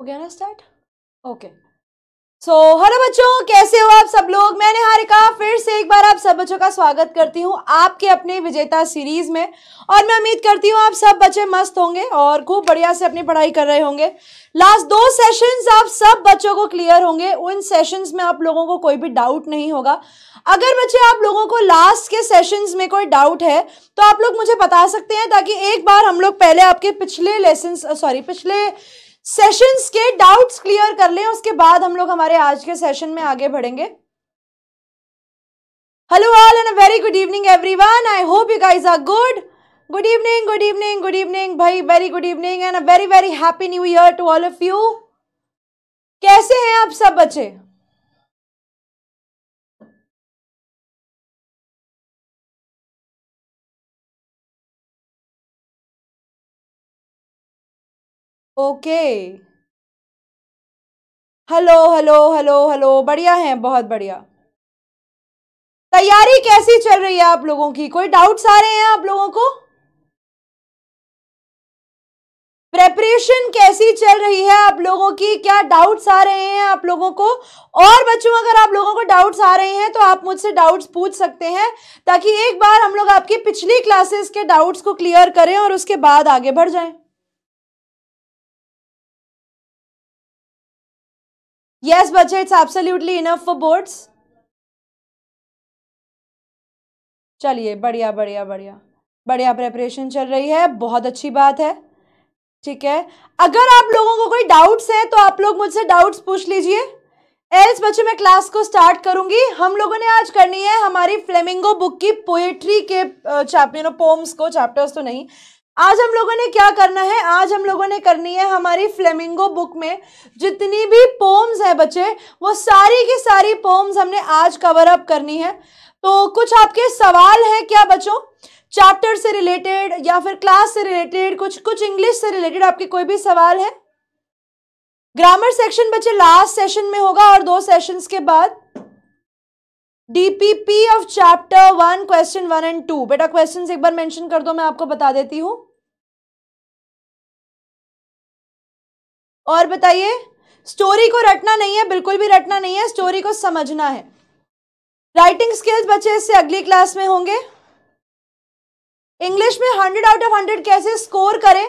हो गया ना स्टार्ट ओके सो हेलो बच्चों कैसे हो आप सब लोग मैंने हारिका फिर से एक बार आप सब बच्चों का स्वागत करती हूँ आपके अपने विजेता सीरीज में और मैं उम्मीद करती हूँ आप सब बच्चे मस्त होंगे और खूब बढ़िया से अपनी पढ़ाई कर रहे होंगे लास्ट दो सेशंस आप सब बच्चों को क्लियर होंगे उन सेशंस में आप लोगों को कोई भी डाउट नहीं होगा अगर बच्चे आप लोगों को लास्ट के सेशंस में कोई डाउट है तो आप लोग मुझे बता सकते हैं ताकि एक बार हम लोग पहले आपके पिछले लेसन सॉरी पिछले सेशंस के डाउट्स क्लियर कर लें उसके बाद हम लोग हमारे आज के सेशन में आगे बढ़ेंगे hello all and very good evening everyone I hope you guys are good good evening good evening good evening भाई very good evening and a very very happy new year to all of you कैसे हैं आप सब बच्चे okay hello hello hello hello बढ़िया है बहुत बढ़िया तैयारी कैसी चल रही है आप लोगों की कोई डाउट्स आ रहे हैं आप लोगों को प्रेपरेशन कैसी चल रही है आप लोगों की क्या डाउट्स आ रहे हैं आप लोगों को और बच्चों अगर आप लोगों को डाउट्स आ रहे हैं तो आप मुझसे डाउट्स पूछ सकते हैं ताकि एक बार हम लोग आपकी पिछली क्लासेस के डाउट्स को क्लियर करें और उसके बाद आगे बढ़ जाएं Yes, but it's absolutely enough for boards. चलिए बढ़िया बढ़िया बढ़िया बढ़िया प्रेपरेशन चल रही है बहुत अच्छी बात है ठीक है अगर आप लोगों को कोई डाउट्स है तो आप लोग मुझसे डाउट्स पूछ लीजिए एल्स बच्चे मैं क्लास को स्टार्ट करूंगी हम लोगों ने आज करनी है हमारी फ्लेमिंगो बुक की पोएट्री के चैप्टर पोम्स को चैप्टर्स तो नहीं आज हम लोगों ने क्या करना है आज हम लोगों ने करनी है हमारी फ्लेमिंगो बुक में जितनी भी पोम्स है बच्चे वो सारी की सारी पोम्स हमने आज कवर अप करनी है तो कुछ आपके सवाल हैं क्या बच्चों चैप्टर से रिलेटेड या फिर क्लास से रिलेटेड कुछ कुछ इंग्लिश से रिलेटेड आपके कोई भी सवाल है ग्रामर सेक्शन बच्चे लास्ट सेशन में होगा और दो सेशन के बाद DPP of chapter one question one and two बेटा क्वेश्चन एक बार मेंशन कर दो मैं आपको बता देती हूँ और बताइए स्टोरी को रटना नहीं है बिल्कुल भी रटना नहीं है स्टोरी को समझना है राइटिंग स्किल्स बच्चे इससे अगली क्लास में होंगे इंग्लिश में हंड्रेड आउट ऑफ हंड्रेड कैसे स्कोर करें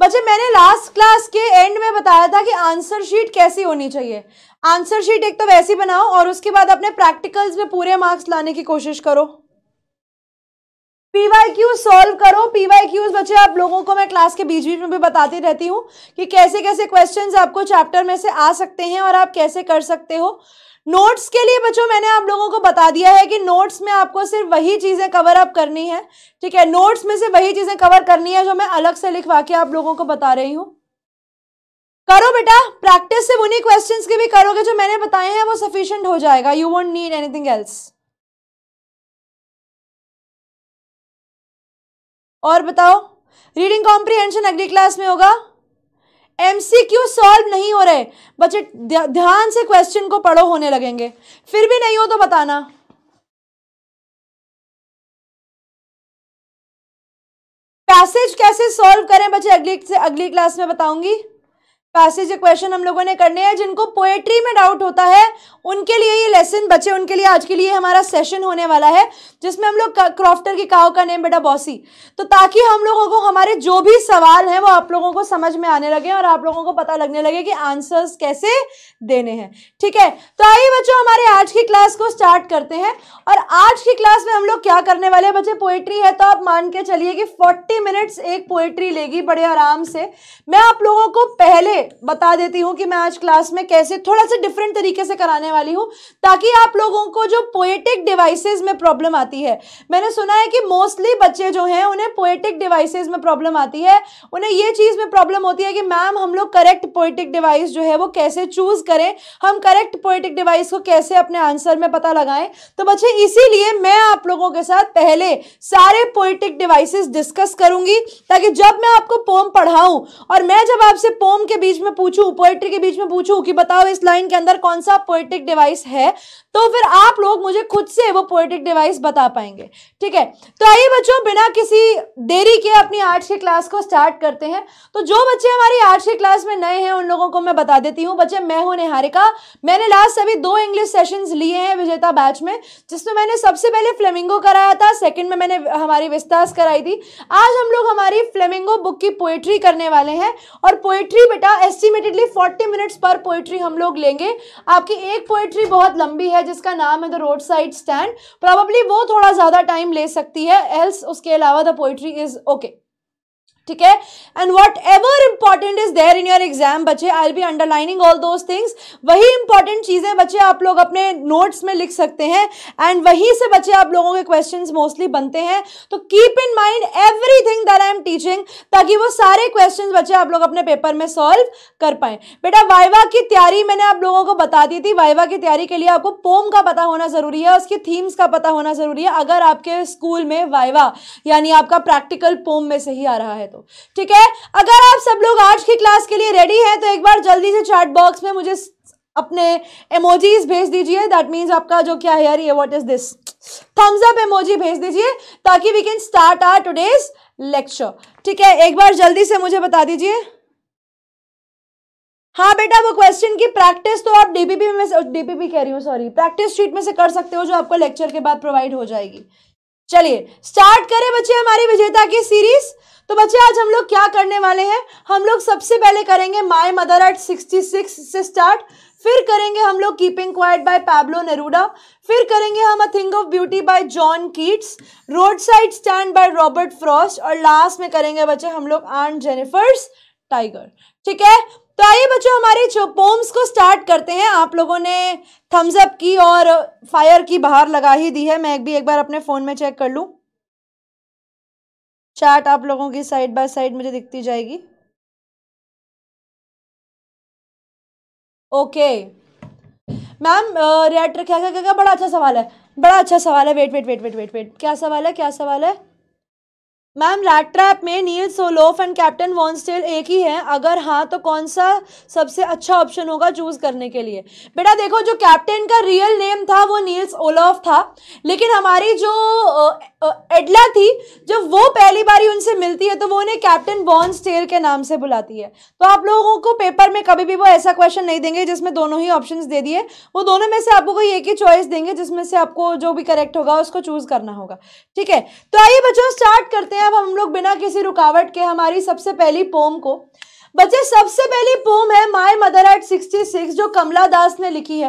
बच्चे मैंने लास्ट क्लास के एंड में बताया था कि आंसर शीट कैसी होनी चाहिए आंसर शीट एक तो वैसी बनाओ और उसके बाद अपने प्रैक्टिकल्स में पूरे मार्क्स लाने की कोशिश करो क्यू सॉल्व करो पीवाईक्यू बच्चे आप लोगों को मैं क्लास के बीच बीच में भी बताती रहती हूँ कि कैसे कैसे क्वेश्चंस आपको चैप्टर में से आ सकते हैं और आप कैसे कर सकते हो नोट्स के लिए बच्चों मैंने आप लोगों को बता दिया है कि नोट्स में आपको सिर्फ वही चीज़ें कवर अप करनी है ठीक है नोट्स में से वही चीज़ें कवर करनी है जो मैं अलग से लिखवा के आप लोगों को बता रही हूँ करो बेटा प्रैक्टिस से उन्हीं क्वेश्चंस के भी करोगे जो मैंने बताए हैं वो सफिशिएंट हो जाएगा you won't need anything else और बताओ रीडिंग कॉम्प्रीहेंशन अगली क्लास में होगा एम सी क्यू सॉल्व नहीं हो रहे बच्चे ध्यान से क्वेश्चन को पढ़ो होने लगेंगे फिर भी नहीं हो तो बताना पैसेज कैसे सॉल्व करें बच्चे अगली से अगली क्लास में बताऊंगी पैसेज क्वेश्चन हम लोगों ने करने हैं जिनको पोएट्री में डाउट होता है उनके लिए ये लेसन बचे उनके लिए आज के लिए हमारा सेशन होने वाला है जिसमें हम लोग क्रॉफ्टर की काव का नेम बेटा बॉसी तो ताकि हम लोगों को हमारे जो भी सवाल हैं वो आप लोगों को समझ में आने लगे और आप लोगों को पता लगने लगे कि आंसर्स कैसे देने हैं ठीक है तो आइए बच्चों हमारे आज की क्लास को स्टार्ट करते हैं और आज की क्लास में हम लोग क्या करने वाले हैं बच्चे पोएट्री है तो आप मान के चलिए कि 40 मिनट्स एक पोएट्री लेगी बड़े आराम से मैं आप लोगों को पहले बता देती हूँ कि मैं आज क्लास में कैसे थोड़ा सा डिफरेंट तरीके से कराने वाली हूँ ताकि आप लोगों को जो पोएटिक डिवाइसेज में प्रॉब्लम आती है मैंने सुना है कि मोस्टली बच्चे जो हैं उन्हें पोएटिक डिवाइसेज में प्रॉब्लम आती है उन्हें ये चीज़ में प्रॉब्लम होती है कि मैम हम लोग करेक्ट पोएटिक डिवाइस जो है वो कैसे चूज़ करें हम करेक्ट पोइटिक डिवाइस को कैसे अपने आंसर में पता लगाएं तो बच्चे इसीलिए मैं आप लोगों के साथ पहले सारे पोइटिक डिवाइसेस डिस्कस करूंगी ताकि जब मैं आपको पोम पढ़ाऊं और मैं जब आपसे पोम के बीच में पूछूं पोइट्री के बीच में पूछूं कि बताओ इस लाइन के अंदर कौन सा पोइटिक डिवाइस है तो फिर आप लोग मुझे खुद से वो पोइटिक डिवाइस बता पाएंगे ठीक है तो आइए बच्चों बिना किसी देरी के अपनी आर्ट्स की क्लास को स्टार्ट करते हैं तो जो बच्चे हमारी आर्ट्स की क्लास में नए हैं उन लोगों को मैं बता देती हूँ बच्चे मैं हूँ निहारिका मैंने लास्ट अभी दो इंग्लिश सेशंस लिए हैं विजेता बैच में जिसमें मैंने सबसे पहले फ्लेमिंगो कराया था सेकंड में मैंने हमारी विस्तास कराई थी आज हम लोग हमारी फ्लेमिंगो बुक की पोएट्री करने वाले हैं और पोएट्री बेटा एस्टिमेटेडली फोर्टी मिनट्स पर पोएट्री हम लोग लेंगे आपकी एक पोएट्री बहुत लंबी है जिसका नाम है the road side stand probably वो थोड़ा ज़्यादा टाइम ले सकती है एल्स उसके अलावा द पोएट्री इज़ ओके ठीक है and whatever important is there in your exam बच्चे I be underlining all those things वही इंपॉर्टेंट चीज़ें बच्चे आप लोग अपने नोट्स में लिख सकते हैं एंड वहीं से बच्चे आप लोगों के क्वेश्चन मोस्टली बनते हैं तो keep in mind everything that I am teaching ताकि वो सारे क्वेश्चन बच्चे आप लोग अपने पेपर में सॉल्व कर पाए बेटा वाइवा की तैयारी मैंने आप लोगों को बता दी थी वाइवा की तैयारी के लिए आपको पोम का पता होना ज़रूरी है उसकी थीम्स का पता होना ज़रूरी है अगर आपके स्कूल में वाइवा यानी आपका प्रैक्टिकल पोम में से ही आ रहा है तो ठीक है अगर आप सब लोग आज की क्लास के लिए रेडी हैं तो एक बार जल्दी से चैट बॉक्स में मुझे अपने इमोजीज भेज दीजिए दैट मीन्स आपका जो क्या है यार ये what is this thumbs up emoji भेज दीजिए ताकि we can start our today's lecture ठीक है एक बार जल्दी से मुझे बता दीजिए हाँ बेटा वो क्वेश्चन की प्रैक्टिस तो आप डीपीपी में डीपीपी कह रही हूँ सॉरी प्रैक्टिस शीट में से कर सकते हो जो आपको लेक्चर के बाद प्रोवाइड हो जाएगी चलिए स्टार्ट करें बच्चे हमारी विजेता की सीरीज तो बच्चे आज हम लोग क्या करने वाले हैं हम लोग सबसे पहले करेंगे my mother at sixty six से स्टार्ट फिर करेंगे हम लोग keeping quiet by Pablo Neruda फिर करेंगे हम a thing of beauty by John Keats road side stand by Robert Frost और लास्ट में करेंगे बच्चे हम लोग आंट जेनिफर्स टाइगर ठीक है तो आइए बच्चों हमारे पोम्स को स्टार्ट करते हैं आप लोगों ने थम्सअप की और फायर की बाहर लगा ही दी है मैं भी एक बार अपने फ़ोन में चेक कर लूँ चार्ट आप लोगों की साइड बाय साइड मुझे दिखती जाएगी ओके मैम रिएक्टर क्या क्या क्या बड़ा अच्छा सवाल है बड़ा अच्छा सवाल है wait wait wait wait wait wait क्या सवाल है क्या सवाल है मैम रैट ट्रैप में नील सोलोफ एंड कैप्टन वॉन्स्टेल एक ही है अगर हाँ तो कौन सा सबसे अच्छा ऑप्शन होगा चूज करने के लिए बेटा देखो जो कैप्टन का रियल नेम था वो नील्स ओलोफ था लेकिन हमारी जो एडला थी जब वो पहली बारी उनसे मिलती है तो वो उन्हें कैप्टन वॉन्स्टेल के नाम से बुलाती है तो आप लोगों को पेपर में कभी भी वो ऐसा क्वेश्चन नहीं देंगे जिसमें दोनों ही ऑप्शन दे दिए वो दोनों में से आपको कोई एक ही चॉइस देंगे जिसमें से आपको जो भी करेक्ट होगा उसको चूज करना होगा ठीक है तो आइए बच्चों स्टार्ट करते हैं हैं अब हम लोग बिना किसी रुकावट के हमारी सबसे पहली पोम को बच्चे सबसे पहली पोम है माय मदर एट 66 जो कमला दास ने लिखी है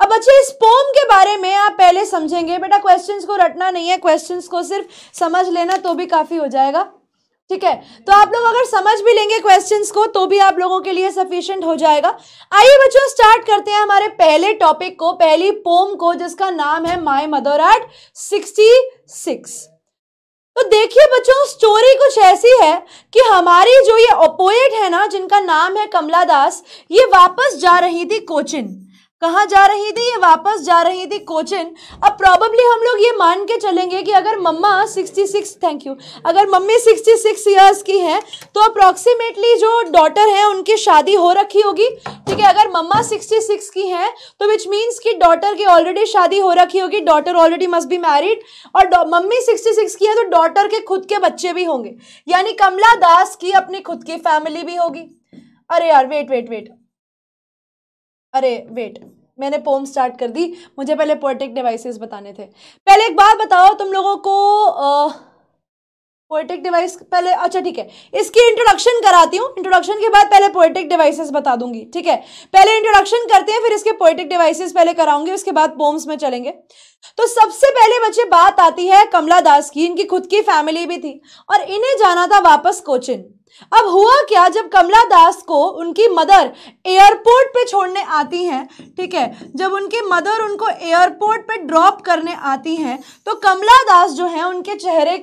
अब बच्चे इस पोम के बारे में आप पहले समझेंगे बेटा क्वेश्चंस को रटना नहीं है क्वेश्चंस को सिर्फ समझ लेना तो भी काफ़ी हो जाएगा ठीक है तो आप लोग अगर समझ भी लेंगे क्वेश्चंस को तो भी आप लोगों के लिए सफिशिएंट हो जाएगा आइए बच्चों स्टार्ट करते हैं हमारे पहले टॉपिक को पहली पोम को जिसका नाम है माई मदर एट सिक्सटी तो देखिए बच्चों स्टोरी कुछ ऐसी है कि हमारी जो ये ओपोएट है ना जिनका नाम है कमला दास ये वापस जा रही थी कोचिन कहा जा रही थी ये वापस जा रही थी कोचिन अब प्रॉबली हम लोग ये मान के चलेंगे कि अगर मम्मा 66 थैंक यू अगर मम्मी 66 सिक्स ईयर्स की हैं तो अप्रॉक्सीमेटली जो डॉटर हैं उनकी शादी हो रखी होगी ठीक है अगर मम्मा 66 की हैं तो विच मीन्स कि डॉटर की ऑलरेडी शादी हो रखी होगी daughter already must be married और मम्मी सिक्सटी की है तो डॉटर के खुद के बच्चे भी होंगे यानी कमला दास की अपनी खुद की फैमिली भी होगी अरे यार वेट वेट वेट अरे वेट मैंने पोम स्टार्ट कर दी मुझे पहले पोर्टिक डिवाइसेस बताने थे पहले एक बात बताओ तुम लोगों को आ, पोएटिक डिवाइस पहले अच्छा ठीक है इसकी इंट्रोडक्शन कराती हूँ इंट्रोडक्शन के बाद पहले पोएटिक डिवाइसेस बता दूंगी ठीक है पहले इंट्रोडक्शन करते हैं फिर इसके पोएटिक डिवाइसेस पहले कराऊंगी उसके बाद पोम्स में चलेंगे तो सबसे पहले बच्चे बात आती है कमला दास की इनकी खुद की फैमिली भी थी और इन्हें जाना था वापस कोचिन अब हुआ क्या जब कमला दास को उनकी मदर एयरपोर्ट पे छोड़ने आती हैं ठीक है जब उनकी मदर उनको एयरपोर्ट पे ड्रॉप करने आती हैं तो कमला दास जो है उनके चेहरे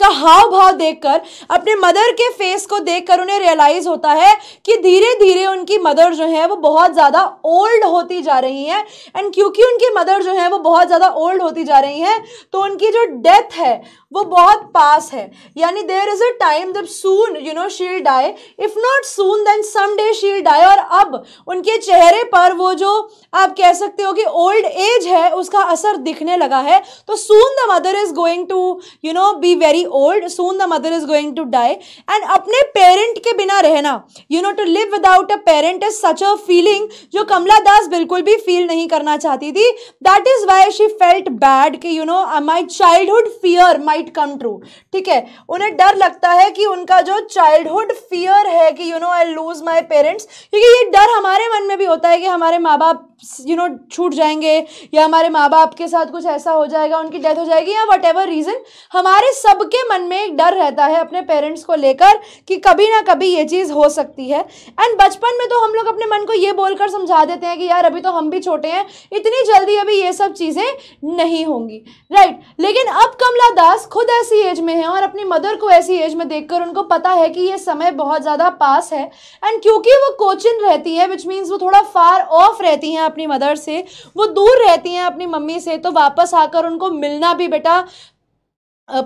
का हाव भाव देखकर अपने मदर के फेस को देखकर उन्हें रियलाइज होता है कि धीरे धीरे उनकी मदर जो है वो बहुत ज़्यादा ओल्ड होती जा रही हैं एंड क्योंकि उनकी मदर जो है वो बहुत ज़्यादा ओल्ड होती जा रही हैं तो उनकी जो डेथ है वो बहुत पास है यानी देर इज़ अ टाइम जब soon you know she'll die if not soon then someday she'll die और अब उनके चेहरे पर वो जो आप कह सकते हो कि ओल्ड एज है उसका असर दिखने लगा है तो soon the mother is going to you know be very old soon the mother is going to die and अपने पेरेंट के बिना रहना you know to live without a parent is such a feeling जो कमला दास बिल्कुल भी feel नहीं करना चाहती थी that is why she felt bad कि you know my childhood fear my might come true ठीक है उन्हें डर लगता है कि उनका जो चाइल्डहुड फियर है कि you know I lose my parents क्योंकि ये डर हमारे मन में भी होता है कि हमारे माँ बाप यू नो छूट जाएंगे या हमारे माँ बाप के साथ कुछ ऐसा हो जाएगा उनकी डेथ हो जाएगी या वट एवर रीज़न हमारे सबके मन में एक डर रहता है अपने पेरेंट्स को लेकर कि कभी ना कभी ये चीज़ हो सकती है एंड बचपन में तो हम लोग अपने मन को ये बोलकर समझा देते हैं कि यार अभी तो हम भी छोटे हैं इतनी जल्दी अभी ये सब चीज़ें नहीं होंगी राइट right. लेकिन अब कमला दास खुद ऐसी एज में है और अपनी मदर को ऐसी एज में देखकर उनको पता है कि ये समय बहुत ज़्यादा पास है एंड क्योंकि वो कोचिन रहती है विच मीन्स वो थोड़ा फार ऑफ रहती हैं अपनी मदर से वो दूर रहती हैं अपनी मम्मी से तो वापस आकर उनको मिलना भी बेटा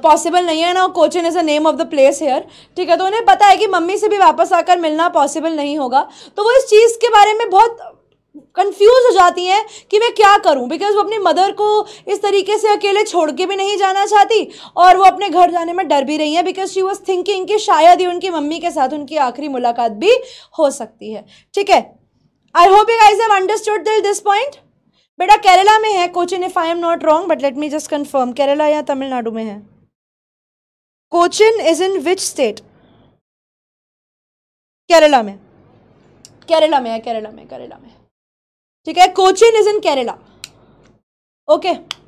पॉसिबल uh, नहीं है ना Cochin is a name of the place here ठीक है तो उन्हें पता है कि मम्मी से भी वापस आकर मिलना पॉसिबल नहीं होगा तो वो इस चीज़ के बारे में बहुत कंफ्यूज हो जाती हैं कि मैं क्या करूं बिकॉज वो अपनी मदर को इस तरीके से अकेले छोड़ के भी नहीं जाना चाहती और वो अपने घर जाने में डर भी रही हैं बिकॉज शी वॉज थिंकिंग कि शायद ही उनकी मम्मी के साथ उनकी आखिरी मुलाकात भी हो सकती है ठीक है I hope you guys have understood दिल दिस पॉइंट बेटा केरला में है Cochin if I am not wrong but let me just confirm Kerala या तमिलनाडु में है Cochin is in which state Kerala में केरला में है केरला में केरला में ठीक है Cochin is in Kerala okay okay.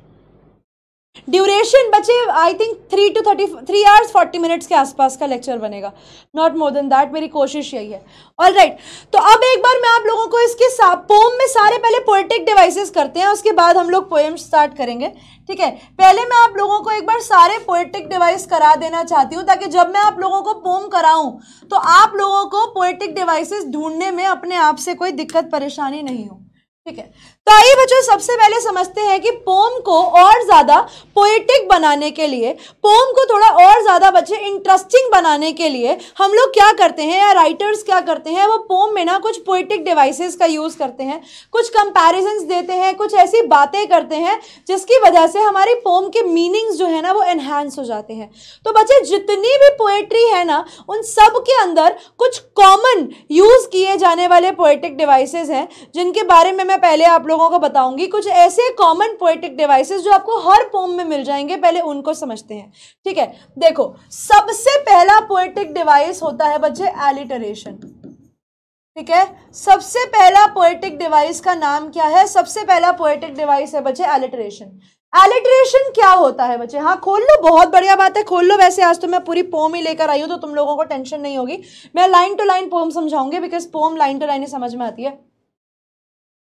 Duration बचे I think three two thirty three hours forty minutes के आसपास का लेक्चर बनेगा नॉट मोर देन दैट मेरी कोशिश यही है ऑल राइट right. तो अब एक बार मैं आप लोगों को इसके पोम में सारे पहले पोलिटिक डिवाइसेस करते हैं उसके बाद हम लोग पोएम स्टार्ट करेंगे ठीक है पहले मैं आप लोगों को एक बार सारे पोइटिक डिवाइस करा देना चाहती हूँ ताकि जब मैं आप लोगों को पोम कराऊँ तो आप लोगों को पोइटिक डिवाइसेस ढूंढने में अपने आप से कोई दिक्कत परेशानी नहीं हो ठीक है तो आइए बच्चों सबसे पहले समझते हैं कि पोम को और ज़्यादा पोएटिक बनाने के लिए पोम को थोड़ा और ज़्यादा बच्चे इंटरेस्टिंग बनाने के लिए हम लोग क्या करते हैं या राइटर्स क्या करते हैं वो पोम में ना कुछ पोएटिक डिवाइसेस का यूज़ करते हैं कुछ कंपैरिजंस देते हैं कुछ ऐसी बातें करते हैं जिसकी वजह से हमारी पोम के मीनिंग्स जो है ना वो एनहेंस हो जाते हैं तो बच्चे जितनी भी पोएट्री है ना उन सब के अंदर कुछ कॉमन यूज़ किए जाने वाले पोएटिक डिवाइसेज हैं जिनके बारे में मैं पहले आप लोग लोगों को बताऊंगी कुछ ऐसे कॉमन पोइटिक डिवाइसेस जो आपको हर पोम में मिल जाएंगे पहले उनको समझते हैं ठीक है देखो सबसे पहला पोइटिक डिवाइस होता है बच्चे एलिटरेशन ठीक है सबसे पहला पोइटिक डिवाइस का नाम क्या है सबसे पहला पोइटिक डिवाइस है बच्चे एलिटरेशन एलिट्रेशन क्या होता है बच्चे हाँ खोल लो बहुत बढ़िया बात है खोल लो वैसे आज तो मैं पूरी पोम ही लेकर आई हूँ तो तुम लोगों को टेंशन नहीं होगी मैं लाइन टू लाइन पोम समझाऊंगी because poem line to line ही समझ में आती है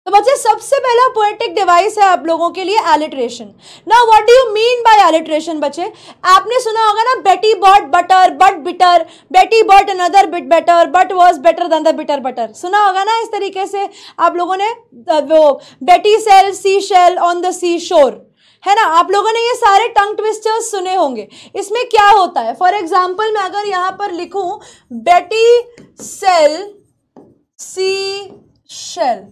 तो बच्चे सबसे पहला पोएटिक डिवाइस है आप लोगों के लिए एलिट्रेशन ना what do you mean by alliteration बच्चे आपने सुना होगा ना Betty bought butter but bitter Betty bought another bit better but was better than the bitter butter सुना होगा ना इस तरीके से आप लोगों ने वो बेटी sell sea shell on the sea shore है ना आप लोगों ने ये सारे टंग ट्विस्टर्स सुने होंगे इसमें क्या होता है फॉर एग्जाम्पल मैं अगर यहाँ पर लिखूँ बेटी सेल सी शेल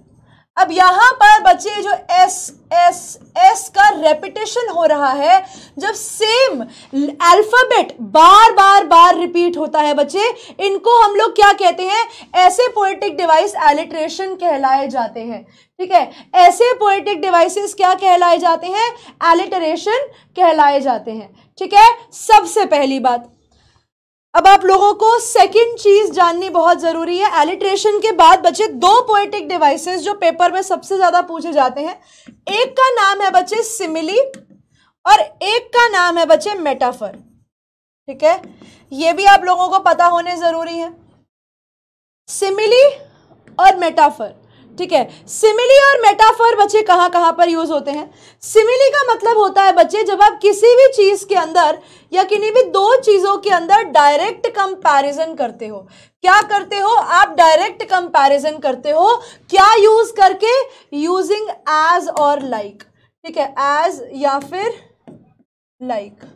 अब यहां पर बच्चे जो एस एस एस का रेपिटेशन हो रहा है जब सेम अल्फ़ाबेट बार बार बार रिपीट होता है बच्चे इनको हम लोग क्या कहते हैं ऐसे पोएटिक डिवाइस एलिट्रेशन कहलाए जाते हैं ठीक है ऐसे पोएटिक डिवाइसेस क्या कहलाए जाते हैं एलिटरेशन कहलाए जाते हैं ठीक है सबसे पहली बात अब आप लोगों को सेकंड चीज जाननी बहुत जरूरी है एलिट्रेशन के बाद बचे दो पोएटिक डिवाइसेस जो पेपर में सबसे ज्यादा पूछे जाते हैं एक का नाम है बच्चे सिमिली और एक का नाम है बच्चे मेटाफर ठीक है ये भी आप लोगों को पता होने जरूरी है सिमिली और मेटाफर ठीक है सिमिली और मेटाफर बच्चे कहाँ कहाँ पर यूज़ होते हैं सिमिली का मतलब होता है बच्चे जब आप किसी भी चीज़ के अंदर या किन्हीं भी दो चीज़ों के अंदर डायरेक्ट कंपैरिजन करते हो क्या करते हो आप डायरेक्ट कंपैरिजन करते हो क्या यूज़ करके यूजिंग एज और लाइक ठीक है एज या फिर लाइक like.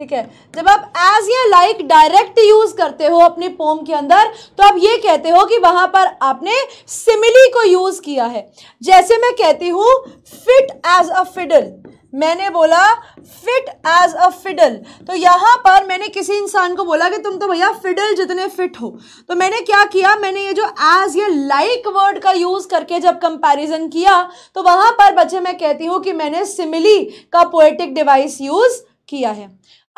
ठीक है जब आप एज या लाइक डायरेक्ट यूज करते हो अपने पोम के अंदर तो आप ये कहते हो कि वहां पर आपने सिमिली को यूज किया है जैसे मैं कहती हूं फिट एज अ फिडल मैंने बोला फिट एज अ फिडल तो यहाँ पर मैंने किसी इंसान को बोला कि तुम तो भैया फिडल जितने फिट हो तो मैंने क्या किया मैंने ये जो एज या लाइक वर्ड का यूज़ करके जब कंपैरिजन किया तो वहाँ पर बच्चे मैं कहती हूँ कि मैंने सिमिली का पोएटिक डिवाइस यूज़ किया है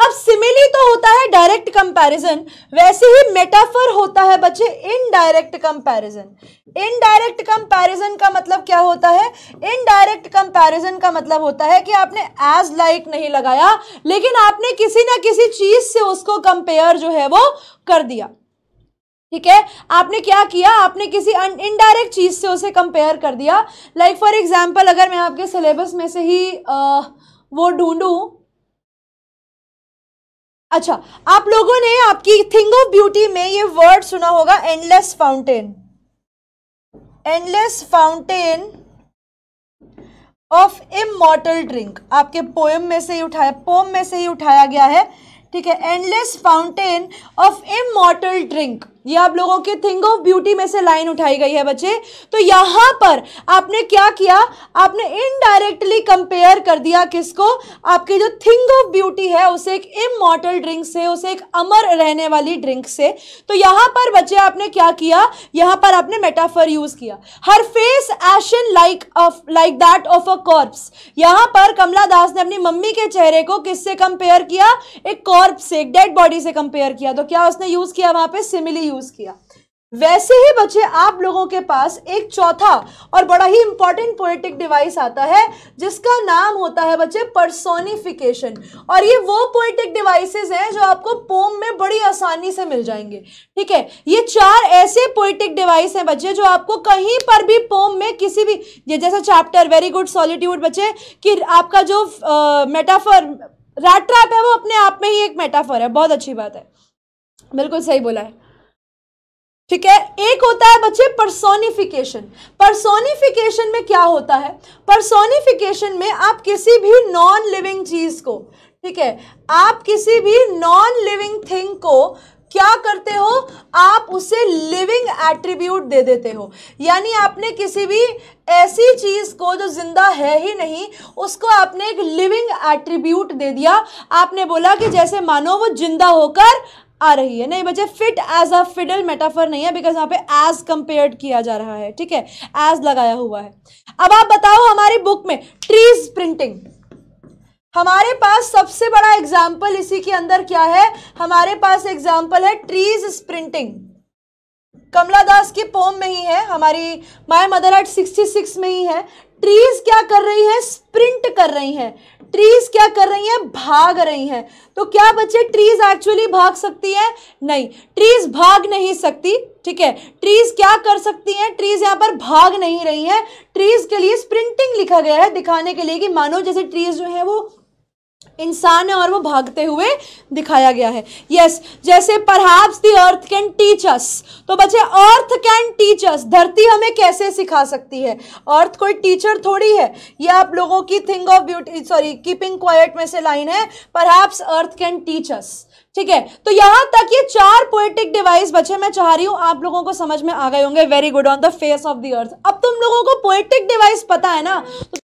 अब सिमिली तो होता है डायरेक्ट कंपैरिजन वैसे ही मेटाफर होता है बच्चे इनडायरेक्ट कंपैरिजन इनडायरेक्ट कंपैरिजन का मतलब क्या होता है इनडायरेक्ट कंपैरिजन का मतलब होता है कि आपने एज लाइक like नहीं लगाया लेकिन आपने किसी ना किसी चीज से उसको कंपेयर जो है वो कर दिया ठीक है आपने क्या किया आपने किसी इनडायरेक्ट चीज से उसे कंपेयर कर दिया लाइक फॉर एग्जाम्पल अगर मैं आपके सिलेबस में से ही आ, वो ढूंढू अच्छा आप लोगों ने आपकी थिंग ऑफ ब्यूटी में ये वर्ड सुना होगा endless fountain endless fountain of immortal drink आपके पोएम में से ही उठाया पोम में से ही उठाया गया है ठीक है endless fountain of immortal drink ये आप लोगों के थिंग ऑफ ब्यूटी में से लाइन उठाई गई है बच्चे तो यहाँ पर आपने क्या किया आपने इनडायरेक्टली कंपेयर कर दिया किसको आपकी जो थिंग ऑफ ब्यूटी है उसे एक इमोटल ड्रिंक से उसे एक अमर रहने वाली ड्रिंक से तो यहां पर बच्चे आपने क्या किया यहाँ पर आपने मेटाफर यूज किया her face ashen like like that of a corpse यहां पर कमला दास ने अपनी मम्मी के चेहरे को किससे कंपेयर किया एक कॉर्प से एक डेड बॉडी से कंपेयर किया तो क्या उसने यूज किया वहां पर सिमिली यूज किया वैसे ही बच्चे आप लोगों के पास एक चौथा और बड़ा ही इंपॉर्टेंट पोएटिक डिवाइस आता है जिसका नाम होता है बच्चे परसोनिफिकेशन और ये वो पोएटिक डिवाइसेस हैं जो आपको पोम में बड़ी आसानी से मिल जाएंगे ठीक है ये चार ऐसे पोएटिक डिवाइस हैं बच्चे जो आपको कहीं पर भी पोम में किसी भी ये जैसा चैप्टर वेरी गुड सॉलिट्यूड बच्चे कि आपका जो मेटाफर रैट ट्रैप है वो अपने आप में ही एक मेटाफर है बहुत अच्छी बात है बिल्कुल सही बोला है ठीक है एक होता है बच्चे परसोनिफिकेशन परसोनिफिकेशन में क्या होता है परसोनिफिकेशन में आप किसी भी नॉन लिविंग चीज़ को ठीक है आप किसी भी नॉन लिविंग थिंग को क्या करते हो आप उसे लिविंग एट्रीब्यूट दे देते हो यानी आपने किसी भी ऐसी चीज़ को जो ज़िंदा है ही नहीं उसको आपने एक लिविंग एट्रीब्यूट दे दिया आपने बोला कि जैसे मानो वो जिंदा होकर आ रही है नहीं बच्चे fit as a fiddle metaphor नहीं है बिकॉज यहाँ पे एज कंपेयर किया जा रहा है ठीक है एज लगाया हुआ है अब आप बताओ हमारी बुक में ट्रीज प्रिंटिंग हमारे पास सबसे बड़ा एग्जाम्पल इसी के अंदर क्या है हमारे पास एग्जाम्पल है ट्रीज प्रिंटिंग कमला दास की पोम में ही है हमारी माय मदर एट 66 में ही है ट्रीज क्या कर रही है स्प्रिंट कर रही है ट्रीज क्या कर रही है भाग रही है तो क्या बच्चे ट्रीज एक्चुअली भाग सकती है नहीं ट्रीज भाग नहीं सकती ठीक है ट्रीज क्या कर सकती है ट्रीज यहां पर भाग नहीं रही है ट्रीज के लिए स्प्रिंटिंग लिखा गया है दिखाने के लिए कि मानो जैसे ट्रीज जो है वो इंसान है और वो भागते हुए दिखाया गया है यस yes, जैसे परहाप्स दी अर्थ कैन टीच अस तो बच्चे अर्थ कैन टीच अस धरती हमें कैसे सिखा सकती है अर्थ कोई टीचर थोड़ी है ये आप लोगों की thing of beauty sorry keeping quiet में से लाइन है परहाप्स अर्थ कैन टीच अस ठीक है तो यहां तक ये चार पोएटिक डिवाइस बच्चे मैं चाह रही हूं आप लोगों को समझ में आ गए होंगे very good on the face of the earth अब तुम लोगों को पोएटिक डिवाइस पता है ना तो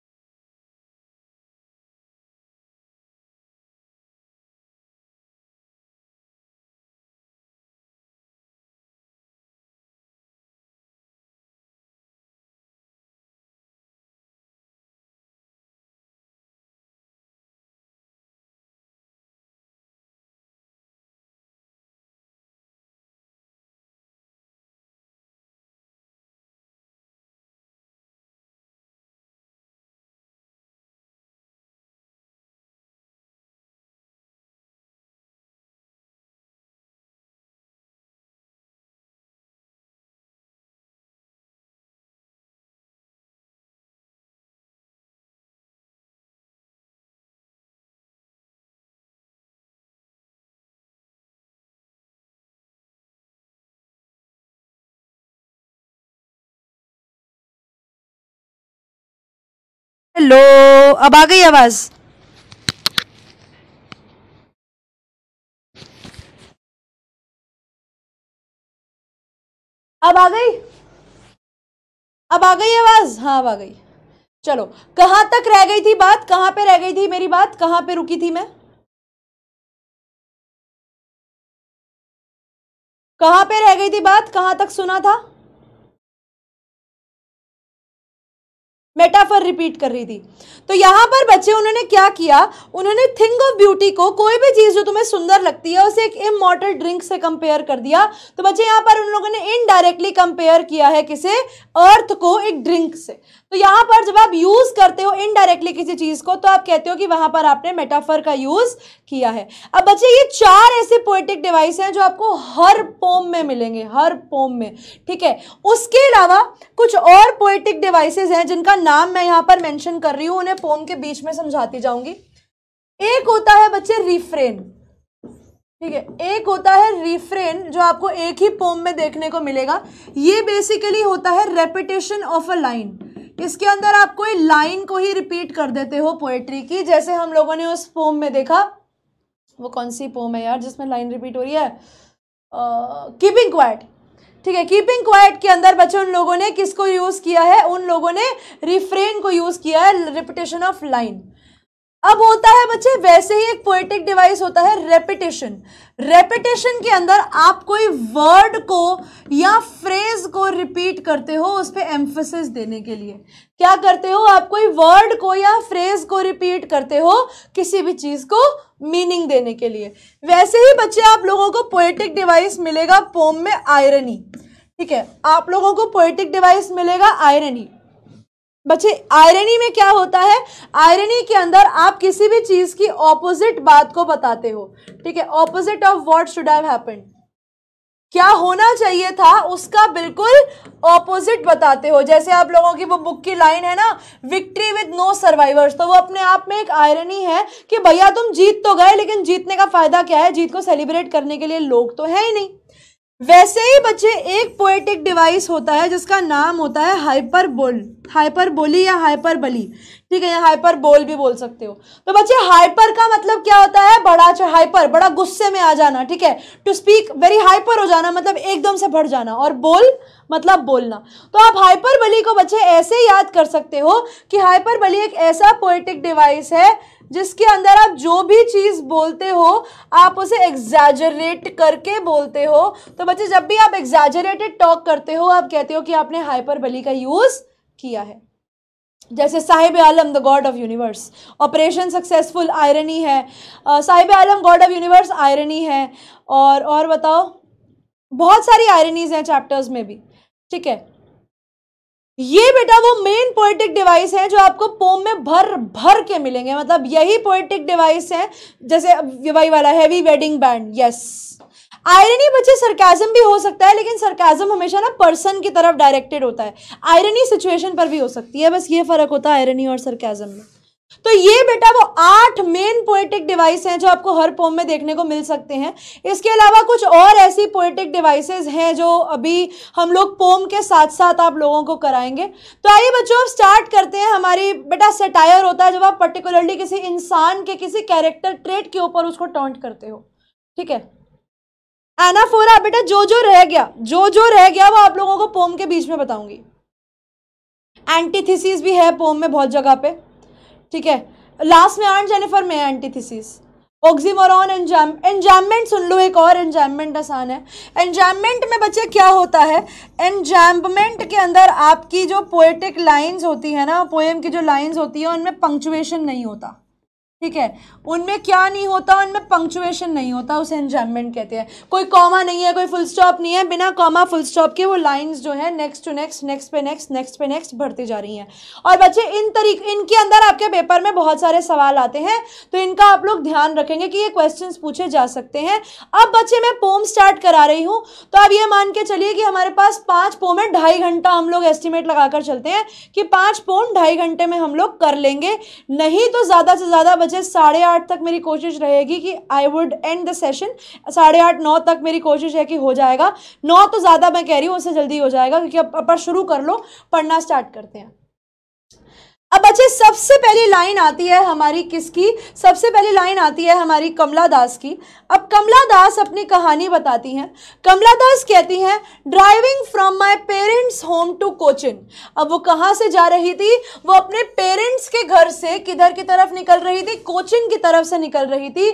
हेलो अब आ गई आवाज अब आ गई अब आ गई आवाज हाँ अब आ गई चलो कहां तक रह गई थी बात कहां पे रह गई थी मेरी बात कहां पे रुकी थी मैं कहां पे रह गई थी बात कहां तक सुना था मेटाफर रिपीट कर रही थी तो यहाँ पर बच्चे उन्होंने क्या किया उन्होंने थिंग ऑफ ब्यूटी को कोई भी चीज़ जो तुम्हें सुंदर लगती है उसे एक इमोटल ड्रिंक से कंपेयर कर दिया तो बच्चे यहाँ पर उन लोगों ने इनडायरेक्टली कंपेयर किया है किसे अर्थ को एक ड्रिंक से तो यहां पर जब आप यूज़ करते हो इनडायरेक्टली किसी चीज़ को तो आप कहते हो कि वहां पर आपने मेटाफर का यूज़ किया है अब बच्चे ये चार ऐसे पोएटिक डिवाइस हैं जो आपको हर पोम में मिलेंगे हर पोम में ठीक है उसके अलावा कुछ और पोएटिक डिवाइसेज हैं जिनका नाम मैं यहां पर मैंशन कर रही हूं उन्हें पोम के बीच में समझाती जाऊंगी एक होता है बच्चे रिफ्रेन ठीक है एक होता है रिफ्रेन जो आपको एक ही पोम में देखने को मिलेगा ये बेसिकली होता है रेपिटेशन ऑफ अ लाइन इसके अंदर आप कोई लाइन को ही रिपीट कर देते हो पोएट्री की जैसे हम लोगों ने उस पोम में देखा वो कौन सी पोम है यार जिसमें लाइन रिपीट हो रही है कीपिंग क्वाइट ठीक है कीपिंग क्वाइट के अंदर बच्चों उन लोगों ने किसको यूज़ किया है उन लोगों ने रिफ्रेन को यूज़ किया है रिपीटेशन ऑफ लाइन अब होता है बच्चे वैसे ही एक पोएटिक डिवाइस होता है रेपिटेशन रेपिटेशन के अंदर आप कोई वर्ड को या फ्रेज को रिपीट करते हो उस पर एम्फोसिस देने के लिए क्या करते हो आप कोई वर्ड को या फ्रेज को रिपीट करते हो किसी भी चीज़ को मीनिंग देने के लिए वैसे ही बच्चे आप लोगों को पोएटिक डिवाइस मिलेगा पोम में आयरनी ठीक है आप लोगों को पोएटिक डिवाइस मिलेगा आयरनी बच्चे आयरनी में क्या होता है आयरनी के अंदर आप किसी भी चीज की ऑपोजिट बात को बताते हो ठीक है opposite of what should have happened क्या होना चाहिए था उसका बिल्कुल ऑपोजिट बताते हो जैसे आप लोगों की वो बुक की लाइन है ना विक्ट्री विद नो सर्वाइवर्स तो वो अपने आप में एक आयरनी है कि भैया तुम जीत तो गए लेकिन जीतने का फायदा क्या है जीत को सेलिब्रेट करने के लिए लोग तो है ही नहीं वैसे ही बच्चे एक पोएटिक डिवाइस होता है जिसका नाम होता है हाइपरबोल हाइपरबोली या हाइपरबली ठीक है या हाइपरबोल भी बोल सकते हो तो बच्चे हाइपर का मतलब क्या होता है बड़ा हाइपर बड़ा गुस्से में आ जाना ठीक है टू स्पीक वेरी हाइपर हो जाना मतलब एकदम से भर जाना और बोल मतलब बोलना तो आप हाइपरबली को बच्चे ऐसे याद कर सकते हो कि हाइपरबली एक ऐसा पोएटिक डिवाइस है जिसके अंदर आप जो भी चीज़ बोलते हो आप उसे एग्जैजरेट करके बोलते हो तो बच्चे जब भी आप एग्जैजरेटेड टॉक करते हो आप कहते हो कि आपने हाइपरबली का यूज़ किया है जैसे साहिब आलम the God of universe operation successful irony है साहिब आलम गॉड ऑफ यूनिवर्स आयरनी है और और बताओ बहुत सारी आयरनीज हैं चैप्टर्स में भी ठीक है ये बेटा वो मेन पोएटिक डिवाइस है जो आपको पोम में भर भर के मिलेंगे मतलब यही पोएटिक डिवाइस है जैसे वही वाला heavy wedding band yes irony बच्चे सरकाजम भी हो सकता है लेकिन सरकाजम हमेशा ना पर्सन की तरफ डायरेक्टेड होता है आयरनी सिचुएशन पर भी हो सकती है बस ये फर्क होता है आयरनी और सरकाजम में तो ये बेटा वो आठ मेन पोएटिक डिवाइस हैं जो आपको हर पोम में देखने को मिल सकते हैं इसके अलावा कुछ और ऐसी पोएटिक डिवाइसेस हैं जो अभी हम लोग पोम के साथ साथ आप लोगों को कराएंगे तो आइए बच्चों स्टार्ट करते हैं हमारी बेटा सेटायर होता है जब आप पर्टिकुलरली किसी इंसान के किसी कैरेक्टर ट्रेट के ऊपर उसको टॉन्ट करते हो ठीक है एनाफोरा बेटा जो जो रह गया जो जो रह गया वो आप लोगों को पोम के बीच में बताऊंगी एंटीथिस भी है पोम में बहुत जगह पे ठीक है लास्ट में आर्ट जेनिफर में एंटीथिस एंटीथिसिस ऑक्सीमोरॉन एंजाम एंजाममेंट सुन लो एक और एंजामेंट आसान है एंजाममेंट में बच्चे क्या होता है एंजाममेंट के अंदर आपकी जो पोएटिक लाइंस होती है ना पोएम की जो लाइंस होती है उनमें पंक्चुएशन नहीं होता ठीक है उनमें क्या नहीं होता उनमें पंक्चुएशन नहीं होता उसे एंजाममेंट कहते हैं कोई कॉमा नहीं है कोई फुल स्टॉप नहीं है बिना कॉमा फुल स्टॉप के वो लाइंस जो है नेक्स्ट टू नेक्स्ट नेक्स्ट पे नेक्स्ट नेक्स्ट पे नेक्स्ट बढ़ती जा रही हैं और बच्चे इन तरीक इनके अंदर आपके पेपर में बहुत सारे सवाल आते हैं तो इनका आप लोग ध्यान रखेंगे कि ये क्वेश्चन पूछे जा सकते हैं अब बच्चे मैं पोम स्टार्ट करा रही हूँ तो अब ये मान के चलिए कि हमारे पास पाँच पोम है ढाई घंटा हम लोग एस्टिमेट लगा चलते हैं कि पाँच पोम ढाई घंटे में हम लोग कर लेंगे नहीं तो ज़्यादा से ज़्यादा बजे साढ़े आठ तक मेरी कोशिश रहेगी कि I would end the session साढ़े आठ नौ तक मेरी कोशिश है कि हो जाएगा नौ तो ज़्यादा मैं कह रही हूँ उससे जल्दी हो जाएगा क्योंकि अब अपन शुरू कर लो पढ़ना स्टार्ट करते हैं अब बच्चे अच्छा, सबसे पहली लाइन आती है हमारी किसकी सबसे पहली लाइन आती है हमारी कमला दास की अब कमला दास अपनी कहानी बताती हैं कमला दास कहती हैं driving from my parents home to Cochin अब वो कहाँ से जा रही थी वो अपने पेरेंट्स के घर से किधर की तरफ निकल रही थी कोचिन की तरफ से निकल रही थी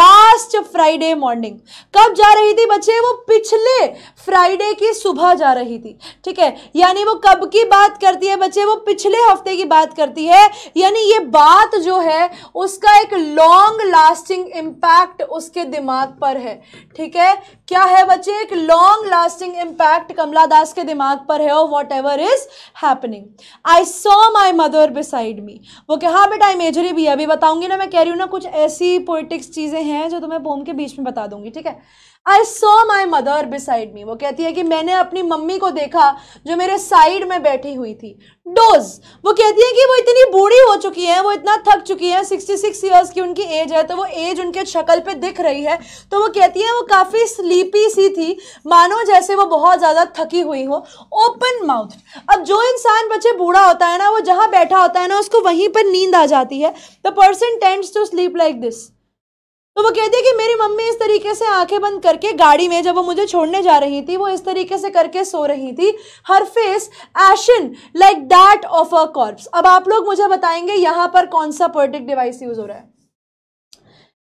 लास्ट फ्राइडे मॉर्निंग कब जा रही थी बच्चे वो पिछले फ्राइडे की सुबह जा रही थी ठीक है यानी वो कब की बात करती है बच्चे वो पिछले हफ्ते की बात करती है यानी ये बात जो है उसका एक लॉन्ग लास्टिंग इम्पैक्ट उसके दिमाग दिमाग पर है ठीक है क्या है बच्चे एक long lasting impact Kamala Das के दिमाग पर है और whatever is happening I saw my mother beside me वो क्या हाँ बेटा इमेजरी भी है अभी बताऊंगी ना मैं कह रही हूँ ना कुछ ऐसी पोइटिक्स चीज़ें हैं जो तुम्हें पोम के बीच में बता दूंगी ठीक है I saw my mother beside me वो कहती है कि मैंने अपनी मम्मी को देखा जो मेरे साइड में बैठी हुई थी डोज वो कहती है कि वो इतनी बूढ़ी हो चुकी है वो इतना थक चुकी है सिक्सटी सिक्स ईयर्स की उनकी एज है तो वो एज उनके शक्ल पे दिख रही है तो वो कहती है वो काफ़ी स्लीपी सी थी मानो जैसे वो बहुत ज़्यादा थकी हुई हो ओपन माउथ अब जो इंसान बच्चे बूढ़ा होता है ना वो जहाँ बैठा होता है ना उसको वहीं पर नींद आ जाती है the person tends to sleep like this तो वो कहती है कि मेरी मम्मी इस तरीके से आंखें बंद करके गाड़ी में जब वो मुझे छोड़ने जा रही थी वो इस तरीके से करके सो रही थी her face ashen like that of a corpse अब आप लोग मुझे बताएंगे यहाँ पर कौन सा पोर्टिक डिवाइस यूज़ हो रहा है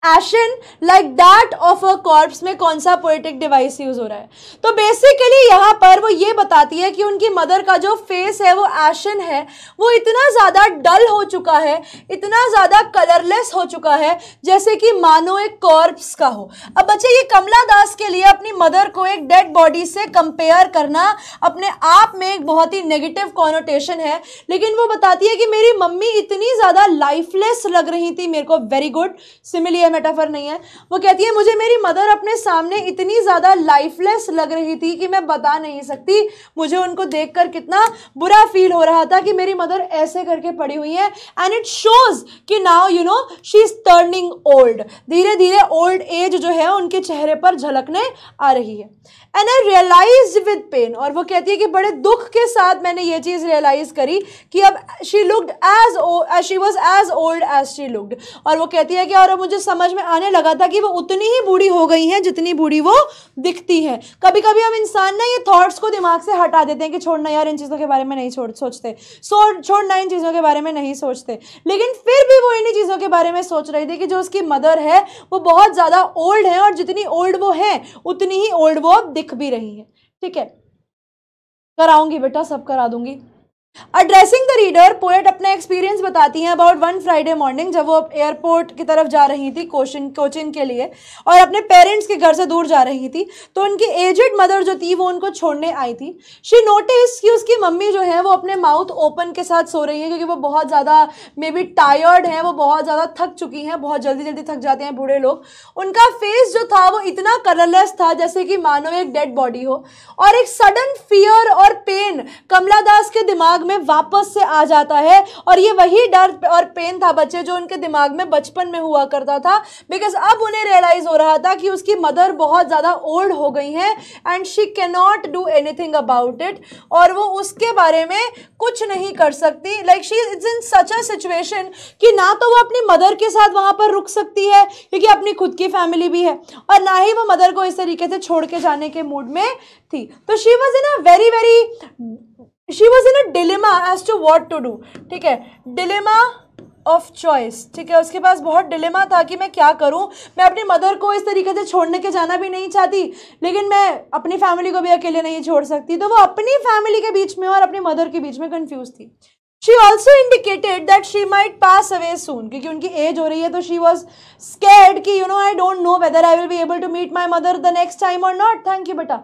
ashen like that of a corpse में कौन सा पोइटिक डिवाइस यूज हो रहा है तो बेसिकली यहाँ पर वो ये बताती है कि उनकी मदर का जो फेस है वो एशन है वो इतना ज़्यादा डल हो चुका है इतना ज़्यादा कलरलेस हो चुका है जैसे कि मानो एक कॉर्प्स का हो अब बच्चे ये कमला दास के लिए अपनी मदर को एक डेड बॉडी से कंपेयर करना अपने आप में एक बहुत ही नेगेटिव कॉनोटेशन है लेकिन वो बताती है कि मेरी मम्मी इतनी ज़्यादा लाइफलेस लग रही थी मेरे को वेरी गुड सिमिलियर है मेटाफर नहीं है वो कहती है मुझे मेरी मदर अपने सामने इतनी ज़्यादा लाइफलेस लग रही थी कि मैं बता नहीं सकती मुझे उनको देख कर कितना बुरा फील हो रहा था कि मेरी मदर ऐसे करके पड़ी हुई है एंड इट शोज़ कि now you know she is turning old धीरे धीरे ओल्ड एज जो है उनके चेहरे पर झलकने आ रही है and I realize with pain और वो कहती है कि बड़े दुख के साथ मैंने ये चीज़ रियलाइज करी कि अब she looked as she was as old as she looked और वो कहती है कि और अब मुझे समझ में आने लगा था कि वो उतनी ही बूढ़ी हो गई हैं जितनी बूढ़ी वो दिखती हैं कभी कभी हम इंसान ना ये थाट्स को दिमाग से हटा देते हैं कि छोड़ना यार इन चीज़ों के बारे में नहीं छोड़ सोचते सो छोड़ना इन चीज़ों के बारे में नहीं सोचते लेकिन फिर भी वो इन्हीं चीज़ों के बारे में सोच रही थी कि जो उसकी मदर है वो बहुत ज़्यादा ओल्ड है और जितनी ओल्ड वो है उतनी ही ओल्ड वो अब दिख सीख भी रही हैं ठीक है कराऊंगी बेटा सब करा दूंगी एड्रेसिंग द रीडर पोएट अपना एक्सपीरियंस बताती हैं अबाउट वन फ्राइडे मॉर्निंग जब वो एयरपोर्ट की तरफ जा रही थी कोचिंग कोचिंग के लिए और अपने पेरेंट्स के घर से दूर जा रही थी तो उनकी एजेड मदर जो थी वो उनको छोड़ने आई थी शी नोटिस कि उसकी मम्मी जो है वो अपने माउथ ओपन के साथ सो रही है क्योंकि वो बहुत ज़्यादा मे बी टायर्ड हैं वो बहुत ज़्यादा थक चुकी हैं बहुत जल्दी जल्दी थक जाते हैं बूढ़े लोग उनका फेस जो था वो इतना कलरलेस था जैसे कि मानो एक डेड बॉडी हो और एक सडन फियर और पेन कमला दास के दिमाग में वापस से आ जाता है और ये वही डर और पेन था बच्चे जो उनके दिमाग में बचपन में हुआ करता था बिकॉज अब उन्हें रियलाइज़ हो रहा था कि उसकी मदर बहुत ज़्यादा ओल्ड हो गई है and she not do anything about it और वो उसके बारे में कुछ नहीं कर सकती like she is in such a situation कि ना तो वो अपनी मदर के साथ वहां पर रुक सकती है क्योंकि अपनी खुद की फैमिली भी है और ना ही वो मदर को इस तरीके से छोड़ के जाने के मूड में थी तो she was in a very very she was in a dilemma as to what to do ठीक है डिलेमा ऑफ चॉइस ठीक है उसके पास बहुत डिलेमा था कि मैं क्या करूं मैं अपनी मदर को इस तरीके से छोड़ने के जाना भी नहीं चाहती लेकिन मैं अपनी फैमिली को भी अकेले नहीं छोड़ सकती तो वो अपनी फैमिली के बीच में और अपनी मदर के बीच में कन्फ्यूज थी she also indicated that she might pass away soon क्योंकि उनकी एज हो रही है तो शी वॉज स्केर्ड कि you know I don't know whether I will be able to meet my mother the next time और not thank you बेटा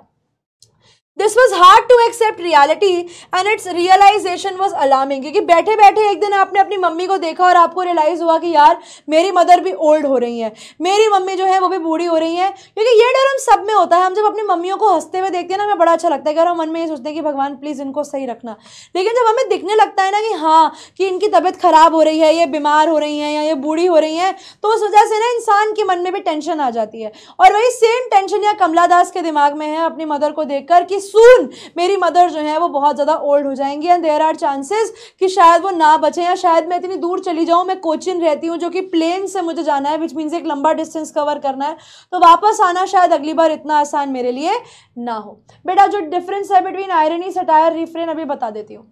this was hard to accept reality and its realization was alarming क्योंकि बैठे बैठे एक दिन आपने अपनी mummy को देखा और आपको रियलाइज हुआ कि यार मेरी मदर भी ओल्ड हो रही है मेरी मम्मी जो है वो भी बूढ़ी हो रही है क्योंकि ये डर हम सब में होता है हम जब अपनी मम्मियों को हंसते हुए देखते हैं ना हमें बड़ा अच्छा लगता है कि हम मन में ये सोचते हैं कि भगवान प्लीज़ इनको सही रखना लेकिन जब हमें दिखने लगता है ना कि हाँ कि इनकी तबीयत ख़राब हो रही है ये बीमार हो रही है या ये बूढ़ी हो रही है तो उस वजह से ना इंसान के मन में भी टेंशन आ जाती है और वही सेम टेंशन या कमला दास के दिमाग में है अपनी मदर को देखकर कि सून मेरी मदर जो है वो बहुत ज़्यादा ओल्ड हो जाएंगी एंड देयर आर चांसेस कि शायद वो ना बचे या शायद मैं इतनी दूर चली जाऊँ मैं कोचिन रहती हूँ जो कि प्लेन से मुझे जाना है विच मीन्स एक लंबा डिस्टेंस कवर करना है तो वापस आना शायद अगली बार इतना आसान मेरे लिए ना हो बेटा जो डिफरेंस है बिटवीन आयरनी सटायर रिफ्रेन अभी बता देती हूँ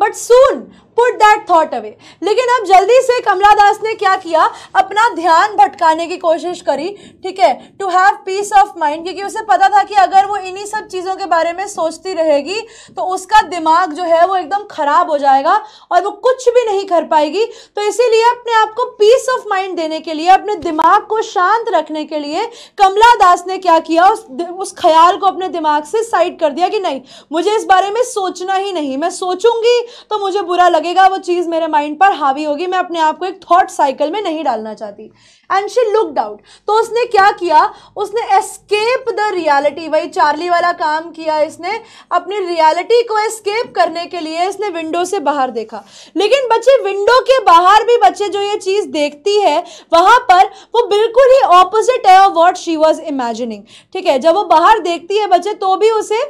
but soon put that thought away लेकिन अब जल्दी से कमला दास ने क्या किया अपना ध्यान भटकाने की कोशिश करी ठीक है to have peace of mind क्योंकि उसे पता था कि अगर वो इन्हीं सब चीज़ों के बारे में सोचती रहेगी तो उसका दिमाग जो है वो एकदम ख़राब हो जाएगा और वो कुछ भी नहीं कर पाएगी तो इसीलिए अपने आप को पीस ऑफ माइंड देने के लिए अपने दिमाग को शांत रखने के लिए कमला दास ने क्या किया उस उस ख्याल को अपने दिमाग से साइड कर दिया कि नहीं मुझे इस बारे में सोचना ही नहीं मैं सोचूंगी तो मुझे बुरा लगे लगेगा वो चीज़ मेरे माइंड पर हावी होगी मैं अपने आप को एक थॉट साइकिल में नहीं डालना चाहती एंड शी लुक डाउट तो उसने क्या किया उसने एस्केप द रियलिटी वही चार्ली वाला काम किया इसने अपनी रियलिटी को एस्केप करने के लिए इसने विंडो से बाहर देखा लेकिन बच्चे विंडो के बाहर भी बच्चे जो ये चीज़ देखती है वहां पर वो बिल्कुल ही ऑपोजिट है और वॉट शी वॉज इमेजिनिंग ठीक है जब वो बाहर देखती है बच्चे तो भी उसे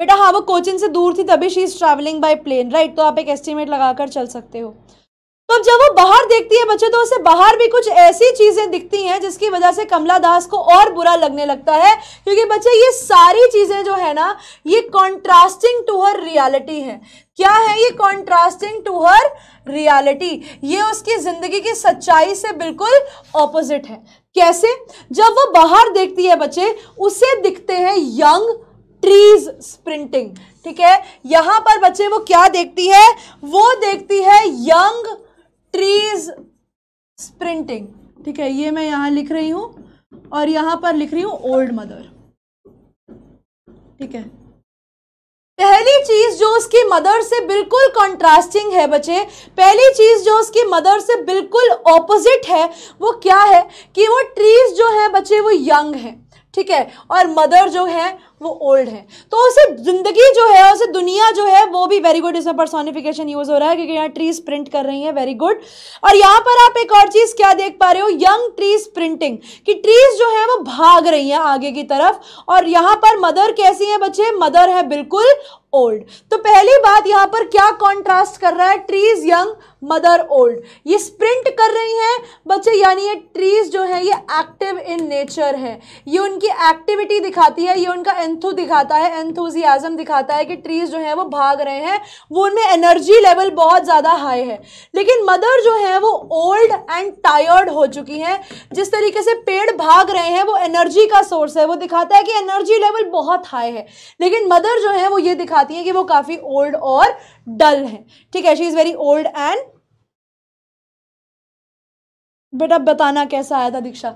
बेटा हाँ वो कोचिंग से दूर थी तभी she is travelling by plane right तो आप एक एस्टिमेट लगाकर चल सकते हो तो अब जब वो बाहर देखती है बच्चे तो उसे बाहर भी कुछ ऐसी चीज़ें दिखती हैं जिसकी वजह से कमला दास को और बुरा लगने लगता है क्योंकि बच्चे ये सारी चीज़ें जो है ना ये कॉन्ट्रास्टिंग टू हर रियलिटी है क्या है ये कॉन्ट्रास्टिंग टू हर रियलिटी ये उसकी ज़िंदगी की सच्चाई से बिल्कुल ऑपोजिट है कैसे जब वो बाहर देखती है बच्चे उसे दिखते हैं यंग ट्रीज स्प्रिंटिंग ठीक है यहां पर बच्चे वो क्या देखती है वो देखती है यंग ट्रीज स्प्रिंटिंग ठीक है ये मैं यहां लिख रही हूं और यहां पर लिख रही हूं ओल्ड मदर ठीक है पहली चीज जो उसकी मदर से बिल्कुल कॉन्ट्रास्टिंग है बच्चे पहली चीज जो उसकी मदर से बिल्कुल ऑपोजिट है वो क्या है कि वो ट्रीज जो है बच्चे वो यंग है ठीक है और मदर जो है वो ओल्ड है तो उसे ज़िंदगी जो है उसे दुनिया जो है वो भी वेरी गुड इसमें परसोनिफिकेशन यूज़ हो रहा है क्योंकि यहाँ ट्रीज प्रिंट कर रही है वेरी गुड और यहाँ पर आप एक और चीज़ क्या देख पा रहे हो यंग ट्रीज प्रिंटिंग कि ट्रीज जो है वो भाग रही है आगे की तरफ और यहाँ पर मदर कैसी है बच्चे मदर है बिल्कुल ओल्ड तो पहली बात यहाँ पर क्या कॉन्ट्रास्ट कर रहा है ट्रीज यंग मदर ओल्ड ये स्प्रिंट कर रही हैं बच्चे यानी ये ट्रीज़ जो है ये एक्टिव इन नेचर है ये उनकी एक्टिविटी दिखाती है ये उनका एंथू दिखाता है एंथोजियाजम दिखाता है कि ट्रीज़ जो है वो भाग रहे हैं वो उनमें एनर्जी लेवल बहुत ज़्यादा हाई है लेकिन मदर जो है वो ओल्ड एंड टायर्ड हो चुकी हैं जिस तरीके से पेड़ भाग रहे हैं वो एनर्जी का सोर्स है वो दिखाता है कि एनर्जी लेवल बहुत हाई है लेकिन मदर जो है वो ये दिखाती है कि वो काफ़ी ओल्ड और डल है ठीक है she is very old and बेटा बताना कैसा आया था Diksha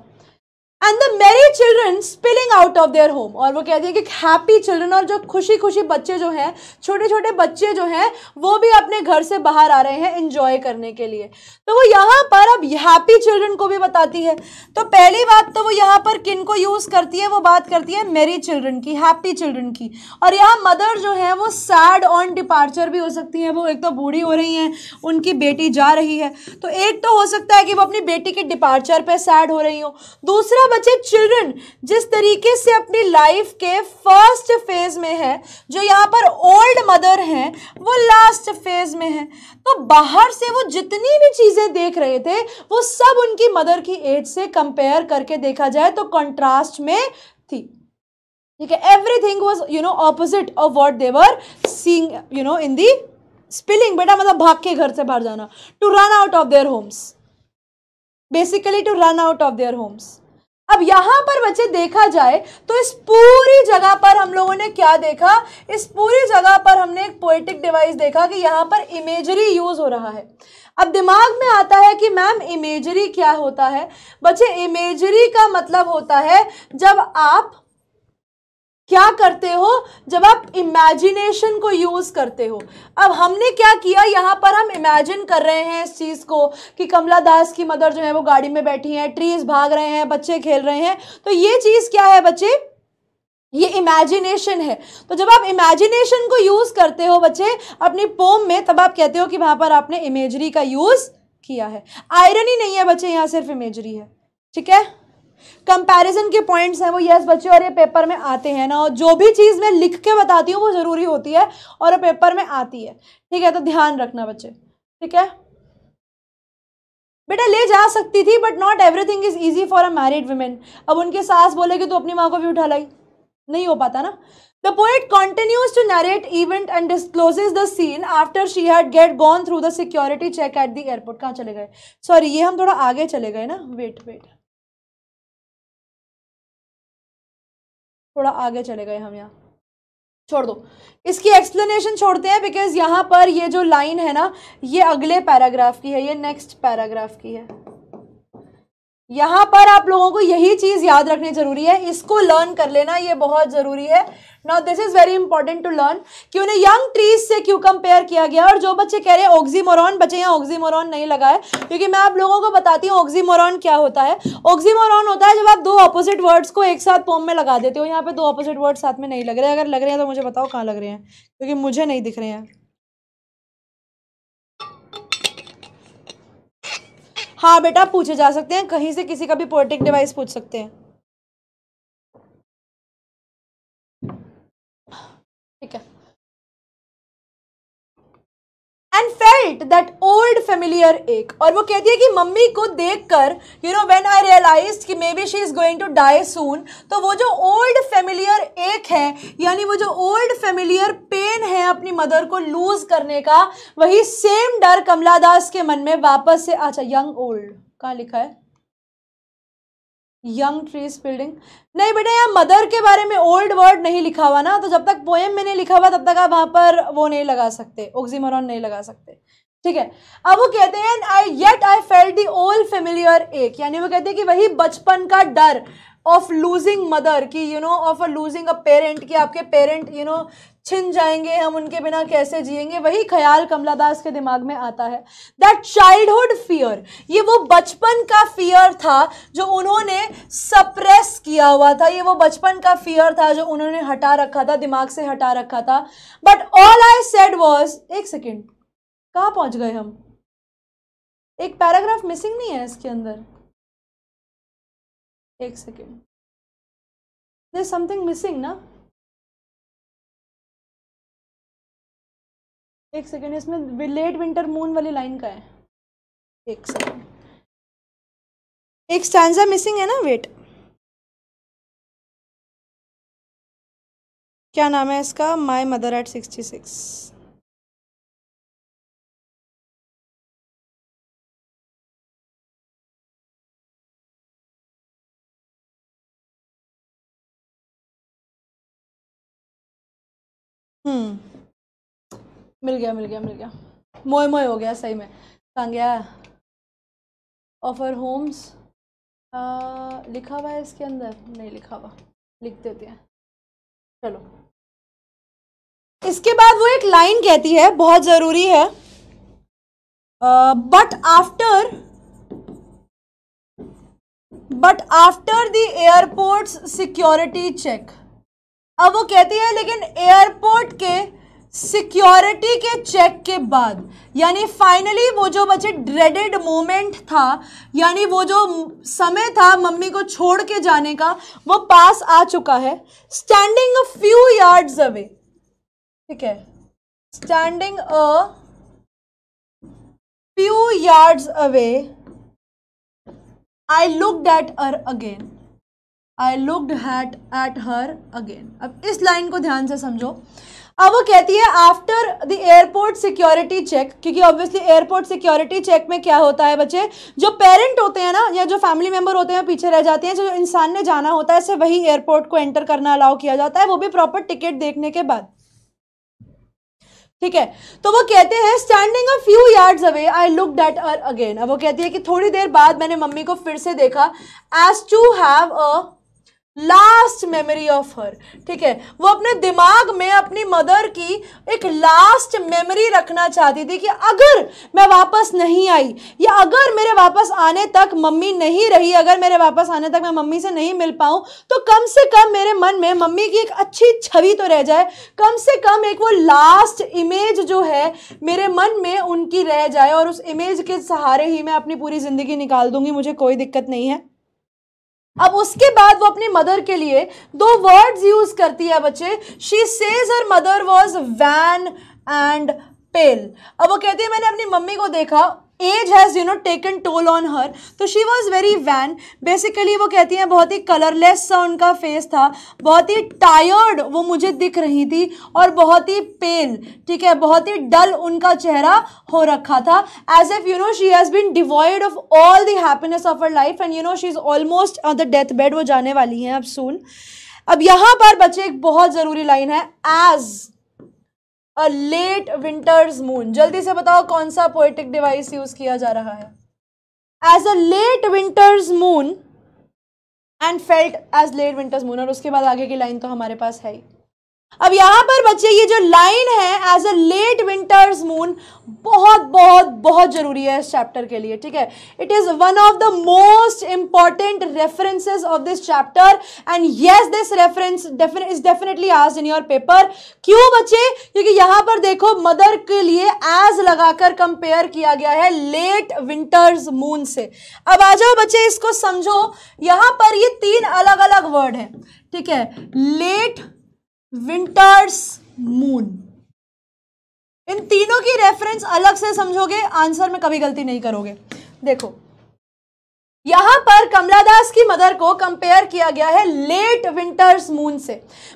and the merry children spilling out of their home और वो कहती है कि हैप्पी चिल्ड्रन और जो खुशी खुशी बच्चे जो हैं छोटे छोटे बच्चे जो हैं वो भी अपने घर से बाहर आ रहे हैं इंजॉय करने के लिए तो वो यहाँ पर अब हैप्पी चिल्ड्रन को भी बताती है तो पहली बात तो वो यहाँ पर किन को यूज़ करती है वो बात करती है मेरी चिल्ड्रन की हैप्पी चिल्ड्रन की और यहाँ मदर जो है वो सैड ऑन डिपार्चर भी हो सकती है वो एक तो बूढ़ी हो रही हैं उनकी बेटी जा रही है तो एक तो हो सकता है कि वो अपनी बेटी के डिपार्चर पर सैड हो रही हो दूसरा बच्चे चिल्ड्रन जिस तरीके से अपनी लाइफ के फर्स्ट फेज में है जो यहाँ पर ओल्ड मदर हैं वो लास्ट फेज में है तो बाहर से वो जितनी भी चीज़ें देख रहे थे वो सब उनकी मदर की एज से कंपेयर करके देखा जाए तो कंट्रास्ट में थी ठीक है everything was you know opposite of what they were seeing you know in the spilling बेटा मतलब भाग के घर से बाहर जाना to run out of their homes basically to run out of their homes अब यहां पर बच्चे देखा जाए तो इस पूरी जगह पर हम लोगों ने क्या देखा इस पूरी जगह पर हमने एक पोइटिक डिवाइस देखा कि यहां पर इमेजरी यूज़ हो रहा है अब दिमाग में आता है कि मैम इमेजरी क्या होता है बच्चे इमेजरी का मतलब होता है जब आप क्या करते हो जब आप इमेजिनेशन को यूज़ करते हो अब हमने क्या किया यहाँ पर हम इमेजिन कर रहे हैं इस चीज़ को कि कमला दास की मदर जो है वो गाड़ी में बैठी हैं ट्रीज भाग रहे हैं बच्चे खेल रहे हैं तो ये चीज़ क्या है बच्चे ये इमेजिनेशन है तो जब आप इमेजिनेशन को यूज़ करते हो बच्चे अपनी पोम में तब आप कहते हो कि वहाँ पर आपने इमेजरी का यूज़ किया है ही नहीं है बच्चे यहाँ सिर्फ इमेजरी है ठीक है कंपैरिजन के पॉइंट्स हैं वो यस बच्चे और ये पेपर में आते हैं ना और जो भी चीज़ मैं लिख के बताती हूँ वो ज़रूरी होती है और पेपर में आती है ठीक है तो ध्यान रखना बच्चे ठीक है बेटा ले जा सकती थी but not everything is easy for a married women अब उनके सास बोले कि तू अपनी माँ को भी उठा लाई नहीं हो पाता ना the poet continues to narrate event and discloses the scene after she had get gone through the security check at the airport कहाँ चले गए सॉरी ये हम थोड़ा आगे चले गए ना वेट वेट थोड़ा आगे चले गए हम यहाँ छोड़ दो इसकी एक्सप्लेनेशन छोड़ते हैं बिकॉज यहाँ पर ये जो लाइन है ना ये अगले पैराग्राफ की है ये नेक्स्ट पैराग्राफ की है यहाँ पर आप लोगों को यही चीज़ याद रखनी ज़रूरी है इसको लर्न कर लेना ये बहुत ज़रूरी है now this is very important to learn कि उन्हें यंग ट्रीज से क्यों कंपेयर किया गया और जो बच्चे कह रहे हैं ऑक्सीमोरॉन बच्चे यहाँ ऑक्सीमोरॉन नहीं लगाए क्योंकि मैं आप लोगों को बताती हूँ ऑक्सीमोरॉन क्या होता है ऑक्सीमोरॉन होता है जब आप दो अपोजिट वर्ड्स को एक साथ पोम में लगा देते हो यहाँ पे दो अपोजिट वर्ड साथ में नहीं लग रहे अगर लग रहे हैं तो मुझे बताओ कहाँ लग रहे हैं क्योंकि मुझे नहीं दिख रहे हैं हाँ बेटा पूछे जा सकते हैं कहीं से किसी का भी पोलिटिक डिवाइस पूछ सकते हैं ठीक है and felt that old familiar एक और वो कहती है कि मम्मी को देख कर you know when I realize कि maybe she is going to die soon तो वो जो ओल्ड फेमिलियर एक है यानी वो जो ओल्ड फेमिलियर पेन है अपनी मदर को लूज़ करने का वही सेम डर कमला दास के मन में वापस से अच्छा यंग ओल्ड कहाँ लिखा है यंग ट्रीज बिल्डिंग नहीं बेटा यहाँ मदर के बारे में ओल्ड वर्ड नहीं लिखा हुआ ना तो जब तक पोएम में नहीं लिखा हुआ तब तक आप वहां पर वो नहीं लगा सकते ऑक्सीमोरॉन नहीं लगा सकते ठीक है अब वो कहते हैं I yet I felt the old familiar ache यानी वो कहते हैं कि वही बचपन का डर ऑफ लूजिंग मदर की you know of a losing a parent कि आपके पेरेंट यू नो छिन जाएंगे हम उनके बिना कैसे जिएंगे वही ख्याल कमला दास के दिमाग में आता है दैट चाइल्डहुड फियर ये वो बचपन का फियर था जो उन्होंने सप्रेस किया हुआ था ये वो बचपन का फियर था जो उन्होंने हटा रखा था दिमाग से हटा रखा था but all I said was एक सेकेंड कहाँ पहुँच गए हम एक पैराग्राफ मिसिंग नहीं है इसके अंदर एक सेकेंड देर समथिंग मिसिंग ना एक सेकेंड इसमें लेट विंटर मून वाली लाइन का है एक सेकेंड एक स्टैंडा मिसिंग है ना वेट क्या नाम है इसका my mother at sixty six हम्म मिल गया मिल गया मिल गया मोए मोए हो गया सही में कहाँ गया ऑफर होम्स लिखा हुआ है इसके अंदर नहीं लिखा हुआ लिख देते हैं चलो इसके बाद वो एक लाइन कहती है बहुत ज़रूरी है but after but after the airport's security check अब वो कहती है लेकिन एयरपोर्ट के सिक्योरिटी के चेक के बाद यानी फाइनली वो जो बचे ड्रेडेड मोमेंट था यानी वो जो समय था मम्मी को छोड़ के जाने का वो पास आ चुका है standing a few yards away ठीक है standing a few yards away I look at her again I looked at at her again अब इस लाइन को ध्यान से समझो अब वो कहती है after the airport security check क्योंकि ऑब्वियसली एयरपोर्ट सिक्योरिटी चेक में क्या होता है बच्चे जो पेरेंट होते हैं ना या जो फैमिली मेम्बर होते हैं पीछे रह जाते हैं जो इंसान ने जाना होता है सिर्फ वही एयरपोर्ट को एंटर करना अलाउ किया जाता है वो भी प्रॉपर टिकट देखने के बाद ठीक है तो वो कहते हैं standing a few yards away I look at her again अब वो कहती है कि थोड़ी देर बाद मैंने मम्मी को फिर से देखा as to have a last memory of her ठीक है वो अपने दिमाग में अपनी मदर की एक लास्ट मेमोरी रखना चाहती थी कि अगर मैं वापस नहीं आई या अगर मेरे वापस आने तक मम्मी नहीं रही अगर मेरे वापस आने तक मैं मम्मी से नहीं मिल पाऊँ तो कम से कम मेरे मन में मम्मी की एक अच्छी छवि तो रह जाए कम से कम एक वो लास्ट इमेज जो है मेरे मन में उनकी रह जाए और उस इमेज के सहारे ही मैं अपनी पूरी ज़िंदगी निकाल दूंगी मुझे कोई दिक्कत नहीं है अब उसके बाद वो अपनी मदर के लिए दो वर्ड्स यूज करती है बच्चे she says her mother was wan and pale अब वो कहती है मैंने अपनी मम्मी को देखा as has you know taken toll on her तो she was very wan basically वो कहती हैं बहुत ही कलरलेस सा उनका फेस था बहुत ही टायर्ड वो मुझे दिख रही थी और बहुत ही पेल ठीक है बहुत ही डल उनका चेहरा हो रखा था as if you know she has been devoid of all the happiness of her life and you know she is almost on the death bed वो जाने वाली हैं अब सून अब यहाँ पर बच्चे एक बहुत ज़रूरी लाइन है as a late winter's moon जल्दी से बताओ कौन सा पोएटिक डिवाइस यूज किया जा रहा है as a late winter's moon and felt as late winter's moon और उसके बाद आगे की लाइन तो हमारे पास है ही अब यहां पर बच्चे ये जो लाइन है as a late winter's moon बहुत बहुत बहुत ज़रूरी है इस चैप्टर के लिए ठीक है it is one of the most important references of this chapter and yes this reference is definitely आज इन योर पेपर क्यों बच्चे क्योंकि यहां पर देखो मदर के लिए एज लगाकर कंपेयर किया गया है लेट विंटर्स मून से अब आ जाओ बच्चे इसको समझो यहां पर ये तीन अलग अलग वर्ड है ठीक है लेट विंटर्स मून इन तीनों की रेफरेंस अलग से समझोगे आंसर में कभी गलती नहीं करोगे देखो यहां पर कमलादास की मदर को कंपेयर किया गया है लेट विंटर्स मून से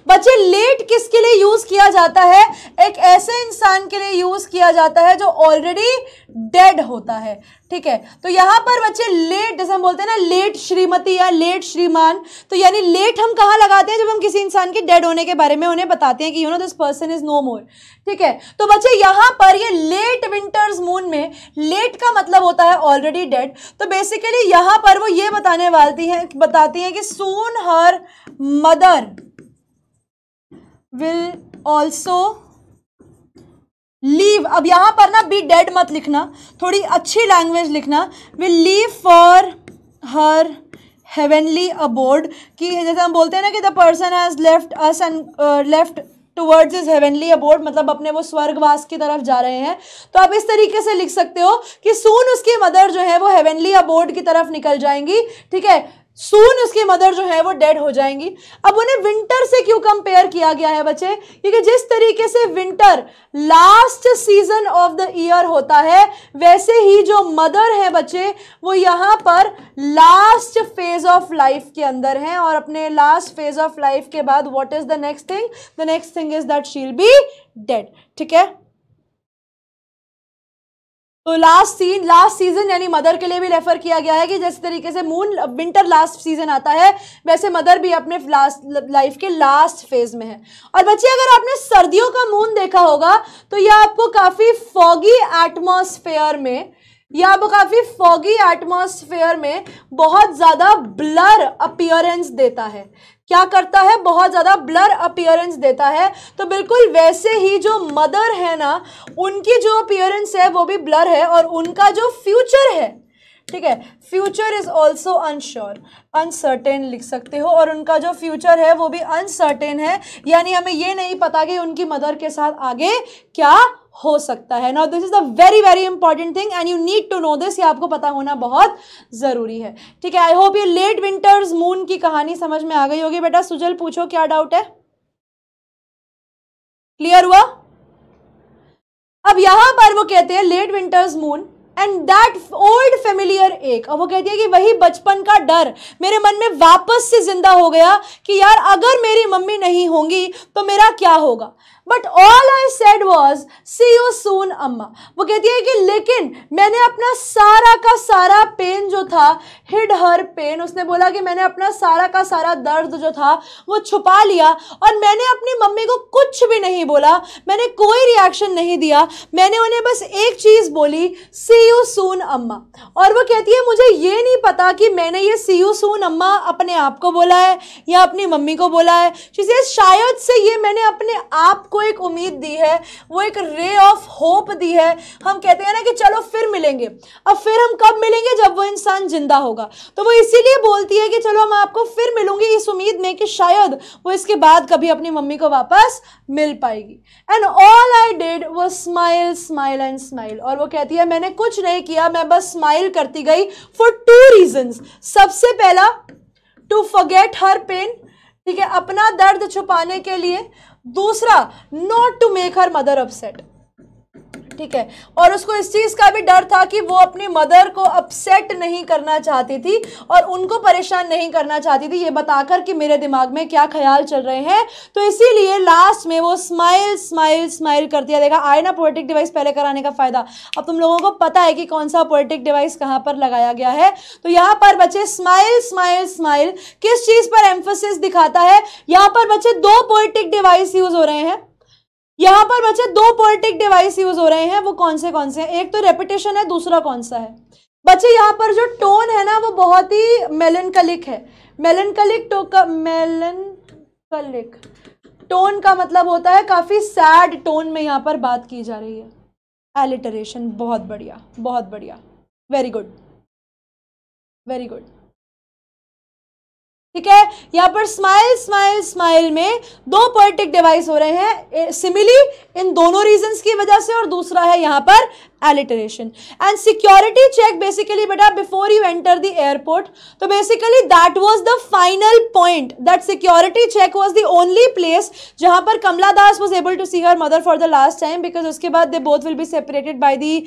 बच्चे लेट किसके लिए यूज किया जाता है एक ऐसे इंसान के लिए यूज किया जाता है जो ऑलरेडी डेड होता है ठीक है तो यहां पर बच्चे लेट जैसे हम बोलते हैं ना लेट श्रीमती या लेट श्रीमान तो यानी लेट हम कहां लगाते हैं जब हम किसी इंसान के डेड होने के बारे में उन्हें बताते हैं कि you know this person is no more ठीक है तो बच्चे यहां पर ये लेट विंटर्स मून में लेट का मतलब होता है ऑलरेडी डेड तो बेसिकली यहां पर वो ये बताने वाली है बताती है कि soon her mother will also leave अब यहाँ पर ना बी डेड मत लिखना थोड़ी अच्छी लैंग्वेज लिखना will leave for her heavenly abode कि जैसे हम बोलते हैं ना कि the person has left us and left towards his heavenly abode मतलब अपने वो स्वर्गवास की तरफ जा रहे हैं तो आप इस तरीके से लिख सकते हो कि सून उसकी मदर जो है वो हेवनली अबोर्ड की तरफ निकल जाएंगी ठीक है सून उसके मदर जो है वो डेड हो जाएंगी अब उन्हें विंटर से क्यों कंपेयर किया गया है बच्चे क्योंकि जिस तरीके से winter last season of the year होता है वैसे ही जो मदर है बच्चे वो यहां पर लास्ट फेज ऑफ लाइफ के अंदर हैं और अपने लास्ट फेज ऑफ लाइफ के बाद what is the next thing the next thing is that she'll be dead ठीक है तो लास्ट सीन लास्ट सीजन यानी मदर के लिए भी रेफर किया गया है कि जैसे तरीके से मून विंटर लास्ट सीजन आता है वैसे मदर भी अपने लास्ट लाइफ के लास्ट फेज में है और बच्चे अगर आपने सर्दियों का मून देखा होगा तो यह आपको काफ़ी फॉगी एटमोसफेयर में यह आपको काफ़ी फॉगी एटमोसफेयर में बहुत ज़्यादा ब्लर अपियरेंस देता है क्या करता है बहुत ज़्यादा ब्लर अपियरेंस देता है तो बिल्कुल वैसे ही जो मदर है ना उनकी जो अपियरेंस है वो भी ब्लर है और उनका जो फ्यूचर है ठीक है future is also unsure uncertain लिख सकते हो और उनका जो फ्यूचर है वो भी अनसर्टेन है यानी हमें ये नहीं पता कि उनकी मदर के साथ आगे क्या हो सकता है now this is a very very important thing and you need to know this ये आपको पता होना बहुत ज़रूरी है ठीक है आई होप ये लेट विंटर्स मून की कहानी समझ में आ गई होगी बेटा सुजल पूछो क्या डाउट है क्लियर हुआ अब यहां पर वो कहते हैं late winter's moon and that old familiar एक और वो कहती है कि वही बचपन का डर मेरे मन में वापस से जिंदा हो गया कि यार अगर मेरी मम्मी नहीं होंगी तो मेरा क्या होगा but all I said was see you soon Amma वो कहती है कि लेकिन मैंने अपना सारा का सारा पेन जो था हिड हर पेन उसने बोला कि मैंने अपना सारा का सारा दर्द जो था वो छुपा लिया और मैंने अपनी मम्मी को कुछ भी नहीं बोला मैंने कोई रिएक्शन नहीं दिया मैंने उन्हें बस एक चीज़ बोली सी यू सून अम्मा और वो कहती है मुझे ये नहीं पता कि मैंने ये सी यू सून अम्मा अपने आप को बोला है या अपनी मम्मी को बोला है शायद से ये मैंने अपने आप सबको एक उम्मीद दी है वो एक रे ऑफ होप दी है हम कहते हैं ना कि चलो फिर मिलेंगे अब फिर हम कब मिलेंगे जब वो इंसान जिंदा होगा तो वो इसीलिए बोलती है कि चलो मैं आपको फिर मिलूंगी इस उम्मीद में कि शायद वो इसके बाद कभी अपनी मम्मी को वापस मिल पाएगी एंड ऑल आई डिड वो स्माइल स्माइल एंड स्माइल और वो कहती है मैंने कुछ नहीं किया मैं बस स्माइल करती गई फॉर टू रीजंस सबसे पहला टू फॉरगेट हर पेन ठीक है अपना दर्द छुपाने के लिए दूसरा not to make her mother upset ठीक है और उसको इस चीज़ का भी डर था कि वो अपनी मदर को अपसेट नहीं करना चाहती थी और उनको परेशान नहीं करना चाहती थी ये बताकर कि मेरे दिमाग में क्या ख्याल चल रहे हैं तो इसीलिए लास्ट में वो स्माइल स्माइल स्माइल कर दिया देखा आए ना पोलिटिक डिवाइस पहले कराने का फ़ायदा अब तुम लोगों को पता है कि कौन सा पोलिटिक डिवाइस कहाँ पर लगाया गया है तो यहाँ पर बच्चे स्माइल स्माइल स्माइल किस चीज़ पर एम्फोसिस दिखाता है यहाँ पर बच्चे दो पोलिटिक डिवाइस यूज़ हो रहे हैं यहाँ पर बच्चे दो पोलिटिक डिवाइस यूज हो रहे हैं वो कौन से कौन से हैं एक तो रेपिटेशन है दूसरा कौन सा है बच्चे यहाँ पर जो टोन है ना वो बहुत ही मेलनकलिक है मेलनकलिक टोका मेलनकलिक टोन का मतलब होता है काफ़ी सैड टोन में यहाँ पर बात की जा रही है एलिटरेशन बहुत बढ़िया बहुत बढ़िया वेरी गुड वेरी गुड ठीक है यहाँ पर स्माइल स्माइल स्माइल में दो पोइटिक डिवाइस हो रहे हैं सिमिली इन दोनों रीजंस की वजह से और दूसरा है यहाँ पर alliteration and security check basically बेटा before you enter the airport तो basically that was the final point that security check was the only place जहां पर Kamala Das was able to see her mother for the last time because उसके बाद they both will be separated by the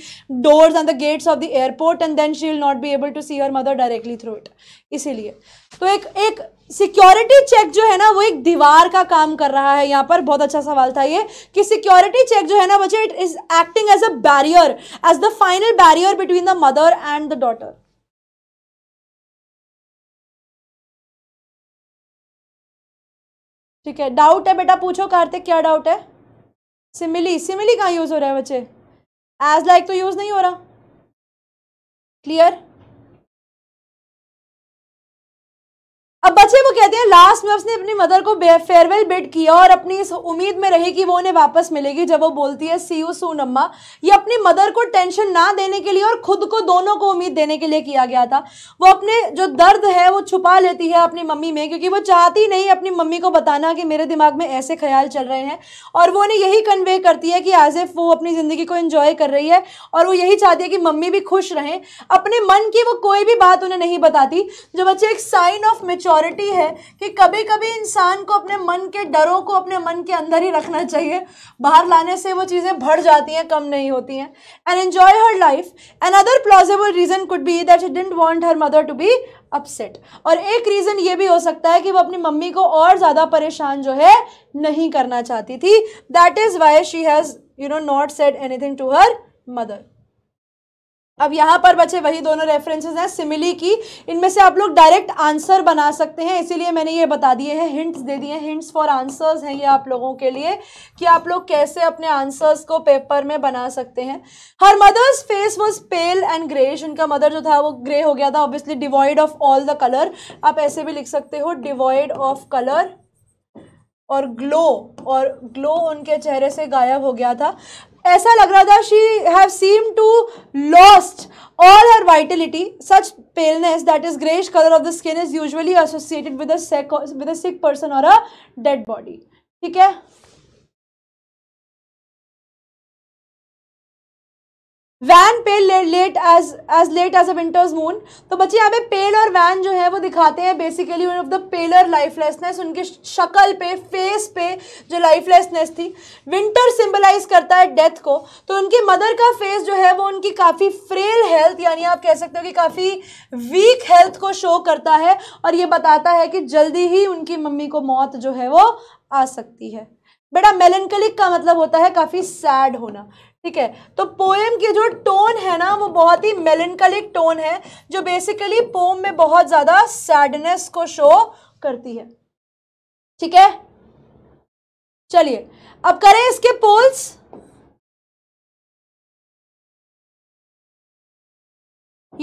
doors and the gates of the airport and then she will not be able to see her mother directly through it इसीलिए तो एक एक security check जो है ना वो एक दीवार का काम कर रहा है यहाँ पर बहुत अच्छा सवाल था ये कि सिक्योरिटी चेक जो है ना बच्चे it is acting as a barrier as the final barrier between the mother and the daughter ठीक है डाउट है बेटा पूछो कार्तिक क्या डाउट है सिमिली सिमिली कहाँ यूज़ हो रहा है बच्चे एज लाइक तो यूज़ नहीं हो रहा क्लियर अब बच्चे वो कहते हैं लास्ट में उसने अपनी मदर को फेयरवेल बिड किया और अपनी इस उम्मीद में रही कि वो उन्हें वापस मिलेगी जब वो बोलती है सी यू सून अम्मा ये अपनी मदर को टेंशन ना देने के लिए और खुद को दोनों को उम्मीद देने के लिए किया गया था वो अपने जो दर्द है वो छुपा लेती है अपनी मम्मी में क्योंकि वो चाहती नहीं अपनी मम्मी को बताना कि मेरे दिमाग में ऐसे ख्याल चल रहे हैं और वो उन्हें यही कन्वे करती है कि एज एफ वो अपनी ज़िंदगी को इन्जॉय कर रही है और वो यही चाहती है कि मम्मी भी खुश रहें अपने मन की वो कोई भी बात उन्हें नहीं बताती जो बच्चे एक साइन ऑफ मेचोर अथॉरिटी है कि कभी कभी इंसान को अपने मन के डरों को अपने मन के अंदर ही रखना चाहिए बाहर लाने से वो चीज़ें भर जाती हैं कम नहीं होती हैं and enjoy her life and other plausible reason could be that she didn't want her mother to be upset और एक रीज़न ये भी हो सकता है कि वो अपनी मम्मी को और ज़्यादा परेशान जो है नहीं करना चाहती थी that is why she has you know not said anything to her mother अब यहाँ पर बचे वही दोनों रेफरेंसेज हैं सिमिली की इनमें से आप लोग डायरेक्ट आंसर बना सकते हैं इसीलिए मैंने ये बता दिए हैं हिंट्स दे दिए हैं हिंट्स फॉर आंसर्स हैं ये आप लोगों के लिए कि आप लोग कैसे अपने आंसर्स को पेपर में बना सकते हैं her mother's face was pale and greyish उनका मदर जो था वो ग्रे हो गया था obviously devoid of all the colour आप ऐसे भी लिख सकते हो डिवॉइड ऑफ कलर और ग्लो और ग्लो उनके चेहरे से गायब हो गया था ऐसा लग रहा था she have seem to lost all her vitality such paleness that is grey's colour of the skin is usually associated with with person और अ डेड बॉडी ठीक है wan pale late as as late as a winter's moon तो बच्चे यहाँ पे पेल और van जो है वो दिखाते हैं basically one of the paler lifelessness उनके शक्ल पे फेस पे जो लाइफलेसनेस थी विंटर सिंबलाइज करता है डेथ को तो उनकी मदर का फेस जो है वो उनकी काफ़ी फ्रेल हेल्थ यानी आप कह सकते हो कि काफ़ी वीक हेल्थ को शो करता है और ये बताता है कि जल्दी ही उनकी मम्मी को मौत जो है वो आ सकती है बेटा मेलनकलिक का मतलब होता है काफ़ी सैड होना ठीक है तो पोएम की जो टोन है ना वो बहुत ही मेलनकलिक टोन है जो बेसिकली पोम में बहुत ज़्यादा सैडनेस को शो करती है ठीक है चलिए अब करें इसके पोल्स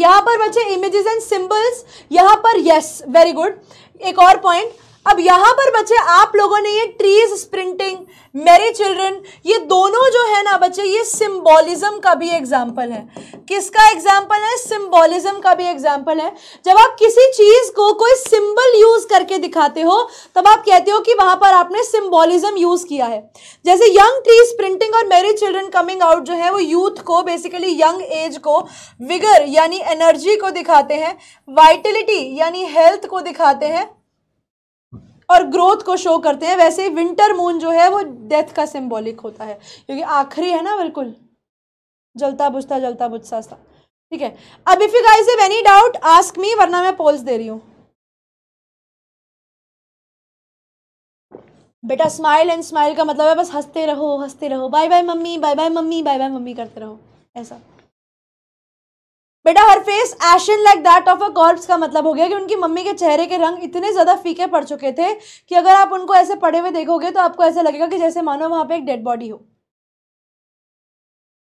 यहां पर बच्चे इमेजेस एंड सिंबल्स यहां पर यस वेरी गुड एक और पॉइंट अब यहाँ पर बच्चे आप लोगों ने ये ट्रीज स्प्रिंटिंग मेरी चिल्ड्रन ये दोनों जो है ना बच्चे ये सिम्बॉलिज्म का भी एग्जाम्पल है किसका एग्जाम्पल है सिम्बॉलिज्म का भी एग्जाम्पल है जब आप किसी चीज़ को कोई सिंबल यूज़ करके दिखाते हो तब आप कहते हो कि वहां पर आपने सिम्बॉलिज्म यूज़ किया है जैसे यंग ट्रीज प्रिंटिंग और मेरी चिल्ड्रन कमिंग आउट जो है वो यूथ को बेसिकली यंग एज को विगर यानी एनर्जी को दिखाते हैं वाइटिलिटी यानी हेल्थ को दिखाते हैं और ग्रोथ को शो करते हैं वैसे ही विंटर मून जो है वो डेथ का सिम्बॉलिक होता है क्योंकि आखिरी है ना बिल्कुल जलता बुझता जलता बुझता सा ठीक है अब if you guys have any doubt ask me वरना मैं पोल्स दे रही हूँ बेटा स्माइल एंड स्माइल का मतलब है बस हंसते रहो हंसते रहो bye bye mummy bye bye mummy bye bye mummy करते रहो ऐसा बेटा her face ashen like that of a corpse का मतलब हो गया कि उनकी मम्मी के चेहरे के रंग इतने ज़्यादा फीके पड़ चुके थे कि अगर आप उनको ऐसे पड़े हुए देखोगे तो आपको ऐसा लगेगा कि जैसे मानो वहाँ पे एक डेड बॉडी हो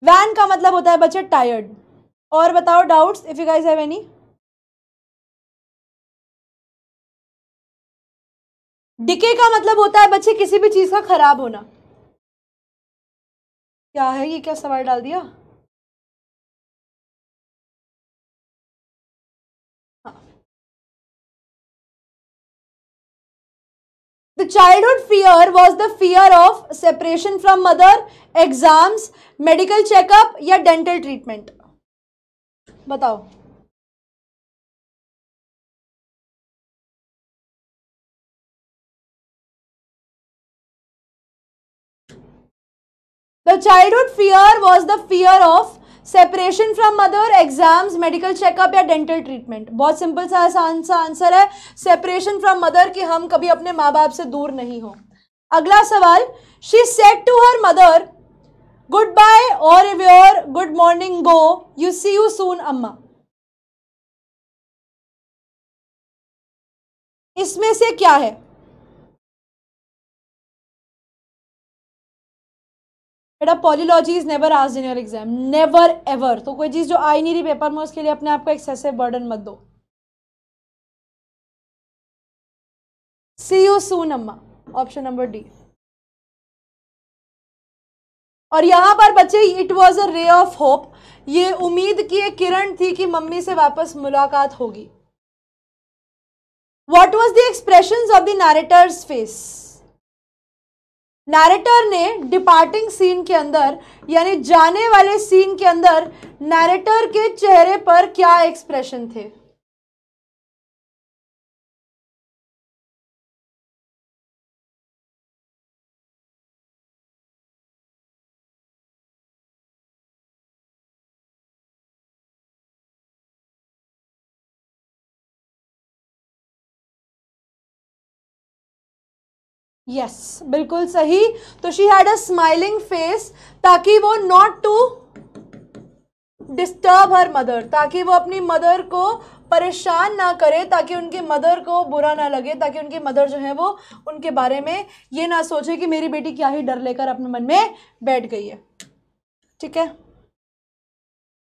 वैन का मतलब होता है बच्चे टायर्ड और बताओ doubts if you guys have any decay का मतलब होता है बच्चे किसी भी चीज़ का खराब होना क्या है ये क्या सवाल डाल दिया The childhood fear was the fear of separation from mother, exams, medical checkup या dental treatment. बताओ The childhood fear was the fear of separation from mother exams medical checkup या डेंटल ट्रीटमेंट बहुत सिंपल सा आसान सा answer है separation from mother कि हम कभी अपने माँ बाप से दूर नहीं हो अगला सवाल she said to her mother goodbye और your good morning go you see you soon Amma इसमें से क्या है बेटा पॉलिलॉजी इज नेवर आज in your exam never ever तो कोई चीज़ जो आई नहीं रही पेपर में उसके लिए अपने आप को एक्सेसिव बर्डन मत दो सी यू सून अम्मा ऑप्शन नंबर डी और यहां पर बच्चे it was a ray of hope ये उम्मीद की एक किरण थी कि मम्मी से वापस मुलाकात होगी what was the expression of the narrator's face narrator ने डिपार्टिंग सीन के अंदर यानी जाने वाले सीन के अंदर नैरेटर के चेहरे पर क्या एक्सप्रेशन थे यस yes, बिल्कुल सही तो she had a smiling face ताकि वो not to disturb her mother ताकि वो अपनी मदर को परेशान ना करे ताकि उनके मदर को बुरा ना लगे ताकि उनकी मदर जो है वो उनके बारे में ये ना सोचे कि मेरी बेटी क्या ही डर लेकर अपने मन में बैठ गई है ठीक है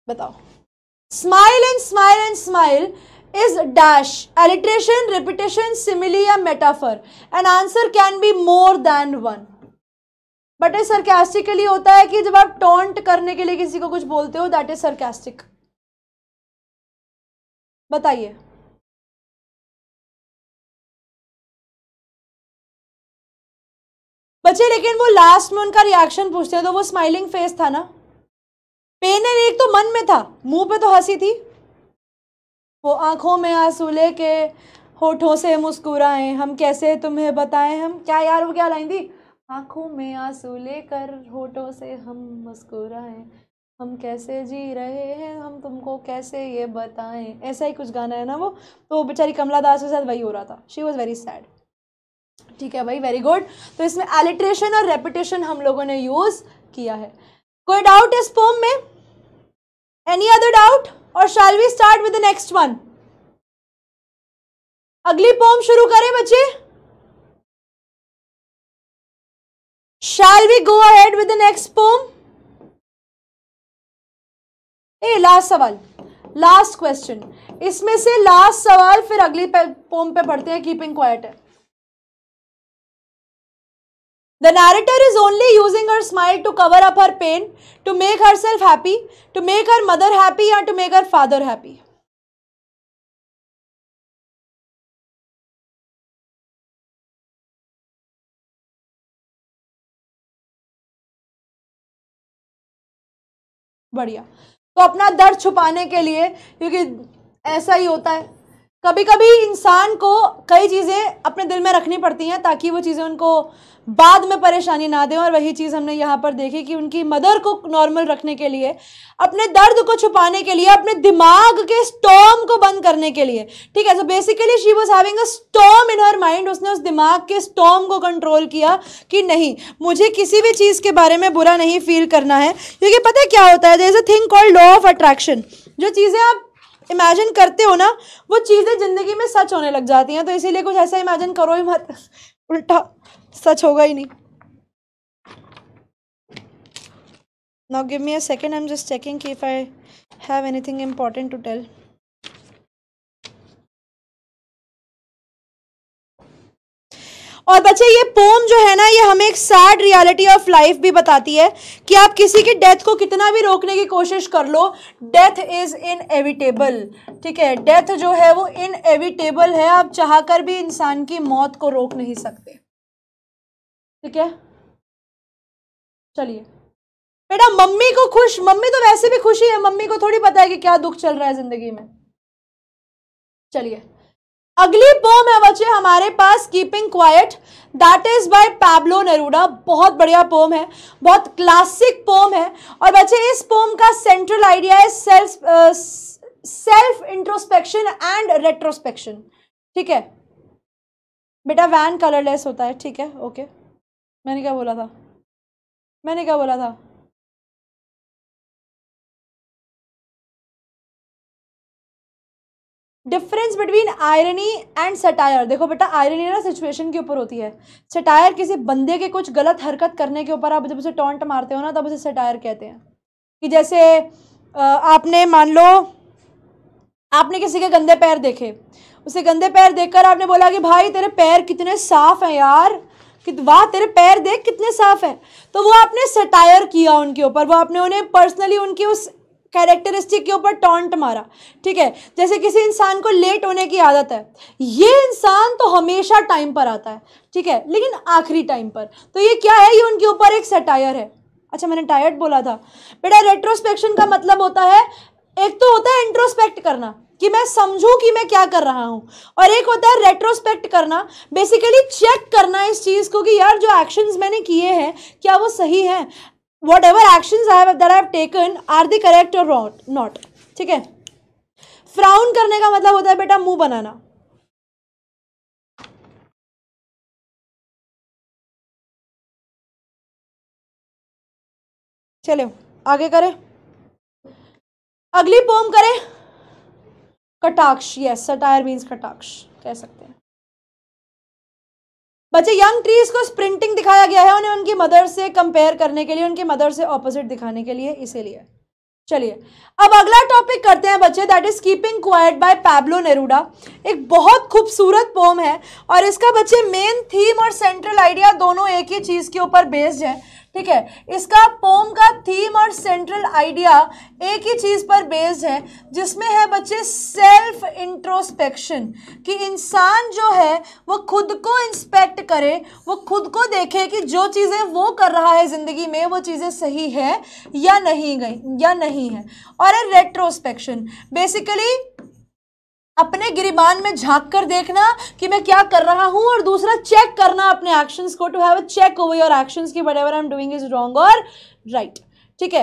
बताओ smile and smile and smile is dash alliteration repetition simile या metaphor an answer can be more than one but a sarcastically होता है कि जब आप टॉन्ट करने के लिए किसी को कुछ बोलते हो दैट इज सरकेस्टिक बताइए बच्चे लेकिन वो लास्ट में उनका रिएक्शन पूछते हैं तो वो स्माइलिंग फेस था ना पेन एक तो मन में था मुंह पे तो हंसी थी वो आँखों में आंसू लेके होठों से मुस्कुराएं हम कैसे तुम्हें बताएं हम क्या यार वो क्या लाइन थी आँखों में आंसू लेकर होठों से हम मुस्कुराएं हम कैसे जी रहे हैं हम तुमको कैसे ये बताएं ऐसा ही कुछ गाना है ना वो तो बेचारी कमला दास के साथ वही हो रहा था शी वॉज़ वेरी सैड ठीक है भाई वेरी गुड तो इसमें एलिट्रेशन और रेपिटेशन हम लोगों ने यूज़ किया है कोई डाउट इस फॉर्म में एनी अदर डाउट और shall we start with the next one अगली पोम शुरू करें बच्चे shall we go ahead with the next poem ए लास्ट सवाल लास्ट क्वेश्चन इसमें से लास्ट सवाल फिर अगली पोम पे पढ़ते हैं कीपिंग क्वाइट है The narrator is only using her smile to cover up her pain, to make herself happy, to make her mother happy or to make her father happy. बढ़िया तो अपना दर्द छुपाने के लिए क्योंकि ऐसा ही होता है कभी कभी इंसान को कई चीज़ें अपने दिल में रखनी पड़ती हैं ताकि वो चीज़ें उनको बाद में परेशानी ना दें और वही चीज़ हमने यहाँ पर देखी कि उनकी मदर को नॉर्मल रखने के लिए अपने दर्द को छुपाने के लिए अपने दिमाग के स्टॉम को बंद करने के लिए ठीक है so basically she was having a storm in her mind उसने उस दिमाग के स्टॉम को कंट्रोल किया कि नहीं मुझे किसी भी चीज़ के बारे में बुरा नहीं फील करना है क्योंकि पता है क्या होता है there is a thing called law of attraction जो चीज़ें आप इमेजिन करते हो ना वो चीज़ें ज़िंदगी में सच होने लग जाती हैं तो इसीलिए कुछ ऐसा इमेजिन करो ही मत उल्टा सच होगा ही नहीं now give me a second I am just checking कि if I have anything important to tell और बच्चे ये पोम जो है ना ये हमें एक सैड रियलिटी ऑफ लाइफ भी बताती है कि आप किसी की डेथ को कितना भी रोकने की कोशिश कर लो डेथ इज़ इनएविटेबल ठीक है डेथ जो है वो इनएविटेबल है आप चाह कर भी इंसान की मौत को रोक नहीं सकते ठीक है चलिए बेटा मम्मी को खुश मम्मी तो वैसे भी खुशी है मम्मी को थोड़ी पता है कि क्या दुख चल रहा है ज़िंदगी में चलिए अगली पोम है बच्चे हमारे पास keeping quiet that is by Pablo Neruda बहुत बढ़िया पोम है बहुत क्लासिक पोम है और बच्चे इस पोम का सेंट्रल आइडिया है self self introspection and retrospection ठीक है बेटा वैन कलरलेस होता है ठीक है ओके मैंने क्या बोला था मैंने क्या बोला था difference between irony and satire देखो बेटा आयरनी ना सिचुएशन के ऊपर होती है सटायर किसी बंदे के कुछ गलत हरकत करने के ऊपर आप जब उसे टॉन्ट मारते हो ना तब उसे सटायर कहते हैं कि जैसे आपने मान लो आपने किसी के गंदे पैर देखे उसे गंदे पैर देखकर आपने बोला कि भाई तेरे पैर कितने साफ हैं यार कि वाह तेरे पैर देख कितने साफ हैं तो वो आपने सटायर किया उनके ऊपर वो आपने उन्हें पर्सनली उनकी उस कैरेक्टरिस्टिक के ऊपर टॉन्ट मारा ठीक है जैसे किसी इंसान को लेट होने की आदत है ये इंसान तो हमेशा टाइम पर आता है ठीक है लेकिन आखिरी टाइम पर तो ये क्या है ये उनके ऊपर एक सटायर है अच्छा मैंने टायर्ड बोला था बेटा रेट्रोस्पेक्शन का मतलब होता है एक तो होता है इंट्रोस्पेक्ट करना कि मैं समझूं कि मैं क्या कर रहा हूं और एक होता है रेट्रोस्पेक्ट करना बेसिकली चेक करना इस चीज़ को कि यार जो एक्शंस मैंने किए हैं क्या वो सही हैं whatever action taken are the correct और नॉट ठीक है फ्राउन करने का मतलब होता है बेटा मुंह बनाना चलो आगे करें अगली पोम करें कटाक्ष यस सटायर मीन्स कटाक्ष कह सकते हैं बच्चे यंग ट्रीज को स्प्रिंटिंग दिखाया गया है उन्हें उनकी मदर से कंपेयर करने के लिए उनकी मदर से ऑपोजिट दिखाने के लिए इसीलिए चलिए अब अगला टॉपिक करते हैं बच्चे that is keeping quiet by Pablo Neruda एक बहुत खूबसूरत पोम है और इसका बच्चे मेन थीम और सेंट्रल आइडिया दोनों एक ही चीज़ के ऊपर बेस्ड है ठीक है इसका पोम का थीम और सेंट्रल आइडिया एक ही चीज़ पर बेस्ड है जिसमें है बच्चे सेल्फ इंट्रोस्पेक्शन कि इंसान जो है वो खुद को इंस्पेक्ट करे वो खुद को देखे कि जो चीज़ें वो कर रहा है ज़िंदगी में वो चीज़ें सही है या नहीं गई या नहीं है और रेट्रोस्पेक्शन बेसिकली अपने गिरिबान में झांक कर देखना कि मैं क्या कर रहा हूं और दूसरा चेक करना अपने एक्शंस को to have a check over your actions की whatever I am doing is wrong और राइट ठीक है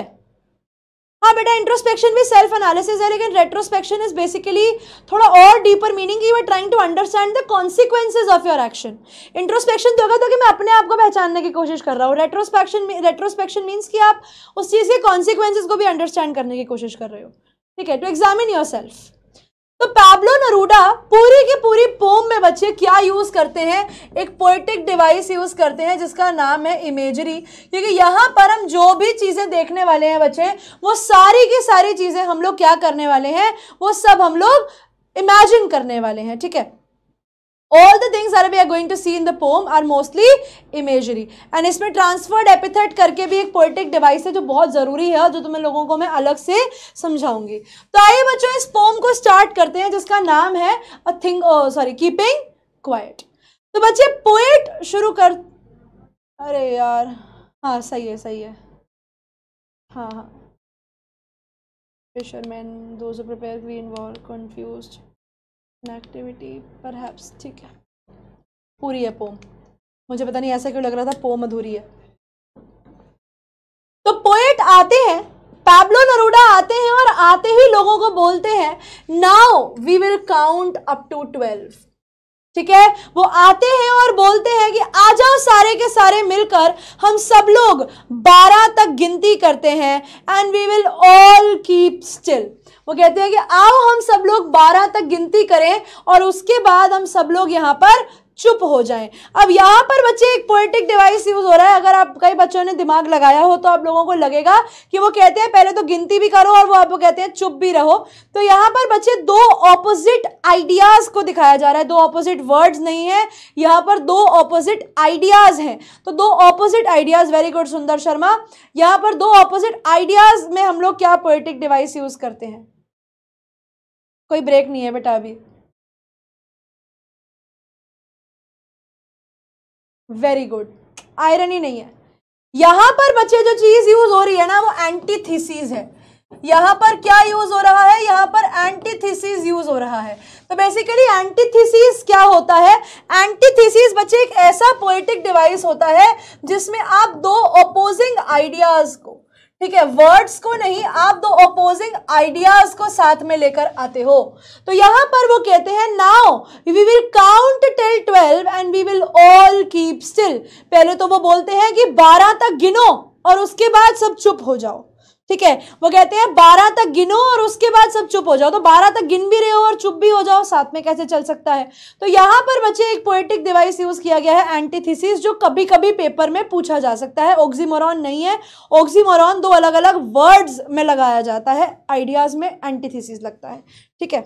हाँ बेटा इंट्रोस्पेक्शन भी सेल्फ एनालिसिस है लेकिन रेट्रोस्पेक्शन इज बेसिकली थोड़ा और deeper meaning you are trying to understand the consequences of your action introspection तो होगा तो कि मैं अपने आप को पहचानने की कोशिश कर रहा हूँ रेट्रोस्पेक्शन रेट्रोस्पेक्शन मीन्स कि आप उस चीज़ के कॉन्सिक्वेंसेज को भी अंडरस्टैंड करने की कोशिश कर रहे हो ठीक है टू एग्जामिन योर सेल्फ तो पैब्लो नरूडा पूरी की पूरी पोम में बच्चे क्या यूज करते हैं एक पोइटिक डिवाइस यूज करते हैं जिसका नाम है इमेजरी क्योंकि यहां पर हम जो भी चीजें देखने वाले हैं बच्चे वो सारी की सारी चीजें हम लोग क्या करने वाले हैं वो सब हम लोग इमेजिन करने वाले हैं ठीक है all the things are we are going to see in the poem are mostly imagery and इसमें ट्रांसफर्ड एपिथेट करके भी एक पोइटिक डिवाइस है जो बहुत जरूरी है जो तुम्हें लोगों को मैं अलग से समझाऊंगी तो आइए बच्चों इस पोम को स्टार्ट करते हैं जिसका नाम है a thing sorry keeping quiet तो बच्चे पोएट शुरू कर अरे यार हाँ सही है सही है हाँ हाँ फिशरमैन दो prepare green wall confuse activity perhaps ठीक है पूरी है पोम मुझे पता नहीं ऐसा क्यों लग रहा था पोम अधूरी है तो पोएट आते हैं पैब्लो नरूडा आते हैं और आते ही लोगों को बोलते हैं now we will count up to twelve ठीक है वो आते हैं और बोलते हैं कि आ जाओ सारे के सारे मिलकर हम सब लोग बारह तक गिनती करते हैं and we will all keep still वो कहते हैं कि आओ हम सब लोग बारह तक गिनती करें और उसके बाद हम सब लोग यहाँ पर चुप हो जाएं अब यहाँ पर बच्चे एक पोएटिक डिवाइस यूज़ हो रहा है अगर आप कई बच्चों ने दिमाग लगाया हो तो आप लोगों को लगेगा कि वो कहते हैं पहले तो गिनती भी करो और वो आपको कहते हैं चुप भी रहो तो यहाँ पर बच्चे दो ऑपोजिट आइडियाज़ को दिखाया जा रहा है दो ऑपोजिट वर्ड्स नहीं है यहाँ पर दो ऑपोजिट आइडियाज़ हैं तो दो ऑपोजिट आइडियाज़ वेरी गुड सुंदर शर्मा यहाँ पर दो ऑपोजिट आइडियाज़ में हम लोग क्या पोएटिक डिवाइस यूज़ करते हैं कोई ब्रेक नहीं है बेटा अभी वेरी गुड आयरन ही नहीं है यहां पर बच्चे जो चीज़ यूज़ हो रही है ना वो एंटीथीसिस है यहां पर क्या यूज हो रहा है यहां पर एंटीथीसिस यूज हो रहा है तो बेसिकली एंटीथीसिस क्या होता है एंटीथीसिस बच्चे एक ऐसा पोएटिक डिवाइस होता है जिसमें आप दो ओपोजिंग आइडियाज को ठीक है वर्ड्स को नहीं आप दो अपोजिंग आइडियाज को साथ में लेकर आते हो तो यहां पर वो कहते हैं now we will count till twelve and we will all keep still पहले तो वो बोलते हैं कि बारह तक गिनो और उसके बाद सब चुप हो जाओ ठीक है वो कहते हैं बारह तक गिनो और उसके बाद सब चुप हो जाओ तो बारह तक गिन भी रहे हो और चुप भी हो जाओ साथ में कैसे चल सकता है तो यहां पर बच्चे एक पोएटिक डिवाइस यूज किया गया है एंटीथिसिस जो कभी कभी पेपर में पूछा जा सकता है ऑक्सीमोरॉन नहीं है ऑक्सीमोरॉन दो अलग अलग वर्ड्स में लगाया जाता है आइडियाज में एंटीथिसिस लगता है ठीक है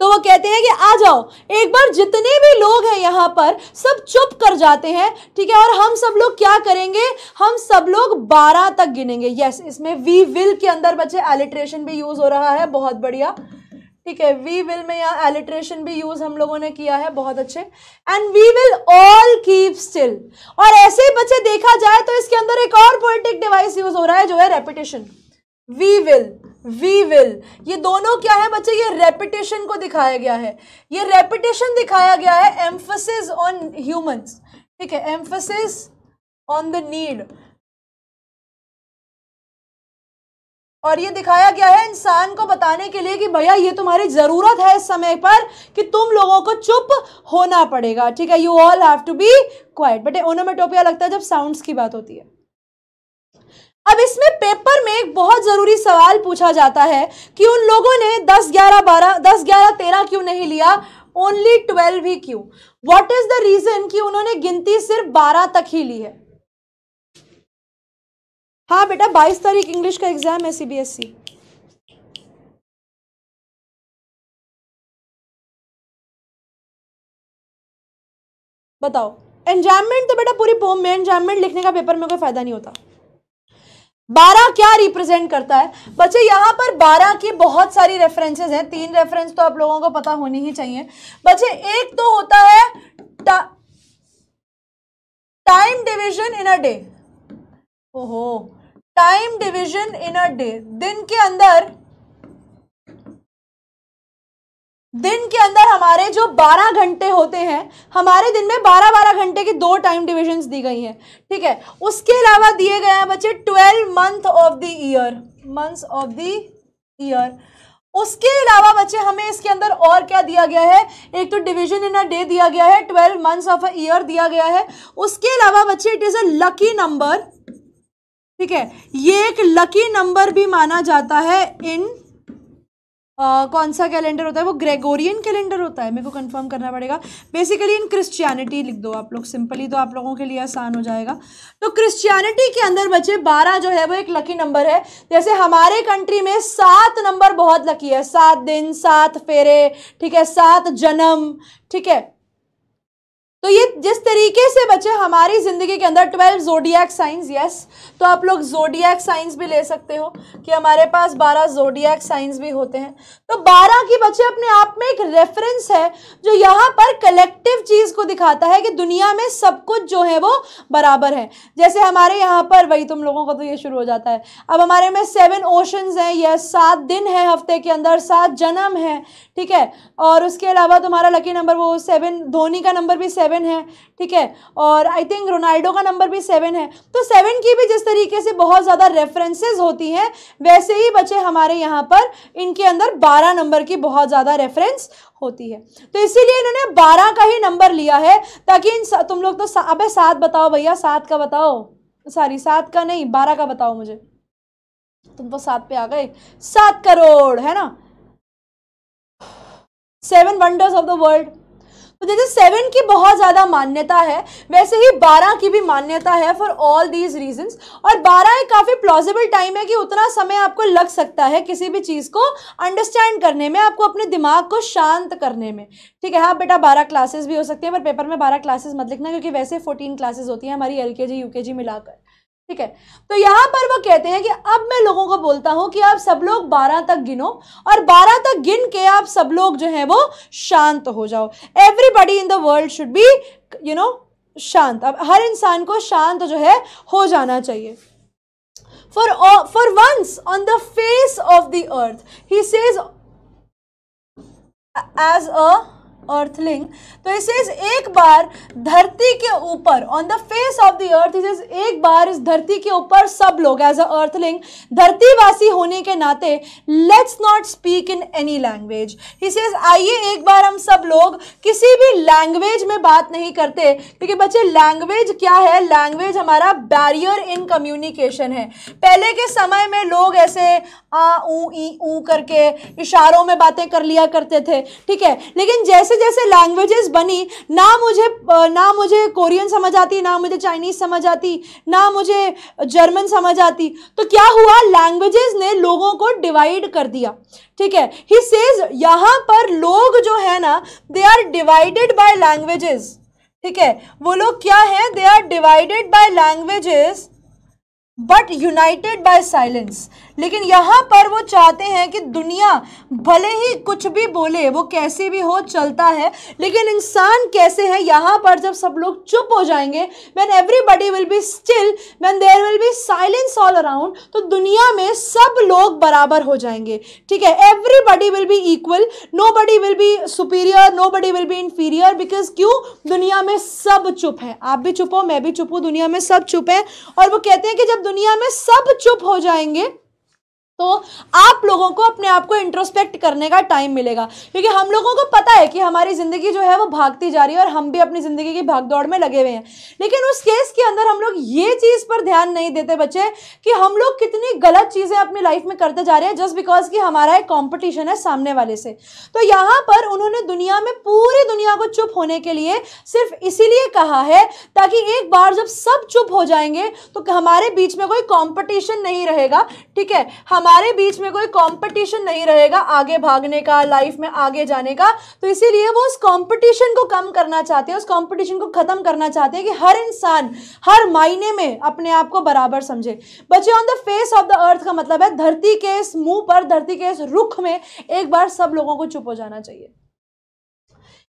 तो वो कहते हैं कि आ जाओ एक बार जितने भी लोग हैं यहाँ पर सब चुप कर जाते हैं ठीक है और हम सब लोग क्या करेंगे हम सब लोग बारह तक गिनेंगे यस इसमें वी विल के अंदर बच्चे एलिट्रेशन भी यूज़ हो रहा है बहुत बढ़िया ठीक है वी विल में यहाँ एलिट्रेशन भी यूज हम लोगों ने किया है बहुत अच्छे and we will all keep still और ऐसे ही बच्चे देखा जाए तो इसके अंदर एक और पोलिटिक डिवाइस यूज हो रहा है जो है repetition we will we will ये दोनों क्या है बच्चे ये रेपिटेशन को दिखाया गया है ये रेपिटेशन दिखाया गया है एम्फोसिस ऑन ह्यूमंस ठीक है एम्फोसिस ऑन द नीड और ये दिखाया गया है इंसान को बताने के लिए कि भैया ये तुम्हारी ज़रूरत है इस समय पर कि तुम लोगों को चुप होना पड़ेगा ठीक है you all have to be quiet but onomatopoeia लगता है जब साउंड्स की बात होती है अब इसमें पेपर में एक बहुत ज़रूरी सवाल पूछा जाता है कि उन लोगों ने 10, 11, 12, 10, 11, 13 क्यों नहीं लिया ओनली 12 ही क्यों व्हाट इज़ द रीज़न कि उन्होंने गिनती सिर्फ 12 तक ही ली है हाँ बेटा 22 तारीख इंग्लिश का एग्ज़ाम है सीबीएसई e. बताओ एंजॉयमेंट तो बेटा पूरी पोम में एंजाममेंट लिखने का पेपर में कोई फ़ायदा नहीं होता बारह क्या रिप्रेजेंट करता है बच्चे यहाँ पर बारह की बहुत सारी रेफरेंसेज हैं तीन रेफरेंस तो आप लोगों को पता होनी ही चाहिए बच्चे एक तो होता है time division in a day ओहो time division in a day दिन के अंदर दिन के अंदर हमारे जो 12 घंटे होते हैं हमारे दिन में 12-12 घंटे की दो टाइम डिविजन्स दी गई हैं ठीक है उसके अलावा दिए गए हैं बच्चे 12 month of the year months of the year उसके अलावा बच्चे हमें इसके अंदर और क्या दिया गया है एक तो डिवीजन इन अ डे दिया गया है twelve months of a year दिया गया है उसके अलावा बच्चे it is a lucky number ठीक है ये एक लकी नंबर भी माना जाता है इन आ, कौन सा कैलेंडर होता है वो ग्रेगोरियन कैलेंडर होता है मेरे को कंफर्म करना पड़ेगा बेसिकली इन क्रिश्चियनिटी लिख दो आप लोग सिंपली तो आप लोगों के लिए आसान हो जाएगा तो क्रिश्चियनिटी के अंदर बचे बारह जो है वो एक लकी नंबर है जैसे हमारे कंट्री में सात नंबर बहुत लकी है सात दिन सात फेरे ठीक है सात जन्म ठीक है तो ये जिस तरीके से बच्चे हमारी ज़िंदगी के अंदर ट्वेल्व जोडियक साइंस यस तो आप लोग जोडियक साइंस भी ले सकते हो कि हमारे पास बारह जोडियक साइंस भी होते हैं तो बारह की बच्चे अपने आप में एक रेफरेंस है जो यहाँ पर कलेक्टिव चीज़ को दिखाता है कि दुनिया में सब कुछ जो है वो बराबर है जैसे हमारे यहाँ पर वही तुम लोगों का तो ये शुरू हो जाता है अब हमारे में सेवन ओशंस हैं यस सात दिन है हफ्ते के अंदर सात जन्म है ठीक है और उसके अलावा तुम्हारा लकी नंबर वो सेवन धोनी का नंबर भी सेवन सेवन है ठीक है और आई थिंक रोनाल्डो का नंबर भी सेवन है तो सेवन की भी जिस तरीके से बहुत ज़्यादा रेफरेंसेज होती हैं वैसे ही बच्चे हमारे यहाँ पर इनके अंदर बारह नंबर की बहुत ज़्यादा रेफरेंस होती है तो इसीलिए इन्होंने बारह का ही नंबर लिया है ताकि इन सा, तुम लोग तो सा, अबे सात बताओ भैया सात का बताओ सॉरी सात का नहीं बारह का बताओ मुझे तुम तो सात पे आ गए सात करोड़ है ना seven wonders of the world तो जैसे सेवन की बहुत ज़्यादा मान्यता है वैसे ही बारह की भी मान्यता है फॉर ऑल दीज रीजन्स और बारह एक काफ़ी प्लॉजिबल टाइम है कि उतना समय आपको लग सकता है किसी भी चीज़ को अंडरस्टैंड करने में आपको अपने दिमाग को शांत करने में ठीक है हाँ बेटा बारह क्लासेस भी हो सकती हैं पर पेपर में बारह क्लासेस मत लिखना क्योंकि वैसे फोर्टीन क्लासेस होती हैं हमारी एल के जी यू के जी मिलाकर ठीक है तो यहां पर वो कहते हैं कि अब मैं लोगों को बोलता हूं कि आप सब लोग बारह तक गिनो और बारह तक गिन के आप सब लोग जो है वो शांत हो जाओ everybody in the world should be you know शांत अब हर इंसान को शांत जो है हो जाना चाहिए for for once on the face of the earth he says as a earthling तो इस एक बार धरती के ऊपर on the face of the earth is एक बार इस धरती के ऊपर सब लोग एज अ अर्थलिंग धरतीवासी होने के नाते let's not speak in any language इसे आइए एक बार हम सब लोग किसी भी लैंग्वेज में बात नहीं करते क्योंकि बच्चे लैंग्वेज क्या है लैंग्वेज हमारा बैरियर इन कम्युनिकेशन है पहले के समय में लोग ऐसे आ ऊ करके इशारों में बातें कर लिया करते थे ठीक है लेकिन जैसे जैसे जैसे लैंग्वेजेस बनी ना मुझे ना मुझे कोरियन समझ आती ना मुझे चाइनीज़ समझ आती ना मुझे जर्मन समझ आती तो क्या हुआ लैंग्वेजेस ने लोगों को डिवाइड कर दिया ठीक है ही सेज यहाँ पर लोग जो है ना they are divided by languages ठीक है वो लोग क्या है they are divided by languages but united by silence लेकिन यहाँ पर वो चाहते हैं कि दुनिया भले ही कुछ भी बोले वो कैसे भी हो चलता है लेकिन इंसान कैसे है यहाँ पर जब सब लोग चुप हो जाएंगे when everybody will be still when there will be silence all around तो दुनिया में सब लोग बराबर हो जाएंगे ठीक है everybody will be equal nobody will be superior nobody will be inferior because क्यों दुनिया में सब चुप है आप भी चुप हो मैं भी चुप हूँ दुनिया में सब चुप है और वो कहते हैं कि जब दुनिया में सब चुप हो जाएंगे तो आप लोगों को अपने आप को इंट्रोस्पेक्ट करने का टाइम मिलेगा क्योंकि हम लोगों को पता है कि हमारी ज़िंदगी जो है वो भागती जा रही है और हम भी अपनी ज़िंदगी की भागदौड़ में लगे हुए हैं लेकिन उस केस के अंदर हम लोग ये चीज़ पर ध्यान नहीं देते बच्चे कि हम लोग कितनी गलत चीज़ें अपनी लाइफ में करते जा रहे हैं जस्ट बिकॉज कि हमारा एक कॉम्पिटिशन है सामने वाले से तो यहाँ पर उन्होंने दुनिया में पूरी दुनिया को चुप होने के लिए सिर्फ इसीलिए कहा है ताकि एक बार जब सब चुप हो जाएंगे तो हमारे बीच में कोई कॉम्पिटिशन नहीं रहेगा ठीक है हम हमारे बीच में कोई कंपटीशन नहीं रहेगा आगे भागने का लाइफ में आगे जाने का तो इसीलिए वो उस कंपटीशन को कम करना चाहते हैं उस कंपटीशन को ख़त्म करना चाहते हैं कि हर इंसान हर मायने में अपने आप को बराबर समझे बच्चे on the face of the earth का मतलब है धरती के इस मुंह पर धरती के इस रुख में एक बार सब लोगों को चुप हो जाना चाहिए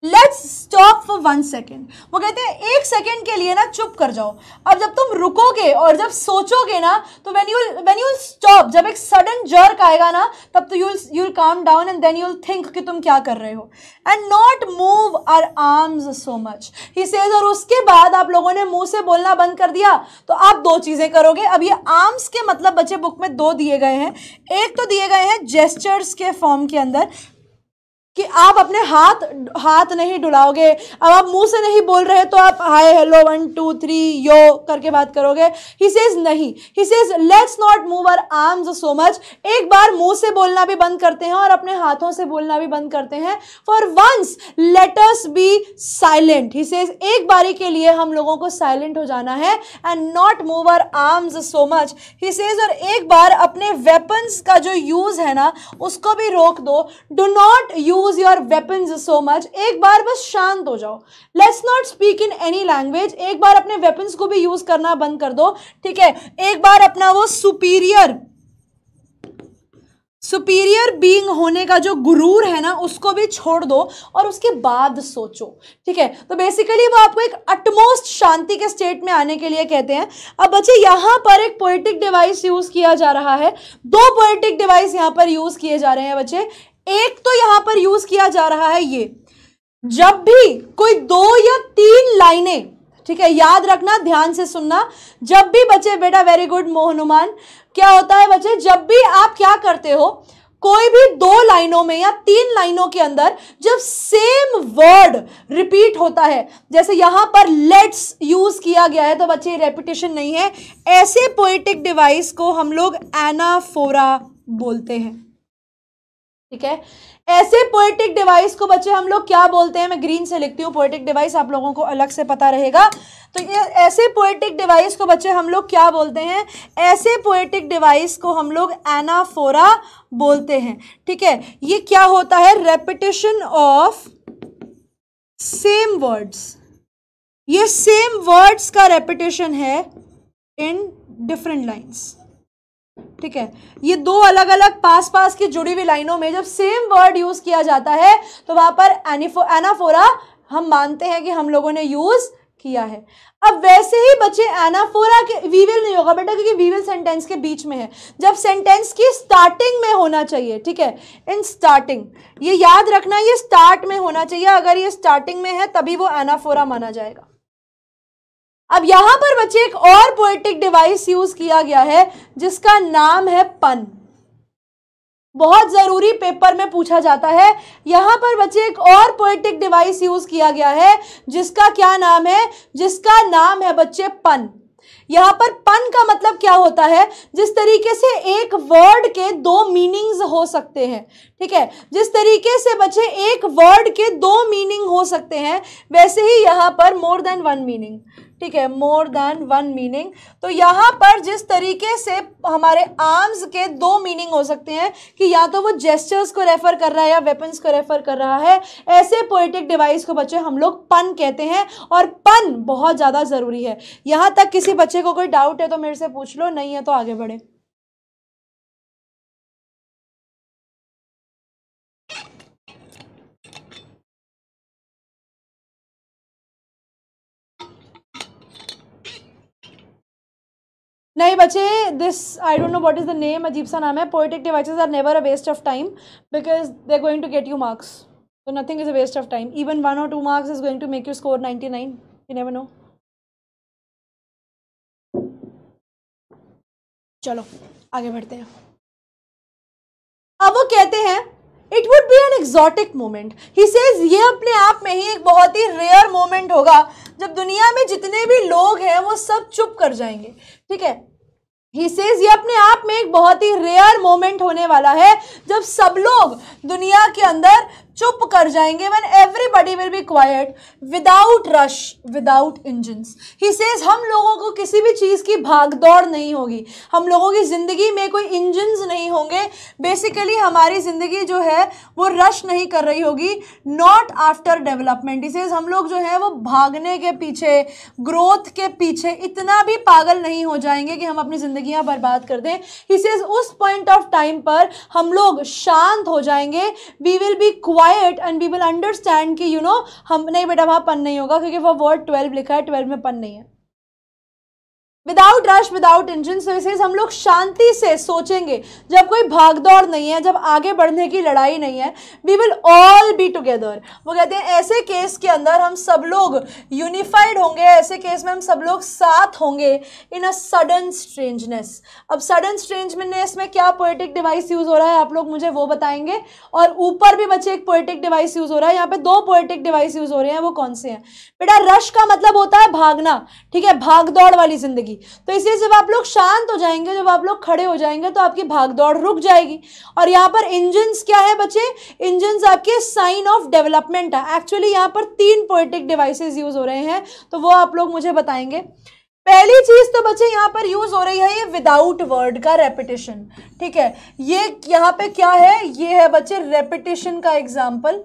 let's stop for one second वो कहते हैं एक सेकेंड के लिए ना चुप कर जाओ अब जब तुम रुकोगे और जब सोचोगे ना तो when you'll when you'll stop जब एक सडन जर्क आएगा ना तब तो you'll you'll calm down and then you'll think कि तुम क्या कर रहे हो and not move our arms so much he says और उसके बाद आप लोगों ने मुंह से बोलना बंद कर दिया तो आप दो चीज़ें करोगे अब ये आर्म्स के मतलब बच्चे बुक में दो दिए गए हैं एक तो दिए गए हैं जेस्टर्स के फॉर्म के अंदर कि आप अपने हाथ हाथ नहीं डुलाओगे अब आप मुंह से नहीं बोल रहे तो आप hi hello one two three yo करके बात करोगे ही सेज नहीं he says let's not move our arms so much एक बार मुंह से बोलना भी बंद करते हैं और अपने हाथों से बोलना भी बंद करते हैं for once let us be silent he says एक बारी के लिए हम लोगों को साइलेंट हो जाना है and not move our arms so much he says और एक बार अपने वेपन्स का जो यूज़ है ना उसको भी रोक दो do not use use your weapon so much एक बार बस शांत हो जाओ let's not speak in any language एक बार अपने वेपन्स को भी यूज करना बंद कर दो ठीक है एक बार अपना वो सुपीरियर सुपीरियर बीइंग होने का जो गुरूर है ना उसको भी छोड़ दो और उसके बाद सोचो ठीक है तो बेसिकली वो आपको एक अटमोस्ट शांति के स्टेट में आने के लिए कहते हैं अब बच्चे यहाँ पर एक पोइटिक डिवाइस यूज़ किया जा रहा है दो पोइटिक डिवाइस यहाँ पर यूज़ किए जा रहे हैं बच्चे एक तो यहां पर यूज किया जा रहा है ये जब भी कोई दो या तीन लाइनें ठीक है याद रखना ध्यान से सुनना जब भी बच्चे बेटा वेरी गुड मोहनुमान क्या होता है बच्चे जब भी आप क्या करते हो कोई भी दो लाइनों में या तीन लाइनों के अंदर जब सेम वर्ड रिपीट होता है जैसे यहां पर लेट्स यूज किया गया है तो बच्चे रेपिटेशन नहीं है ऐसे पोइटिक डिवाइस को हम लोग एनाफोरा बोलते हैं ठीक है ऐसे पोएटिक डिवाइस को बच्चे हम लोग क्या बोलते हैं मैं ग्रीन से लिखती हूँ पोएटिक डिवाइस आप लोगों को अलग से पता रहेगा तो ये ऐसे पोएटिक डिवाइस को बच्चे हम लोग क्या बोलते हैं ऐसे पोएटिक डिवाइस को हम लोग एनाफोरा बोलते हैं ठीक है ये क्या होता है रेपिटेशन ऑफ सेम वर्ड्स ये सेम वर्ड्स का रेपिटेशन है इन डिफरेंट लाइन्स ठीक है ये दो अलग अलग पास पास की जुड़ी हुई लाइनों में जब सेम वर्ड यूज़ किया जाता है तो वहां पर एनिफो एनाफोरा हम मानते हैं कि हम लोगों ने यूज़ किया है अब वैसे ही बच्चे एनाफोरा के वीविल नहीं होगा बेटा क्योंकि वीविल सेंटेंस के बीच में है जब सेंटेंस की स्टार्टिंग में होना चाहिए ठीक है इन स्टार्टिंग ये याद रखना ये स्टार्ट में होना चाहिए अगर ये स्टार्टिंग में है तभी वो एनाफोरा माना जाएगा अब यहाँ पर बच्चे एक और पोएटिक डिवाइस यूज किया गया है जिसका नाम है पन बहुत ज़रूरी पेपर में पूछा जाता है यहाँ पर बच्चे एक और पोएटिक डिवाइस यूज़ किया गया है जिसका क्या नाम है जिसका नाम है बच्चे पन यहाँ पर पन का मतलब क्या होता है जिस तरीके से एक वर्ड के दो मीनिंग्स हो सकते हैं ठीक है जिस तरीके से बच्चे एक वर्ड के दो मीनिंग हो सकते हैं वैसे ही यहाँ पर मोर देन वन मीनिंग ठीक है मोर देन वन मीनिंग तो यहाँ पर जिस तरीके से हमारे आर्म्स के दो मीनिंग हो सकते हैं कि या तो वो जेस्टर्स को रेफर कर रहा है या वेपन्स को रेफर कर रहा है ऐसे पोइटिक डिवाइस को बच्चे हम लोग पन कहते हैं और पन बहुत ज़्यादा ज़रूरी है यहाँ तक किसी बच्चे को कोई डाउट है तो मेरे से पूछ लो नहीं है तो आगे बढ़े नहीं बच्चे this I don't know what is the name अजीब सा नाम है poetic devices are never a waste of time because they are going to get you marks so nothing is a waste of time even one or two marks is going to make you score ninety nine you never know चलो आगे बढ़ते हैं अब वो कहते हैं it would be an exotic moment he says ये अपने आप में ही एक बहुत ही रेयर मोमेंट होगा जब दुनिया में जितने भी लोग हैं वो सब चुप कर जाएंगे ठीक है ही सेज ये अपने आप में एक बहुत ही रेयर मोमेंट होने वाला है जब सब लोग दुनिया के अंदर चुप कर जाएंगे when everybody will be quiet without rush without engine he says हम लोगों को किसी भी चीज़ की भाग दौड़ नहीं होगी हम लोगों की ज़िंदगी में कोई इंजन नहीं होंगे बेसिकली हमारी ज़िंदगी जो है वो रश नहीं कर रही होगी not after development he says हम लोग जो है वो भागने के पीछे ग्रोथ के पीछे इतना भी पागल नहीं हो जाएंगे कि हम अपनी जिंदगी बर्बाद कर दें ही सेज उस पॉइंट ऑफ टाइम पर हम लोग शांत हो जाएंगे we will be quiet try and and will understand understand कि you know हम नहीं बेटा वहाँ पन नहीं होगा क्योंकि वह वर्ड ट्वेल्व लिखा है ट्वेल्व में पन नहीं है without rush without engine services हम लोग शांति से सोचेंगे जब कोई भागदौड़ नहीं है जब आगे बढ़ने की लड़ाई नहीं है we will all be together वो कहते हैं ऐसे केस के अंदर हम सब लोग यूनिफाइड होंगे ऐसे केस में हम सब लोग साथ होंगे इन अ सडन स्ट्रेंजनेस अब सडन स्ट्रेंजनेस में क्या पोइटिक डिवाइस यूज़ हो रहा है आप लोग मुझे वो बताएंगे और ऊपर भी बच्चे एक पोइटिक डिवाइस यूज़ हो रहा है यहाँ पे दो पोइटिक डिवाइस यूज़ हो रहे हैं वो कौन से हैं बेटा रश का मतलब होता है भागना ठीक है भागदौड़ वाली ज़िंदगी तो इसलिए जब आप लोग शांत हो जाएंगे जब आप लोग खड़े हो जाएंगे तो आपकी भागदौड़ रुक जाएगी और यहाँ पर इंजन्स क्या है बच्चे इंजन्स आपके साइन ऑफ डेवलपमेंट है एक्चुअली यहाँ पर तीन पोइटिक डिवाइसेज यूज़ हो रहे हैं तो वो आप लोग मुझे बताएंगे पहली चीज तो बच्चे यहाँ पर यूज हो रही है ये विदाउट वर्ड का रेपिटेशन ठीक है ये यहाँ पे क्या है ये है बच्चे रेपिटेशन का एग्जाम्पल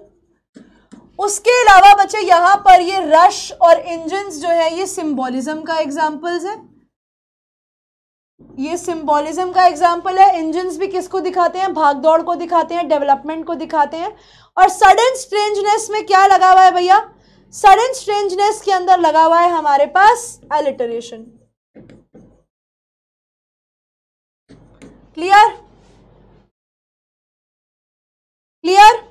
उसके अलावा बच्चे यहाँ पर ये रश और इंजन्स जो है ये सिम्बोलिज्म का एग्जाम्पल्स है ये सिंबॉलिज्म का एग्जाम्पल है इंजन भी किसको दिखाते हैं भागदौड़ को दिखाते हैं डेवलपमेंट को दिखाते हैं और सडन स्ट्रेंजनेस में क्या लगा हुआ है भैया सडन स्ट्रेंजनेस के अंदर लगा हुआ है हमारे पास एलिटरेशन क्लियर क्लियर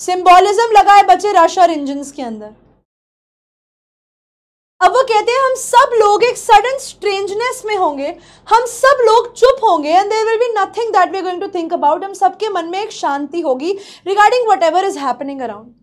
सिंबॉलिज्म लगा है बच्चे रश और इंजन के अंदर अब वो कहते हैं हम सब लोग एक सडन स्ट्रेंजनेस में होंगे हम सब लोग चुप होंगे and there will be nothing that we going to think about हम सबके मन में एक शांति होगी regarding what ever is happening around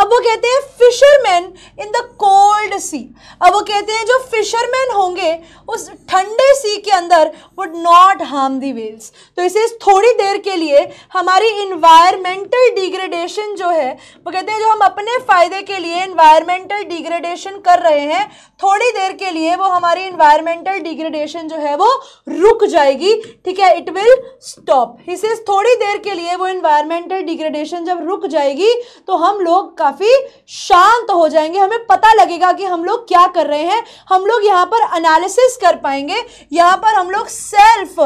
अब वो कहते हैं fisherman in the cold sea अब वो कहते हैं जो फिशरमैन होंगे उस ठंडे सी के अंदर would not harm the whales तो इसे इस थोड़ी देर के लिए हमारी इन्वायरमेंटल डिग्रेडेशन जो है वो कहते हैं जो हम अपने फ़ायदे के लिए इन्वायरमेंटल डिग्रेडेशन कर रहे हैं थोड़ी देर के लिए वो हमारी इन्वायरमेंटल डिग्रेडेशन जो है वो रुक जाएगी ठीक है इट विल स्टॉप इसे थोड़ी देर के लिए वो इन्वायरमेंटल डिग्रेडेशन जब रुक जाएगी तो हम लोग काफ़ी शांत हो जाएंगे हमें पता लगेगा कि हम लोग क्या कर रहे हैं हम लोग यहाँ पर अनालिसिस कर पाएंगे यहाँ पर हम लोग सेल्फ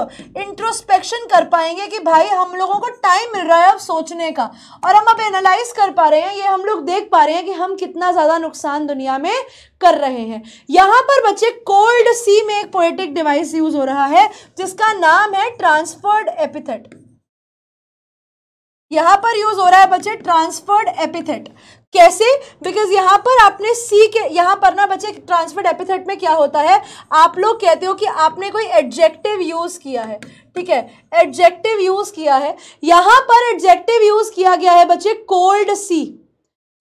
इंट्रोस्पेक्शन कर पाएंगे कि भाई हम लोगों को टाइम मिल रहा है अब सोचने का और हम अब एनालाइज कर पा रहे हैं ये हम लोग देख पा रहे हैं कि हम कितना ज़्यादा नुकसान दुनिया में कर रहे हैं यहाँ पर बच्चे कोल्ड सी में एक पोएटिक डिवाइस यूज हो रहा है जिसका नाम है ट्रांसफर्ड एपिथेट यहाँ पर यूज हो रहा है बच्चे ट्रांसफर्ड एपिथेट कैसे बिकॉज यहाँ पर आपने सी के यहाँ पर ना बच्चे ट्रांसफर्ड एपिथेट में क्या होता है आप लोग कहते हो कि आपने कोई एडजेक्टिव यूज़ किया है ठीक है एडजेक्टिव यूज़ किया है यहाँ पर एडजेक्टिव यूज़ किया गया है बच्चे कोल्ड सी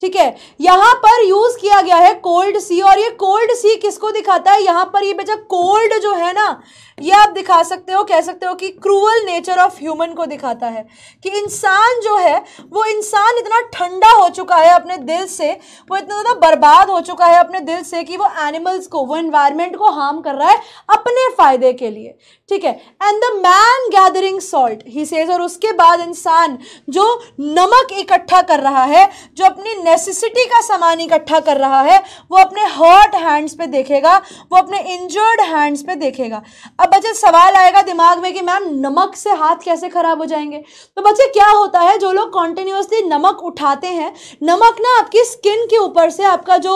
ठीक है यहां पर यूज किया गया है कोल्ड सी और ये कोल्ड सी किसको दिखाता है यहां पर ये बेचा कोल्ड जो है ना ये आप दिखा सकते हो कह सकते हो कि क्रूअल नेचर ऑफ ह्यूमन को दिखाता है कि इंसान जो है वो इंसान इतना ठंडा हो चुका है अपने दिल से वो इतना ज़्यादा बर्बाद हो चुका है अपने दिल से कि वो एनिमल्स को वो इन्वायरमेंट को हार्म कर रहा है अपने फ़ायदे के लिए ठीक है and the man gathering salt he says और उसके बाद इंसान जो नमक इकट्ठा कर रहा है जो अपनी नेसेसिटी का सामान इकट्ठा कर रहा है वो अपने हॉट हैंड्स पे देखेगा वो अपने इंजर्ड हैंड्स पे देखेगा अब बच्चे सवाल आएगा दिमाग में कि मैम नमक से हाथ कैसे खराब हो जाएंगे तो बच्चे क्या होता है जो लोग कॉन्टिन्यूसली नमक उठाते हैं नमक ना आपकी स्किन के ऊपर से आपका जो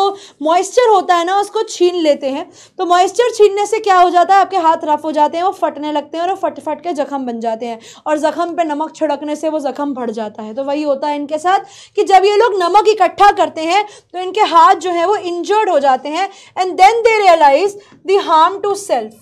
मॉइस्चर होता है ना उसको छीन लेते हैं तो मॉइस्चर छीनने से क्या हो जाता है आपके हाथ रफ हो जाते हैं वो फटने लगते हैं और फट फट के जख्म बन जाते हैं और जख्म पर नमक छिड़कने से वो जख्म बढ़ जाता है तो वही होता है इनके साथ कि जब ये लोग नमक इकट्ठा करते हैं तो इनके हाथ जो है वो इंजर्ड हो जाते हैं and then they realise the harm to self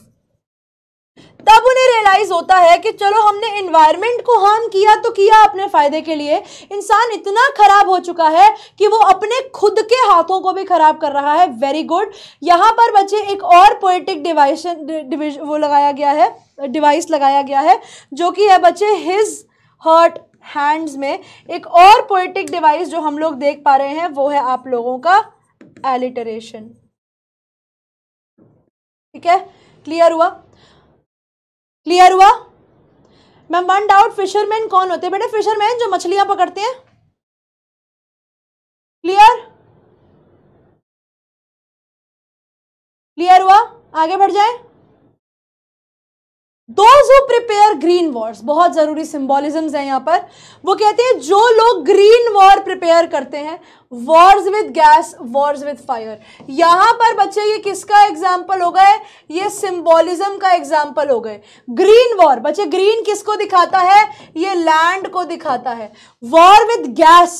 तब उन्हें रियलाइज होता है कि चलो हमने इन्वायरमेंट को हार्म किया तो किया अपने फायदे के लिए इंसान इतना खराब हो चुका है कि वो अपने खुद के हाथों को भी खराब कर रहा है वेरी गुड यहाँ पर बच्चे एक और पोइटिक डिवाइस वो लगाया गया है डिवाइस लगाया गया है जो कि है बच्चे हिज हर्ट हैंड्स में एक और पोइटिक डिवाइस जो हम लोग देख पा रहे हैं वो है आप लोगों का एलिटरेशन ठीक है क्लियर हुआ क्लियर हुआ मैम वन डाउट फिशरमैन कौन होते हैं बेटे फिशरमैन जो मछलियां पकड़ते हैं क्लियर क्लियर हुआ आगे बढ़ जाए those who prepare green wars बहुत ज़रूरी सिम्बॉलिज्म है यहाँ पर वो कहते हैं जो लोग ग्रीन वॉर प्रिपेयर करते हैं wars with gas wars with fire यहाँ पर बच्चे ये किसका एग्जाम्पल हो गए ये सिम्बॉलिज्म का एग्जाम्पल हो गए ग्रीन वॉर बच्चे ग्रीन किसको दिखाता है ये लैंड को दिखाता है वॉर विद गैस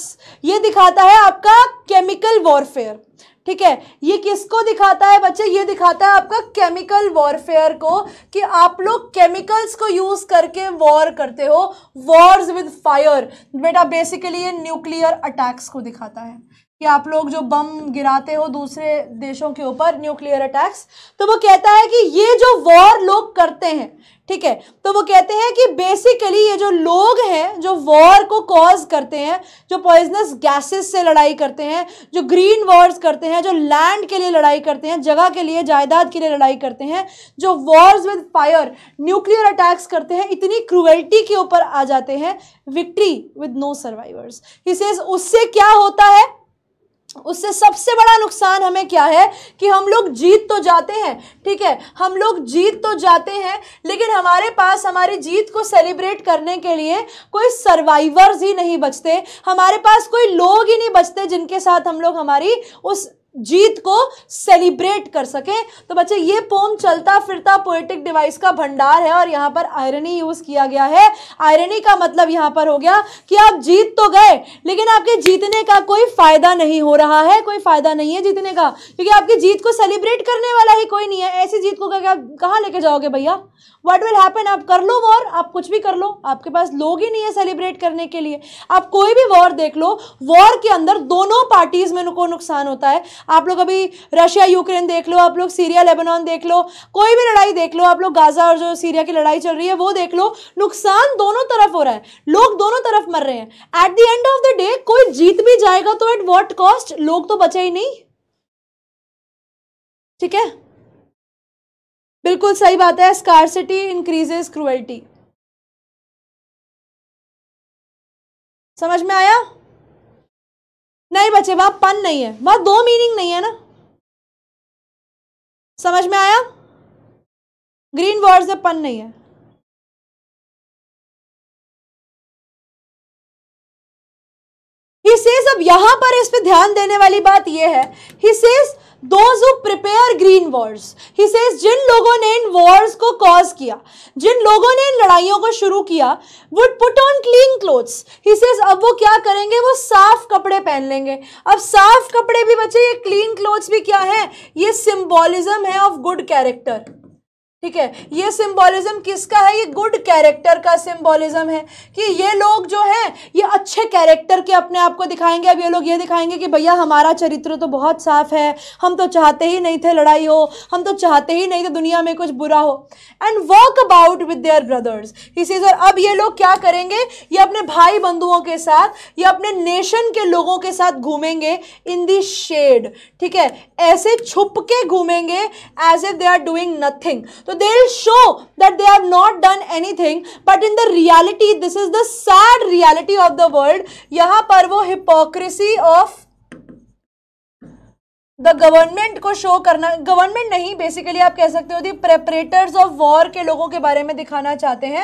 ये दिखाता है आपका केमिकल वॉरफेयर ठीक है ये किसको दिखाता है बच्चे ये दिखाता है आपका केमिकल वॉरफेयर को कि आप लोग केमिकल्स को यूज करके वॉर करते हो वॉर्स विद फायर बेटा बेसिकली ये न्यूक्लियर अटैक्स को दिखाता है कि आप लोग जो बम गिराते हो दूसरे देशों के ऊपर न्यूक्लियर अटैक्स तो वो कहता है कि ये जो वॉर लोग करते हैं ठीक है तो वो कहते हैं कि बेसिकली ये जो लोग हैं जो वॉर को कॉज करते हैं जो पॉइजनस गैसेस से लड़ाई करते हैं जो ग्रीन वॉर्स करते हैं जो लैंड के लिए लड़ाई करते हैं जगह के लिए जायदाद के लिए लड़ाई करते हैं जो wars with fire nuclear attacks करते हैं इतनी क्रूएल्टी के ऊपर आ जाते हैं विक्ट्री विद नो सर्वाइवर्स इसे उससे क्या होता है उससे सबसे बड़ा नुकसान हमें क्या है कि हम लोग जीत तो जाते हैं ठीक है हम लोग जीत तो जाते हैं लेकिन हमारे पास हमारी जीत को सेलिब्रेट करने के लिए कोई सर्वाइवर्स ही नहीं बचते हमारे पास कोई लोग ही नहीं बचते जिनके साथ हम लोग हमारी उस जीत को सेलिब्रेट कर सके तो बच्चे ये पोम चलता फिरता पोएटिक डिवाइस का भंडार है और यहाँ पर आयरनी यूज किया गया है आयरनी का मतलब यहाँ पर हो गया कि आप जीत तो गए लेकिन आपके जीतने का कोई फायदा नहीं हो रहा है कोई फायदा नहीं है जीतने का क्योंकि आपकी जीत को सेलिब्रेट करने वाला ही कोई नहीं है ऐसी जीत को कहा लेके जाओगे भैया व्हाट विल हैपन आप कर लो वॉर आप कुछ भी कर लो आपके पास लोग ही नहीं है सेलिब्रेट करने के लिए आप कोई भी वॉर देख लो वॉर के अंदर दोनों पार्टीज में को नुकसान होता है आप लोग अभी रशिया यूक्रेन देख लो आप लोग सीरिया लेबनान देख लो कोई भी लड़ाई देख लो आप लोग गाजा और जो सीरिया की लड़ाई चल रही है वो देख लो नुकसान दोनों तरफ हो रहा है लोग दोनों तरफ मर रहे हैं at the end of the day कोई जीत भी जाएगा तो एट वॉट कॉस्ट लोग तो बचे ही नहीं ठीक है बिल्कुल सही बात है स्कारसिटी इंक्रीजेज क्रुअल्टी समझ में आया नहीं बच्चे वहां पन नहीं है वहां दो मीनिंग नहीं है ना समझ में आया ग्रीन वर्ड से पन नहीं है ही सेज अब यहां पर इस पे ध्यान देने वाली बात यह है he says those who prepare green wars he says जिन लोगों ने इन वॉर्स को कॉज किया जिन लोगों ने इन लड़ाइयों को शुरू किया would put on clean clothes he says अब वो क्या करेंगे वो साफ कपड़े पहन लेंगे अब साफ कपड़े भी बचे ये क्लीन क्लोथ्स भी क्या है ये सिम्बॉलिज्म है ऑफ गुड कैरेक्टर ठीक है ये सिंबॉलिज्म किसका है ये गुड कैरेक्टर का सिंबॉलिज्म है कि ये लोग जो हैं ये अच्छे कैरेक्टर के अपने आप को दिखाएंगे अब ये लोग ये दिखाएंगे कि भैया हमारा चरित्र तो बहुत साफ है हम तो चाहते ही नहीं थे लड़ाई हो हम तो चाहते ही नहीं थे दुनिया में कुछ बुरा हो and work about with their brothers इसी तरह अब ये लोग क्या करेंगे ये अपने भाई बंधुओं के साथ या अपने नेशन के लोगों के साथ घूमेंगे इन दी शेड ठीक है ऐसे छुप के घूमेंगे as a they are doing nothing तो So they'll show that they have not done anything. But in the reality, this is the sad reality of the world. Yaha par wo hypocrisy of the government को show करना government नहीं basically आप कह सकते हो दी प्रेपरेटर्स of war के लोगों के बारे में दिखाना चाहते हैं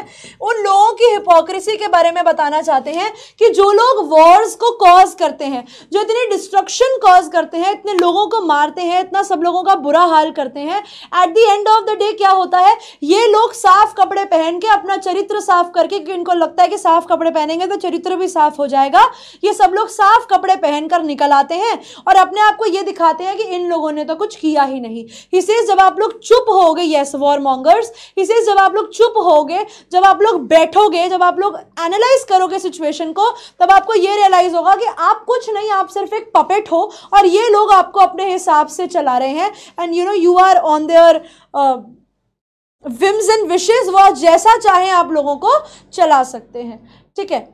उन लोगों की हिपोक्रेसी के बारे में बताना चाहते हैं कि जो लोग वॉर्स को कॉज करते हैं जो इतने डिस्ट्रक्शन कॉज करते हैं इतने लोगों को मारते हैं इतना सब लोगों का बुरा हाल करते हैं at the end of the day क्या होता है ये लोग साफ कपड़े पहन के अपना चरित्र साफ करके इनको लगता है कि साफ कपड़े पहनेंगे तो चरित्र भी साफ हो जाएगा ये सब लोग साफ कपड़े पहनकर निकल आते हैं और अपने आप को ये दिखाते बताते हैं कि इन लोगों ने तो कुछ किया ही नहीं इसे जब आप लोग चुप हो गए येस वॉर मॉन्गर्स इसे जब आप लोग चुप हो गए जब आप लोग बैठोगे जब आप लोग एनालाइज करोगे सिचुएशन को तब आपको ये रियलाइज होगा कि आप कुछ नहीं आप सिर्फ एक पपेट हो और ये लोग आपको अपने हिसाब से चला रहे हैं and you know you are on their whims and wishes वो जैसा चाहें आप लोगों को चला सकते हैं ठीक है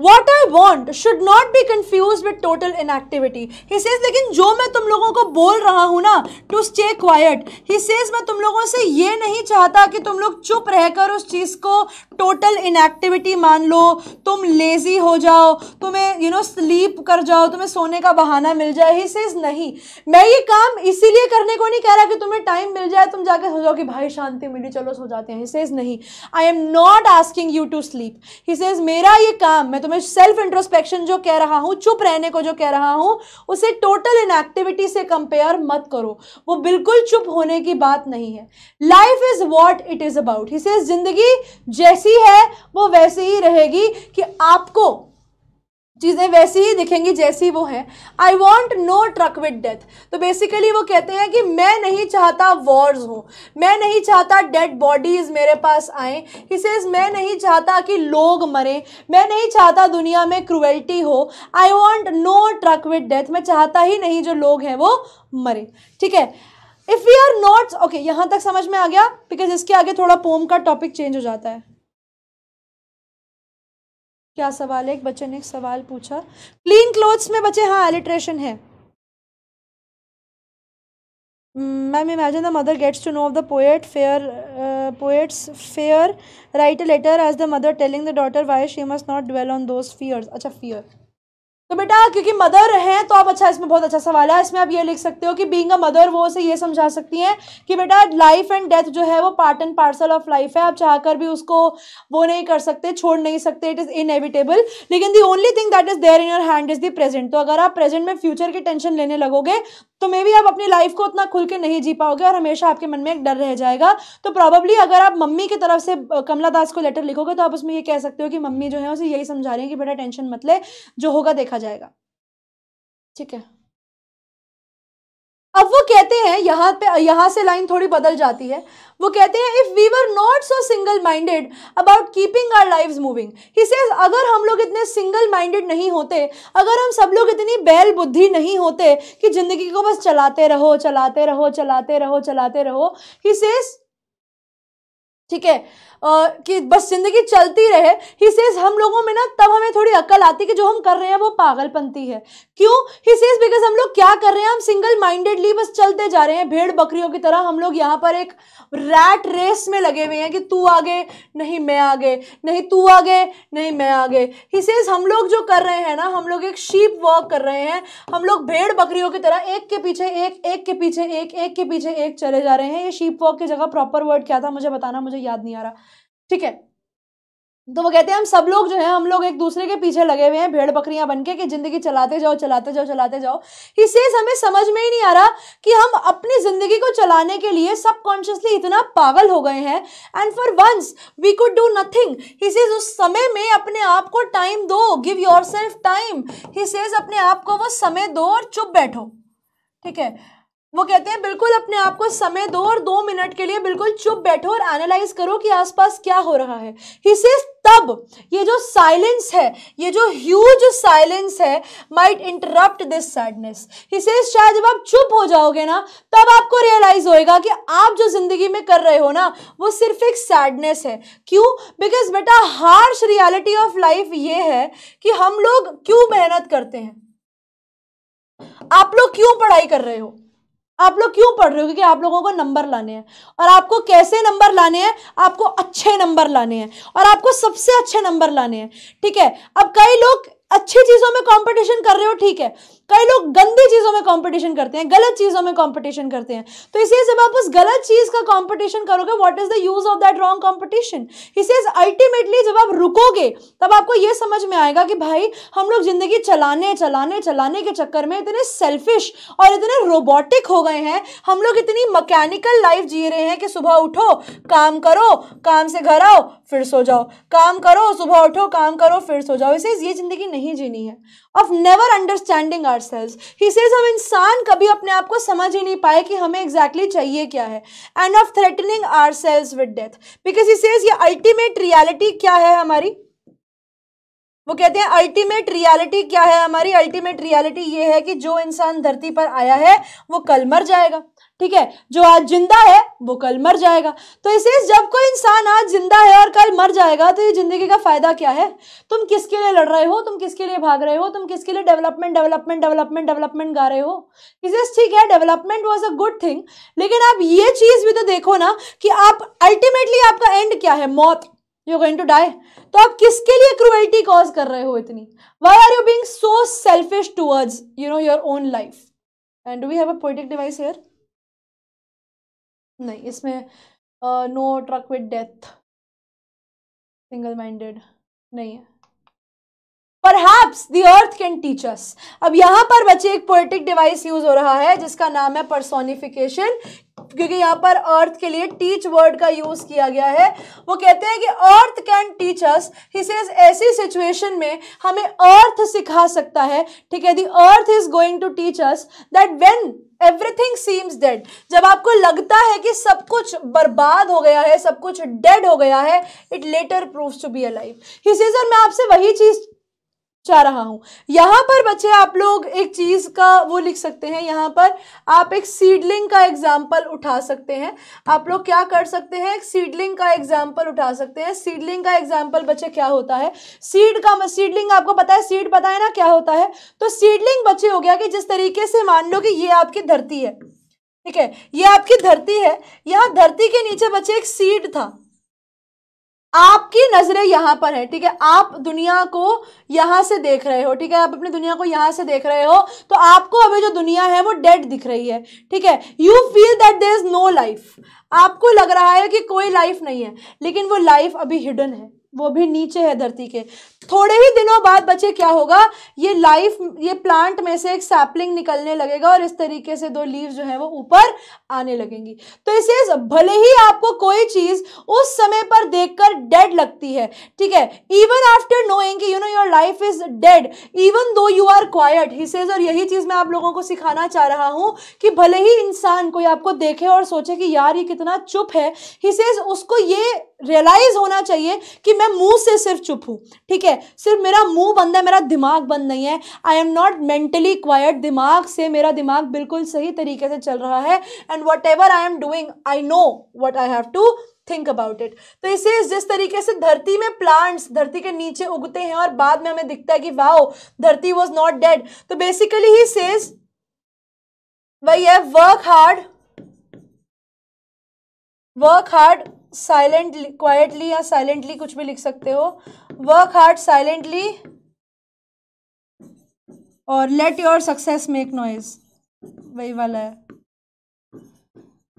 what I want should not be confuse with total activity he says लेकिन जो मैं तुम लोगों को बोल रहा हूँ ना to stay quiet he says मैं तुम लोगों से ये नहीं चाहता कि तुम लोग चुप रहकर उस चीज़ को टोटल इनएक्टिविटी मान लो तुम लेज़ी हो जाओ तुम्हें यू नो स्लीप कर जाओ तुम्हें सोने का बहाना मिल जाए ही सेज नहीं मैं ये काम इसीलिए करने को नहीं कह रहा कि तुम्हें टाइम मिल जाए तुम जाकर सो जाओ कि भाई शांति मिली चलो सो जाते हैं ही सेज नहीं I am not asking you to sleep he says मेरा ये काम मैं तो मैं सेल्फ इंट्रोस्पेक्शन जो कह रहा हूं चुप रहने को जो कह रहा हूं उसे टोटल इनएक्टिविटी से कंपेयर मत करो वो बिल्कुल चुप होने की बात नहीं है life is what it is about इसे जिंदगी जैसी है वो वैसे ही रहेगी कि आपको चीज़ें वैसी ही दिखेंगी जैसी वो हैं I want no truck with death तो बेसिकली वो कहते हैं कि मैं नहीं चाहता वॉर्स हो मैं नहीं चाहता डेड बॉडीज़ मेरे पास आए इसे मैं नहीं चाहता कि लोग मरें मैं नहीं चाहता दुनिया में क्रुएल्टी हो I want no truck with death मैं चाहता ही नहीं जो लोग हैं वो मरें ठीक है if we are not okay यहाँ तक समझ में आ गया बिकॉज इसके आगे थोड़ा पोम का टॉपिक चेंज हो जाता है क्या सवाल है एक बच्चे ने एक सवाल पूछा क्लीन क्लोथ्स में बच्चे हाँ एलिट्रेशन है ma'am imagine the mother gets to know of the poet fear poet's fear write a letter as the mother telling the daughter why she must not dwell on those fears अच्छा fear तो बेटा क्योंकि mother है तो आप अच्छा इसमें बहुत अच्छा सवाल है इसमें आप ये लिख सकते हो कि बींग अ मदर वो से ये समझा सकती हैं कि बेटा लाइफ एंड डेथ जो है वो part and parcel of life है आप चाहकर भी उसको वो नहीं कर सकते छोड़ नहीं सकते इट इज़ इनएविटेबल लेकिन the only thing that is there in your hand is the present तो अगर आप प्रेजेंट में फ्यूचर की टेंशन लेने लगोगे तो मे भी आप अपनी लाइफ को उतना खुल के नहीं जी पाओगे और हमेशा आपके मन में एक डर रह जाएगा तो प्रॉबली अगर आप मम्मी की तरफ से कमला दास को लेटर लिखोगे तो आप उसमें ये कह सकते हो कि मम्मी जो है उसे यही समझा रही है कि बेटा टेंशन मत ले जो होगा देखा देखा जाएगा ठीक है अब वो कहते हैं यहाँ पे यहाँ से लाइन थोड़ी बदल जाती है वो कहते हैं if we were not so single minded about keeping our lives moving he says अगर हम लोग इतने सिंगल माइंडेड नहीं होते अगर हम सब लोग इतनी बैल बुद्धि नहीं होते कि ज़िंदगी को बस चलाते रहो चलाते रहो चलाते रहो चलाते रहो ही सेज ठीक है कि बस ज़िंदगी चलती रहे ही सेज हम लोगों में ना तब हमें थोड़ी अकल आती कि जो हम कर रहे हैं वो पागलपंती है क्यों ही सेज बिकॉज हम लोग क्या कर रहे हैं हम सिंगल माइंडेडली बस चलते जा रहे हैं भेड़ बकरियों की तरह हम लोग यहाँ पर एक रैट रेस में लगे हुए हैं कि तू आगे नहीं मैं आगे नहीं तू आगे नहीं मैं आगे ही सेज हम लोग जो कर रहे हैं ना हम लोग एक शीप वॉक कर रहे हैं हम लोग भेड़ बकरियों की तरह एक के पीछे एक एक के पीछे एक एक के पीछे एक चले जा रहे हैं ये शीप वॉक की जगह प्रॉपर वर्ड क्या था मुझे बताना मुझे याद नहीं आ रहा ठीक है तो वो कहते हैं हम सब लोग जो है हम लोग एक दूसरे के पीछे लगे हुए हैं भेड़ बकरियां बनके कि जिंदगी चलाते जाओ चलाते जाओ चलाते जाओ इससे हमें समझ में ही नहीं आ रहा कि हम अपनी जिंदगी को चलाने के लिए सबकॉन्शियसली इतना पागल हो गए हैं and for once we could do nothing ही उस समय में अपने आप को टाइम दो गिव योर सेल्फ टाइम ही अपने आप को वो समय दो और चुप बैठो ठीक है वो कहते हैं बिल्कुल अपने आप को समय दो और दो मिनट के लिए बिल्कुल चुप बैठो और एनालाइज करो कि आसपास क्या हो रहा है ही तब ये जो साइलेंस है ये जो ह्यूज साइलेंस है माइट इंटरप्ट दिस सैडनेस इसे शायद जब आप चुप हो जाओगे ना तब आपको रियलाइज होएगा कि आप जो जिंदगी में कर रहे हो ना वो सिर्फ एक सैडनेस है क्यों बिकॉज बेटा हार्श रियलिटी ऑफ लाइफ ये है कि हम लोग क्यों मेहनत करते हैं आप लोग क्यों पढ़ाई कर रहे हो आप लोग क्यों पढ़ रहे हो क्योंकि आप लोगों को नंबर लाने हैं और आपको कैसे नंबर लाने हैं आपको अच्छे नंबर लाने हैं और आपको सबसे अच्छे नंबर लाने हैं ठीक है अब कई लोग अच्छी चीज़ों में कंपटीशन कर रहे हो ठीक है कई लोग गंदी चीज़ों में कंपटीशन करते हैं गलत चीज़ों में कंपटीशन करते हैं तो इसलिए जब आप उस गलत चीज़ का कंपटीशन करोगे what is the use of that wrong competition इसे अल्टीमेटली जब आप रुकोगे तब आपको ये समझ में आएगा कि भाई हम लोग ज़िंदगी चलाने चलाने चलाने के चक्कर में इतने सेल्फिश और इतने रोबोटिक हो गए हैं हम लोग इतनी मकैनिकल लाइफ जी रहे हैं कि सुबह उठो काम करो काम से घर आओ फिर सो जाओ काम करो सुबह उठो काम करो फिर सो जाओ इसे ये ज़िंदगी नहीं जीनी है of never understanding ourselves he says हम इंसान कभी अपने आप को समझ ही नहीं पाए कि हमें एग्जैक्टली exactly चाहिए क्या है and of threatening ourselves with death because he says ये अल्टीमेट रियालिटी क्या है हमारी वो कहते हैं अल्टीमेट रियलिटी क्या है हमारी अल्टीमेट रियलिटी ये है कि जो इंसान धरती पर आया है वो कल मर जाएगा ठीक है जो आज जिंदा है वो कल मर जाएगा तो इसे जब कोई इंसान आज जिंदा है और कल मर जाएगा तो ये जिंदगी का फायदा क्या है तुम किसके लिए लड़ रहे हो तुम किसके लिए भाग रहे हो तुम किसके लिए डेवलपमेंट डेवलपमेंट डेवलपमेंट डेवलपमेंट गा रहे हो इसे ठीक है development was a good thing लेकिन आप ये चीज़ भी तो देखो ना कि आप अल्टीमेटली आपका एंड क्या है मौत यू गोइंग टू डाई तो आप किसके लिए क्रुएल्टी कॉज कर रहे हो इतनी why are you being so selfish towards you know your own life and do we have a poetic device here नहीं इसमें no truck with death single minded नहीं है perhaps the earth can teach us अब यहाँ पर बच्चे एक poetic device use हो रहा है जिसका नाम है परसोनिफिकेशन क्योंकि यहाँ पर अर्थ के लिए टीच वर्ड का यूज किया गया है वो कहते हैं कि अर्थ कैन टीच अस ऐसी सिचुएशन में हमें अर्थ सिखा सकता है ठीक है the earth is going to teach us that when everything seems dead जब आपको लगता है कि सब कुछ बर्बाद हो गया है सब कुछ डेड हो गया है it later prove to be a life says और मैं आपसे वही चीज़ चाह रहा हूँ यहाँ पर बच्चे आप लोग एक चीज़ का वो लिख सकते हैं यहाँ पर आप एक सीडलिंग का एग्जाम्पल उठा सकते हैं आप लोग क्या कर सकते हैं एक सीडलिंग का एग्जाम्पल उठा सकते हैं सीडलिंग का एग्जाम्पल बच्चे क्या होता है सीड का सीडलिंग आपको पता है सीड पता है ना क्या होता है तो सीडलिंग बच्चे हो गया कि जिस तरीके से मान लो कि ये आपकी धरती है ठीक है ये आपकी धरती है यहाँ धरती के नीचे बच्चे एक सीड था आपकी नज़रें यहां पर है ठीक है आप दुनिया को यहां से देख रहे हो ठीक है आप अपनी दुनिया को यहां से देख रहे हो तो आपको अभी जो दुनिया है वो डेड दिख रही है ठीक है you feel that there is no life आपको लग रहा है कि कोई लाइफ नहीं है लेकिन वो लाइफ अभी हिडन है वो भी नीचे है धरती के थोड़े ही दिनों बाद बच्चे क्या होगा ये लाइफ ये प्लांट में से एक सैपलिंग निकलने लगेगा और इस तरीके से दो लीव्स जो है वो ऊपर आने लगेंगी तो इसे भले ही आपको कोई चीज़ उस समय पर देखकर डेड लगती है ठीक है even after knowing you know your life is dead even though you are quiet he says और यही चीज़ मैं आप लोगों को सिखाना चाह रहा हूं कि भले ही इंसान कोई आपको देखे और सोचे कि यार ये कितना चुप है ही सेज उसको ये रियलाइज होना चाहिए कि मैं मुंह से सिर्फ चुप हूं ठीक है है सिर्फ मेरा मुंह बंद है मेरा दिमाग बंद नहीं है I am not mentally quiet दिमाग से मेरा दिमाग बिल्कुल सही तरीके से चल रहा है and whatever I am doing I know what I have to think about it तो इसे जिस तरीके से धरती में प्लांट्स धरती के नीचे उगते हैं और बाद में हमें दिखता है कि वाओ धरती वॉज नॉट डेड तो बेसिकली ही सेज वही है work hard work hard silent quietly या साइलेंटली कुछ भी लिख सकते हो वर्क हार्ड साइलेंटली और let your success make noise वही वाला है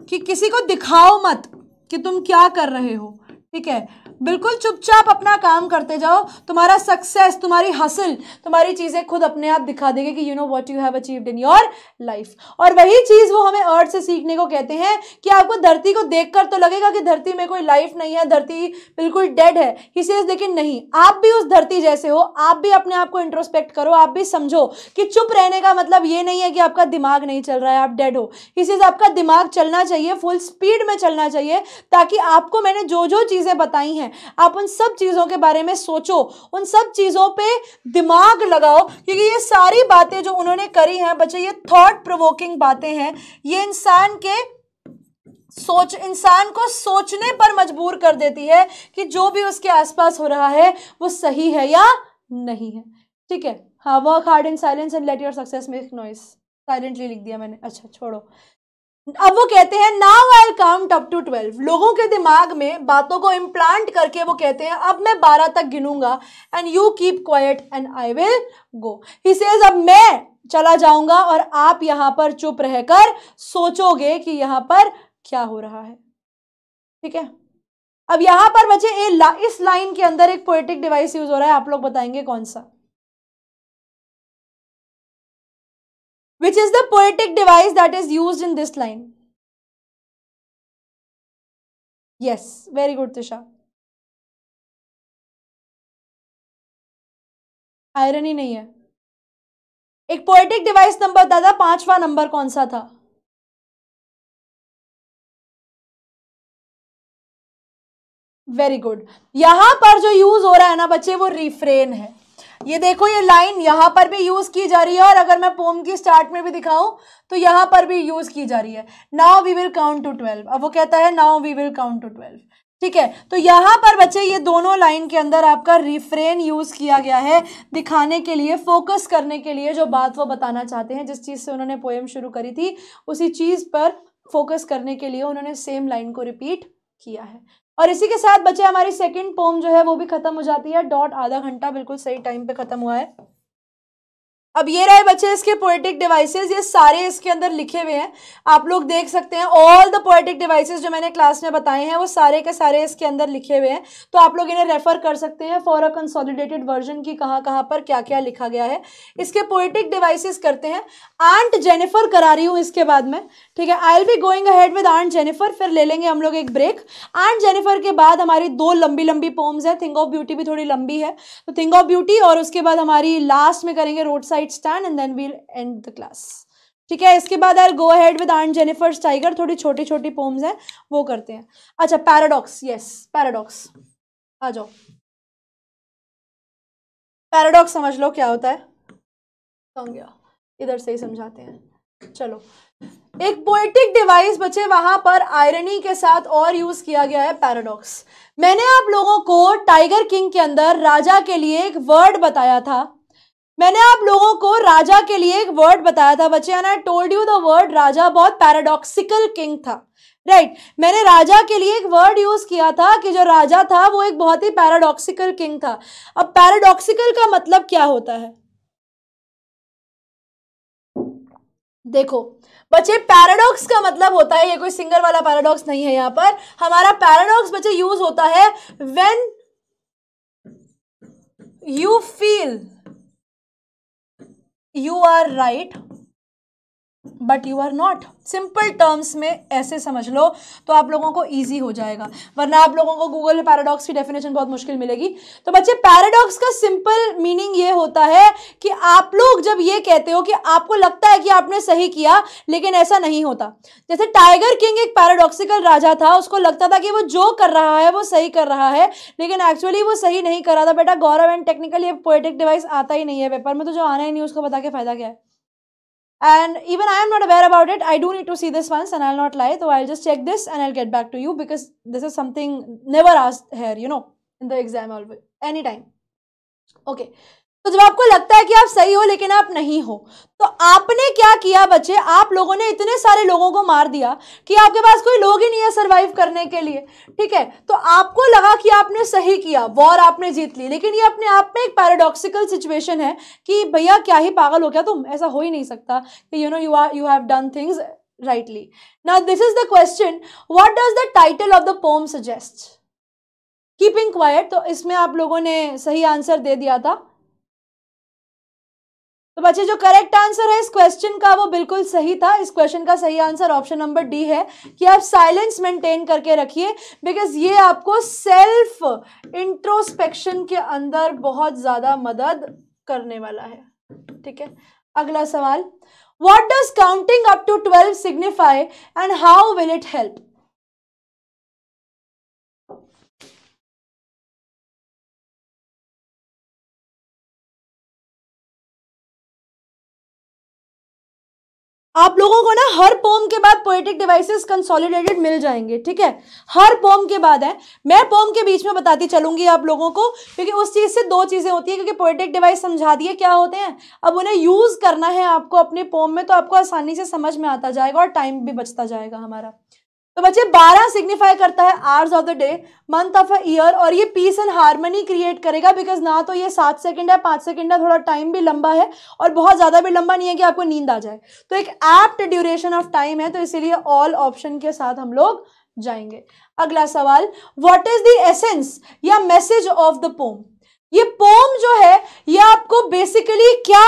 कि किसी को दिखाओ मत कि तुम क्या कर रहे हो ठीक है बिल्कुल चुपचाप अपना काम करते जाओ तुम्हारा सक्सेस तुम्हारी हासिल तुम्हारी चीज़ें खुद अपने आप दिखा देगी कि you know what you have achieved in your life और वही चीज़ वो हमें अर्थ से सीखने को कहते हैं कि आपको धरती को देख तो लगेगा कि धरती में कोई लाइफ नहीं है धरती बिल्कुल डेड है ही लेकिन नहीं आप भी उस धरती जैसे हो आप भी अपने आप को इंट्रोस्पेक्ट करो आप भी समझो कि चुप रहने का मतलब ये नहीं है कि आपका दिमाग नहीं चल रहा है आप डेड हो ही आपका दिमाग चलना चाहिए फुल स्पीड में चलना चाहिए ताकि आपको मैंने जो जो चीज़ें बताई हैं आप उन सब चीज़ों के बारे में सोचो उन सब चीज़ों पे दिमाग लगाओ क्योंकि ये सारी बातें जो उन्होंने करी हैं बच्चे ये थॉट प्रोवोकिंग बातें हैं ये इंसान के सोच इंसान को सोचने पर मजबूर कर देती है कि जो भी उसके आसपास हो रहा है वो सही है या नहीं है ठीक है हाँ work hard in silence and let your success make noise silently लिख दिया मैंने अच्छा छोड़ो अब वो कहते हैं now I count up to twelve लोगों के दिमाग में बातों को इम्प्लांट करके वो कहते हैं अब मैं बारह तक गिनूंगा and you keep quiet and I will go he says अब मैं चला जाऊंगा और आप यहां पर चुप रहकर सोचोगे कि यहां पर क्या हो रहा है ठीक है अब यहां पर बच्चे ए ला, इस लाइन के अंदर एक पोएटिक डिवाइस यूज हो रहा है आप लोग बताएंगे कौन सा which is the poetic device that is used in this line? Yes, very good, Tisha. Iron ही नहीं है एक पोएटिक डिवाइस नंबर दादा पांचवा नंबर कौन सा था वेरी गुड यहां पर जो यूज हो रहा है ना बच्चे वो रिफ्रेन है ये देखो ये लाइन यहाँ पर भी यूज़ की जा रही है और अगर मैं पोम की स्टार्ट में भी दिखाऊं तो यहाँ पर भी यूज़ की जा रही है now we will count to twelve अब वो कहता है now we will count to twelve ठीक है तो यहाँ पर बच्चे ये दोनों लाइन के अंदर आपका रिफ्रेन यूज़ किया गया है दिखाने के लिए फोकस करने के लिए जो बात वो बताना चाहते हैं जिस चीज़ से उन्होंने पोएम शुरू करी थी उसी चीज़ पर फोकस करने के लिए उन्होंने सेम लाइन को रिपीट किया है और इसी के साथ बच्चे हमारी सेकेंड पोम जो है वो भी खत्म हो जाती है डॉट आधा घंटा बिल्कुल सही टाइम पे खत्म हुआ है अब ये रहे बच्चे इसके पोएटिक डिवाइसेस ये सारे इसके अंदर लिखे हुए हैं आप लोग देख सकते हैं ऑल द पोएटिक डिवाइसेस जो मैंने क्लास में बताए हैं वो सारे के सारे इसके अंदर लिखे हुए हैं तो आप लोग इन्हें रेफर कर सकते हैं फॉर अ कंसोलिडेटेड वर्जन की कहाँ कहाँ पर क्या क्या लिखा गया है इसके पोएटिक डिवाइसेज करते हैं आंट जेनिफर करा रही हूँ इसके बाद में ठीक है I'll be going ahead with Aunt Jennifer फिर ले लेंगे हम लोग एक ब्रेक आंट जेनिफर के बाद हमारी दो लंबी लंबी पोम्स है थिंग ऑफ ब्यूटी भी थोड़ी लंबी है तो थिंग ऑफ ब्यूटी और उसके बाद हमारी लास्ट में करेंगे road side right stand and then we'll end the class ठीक है इसके बाद यार go ahead with Aunt Jennifer's tiger थोड़ी छोटी छोटी पोम्स हैं वो करते हैं अच्छा पैराडॉक्स यस पैराडॉक्स आ जाओ पैराडॉक्स समझ लो क्या होता है समझ गया इधर से ही समझाते हैं चलो एक पोएटिक डिवाइस बचे वहां पर आयरनी के साथ और यूज किया गया है पैराडॉक्स मैंने आप लोगों को टाइगर किंग के अंदर राजा के लिए एक वर्ड बताया था मैंने आप लोगों को राजा के लिए एक वर्ड बताया था बच्चे and I told you the word राजा बहुत पैराडॉक्सिकल किंग था राइट right. मैंने राजा के लिए एक वर्ड यूज किया था कि जो राजा था वो एक बहुत ही पैराडॉक्सिकल किंग था अब पैराडॉक्सिकल का मतलब क्या होता है देखो बच्चे पैराडॉक्स का मतलब होता है ये कोई सिंगर वाला पैराडॉक्स नहीं है यहां पर हमारा पैराडॉक्स बच्चे यूज होता है when you feel you are right but you are not simple terms में ऐसे समझ लो तो आप लोगों को ईजी हो जाएगा वरना आप लोगों को गूगल में पैराडॉक्स की डेफिनेशन बहुत मुश्किल मिलेगी तो बच्चे पैराडॉक्स का सिंपल मीनिंग ये होता है कि आप लोग जब ये कहते हो कि आपको लगता है कि आपने सही किया लेकिन ऐसा नहीं होता जैसे टाइगर किंग एक पैराडॉक्सिकल राजा था उसको लगता था कि वो जो कर रहा है वो सही कर रहा है लेकिन एक्चुअली वो सही नहीं कर रहा था बेटा गौरव एंड टेक्निकल ये पोएटिक डिवाइस आता ही नहीं है पेपर में तो जो आना ही नहीं उसको बता के फ़ायदा क्या है and even I am not aware about it. I do need to see this once and I'll not lie. So I'll just check this and I'll get back to you because this is something never asked here, you know, in the exam always, anytime. Okay, तो जब आपको लगता है कि आप सही हो लेकिन आप नहीं हो तो आपने क्या किया बच्चे आप लोगों ने इतने सारे लोगों को मार दिया कि आपके पास कोई लोग ही नहीं है सरवाइव करने के लिए ठीक है तो आपको लगा कि आपने सही किया वॉर आपने जीत ली लेकिन ये अपने आप में एक पैराडॉक्सिकल सिचुएशन है कि भैया क्या ही पागल हो गया तुम ऐसा हो ही नहीं सकता कि you know you are you have done things rightly ना this is the question what does the title of the poem suggest keeping quiet तो इसमें आप लोगों ने सही आंसर दे दिया था तो बच्चे जो करेक्ट आंसर है इस क्वेश्चन का वो बिल्कुल सही था इस क्वेश्चन का सही आंसर ऑप्शन नंबर डी है कि आप साइलेंस मेंटेन करके रखिए बिकॉज ये आपको सेल्फ इंट्रोस्पेक्शन के अंदर बहुत ज़्यादा मदद करने वाला है ठीक है अगला सवाल what does counting up to twelve signify and how will it help आप लोगों को ना हर पोम के बाद पोएटिक डिवाइसेस कंसोलिडेटेड मिल जाएंगे ठीक है हर पोम के बाद है मैं पोम के बीच में बताती चलूंगी आप लोगों को क्योंकि उस चीज़ से दो चीज़ें होती है क्योंकि पोएटिक डिवाइस समझा दिए क्या होते हैं अब उन्हें यूज़ करना है आपको अपने पोम में तो आपको आसानी से समझ में आता जाएगा और टाइम भी बचता जाएगा हमारा तो बच्चे 12 सिग्निफाई करता है hours of the day month of a year और ये पीस एंड हारमोनी क्रिएट करेगा बिकॉज ना तो ये सात सेकंड है पाँच सेकंड है थोड़ा टाइम भी लंबा है और बहुत ज़्यादा भी लंबा नहीं है कि आपको नींद आ जाए तो एक एप्ट ड्यूरेशन ऑफ टाइम है तो इसीलिए ऑल ऑप्शन के साथ हम लोग जाएंगे अगला सवाल वॉट इज द एसेंस या मैसेज ऑफ द पोम ये पोम जो है ये आपको बेसिकली क्या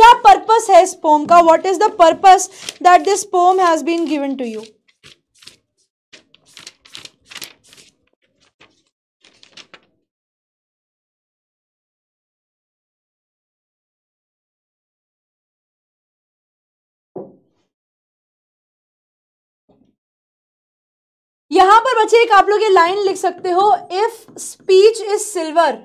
क्या पर्पस है इस पोम का what is the purpose that this poem has been given to you और बच्चे एक आप लोग ये लाइन लिख सकते हो if speech is silver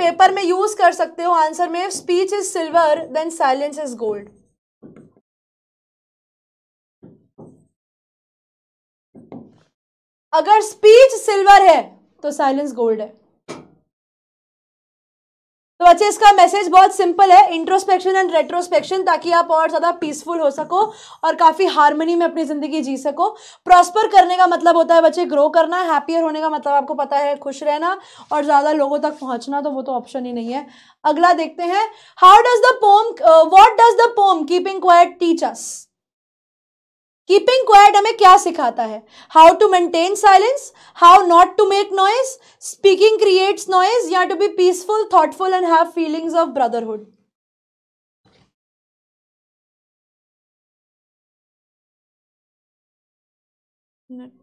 paper में यूज कर सकते हो आंसर में if speech is silver then silence is gold अगर स्पीच सिल्वर है तो साइलेंस गोल्ड है तो बच्चे अच्छा, इसका मैसेज बहुत सिंपल है इंट्रोस्पेक्शन एंड रेट्रोस्पेक्शन ताकि आप और ज़्यादा पीसफुल हो सको और काफ़ी हारमोनी में अपनी ज़िंदगी जी सको प्रॉस्पर करने का मतलब होता है बच्चे ग्रो करना हैप्पियर होने का मतलब आपको पता है खुश रहना और ज़्यादा लोगों तक पहुंचना तो वो तो ऑप्शन ही नहीं है अगला देखते हैं how does the poem what does the poem keeping quiet teachers keeping quiet हमें क्या सिखाता है how to maintain silence how not to make noise speaking creates noise या to be peaceful thoughtful and have feelings of brotherhood net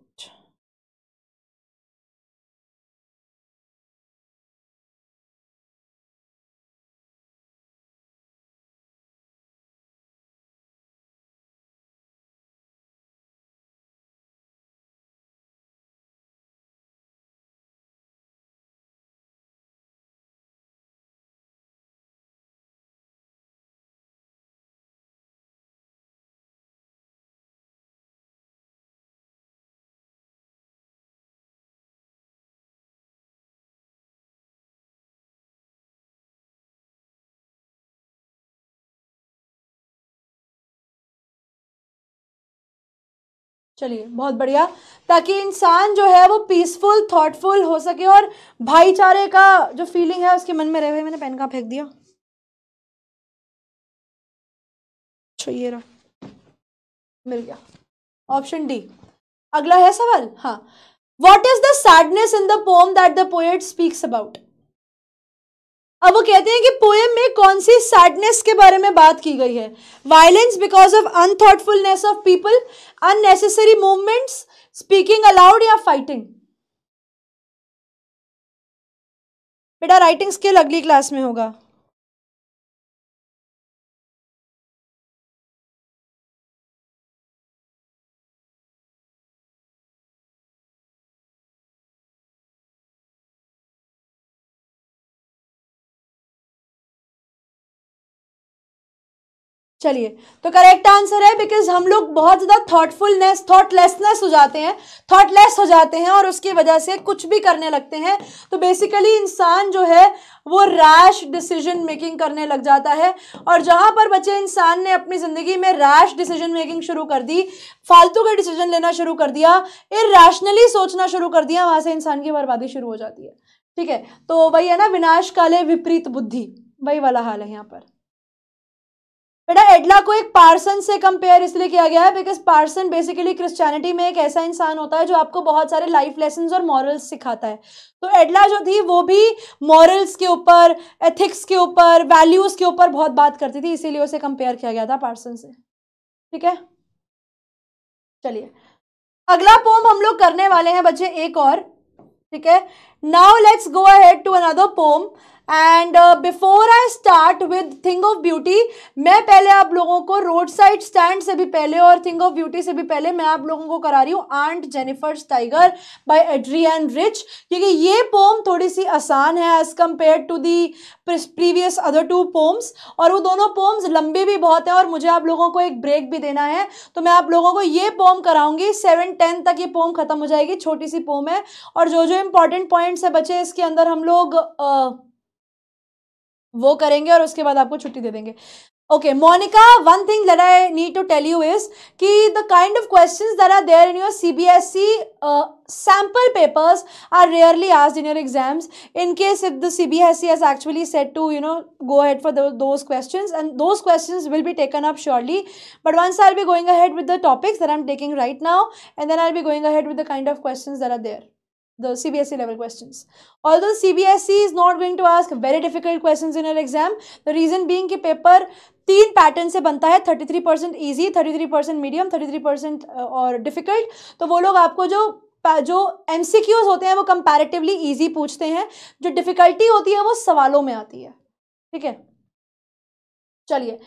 चलिए बहुत बढ़िया ताकि इंसान जो है वो पीसफुल थॉटफुल हो सके और भाईचारे का जो फीलिंग है उसके मन में रहे हुए मैंने पेन का फेंक दिया अच्छा, ये रहा मिल गया ऑप्शन डी अगला है सवाल हाँ what is the sadness in the poem that the poet speaks about अब वो कहते हैं कि पोएम में कौन सी सैडनेस के बारे में बात की गई है violence because of unthoughtfulness of people unnecessary movements speaking aloud या फाइटिंग बेटा राइटिंग स्किल अगली क्लास में होगा चलिए तो करेक्ट आंसर है बिकॉज हम लोग बहुत ज़्यादा थॉटफुलनेस थॉटलेसनेस हो जाते हैं थॉटलेस हो जाते हैं और उसकी वजह से कुछ भी करने लगते हैं तो बेसिकली इंसान जो है वो रैश डिसीजन मेकिंग करने लग जाता है और जहां पर बच्चे इंसान ने अपनी ज़िंदगी में रैश डिसीजन मेकिंग शुरू कर दी फालतू का डिसीजन लेना शुरू कर दिया इरेशनली सोचना शुरू कर दिया वहां से इंसान की बर्बादी शुरू हो जाती है ठीक है तो वही है ना विनाश काले विपरीत बुद्धि वही वाला हाल है यहाँ पर बेटा एडला को एक पार्सन से कंपेयर इसलिए किया गया है बिकॉज पार्सन बेसिकली क्रिश्चियनिटी में एक ऐसा इंसान होता है जो आपको बहुत सारे लाइफ लेसन और मॉरल्स सिखाता है तो एडला जो थी वो भी मॉरल्स के ऊपर एथिक्स के ऊपर वैल्यूज़ के ऊपर बहुत बात करती थी इसीलिए उसे कंपेयर किया गया था पार्सन से ठीक है चलिए अगला पोम हम लोग करने वाले हैं बच्चे एक और ठीक है now let's go ahead to another poem and before I start with thing of beauty मैं पहले आप लोगों को रोड साइड स्टैंड से भी पहले और थिंग ऑफ ब्यूटी से भी पहले मैं आप लोगों को करा रही हूँ Aunt Jennifer's tiger by Adrienne Rich क्योंकि ये पोम थोड़ी सी आसान है as compare to the previous other two poems और वो दोनों पोम्स लंबी भी बहुत हैं और मुझे आप लोगों को एक ब्रेक भी देना है तो मैं आप लोगों को ये पोम कराऊंगी सेवन टेन तक ये पोम ख़त्म हो जाएगी छोटी सी पोम है और जो जो इंपॉर्टेंट पॉइंट्स है बचे इसके अंदर हम लोग uh, वो करेंगे और उसके बाद आपको छुट्टी दे देंगे okay Monica one thing that I need to tell you is कि the kind of questions that are there in your CBSE sample papers are rarely आज in your exams in case if the CBSE has actually set to you know go head for those question and those question will be taken up surely but once are be going ahead with the topics there are taking right now and then are be going ahead with the kind of question there are there the CBSE level questions. Although CBSE is not going to ask very difficult questions in your exam, the reason being ki paper तीन pattern से बनता है 33 percent easy thirty three percent medium thirty three percent और difficult तो वो लोग आपको जो जो एम होते हैं वो कंपैरेटिवली ईजी पूछते हैं जो डिफ़िकल्टी होती है वो सवालों में आती है ठीक है चलिए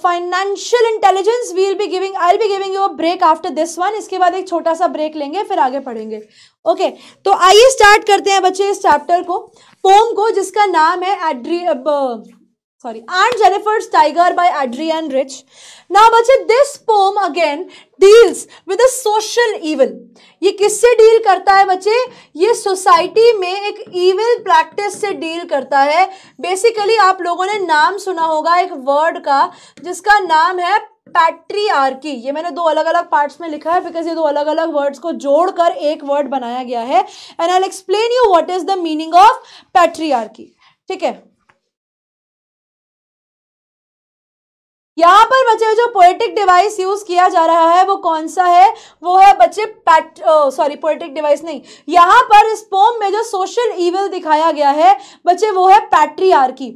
financial intelligence we'll be giving I be giving you a break after this one इसके बाद एक छोटा सा ब्रेक लेंगे फिर आगे पढ़ेंगे ओके okay, तो आइए स्टार्ट करते हैं बच्चे इस चैप्टर को पोम को जिसका नाम है एड्री sorry Aunt Jennifer's tiger by Adrienne Rich ना बच्चे this poem again deals with a social evil ये किससे डील करता है बच्चे ये सोसाइटी में एक इविल प्रैक्टिस से डील करता है बेसिकली आप लोगों ने नाम सुना होगा एक वर्ड का जिसका नाम है पैट्रीआर्की ये मैंने दो अलग अलग पार्ट्स में लिखा है बिकॉज ये दो अलग अलग वर्ड्स को जोड़कर एक वर्ड बनाया गया है and I explain you what is the meaning of patriarchy ठीक है यहाँ पर बच्चे जो पोएटिक डिवाइस यूज़ किया जा रहा है वो कौन सा है वो है बच्चे पैट सॉरी पोएटिक डिवाइस नहीं यहाँ पर इस पोम में जो सोशल ईवल दिखाया गया है बच्चे वो है patriarchy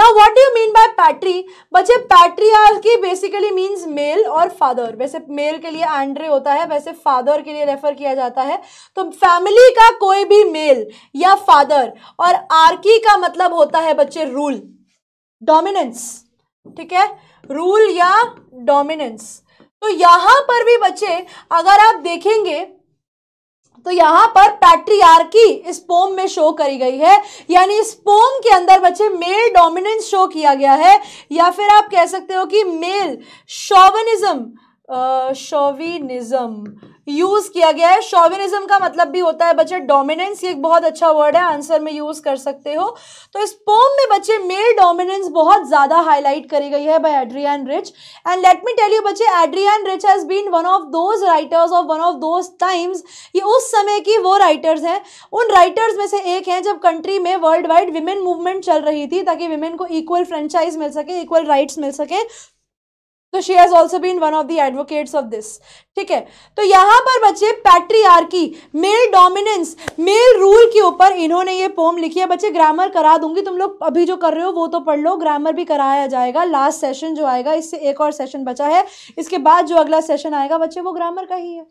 now what do you mean by patri बच्चे पैट्रीआर्की बेसिकली मींस मेल और फादर वैसे मेल के लिए एंड्रे होता है वैसे फादर के लिए रेफर किया जाता है तो फैमिली का कोई भी मेल या फादर और आर्की का मतलब होता है बच्चे रूल डोमिनेंस ठीक है रूल या डोमिनेंस तो यहां पर भी बच्चे अगर आप देखेंगे तो यहां पर पैट्रियार्की इस पोम में शो करी गई है यानी इस पोम के अंदर बच्चे मेल डोमिनेंस शो किया गया है या फिर आप कह सकते हो कि मेल शोवनिज्म शोविनिज्म यूज किया गया है शोविनिज्म का मतलब भी होता है बच्चे डोमिनेंस ये एक बहुत अच्छा वर्ड है आंसर में यूज कर सकते हो तो इस पोम में बच्चे मेल डोमिनेंस बहुत ज्यादा हाईलाइट करी गई है by Adrienne Rich and let me tell you बच्चे Adrienne Rich has been one of those writers of one of those times ये उस समय की वो राइटर्स हैं उन राइटर्स में से एक हैं जब कंट्री में वर्ल्ड वाइड विमेन मूवमेंट चल रही थी ताकि विमेन को इक्वल फ्रेंचाइज मिल सके इक्वल राइट्स मिल सके तो she has also been one of the advocates of this ठीक है तो यहाँ पर बच्चे patriarchy male dominance male rule के ऊपर इन्होंने ये पोम लिखी है बच्चे ग्रामर करा दूंगी तुम लोग अभी जो कर रहे हो वो तो पढ़ लो ग्रामर भी कराया जाएगा लास्ट सेशन जो आएगा इससे एक और सेशन बचा है इसके बाद जो अगला सेशन आएगा बच्चे वो ग्रामर का ही है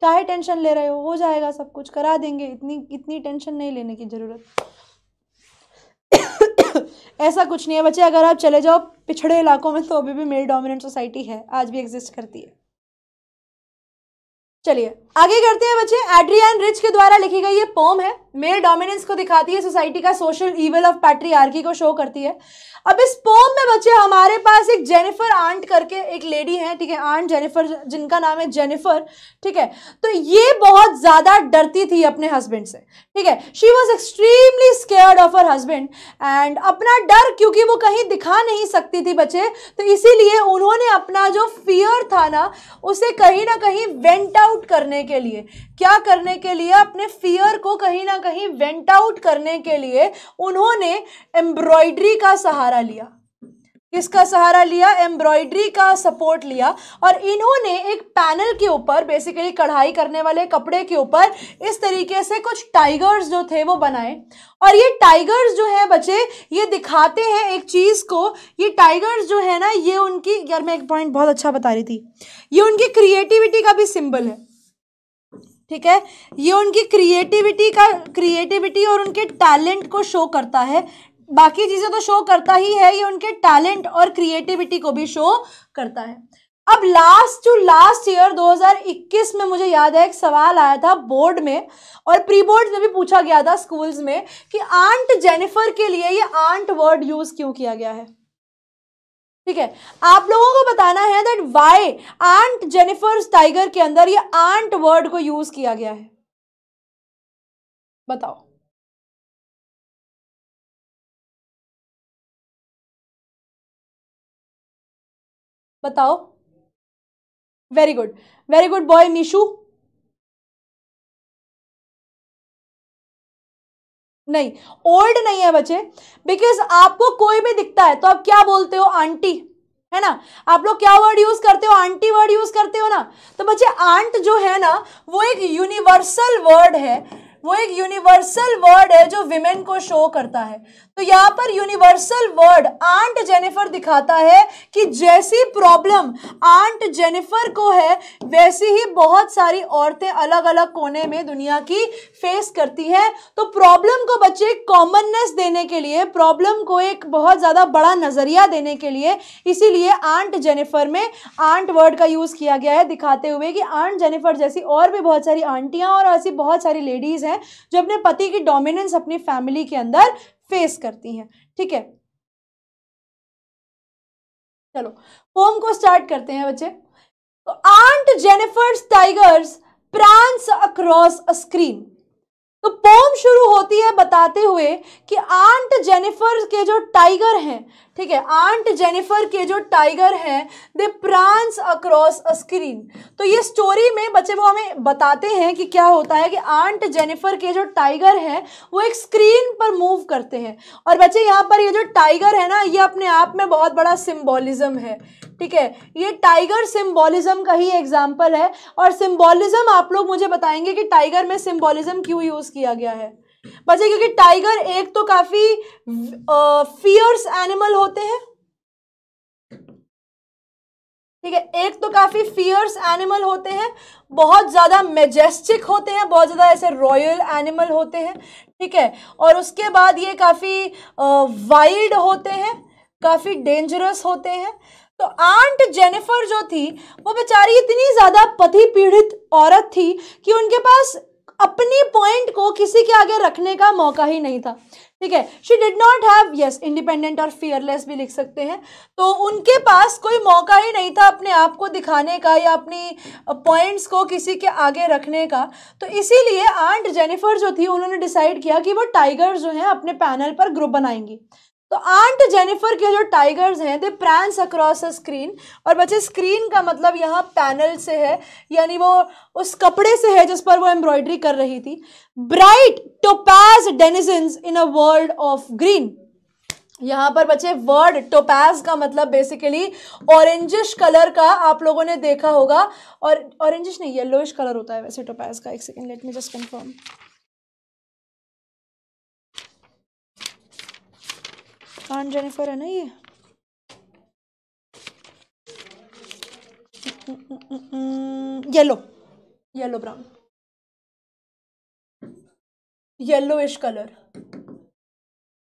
चाहे टेंशन ले रहे हो हो जाएगा सब कुछ करा देंगे इतनी इतनी टेंशन नहीं लेने की ज़रूरत ऐसा कुछ नहीं है बच्चे अगर आप चले जाओ पिछड़े इलाकों में तो अभी भी मेल डोमिनेंट सोसाइटी है आज भी एग्जिस्ट करती है चलिए आगे करते हैं बच्चे एड्रियन रिच के द्वारा लिखी गई ये पोम है मेल डोमिनेंस को दिखाती है सोसाइटी का सोशल इवेल ऑफ पैट्रियार्की को शो करती है अब इस पोम में बच्चे हमारे पास एक जेनिफर आंट करके एक लेडी है ठीक है आंट जेनिफर जिनका नाम है जेनिफर ठीक है तो ये बहुत ज़्यादा डरती थी अपने हस्बैंड से ठीक है she was extremely scared of her husband and अपना डर क्योंकि वो कहीं दिखा नहीं सकती थी बच्चे तो इसीलिए उन्होंने अपना जो फियर था ना उसे कहीं ना कहीं वेंट आउट करने करने के लिए क्या करने के लिए अपने फियर को कहीं ना कहीं वेंट आउट करने के लिए उन्होंने एम्ब्रॉयड्री का सहारा लिया किसका सहारा लिया एम्ब्रॉयड्री का सपोर्ट लिया और इन्होंने एक पैनल के ऊपर बेसिकली कढ़ाई करने वाले कपड़े के ऊपर इस तरीके से कुछ टाइगर्स जो थे वो बनाए और ये टाइगर्स जो है बच्चे ये दिखाते हैं एक चीज़ को ये टाइगर्स जो है ना ये उनकी यार मैं एक पॉइंट बहुत अच्छा बता रही थी ये उनकी क्रिएटिविटी का भी सिंबल है ठीक है ये उनकी क्रिएटिविटी का क्रिएटिविटी और उनके टैलेंट को शो करता है बाकी चीज़ें तो शो करता ही है ये उनके टैलेंट और क्रिएटिविटी को भी शो करता है अब लास्ट टू लास्ट ईयर 2021 में मुझे याद है एक सवाल आया था बोर्ड में और प्री बोर्ड में भी पूछा गया था स्कूल्स में कि आंट जेनिफर के लिए ये आंट वर्ड यूज़ क्यों किया गया है ठीक है आप लोगों को बताना है that why Aunt Jennifer tiger के अंदर ये आंट वर्ड को यूज किया गया है बताओ बताओ very good very good boy Mishu नहीं ओल्ड नहीं है बच्चे बिकॉज आपको कोई भी दिखता है तो आप क्या बोलते हो आंटी है ना आप लोग क्या वर्ड यूज करते हो आंटी वर्ड यूज करते हो ना तो बच्चे आंट जो है ना वो एक यूनिवर्सल वर्ड है वो एक यूनिवर्सल वर्ड है जो विमेन को शो करता है तो यहाँ पर यूनिवर्सल वर्ड आंट जेनिफर दिखाता है कि जैसी प्रॉब्लम आंट जेनिफर को है वैसी ही बहुत सारी औरतें अलग अलग कोने में दुनिया की फेस करती हैं तो प्रॉब्लम को बच्चे कॉमननेस देने के लिए प्रॉब्लम को एक बहुत ज़्यादा बड़ा नज़रिया देने के लिए इसीलिए आंट जेनिफर में आंट वर्ड का यूज़ किया गया है दिखाते हुए कि आंट जेनिफर जैसी और भी बहुत सारी आंटियाँ और ऐसी बहुत सारी लेडीज़ हैं जो अपने पति की डोमिनेंस अपनी फैमिली के अंदर फेस करती हैं ठीक है चलो पोम को स्टार्ट करते हैं बच्चे तो Aunt Jennifer's tigers prance across a screen तो पोम शुरू होती है बताते हुए कि आंट जेनिफर के जो टाइगर हैं ठीक है आंट जेनिफर के जो टाइगर हैं they prance across a screen तो ये स्टोरी में बच्चे वो हमें बताते हैं कि क्या होता है कि आंट जेनिफर के जो टाइगर हैं वो एक स्क्रीन पर मूव करते हैं और बच्चे यहाँ पर ये जो टाइगर है ना ये अपने आप में बहुत बड़ा सिम्बॉलिज्म है ठीक है ये टाइगर सिम्बॉलिज्म का ही एग्जाम्पल है और सिम्बॉलिज्म आप लोग मुझे बताएंगे कि टाइगर में सिम्बॉलिज्म क्यों यूज़ किया गया है बचे क्योंकि टाइगर एक तो काफी फियर्स एनिमल होते हैं ठीक है एक तो काफ़ी फियर्स एनिमल होते हैं बहुत ज़्यादा मेजेस्टिक होते हैं बहुत ज़्यादा ऐसे रॉयल एनिमल होते हैं ठीक है और उसके बाद ये काफ़ी वाइल्ड होते हैं काफ़ी डेंजरस होते हैं तो आंट जेनिफर जो थी वो बेचारी इतनी ज़्यादा पति पीड़ित औरत थी कि उनके पास अपनी पॉइंट को किसी के आगे रखने का मौका ही नहीं था ठीक है she did not have yes independent और फियरलेस भी लिख सकते हैं तो उनके पास कोई मौका ही नहीं था अपने आप को दिखाने का या अपनी पॉइंट्स को किसी के आगे रखने का तो इसीलिए आंट जेनिफर जो थी उन्होंने डिसाइड किया कि वो टाइगर जो हैं अपने पैनल पर ग्रुप बनाएंगी तो आंट जेनिफर के जो टाइगर्स हैं they prance across a screen और बच्चे स्क्रीन का मतलब यहाँ पैनल से है यानी वो उस कपड़े से है जिस पर वो एम्ब्रॉयडरी कर रही थी bright topaz denizens in a world of green यहाँ पर बच्चे वर्ड टोपैज का मतलब बेसिकली ऑरेंजिश कलर का आप लोगों ने देखा होगा और ऑरेंजिश नहीं येलोइश कलर होता है वैसे टोपैज का एक second let me just confirm Aunt Jennifer है ना ये yellow yellow brown yellowish colour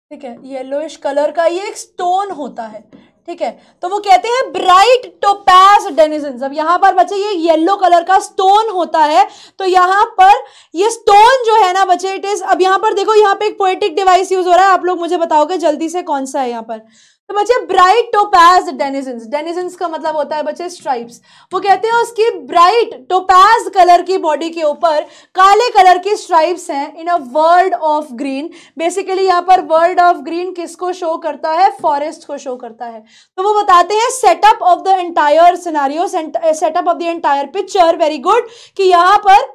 ठीक है येलोइ कलर का ये एक स्टोन होता है ठीक है तो वो कहते हैं ब्राइट टोपैस डेनिजन अब यहां पर बच्चे ये येलो कलर का स्टोन होता है तो यहां पर ये स्टोन जो है ना बच्चे इट इज अब यहां पर देखो यहां पे एक पोएटिक डिवाइस यूज हो रहा है आप लोग मुझे बताओगे जल्दी से कौन सा है यहां पर तो बच्चे ब्राइट टोपैज डेनिजन्स डेनिजन्स का मतलब होता है बच्चे स्ट्राइप्स वो कहते हैं उसकी ब्राइट टोपैज कलर की बॉडी के ऊपर काले कलर की स्ट्राइप्स हैं in a world of green basically यहाँ पर वर्ल्ड ऑफ ग्रीन किसको शो करता है फॉरेस्ट को शो करता है तो वो बताते हैं setup of the entire scenario setup of the entire picture very good कि यहाँ पर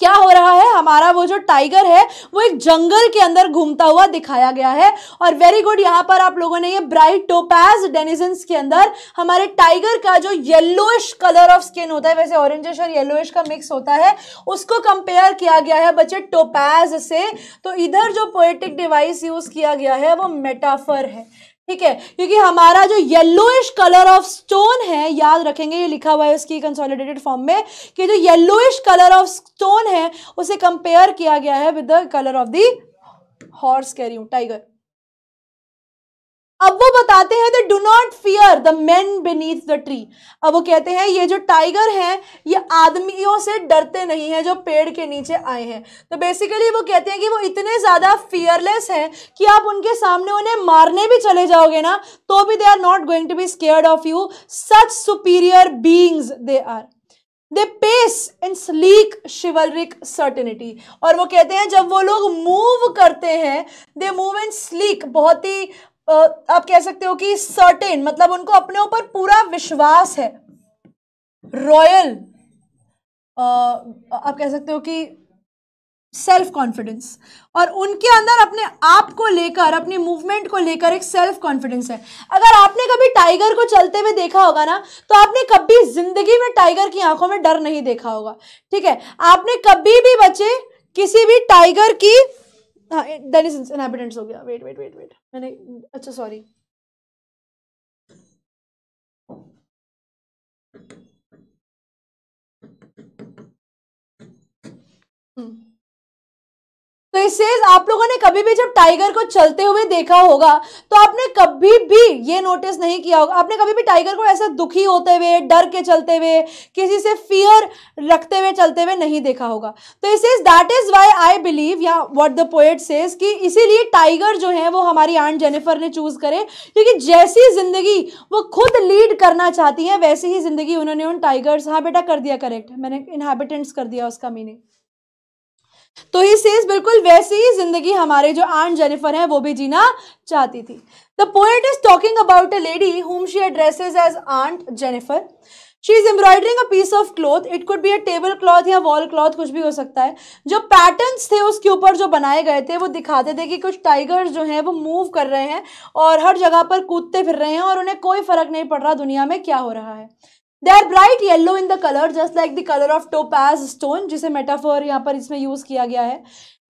क्या हो रहा है हमारा वो जो टाइगर है वो एक जंगल के अंदर घूमता हुआ दिखाया गया है और वेरी गुड यहाँ पर आप लोगों ने ये ब्राइट टोपैज डेनिजन्स के अंदर हमारे टाइगर का जो येलोइश कलर ऑफ स्किन होता है वैसे ऑरेंजिश और येलोइश का मिक्स होता है उसको कंपेयर किया गया है बच्चे टोपैज से तो इधर जो पोएटिक डिवाइस यूज किया गया है वो मेटाफर है ठीक है क्योंकि हमारा जो येलोइश कलर ऑफ स्टोन है याद रखेंगे ये लिखा हुआ है उसकी कंसोलिडेटेड फॉर्म में कि जो येलोइश कलर ऑफ स्टोन है उसे कंपेयर किया गया है with the colour of the horse कैरियो टाइगर अब वो बताते हैं the do not fear the man beneath the tree अब वो कहते हैं ये जो टाइगर हैं ये आदमियों से डरते नहीं हैं जो पेड़ के नीचे आए हैं तो बेसिकली वो कहते हैं कि वो इतने ज़्यादा फियरलेस हैं कि आप उनके सामने उन्हें मारने भी चले जाओगे ना तो भी they are not going to be scared of you such superior beings they are they pace in sleek chivalric certainty और वो कहते हैं जब वो लोग मूव करते हैं दे मूव इन स्लीक बहुत ही आप कह सकते हो कि सर्टेन मतलब उनको अपने ऊपर पूरा विश्वास है रॉयल आप कह सकते हो कि सेल्फ कॉन्फिडेंस और उनके अंदर अपने आप को लेकर अपनी मूवमेंट को लेकर एक सेल्फ कॉन्फिडेंस है अगर आपने कभी टाइगर को चलते हुए देखा होगा ना तो आपने कभी जिंदगी में टाइगर की आंखों में डर नहीं देखा होगा ठीक है आपने कभी भी बच्चे किसी भी टाइगर की हाँ हो गया वेट वेट वेट वेट मैंने अच्छा सॉरी हम्म hmm. तो इससे आप लोगों ने कभी भी जब टाइगर को चलते हुए देखा होगा तो आपने कभी भी ये नोटिस नहीं किया होगा आपने कभी भी टाइगर को ऐसे दुखी होते हुए डर के चलते हुए किसी से फियर रखते हुए चलते हुए नहीं देखा होगा तो इसे that is why I believe या वॉट द पोएट सेज कि इसीलिए टाइगर जो है वो हमारी आंट जेनिफर ने चूज करे क्योंकि जैसी जिंदगी वो खुद लीड करना चाहती है वैसी ही जिंदगी उन्होंने उन टाइगर्स हाँ बेटा कर दिया करेक्ट मैंने इनहेबिटेंट्स कर दिया उसका मीनिंग तो ही सेज बिल्कुल वैसे ही जिंदगी हमारे जो आंट जेनिफर हैं वो भी जीना चाहती थी the poet is talking about a lady whom she addresses as aunt Jennifer she is embroidering a piece of cloth it could be a table cloth या वॉल क्लॉथ कुछ भी हो सकता है जो पैटर्न्स थे उसके ऊपर जो बनाए गए थे वो दिखाते थे कि कुछ टाइगर्स जो हैं वो मूव कर रहे हैं और हर जगह पर कूदते फिर रहे हैं और उन्हें कोई फर्क नहीं पड़ रहा दुनिया में क्या हो रहा है they are bright yellow in the colour just like the colour of topaz stone जिसे मेटाफोर यहाँ पर इसमें यूज़ किया गया है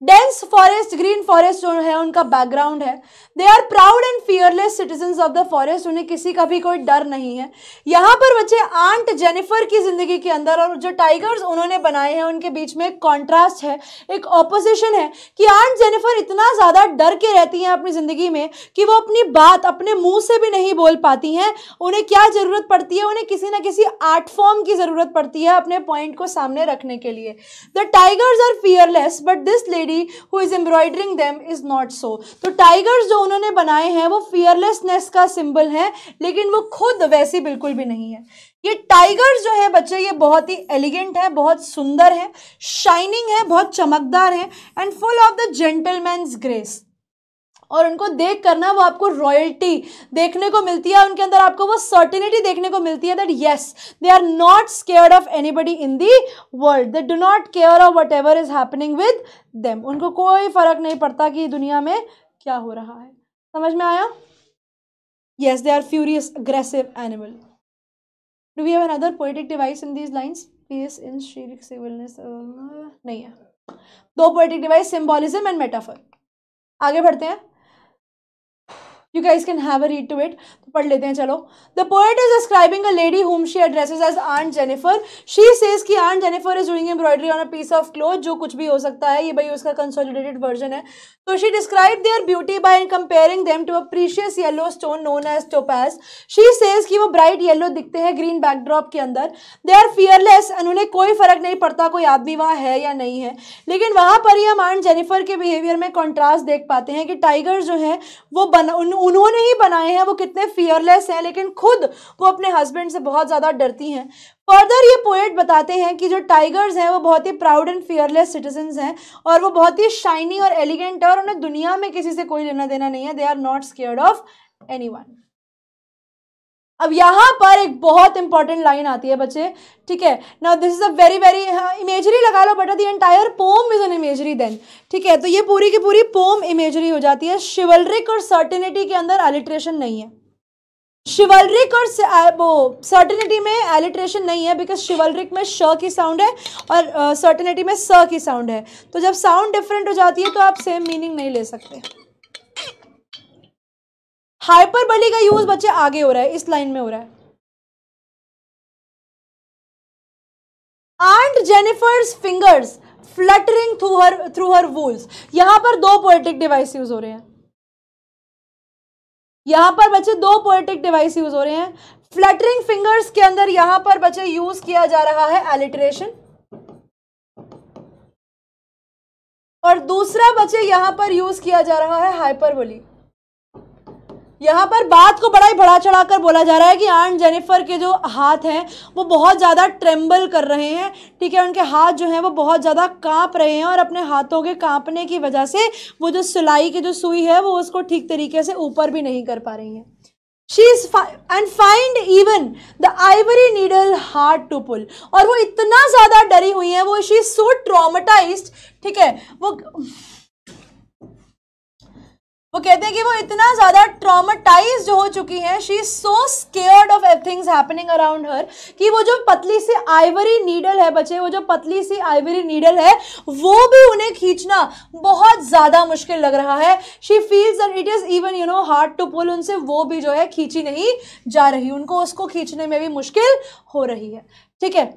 डेंस फॉरेस्ट ग्रीन फॉरेस्ट जो है उनका बैकग्राउंड है they are proud and fearless citizen of the forest उन्हें किसी का भी कोई डर नहीं है यहाँ पर बच्चे आंट जेनिफर की ज़िंदगी के अंदर और जो टाइगर्स उन्होंने बनाए हैं उनके बीच में एक कॉन्ट्रास्ट है एक ऑपोजिशन है कि आंट जेनिफर इतना ज़्यादा डर के रहती हैं अपनी ज़िंदगी में कि वो अपनी बात अपने मुँह से भी नहीं बोल पाती हैं उन्हें क्या ज़रूरत पड़ती है उन्हें किसी ना किसी आर्ट फॉर्म की ज़रूरत पड़ती है अपने पॉइंट को सामने रखने के लिए the tigers are fearless but this lady lady who is embroidering them is not so तो टाइगर्स जो उन्होंने बनाए हैं वो फियरलेसनेस का सिंबल है लेकिन वो खुद वैसे बिल्कुल भी नहीं है ये टाइगर्स जो है बच्चे ये बहुत ही एलिगेंट है बहुत सुंदर है शाइनिंग है बहुत चमकदार है and full of the gentleman grace और उनको देख कर ना वो आपको रॉयल्टी देखने को मिलती है उनके अंदर आपको वो सर्टिनिटी देखने को मिलती है that yes they are not scare of anybody in the world they do not care of what ever is happening with them उनको कोई फ़र्क नहीं पड़ता कि दुनिया में क्या हो रहा है समझ में आया yes they are furious aggressive animal do we have another poetic device in these lines peace in shririk civilness uh, नहीं है दो poetic device symbolism and metaphor आगे बढ़ते हैं you guys can have a read to it तो पढ़ लेते हैं चलो the poet is describing a lady whom she addresses as aunt Jennifer she says की aunt Jennifer is doing embroidery on a piece of cloth जो कुछ भी हो सकता है ये भाई उसका कंसोलिडेटेड वर्जन है तो she describe their beauty by comparing them to a precious yellow stone known as topaz she says की वो ब्राइट येलो दिखते हैं ग्रीन बैकड्रॉप के अंदर दे आर फियरलेस एंड उन्हें कोई फर्क नहीं पड़ता कोई आदमी वहाँ है या नहीं है लेकिन वहाँ पर ही हम आंट जेनिफर के बिहेवियर में कॉन्ट्रास्ट देख पाते हैं कि टाइगर जो है वो बन उन्होंने ही बनाए हैं वो कितने फियरलेस हैं लेकिन खुद वो अपने हस्बैंड से बहुत ज़्यादा डरती हैं फर्दर ये पोएट बताते हैं कि जो टाइगर्स हैं वो बहुत ही प्राउड एंड फियरलेस सिटीजन हैं और वो बहुत ही शाइनी और एलिगेंट है और उन्हें दुनिया में किसी से कोई लेना देना नहीं है they are not scared of anyone अब यहाँ पर एक बहुत इंपॉर्टेंट लाइन आती है बच्चे ठीक है ना this is a very very imagery लगा लो but the entire poem is an imagery then ठीक है तो ये पूरी की पूरी पोम इमेजरी हो जाती है शिवलरिक और सर्टेनिटी के अंदर एलिट्रेशन नहीं है शिवलरिक और वो सर्टिनिटी में एलिट्रेशन नहीं है बिकॉज शिवलरिक में श की साउंड है और uh, में स की साउंड है तो जब साउंड डिफरेंट हो जाती है तो आप सेम मीनिंग नहीं ले सकते हाइपरबली का यूज बच्चे आगे हो रहा है इस लाइन में हो रहा है aunt Jennifer's fingers fluttering through her through her wools यहां पर दो पोएटिक डिवाइस यूज हो रहे हैं यहां पर बच्चे दो पोएटिक डिवाइस यूज हो रहे हैं फ्लटरिंग फिंगर्स के अंदर यहां पर बच्चे यूज किया जा रहा है एलिट्रेशन और दूसरा बच्चे यहां पर यूज किया जा रहा है हाइपरबोली यहाँ पर बात को बड़ा ही बड़ा चढ़ाकर बोला जा रहा है कि आंट जेनिफर के जो हाथ हैं वो बहुत ज़्यादा ट्रेम्बल कर रहे हैं ठीक है उनके हाथ जो हैं वो बहुत ज़्यादा कांप रहे हैं और अपने हाथों के कांपने की वजह से वो जो सिलाई की जो सुई है वो उसको ठीक तरीके से ऊपर भी नहीं कर पा रही हैं she is and find even the ivory needle hard to pull और वो इतना ज़्यादा डरी हुई है वो शी इज़ सो ट्रामेटाइज ठीक है वो वो कहते हैं कि वो इतना ज़्यादा ट्रामाटाइज हो चुकी हैं she is so scared of things happening around her कि वो जो पतली सी आइवरी नीडल है बच्चे वो जो पतली सी आइवरी नीडल है वो भी उन्हें खींचना बहुत ज़्यादा मुश्किल लग रहा है she feels that it is even you know hard to pull उनसे वो भी जो है खींची नहीं जा रही उनको उसको खींचने में भी मुश्किल हो रही है ठीक है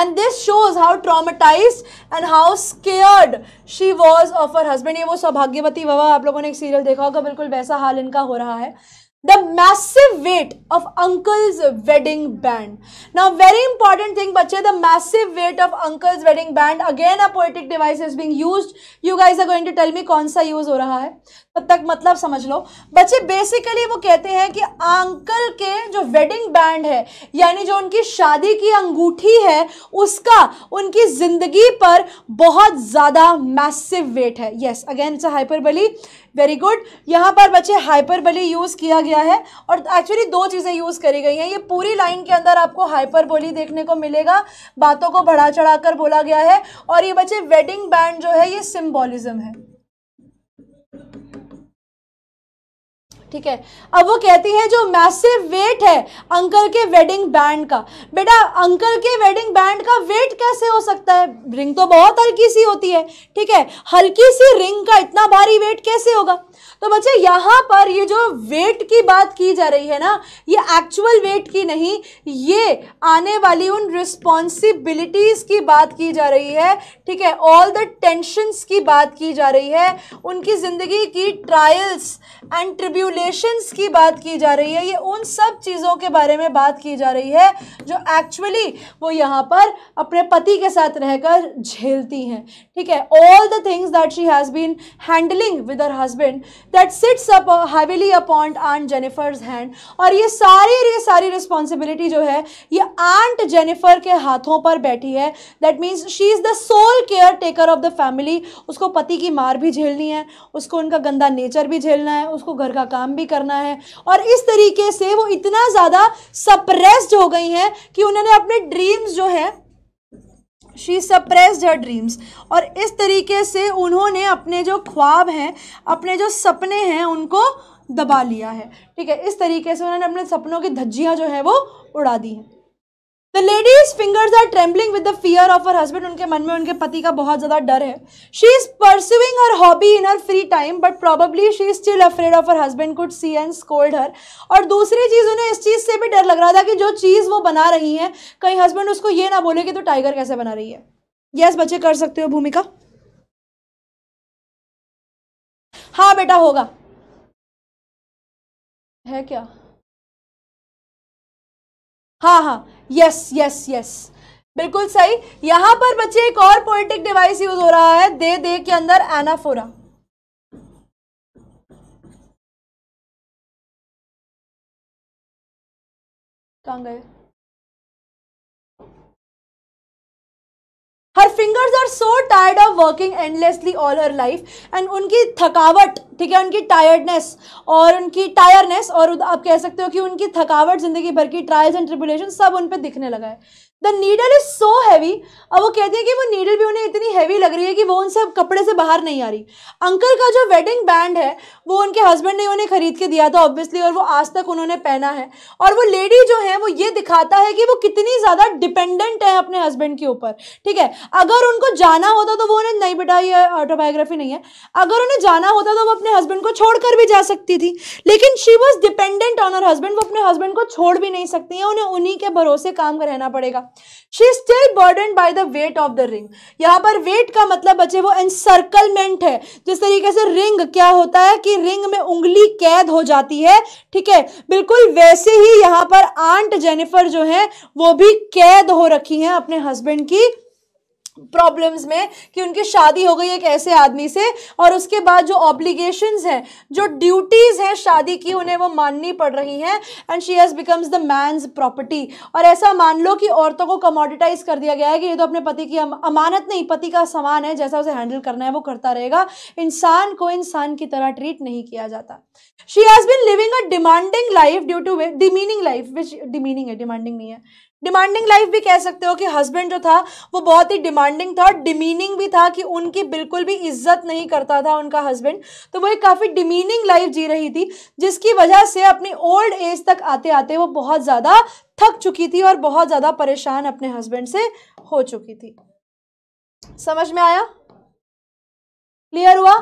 and this shows how traumatise and how scared she was of her husband ये वो सौभाग्यवती वबा आप लोगों ने एक सीरियल देखा होगा बिल्कुल वैसा हाल इनका हो रहा है the massive weight of uncle's wedding band now very important thing बच्चे the massive weight of uncle's wedding band again a poetic device is being use you guys are going to tell me कौन सा use हो रहा है तक मतलब समझ लो बच्चे बेसिकली वो कहते हैं कि अंकल के जो वेडिंग बैंड है यानी जो उनकी शादी की अंगूठी है उसका उनकी ज़िंदगी पर बहुत ज़्यादा मैसिव वेट है yes again it's hyperbole very good यहाँ पर बच्चे हाइपरबली यूज़ किया गया है और एक्चुअली दो चीज़ें यूज़ करी गई हैं ये पूरी लाइन के अंदर आपको हाइपरबोली देखने को मिलेगा बातों को बढ़ा चढ़ा बोला गया है और ये बच्चे वेडिंग बैंड जो है ये सिम्बोलिज्म है ठीक है अब वो कहती है जो मैसिव वेट है अंकल के वेडिंग बैंड का बेटा अंकल के वेडिंग बैंड का वेट कैसे हो सकता है रिंग तो बहुत हल्की सी होती है ठीक है हल्की सी रिंग का इतना भारी वेट कैसे होगा तो बच्चे यहाँ पर ये जो वेट की बात की जा रही है ना ये एक्चुअल वेट की नहीं ये आने वाली उन रिस्पॉन्सिबिलिटीज़ की बात की जा रही है ठीक है ऑल द टेंशन्स की बात की जा रही है उनकी ज़िंदगी की ट्रायल्स एंड ट्रिब्यूलेशंस की बात की जा रही है ये उन सब चीज़ों के बारे में बात की जा रही है जो एक्चुअली वो यहाँ पर अपने पति के साथ रहकर झेलती हैं ठीक है all the things that she has been handling with her husband that sits up heavily upon aunt Jennifer's hand और ये सारी ये सारी रिस्पॉन्सिबिलिटी जो है ये आंट जेनिफर के हाथों पर बैठी है that means she is the sole caretaker of the family उसको पति की मार भी झेलनी है उसको उनका गंदा नेचर भी झेलना है उसको घर का काम भी करना है और इस तरीके से वो इतना ज़्यादा सप्रेस्ड हो गई हैं कि उन्होंने अपने ड्रीम्स जो है शी सप्रेस हर ड्रीम्स और इस तरीके से उन्होंने अपने जो ख्वाब हैं अपने जो सपने हैं उनको दबा लिया है ठीक है इस तरीके से उन्होंने अपने सपनों की धज्जियाँ जो है वो उड़ा दी हैं the lady's fingers are trembling with the fear of her husband उनके मन में उनके पति का बहुत ज़्यादा डर है she is pursuing her hobby in her free time but probably she is still afraid of her husband could see and scold her और दूसरी चीज़ उन्हें इस चीज़ से भी डर लग रहा था कि जो चीज़ वो बना रही हैं कहीं हस्बैंड उसको ये ना बोले कि तो टाइगर कैसे बना रही है यस yes, बच्चे कर सकते हो भूमिका हाँ बेटा होगा है क्या हाँ हाँ यस यस यस बिल्कुल सही यहां पर बच्चे एक और पोलिटिक डिवाइस यूज हो रहा है दे दे के अंदर एनाफोरा कहा गए her fingers are so tired of working endlessly all her life and उनकी थकावट ठीक है उनकी टायर्डनेस और उनकी टायरनेस और आप कह सकते हो कि उनकी थकावट ज़िंदगी भर की ट्रायल्स एंड ट्रिबुलेशन सब उन पर दिखने लगा है the needle is so heavy अब वो कहती है कि वो नीडल भी उन्हें इतनी हैवी लग रही है कि वो उनसे कपड़े से बाहर नहीं आ रही अंकल का जो वेडिंग बैंड है वो उनके हस्बैंड ने उन्हें खरीद के दिया था ऑब्वियसली और वो आज तक उन्होंने पहना है और वो लेडी जो है वो ये दिखाता है कि वो कितनी ज़्यादा डिपेंडेंट है अपने हस्बैंड के ऊपर ठीक है अगर उनको जाना होता तो वो उन्हें नहीं बेटा ये ऑटोबायोग्राफी नहीं है अगर उन्हें जाना होता तो वो अपने हस्बैंड को छोड़कर भी जा सकती थी लेकिन she was dependent on her husband वो अपने हस्बैंड को छोड़ भी नहीं सकती है उन्हें उन्हीं के भरोसे काम रहना पड़ेगा she still burden by the weight of the ring यहाँ पर वेट का मतलब बच्चे वो एनसर्कलमेंट है जिस तरीके से रिंग क्या होता है कि रिंग में उंगली कैद हो जाती है ठीक है बिल्कुल वैसे ही यहाँ पर आंट जेनिफर जो है वो भी कैद हो रखी है अपने हस्बैंड की प्रॉब्लम्स में कि उनकी शादी हो गई एक ऐसे आदमी से और उसके बाद जो ऑब्लिगेशंस हैं जो ड्यूटीज़ हैं शादी की उन्हें वो माननी पड़ रही हैं and she has becomes the man's property और ऐसा मान लो कि औरतों को कमोडिटाइज कर दिया गया है कि ये तो अपने पति की अमानत नहीं पति का सामान है जैसा उसे हैंडल करना है वो करता रहेगा इंसान को इंसान की तरह ट्रीट नहीं किया जाता she has been living a demanding life due to demeaning life which demeaning है डिमांडिंग नहीं है डिमांडिंग लाइफ भी कह सकते हो कि हस्बैंड जो था वो बहुत ही डिमांडिंग था और डिमीनिंग भी था कि उनकी बिल्कुल भी इज्जत नहीं करता था उनका हस्बैंड तो वो एक काफ़ी डिमीनिंग लाइफ जी रही थी जिसकी वजह से अपनी ओल्ड एज तक आते आते वो बहुत ज़्यादा थक चुकी थी और बहुत ज़्यादा परेशान अपने हस्बैंड से हो चुकी थी समझ में आया क्लियर हुआ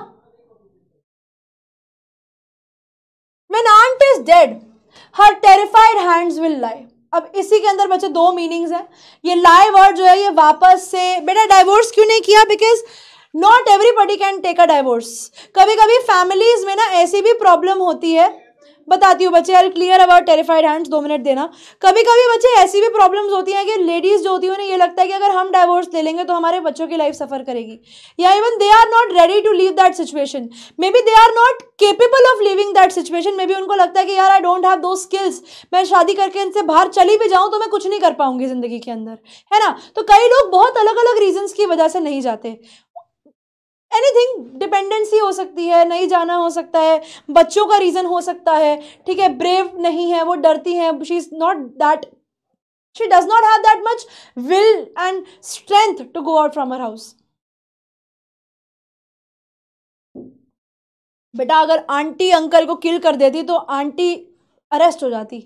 man aunt is dead her terrified hands will life अब इसी के अंदर बच्चे दो मीनिंग्स हैं ये लाइव वर्ड जो है ये वापस से बेटा डाइवोर्स क्यों नहीं किया because not everybody can take a divorce कभी कभी फैमिलीज में ना ऐसी भी प्रॉब्लम होती है बताती हूँ बच्चे are clear about terrified hands दो मिनट देना कभी कभी बच्चे ऐसी भी प्रॉब्लम्स होती हैं कि लेडीज़ जो होती हैं उन्हें ये लगता है कि अगर हम डाइवोर्स ले लेंगे तो हमारे बच्चों की लाइफ सफ़र करेगी या even they are not ready to leave that situation maybe they are not capable of living that situation maybe उनको लगता है कि यार I don't have those skills मैं शादी करके इनसे बाहर चली भी जाऊँ तो मैं कुछ नहीं कर पाऊँगी ज़िंदगी के अंदर है ना तो कई लोग बहुत अलग अलग रीजन्स की वजह से नहीं जाते एनीथिंग डिपेंडेंसी हो सकती है नहीं जाना हो सकता है बच्चों का रीज़न हो सकता है ठीक है ब्रेव नहीं है वो डरती है she is not that she does not have that much will and strength to go out from her house बेटा अगर आंटी अंकल को किल कर देती तो आंटी अरेस्ट हो जाती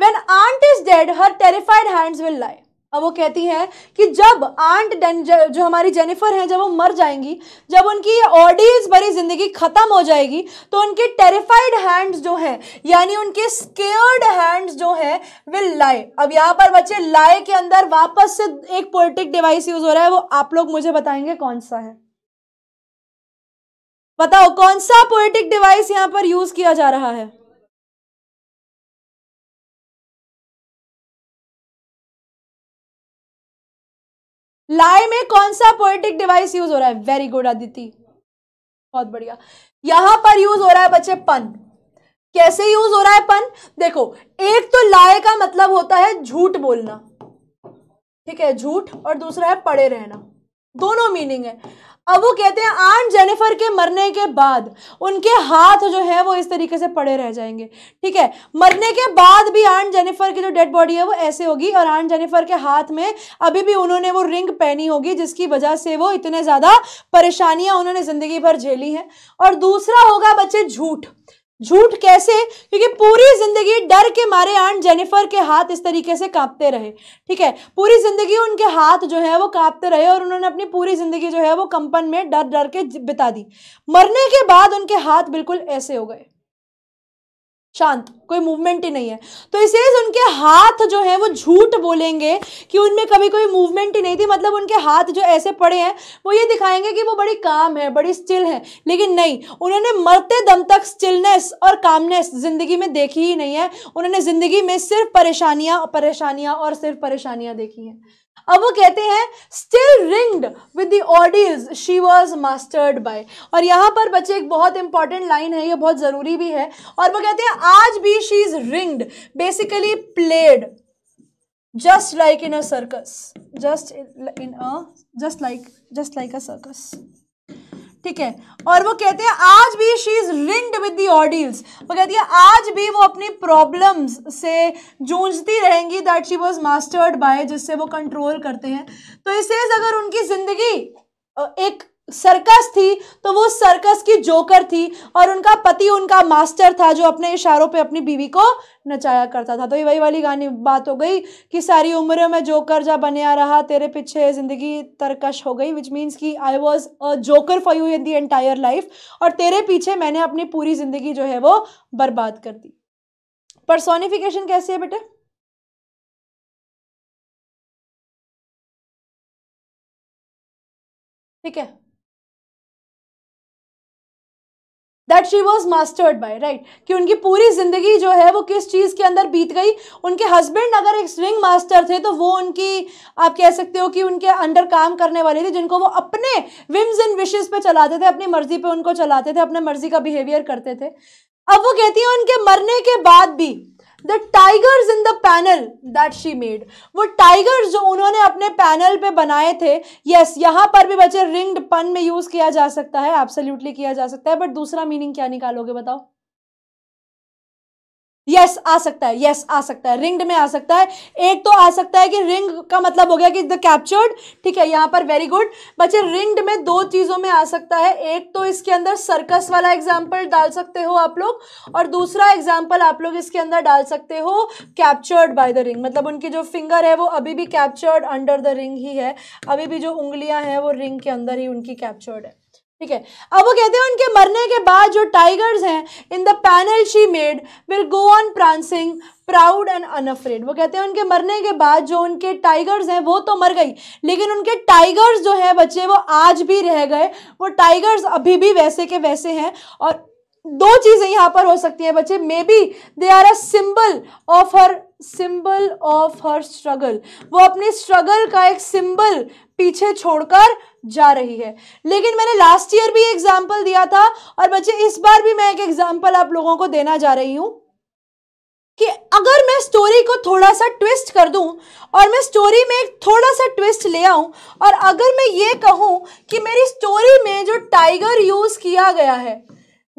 when aunt is dead her terrified hands will lie अब वो कहती है कि जब आंट जो हमारी जेनिफर हैं जब वो मर जाएंगी जब उनकी ऑडियंस भरी ज़िंदगी ख़त्म हो जाएगी तो उनके टेरिफाइड हैंड्स जो हैं यानी उनके स्केर्ड हैंड्स जो हैं विल लाए अब यहाँ पर बच्चे लाए के अंदर वापस से एक पोलिटिक डिवाइस यूज़ हो रहा है वो आप लोग मुझे बताएंगे कौन सा है बताओ कौन सा पोलिटिक डिवाइस यहाँ पर यूज़ किया जा रहा है लाई में कौन सा पोएटिक डिवाइस यूज हो रहा है वेरी गुड आदिति बहुत बढ़िया यहां पर यूज हो रहा है बच्चे पन कैसे यूज हो रहा है पन देखो एक तो लाए का मतलब होता है झूठ बोलना ठीक है झूठ और दूसरा है पड़े रहना दोनों मीनिंग है अब वो कहते हैं आंट जेनिफर के मरने के बाद उनके हाथ जो है वो इस तरीके से पड़े रह जाएंगे ठीक है मरने के बाद भी आंट जेनिफर की जो डेड बॉडी है वो ऐसे होगी और आंट जेनिफर के हाथ में अभी भी उन्होंने वो रिंग पहनी होगी जिसकी वजह से वो इतने ज़्यादा परेशानियां उन्होंने ज़िंदगी भर झेली हैं और दूसरा होगा बच्चे झूठ झूठ कैसे क्योंकि पूरी जिंदगी डर के मारे आंट जेनिफर के हाथ इस तरीके से कांपते रहे ठीक है पूरी जिंदगी उनके हाथ जो है वो कांपते रहे और उन्होंने अपनी पूरी जिंदगी जो है वो कंपन में डर डर के बिता दी मरने के बाद उनके हाथ बिल्कुल ऐसे हो गए शांत कोई मूवमेंट ही नहीं है तो इसे उनके हाथ जो है वो झूठ बोलेंगे कि उनमें कभी कोई मूवमेंट ही नहीं थी मतलब उनके हाथ जो ऐसे पड़े हैं वो ये दिखाएंगे कि वो बड़ी काम है बड़ी स्टिल है लेकिन नहीं उन्होंने मरते दम तक स्टिलनेस और कामनेस ज़िंदगी में देखी ही नहीं है उन्होंने ज़िंदगी में सिर्फ परेशानियाँ परेशानियाँ और सिर्फ परेशानियाँ देखी हैं अब वो कहते हैं still ringed with the audience she was mastered by और यहाँ पर बच्चे एक बहुत इंपॉर्टेंट लाइन है ये बहुत ज़रूरी भी है और वो कहते हैं आज भी she is ringed basically played just like in a circus just in a just like just like a circus ठीक है और वो कहते हैं आज भी she is ringed with the audience वो कहती है आज भी वो अपनी प्रॉब्लम्स से जूझती रहेंगी that she was mastered by जिससे वो कंट्रोल करते हैं तो इसे अगर उनकी ज़िंदगी एक सर्कस थी तो वो सर्कस की जोकर थी और उनका पति उनका मास्टर था जो अपने इशारों पे अपनी बीवी को नचाया करता था तो ये वही वाली गानी बात हो गई कि सारी उम्र में जोकर जा आ रहा तेरे पीछे ज़िंदगी तरकश हो गई विच मीन्स कि I was a joker for you in the entire life और तेरे पीछे मैंने अपनी पूरी ज़िंदगी जो है वो बर्बाद कर दी परसोनिफिकेशन कैसी है बेटे ठीक है that she was mastered by right कि उनकी पूरी ज़िंदगी जो है वो किस चीज़ के अंदर बीत गई उनके हस्बैंड अगर एक स्विंग मास्टर थे तो वो उनकी आप कह सकते हो कि उनके अंडर काम करने वाले थे जिनको वो अपने विम्स एंड विशेज़ पे चलाते थे अपनी मर्ज़ी पे उनको चलाते थे अपने मर्ज़ी का बिहेवियर करते थे अब वो कहती हैं उनके मरने के बाद भी the tigers in the panel that she made वो टाइगर्स जो उन्होंने अपने पैनल पे बनाए थे यस yes, यहाँ पर भी बच्चे रिंग्ड पन में यूज़ किया जा सकता है एब्सोल्यूटली किया जा सकता है बट दूसरा मीनिंग क्या निकालोगे बताओ यस आ सकता है यस आ सकता है रिंग्ड में आ सकता है एक तो आ सकता है कि रिंग का मतलब हो गया कि द कैप्चर्ड ठीक है यहाँ पर वेरी गुड बच्चे रिंग्ड में दो चीज़ों में आ सकता है एक तो इसके अंदर सर्कस वाला एग्जाम्पल डाल सकते हो आप लोग और दूसरा एग्जाम्पल आप लोग इसके अंदर डाल सकते हो कैप्चर्ड बाय द रिंग मतलब उनकी जो फिंगर है वो अभी भी कैप्चर्ड अंडर द रिंग ही है अभी भी जो उंगलियाँ हैं वो रिंग के अंदर ही उनकी कैप्चर्ड है ठीक है अब वो कहते हैं उनके मरने के बाद जो टाइगर्स हैं in the panel she made will go on prancing proud and unafraid वो कहते हैं उनके मरने के बाद जो उनके टाइगर्स हैं वो तो मर गई लेकिन उनके टाइगर्स जो हैं बच्चे वो आज भी रह गए वो टाइगर्स अभी भी वैसे के वैसे हैं और दो चीज़ें यहाँ पर हो सकती हैं बच्चे maybe they are a symbol of her symbol of her struggle वो अपने स्ट्रगल का एक सिंबल पीछे छोड़कर जा रही है लेकिन मैंने लास्ट ईयर भी एग्जाम्पल दिया था और बच्चे इस बार भी मैं एक एग्जाम्पल आप लोगों को देना जा रही हूँ कि अगर मैं स्टोरी को थोड़ा सा ट्विस्ट कर दूं और मैं स्टोरी में एक थोड़ा सा ट्विस्ट ले आऊं और अगर मैं ये कहूं कि मेरी स्टोरी में जो टाइगर यूज़ किया गया है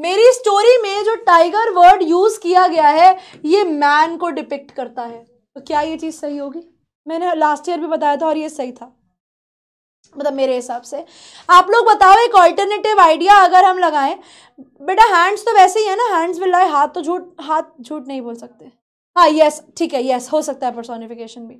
मेरी स्टोरी में जो टाइगर वर्ड यूज किया गया है ये मैन को डिपिक्ट करता है तो क्या ये चीज़ सही होगी मैंने लास्ट ईयर भी बताया था और ये सही था मतलब मेरे हिसाब से आप लोग बताओ एक ऑल्टरनेटिव आइडिया अगर हम लगाएं बेटा हैंड्स तो वैसे ही है ना हैंड्स विल लाए हाथ तो झूठ हाथ झूठ नहीं बोल सकते हाँ यस ठीक है यस हो सकता है परसोनिफिकेशन भी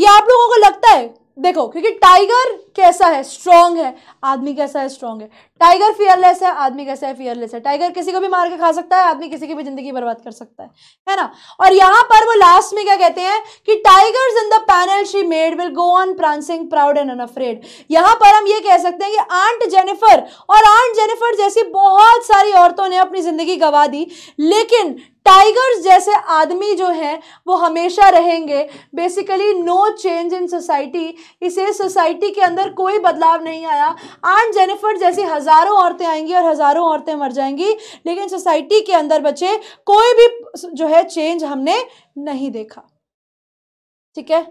ये आप लोगों को लगता है देखो क्योंकि टाइगर कैसा है स्ट्रांग है आदमी कैसा है स्ट्रांग है टाइगर फियरलेस है आदमी कैसा है फियरलेस है टाइगर किसी को भी मार के खा सकता है आदमी किसी की भी जिंदगी बर्बाद कर सकता है है ना और यहां पर वो लास्ट में क्या कहते हैं कि tiger in the panel she made will go on prancing proud and unafraid यहां पर हम ये कह सकते हैं कि आंट जेनिफर और आंट जेनिफर जैसी बहुत सारी औरतों ने अपनी जिंदगी गंवा दी लेकिन टाइगर्स जैसे आदमी जो हैं वो हमेशा रहेंगे basically no change in society इसे सोसाइटी के अंदर कोई बदलाव नहीं आया आन जेनिफर जैसी हजारों औरतें आएंगी और हजारों औरतें मर जाएंगी लेकिन सोसाइटी के अंदर बचे कोई भी जो है चेंज हमने नहीं देखा ठीक है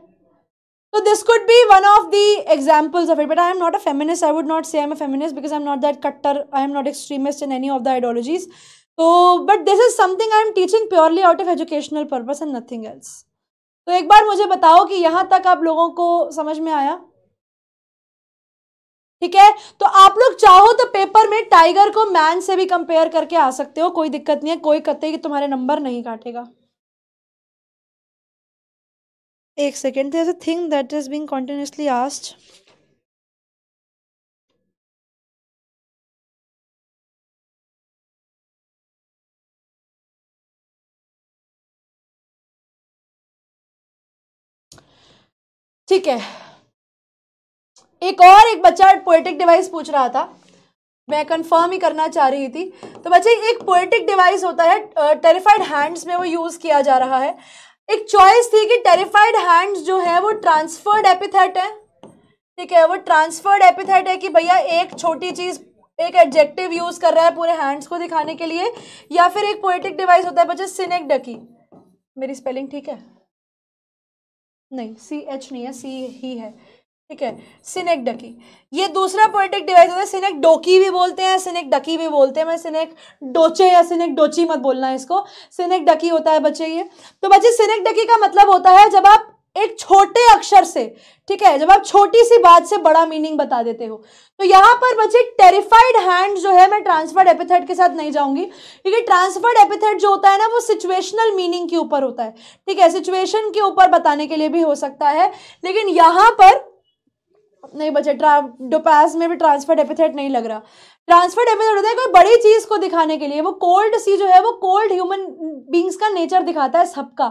तो this could be one of the examples of it but I am not a feminist I would not say I am feminist because I am not that कट्टर I am not extremist in any of the ideologies तो but this is something I am teaching purely out of educational purpose and nothing else तो एक बार मुझे बताओ कि यहां तक आप लोगों को समझ में आया ठीक है तो आप लोग चाहो तो पेपर में टाइगर को मैन से भी कंपेयर करके आ सकते हो कोई दिक्कत नहीं है कोई कहते कि तुम्हारे नंबर नहीं काटेगा एक second there thing that is being continuously asked ठीक है एक और एक बच्चा पोएटिक डिवाइस पूछ रहा था मैं कंफर्म ही करना चाह रही थी तो बच्चे एक पोएटिक डिवाइस होता है टेरिफाइड हैंड्स में वो यूज़ किया जा रहा है एक चॉइस थी कि टेरिफाइड हैंड्स जो है वो ट्रांसफर्ड एपिथेट है ठीक है वो ट्रांसफर्ड एपिथेट है कि भैया एक छोटी चीज़ एक एडजेक्टिव यूज़ कर रहा है पूरे हैंड्स को दिखाने के लिए या फिर एक पोएटिक डिवाइस होता है बच्चे सिनेकडकी मेरी स्पेलिंग ठीक है नहीं सी एच नहीं है सी ही है ठीक है सिनेक डकी ये दूसरा पोइटिक डिवाइस होता है सिनेक डोकी भी बोलते हैं सिनेक डकी भी बोलते हैं मैं सिनेक डोचे या सिनेक डोची मत बोलना है इसको सिनेक डकी होता है बच्चे ये तो बच्चे सिनेक डकी का मतलब होता है जब आप एक छोटे अक्षर से ठीक है जब आप छोटी सी बात से बड़ा मीनिंग बता देते हो तो यहां पर बच्चे टेरिफाइड हैंड जो है मैं ट्रांसफर्ड एपिथेट के साथ नहीं जाऊंगी क्योंकि ट्रांसफर्ड एपिथेट जो होता है ना वो सिचुएशनल मीनिंग के ऊपर होता है ठीक है सिचुएशन के ऊपर बताने के लिए भी हो सकता है लेकिन यहां पर नहीं बच्चे ट्रा डोपास में भी ट्रांसफर्ड एपिथेट नहीं लग रहा ट्रांसफर डैमेज होता है कोई बड़ी चीज़ को दिखाने के लिए वो कोल्ड सी जो है वो कोल्ड ह्यूमन बींग्स का नेचर दिखाता है सबका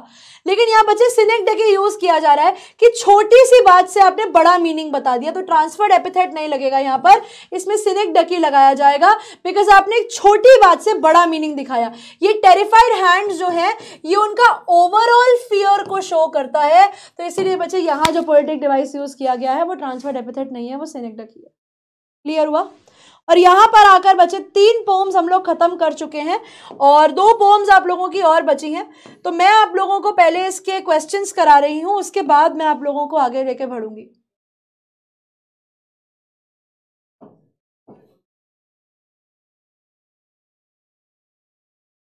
लेकिन यहाँ बच्चे सिनेक डे यूज़ किया जा रहा है कि छोटी सी बात से आपने बड़ा मीनिंग बता दिया तो ट्रांसफर एपिथेट नहीं लगेगा यहाँ पर इसमें सिनेक डकी लगाया जाएगा बिकॉज आपने एक छोटी बात से बड़ा मीनिंग दिखाया ये टेरिफाइड हैंड जो है ये उनका ओवरऑल फियर को शो करता है तो इसीलिए बच्चे यहाँ जो पोलिटिक डिवाइस यूज़ किया गया है वो ट्रांसफर एपिथेट नहीं है वो सिनेक डकी है क्लियर हुआ और यहाँ पर आकर बचे तीन पोम्स हम लोग ख़त्म कर चुके हैं और दो पोम्स आप लोगों की और बची हैं तो मैं आप लोगों को पहले इसके क्वेश्चंस करा रही हूँ उसके बाद मैं आप लोगों को आगे लेके बढ़ूंगी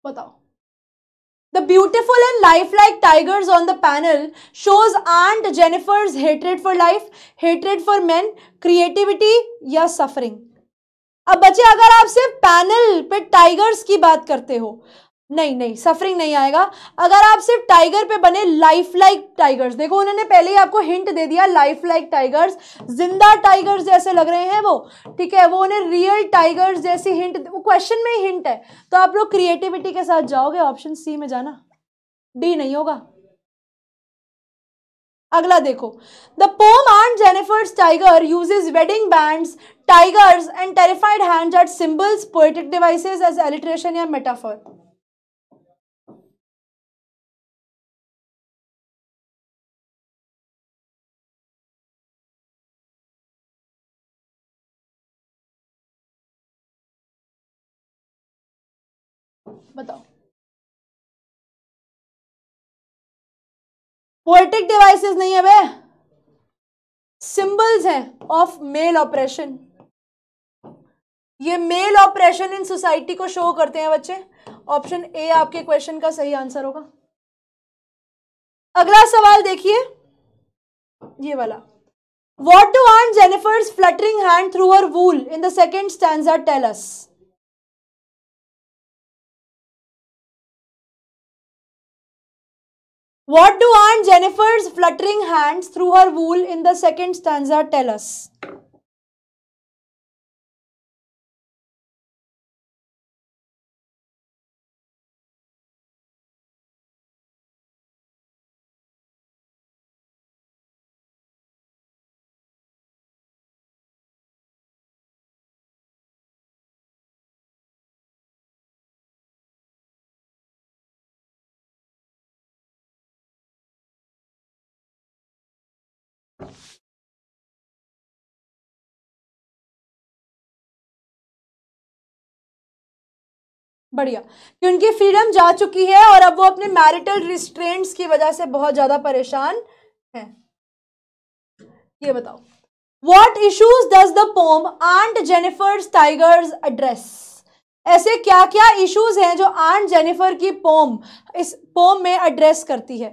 बताओ The beautiful and lifelike tigers on the panel shows Aunt Jennifer's hatred for life, hatred for men, creativity या suffering. अब बच्चे अगर आप सिर्फ पैनल पे टाइगर्स की बात करते हो नहीं नहीं सफरिंग नहीं आएगा अगर आप सिर्फ टाइगर पे बने लाइफ लाइक टाइगर्स देखो उन्होंने पहले ही आपको हिंट दे दिया लाइफ लाइक टाइगर्स जिंदा टाइगर्स जैसे लग रहे हैं वो ठीक है वो उन्हें रियल टाइगर्स जैसी हिंट वो क्वेश्चन में ही हिंट है तो आप लोग क्रिएटिविटी के साथ जाओगे ऑप्शन सी में जाना डी नहीं होगा अगला देखो the poem aunt Jennifer's tiger uses wedding bands tigers and terrified hands are symbols poetic devices as alliteration या मेटाफर बताओ पोएटिक डिवाइसेस नहीं है वे सिंबल्स हैं ऑफ मेल ऑपरेशन ये मेल ऑपरेशन इन सोसाइटी को शो करते हैं बच्चे ऑप्शन ए आपके क्वेश्चन का सही आंसर होगा अगला सवाल देखिए ये वाला what do earn Jennifer's fluttering hand through her wool in the second स्टैंडर tells what do earn Jennifer's fluttering hand through her wool in the second स्टैंडर tells बढ़िया कि उनकी फ्रीडम जा चुकी है और अब वो अपने मैरिटल रिस्ट्रेंट्स की वजह से बहुत ज़्यादा परेशान हैं ये बताओ what issues does the poem aunt Jennifer's tigers address ऐसे क्या क्या इश्यूज हैं जो आंट जेनिफर की पोम इस पोम में एड्रेस करती है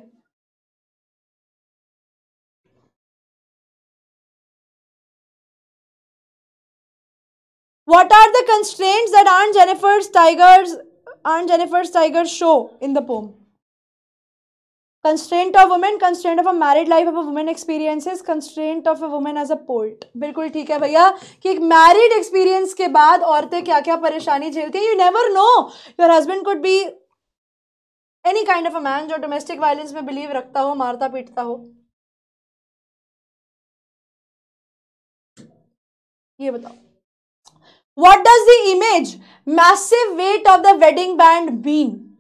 What are the constraints that Aunt Jennifer's Tigers Aunt Jennifer's Tigers show in the poem? Constraint of women constraint of a married life of a women experiences constraint of a women as a poet बिल्कुल ठीक है भैया कि एक married experience के बाद औरतें क्या क्या परेशानी झेलती हैं you never know your husband could be any kind of a man जो डोमेस्टिक वायलेंस में बिलीव रखता हो मारता पीटता हो ये बताओ What does the image massive weight of the wedding band mean?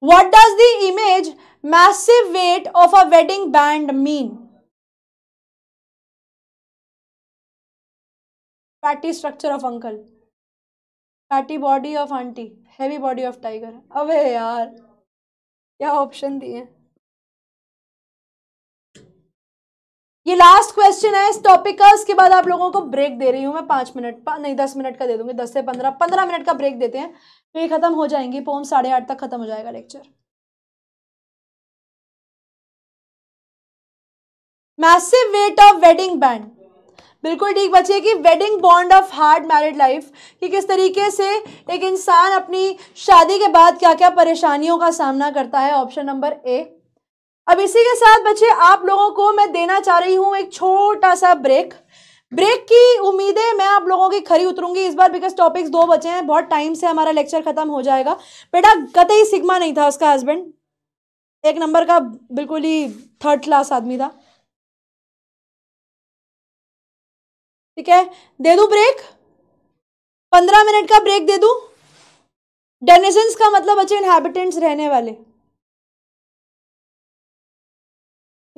What does the image massive weight of a wedding band mean? Fatty structure of uncle. Fatty body of auntie. Heavy body of tiger. अबे यार क्या option दिए ये last question है इस topic का उसके बाद आप लोगों को ब्रेक दे रही हूँ मैं पाँच मिनट पा, नहीं दस मिनट का दे दूंगी दस से पंद्रह पंद्रह मिनट का ब्रेक देते हैं तो ये खत्म हो जाएंगी पोम साढ़े आठ तक खत्म हो जाएगा lecture massive weight of wedding band बिल्कुल ठीक बच्चे कि wedding bond of hard married life कि किस तरीके से एक इंसान अपनी शादी के बाद क्या क्या परेशानियों का सामना करता है ऑप्शन नंबर ए अब इसी के साथ बच्चे आप लोगों को मैं देना चाह रही हूँ एक छोटा सा ब्रेक ब्रेक की उम्मीदें मैं आप लोगों की खरी उतरूंगी इस बार बिकॉज टॉपिक्स दो बचे हैं बहुत टाइम से हमारा लेक्चर खत्म हो जाएगा बेटा कतई सिग्मा नहीं था उसका हस्बैंड एक नंबर का बिल्कुल ही थर्ड क्लास आदमी था ठीक है दे दू ब्रेक पंद्रह मिनट का ब्रेक दे दू डेनेजेंस का मतलब बच्चे इनहेबिटेंट्स रहने वाले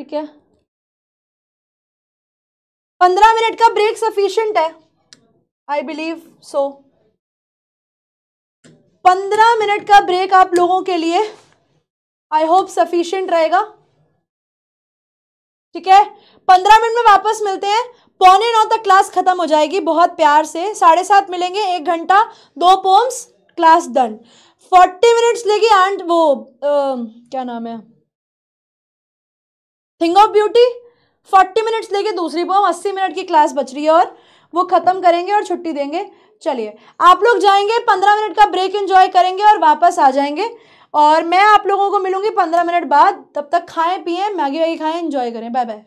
ठीक है पंद्रह मिनट का ब्रेक सफिशियंट है आई बिलीव सो पंद्रह मिनट का ब्रेक आप लोगों के लिए आई होप सफिशियंट रहेगा ठीक है पंद्रह मिनट में वापस मिलते हैं पौने नौ तक क्लास खत्म हो जाएगी बहुत प्यार से साढ़े सात मिलेंगे एक घंटा दो poems class done forty minutes लेगी आंट वो आ, क्या नाम है thing of beauty forty minutes लेके दूसरी पोम अस्सी मिनट की क्लास बच रही है और वो ख़त्म करेंगे और छुट्टी देंगे चलिए आप लोग जाएंगे पंद्रह मिनट का ब्रेक इन्जॉय करेंगे और वापस आ जाएंगे और मैं आप लोगों को मिलूंगी पंद्रह मिनट बाद तब तक खाएं पिए मैगी वैगी खाएं इंजॉय करें bye bye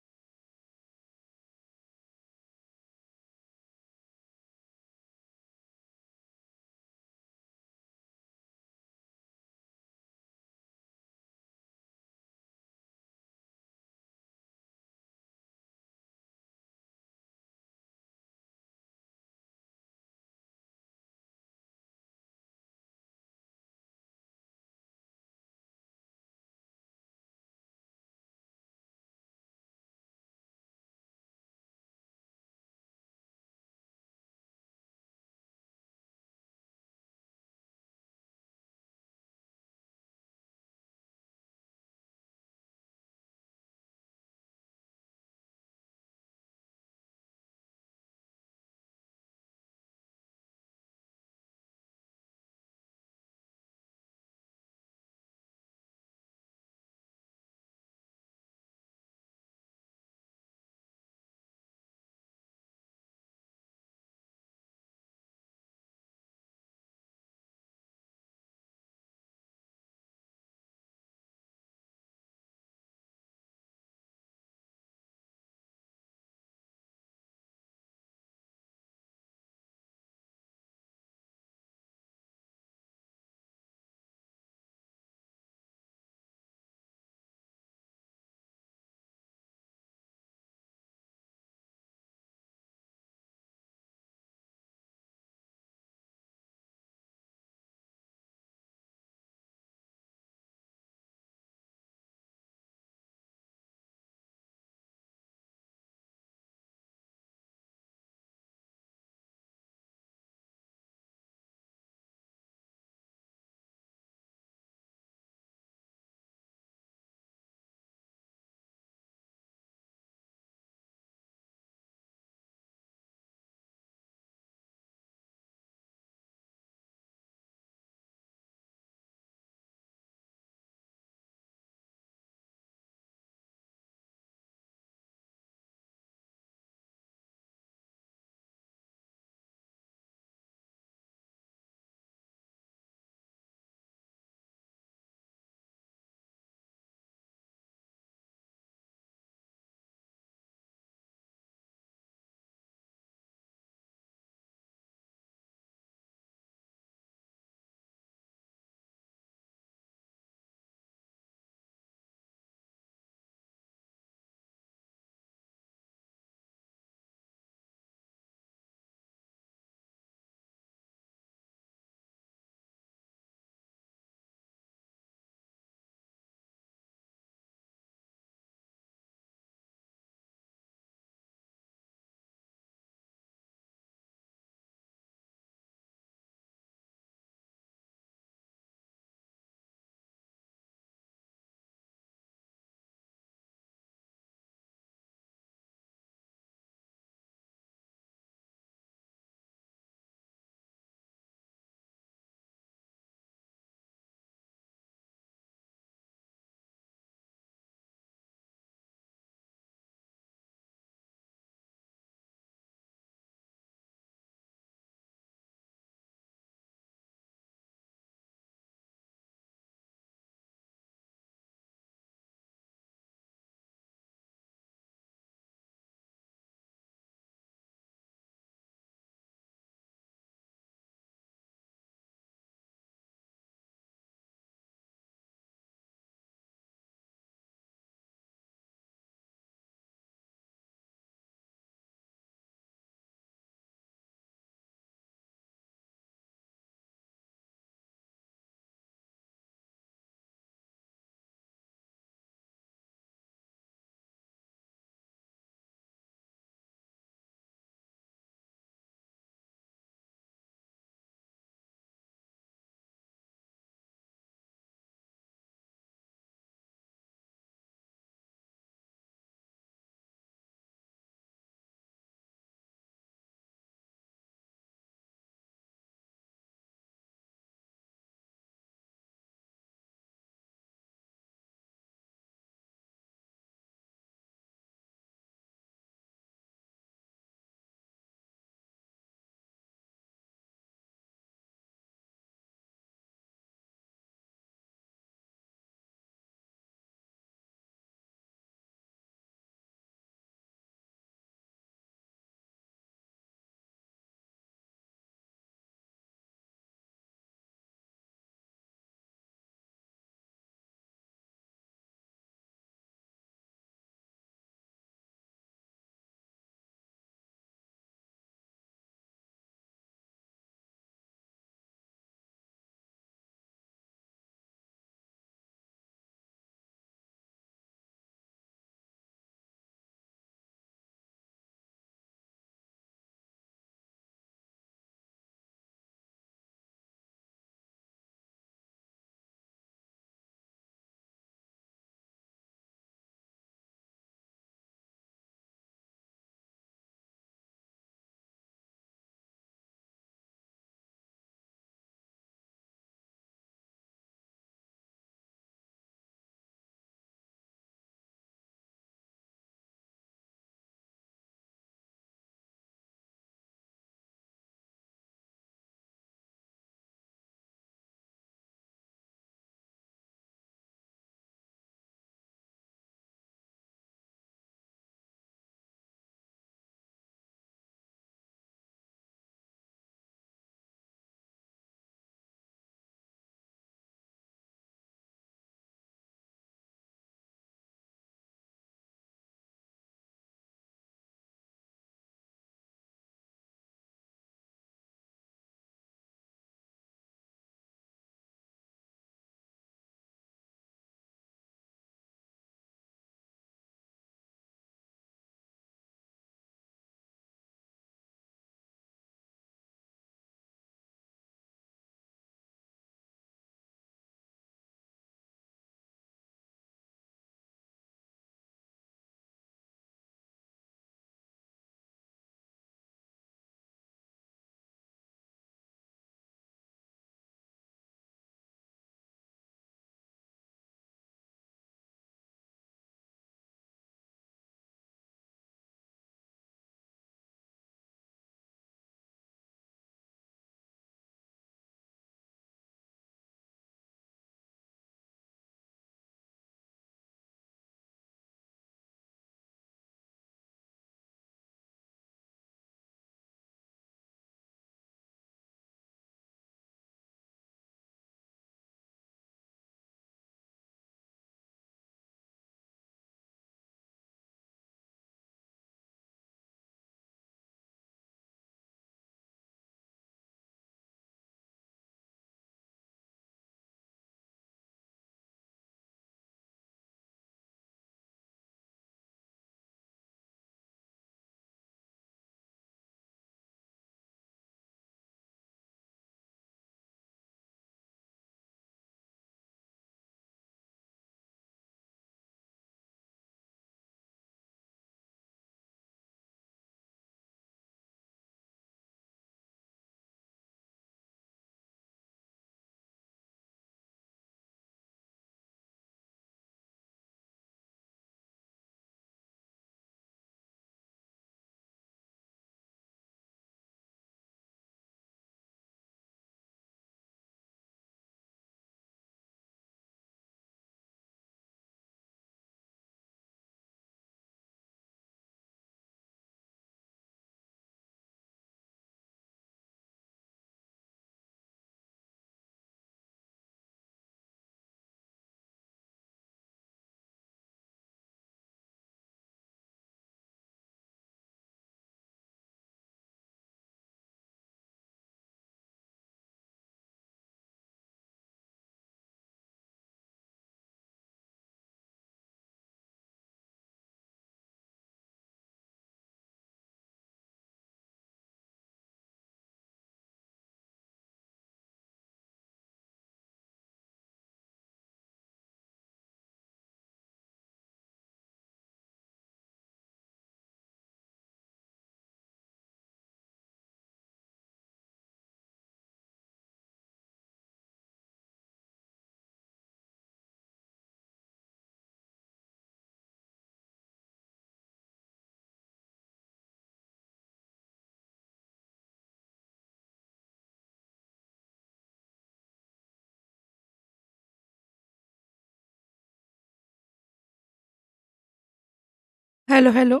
hello hello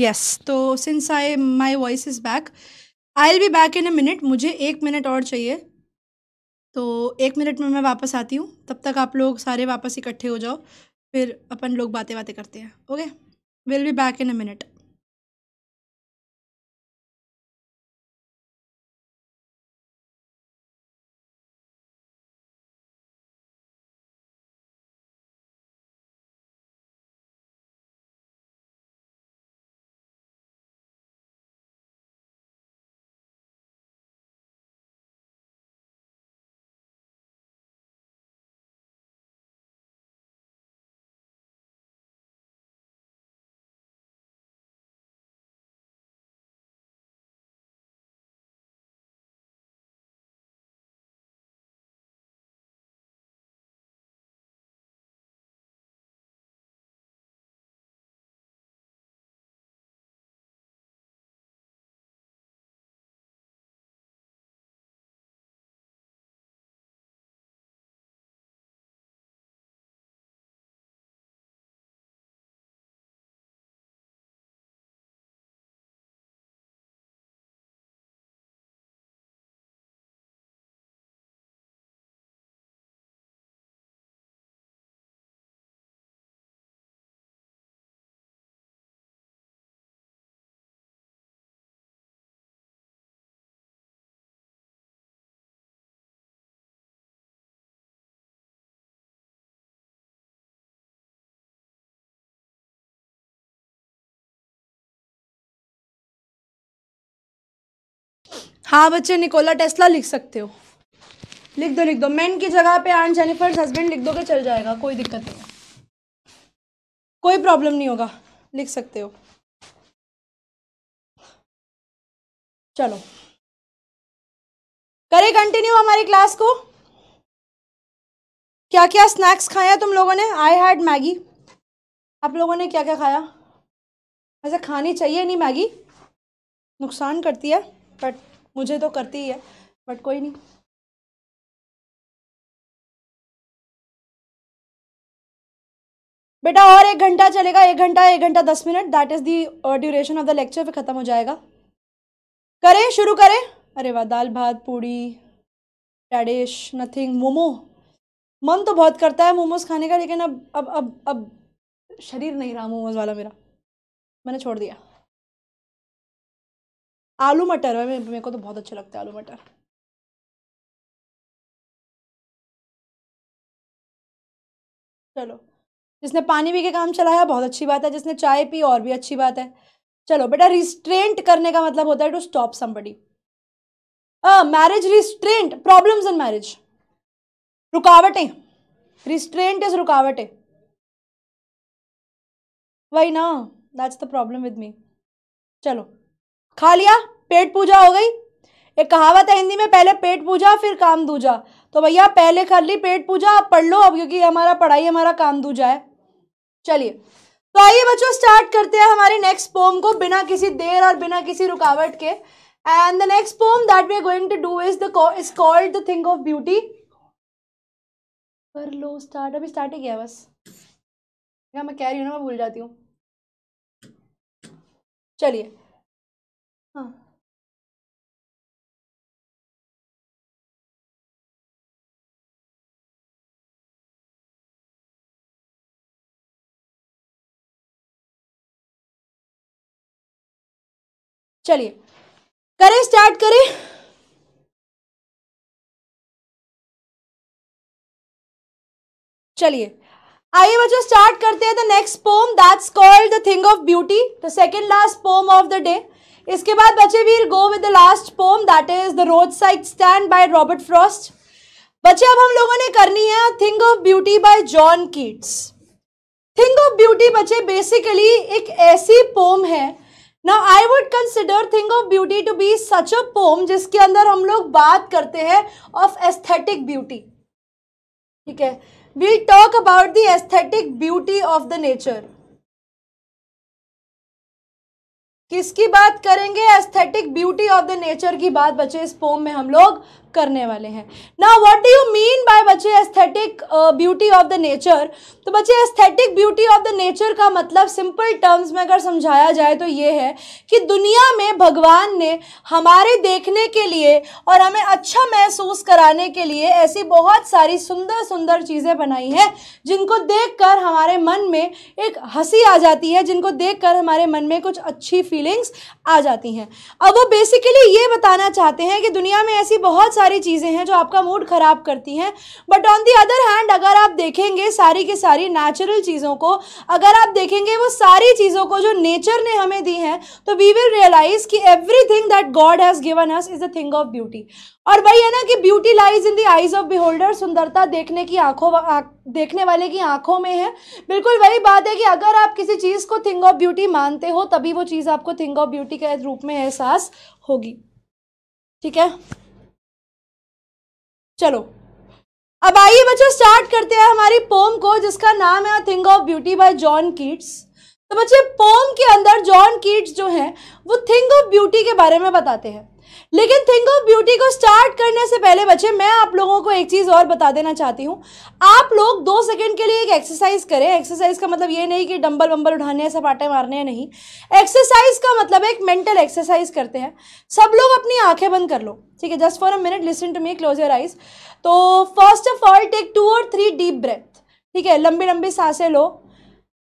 yes तो since I my voice is back I will be back in a minute मुझे एक मिनट और चाहिए तो एक मिनट में मैं वापस आती हूँ तब तक आप लोग सारे वापस इकट्ठे हो जाओ फिर अपन लोग बातें बातें करते हैं okay will be back in a minute हाँ बच्चे निकोला टेस्ला लिख सकते हो लिख दो लिख दो मैन की जगह पे आंट जेनिफर्स हस्बैंड लिख दो के चल जाएगा कोई दिक्कत नहीं कोई प्रॉब्लम नहीं होगा लिख सकते हो चलो करें कंटिन्यू हमारी क्लास को क्या क्या स्नैक्स खाया तुम लोगों ने आई हैड मैगी आप लोगों ने क्या क्या खाया ऐसे खानी चाहिए नहीं मैगी नुकसान करती है बट मुझे तो करती ही है बट कोई नहीं बेटा और एक घंटा चलेगा एक घंटा एक घंटा दस minute that is the duration of the lecture फिर ख़त्म हो जाएगा करें शुरू करें अरे वाह दाल भात पूड़ी रैडिश नथिंग मोमो मन तो बहुत करता है मोमोज खाने का लेकिन अब अब अब अब शरीर नहीं रहा मोमोज वाला मेरा मैंने छोड़ दिया आलू मटर है मेरे को तो बहुत अच्छा लगता है आलू मटर चलो जिसने पानी पी के काम चलाया बहुत अच्छी बात है जिसने चाय पी और भी अच्छी बात है चलो बेटा रिस्ट्रेंट करने का मतलब होता है to stop somebody marriage restraint problems in marriage रुकावटें रिस्ट्रेंट इज रुकावटें वही ना that's the problem with me चलो खा लिया पेट पूजा हो गई एक कहावत है हिंदी में पहले पेट पूजा फिर काम दूजा तो भैया पहले कर ली पेट पूजा आप पढ़ लो अब क्योंकि हमारा पढ़ाई हमारा काम दूजा है चलिए तो आइए बच्चों स्टार्ट करते हैं हमारे नेक्स्ट पोम को बिना किसी देर और बिना किसी रुकावट के and the next poem that we are going to do is is called the thing of beauty कर लो स्टार्ट अभी स्टार्ट ही किया बस मैं कह रही हूँ ना मैं भूल जाती हूँ चलिए चलिए करें स्टार्ट करें चलिए आइए बच्चों स्टार्ट करते हैं the next poem that's called the thing of beauty the second last poem of the day इसके बाद बच्चे we're go with the last poem that is the road side stand by Robert Frost बच्चे अब हम लोगों ने करनी है thing of beauty by John Keats thing of beauty बच्चे बेसिकली एक ऐसी पोम है now I would consider thing of beauty to be such a poem जिसके अंदर हम लोग बात करते हैं ऑफ एस्थेटिक ब्यूटी ठीक है we talk about the aesthetic beauty of the nature किसकी बात करेंगे aesthetic beauty of the nature की बात बचे इस पोम में हम लोग करने वाले हैं ना what do you mean by बच्चे aesthetic beauty of the nature तो बच्चे aesthetic beauty of the nature का मतलब सिंपल टर्म्स में अगर समझाया जाए तो ये है कि दुनिया में भगवान ने हमारे देखने के लिए और हमें अच्छा महसूस कराने के लिए ऐसी बहुत सारी सुंदर सुंदर चीज़ें बनाई हैं जिनको कर हमारे मन में एक हंसी आ जाती है जिनको कर हमारे मन में कुछ अच्छी फीलिंग्स आ जाती हैं अब वो बेसिकली ये बताना चाहते हैं कि दुनिया में ऐसी बहुत सारी चीज़ें हैं जो आपका मूड ख़राब करती हैं but on the other hand अगर आप देखेंगे सारी के सारी नेचुरल चीज़ों को अगर आप देखेंगे वो सारी चीज़ों को जो नेचर ने हमें दी हैं तो वी विल रियलाइज़ कि everything that God has given us is a thing of beauty और भाई है ना कि beauty lies in the eyes of beholder सुंदरता देखने की आंखों देखने वाले की आंखों में है बिल्कुल वही बात है कि अगर आप किसी चीज़ को थिंग ऑफ ब्यूटी मानते हो तभी वो चीज़ आपको थिंग ऑफ ब्यूटी के रूप में एहसास होगी ठीक है चलो अब आइए बच्चों स्टार्ट करते हैं हमारी पोम को जिसका नाम है thing of beauty by John Keats तो बच्चे पोम के अंदर जॉन कीट्स जो हैं वो थिंग ऑफ ब्यूटी के बारे में बताते हैं लेकिन थिंक ऑफ ब्यूटी को स्टार्ट करने से पहले बच्चे मैं आप लोगों को एक चीज़ और बता देना चाहती हूँ आप लोग दो सेकंड के लिए एक एक्सरसाइज करें एक्सरसाइज का मतलब ये नहीं कि डंबल बम्बल उठाने हैं सपाटे मारने हैं नहीं एक्सरसाइज का मतलब एक मेंटल एक्सरसाइज करते हैं सब लोग अपनी आंखें बंद कर लो ठीक है just for a minute listen to me close your eyes तो first of all take two और थ्री डीप ब्रेथ ठीक है लंबी लंबी सांसें लो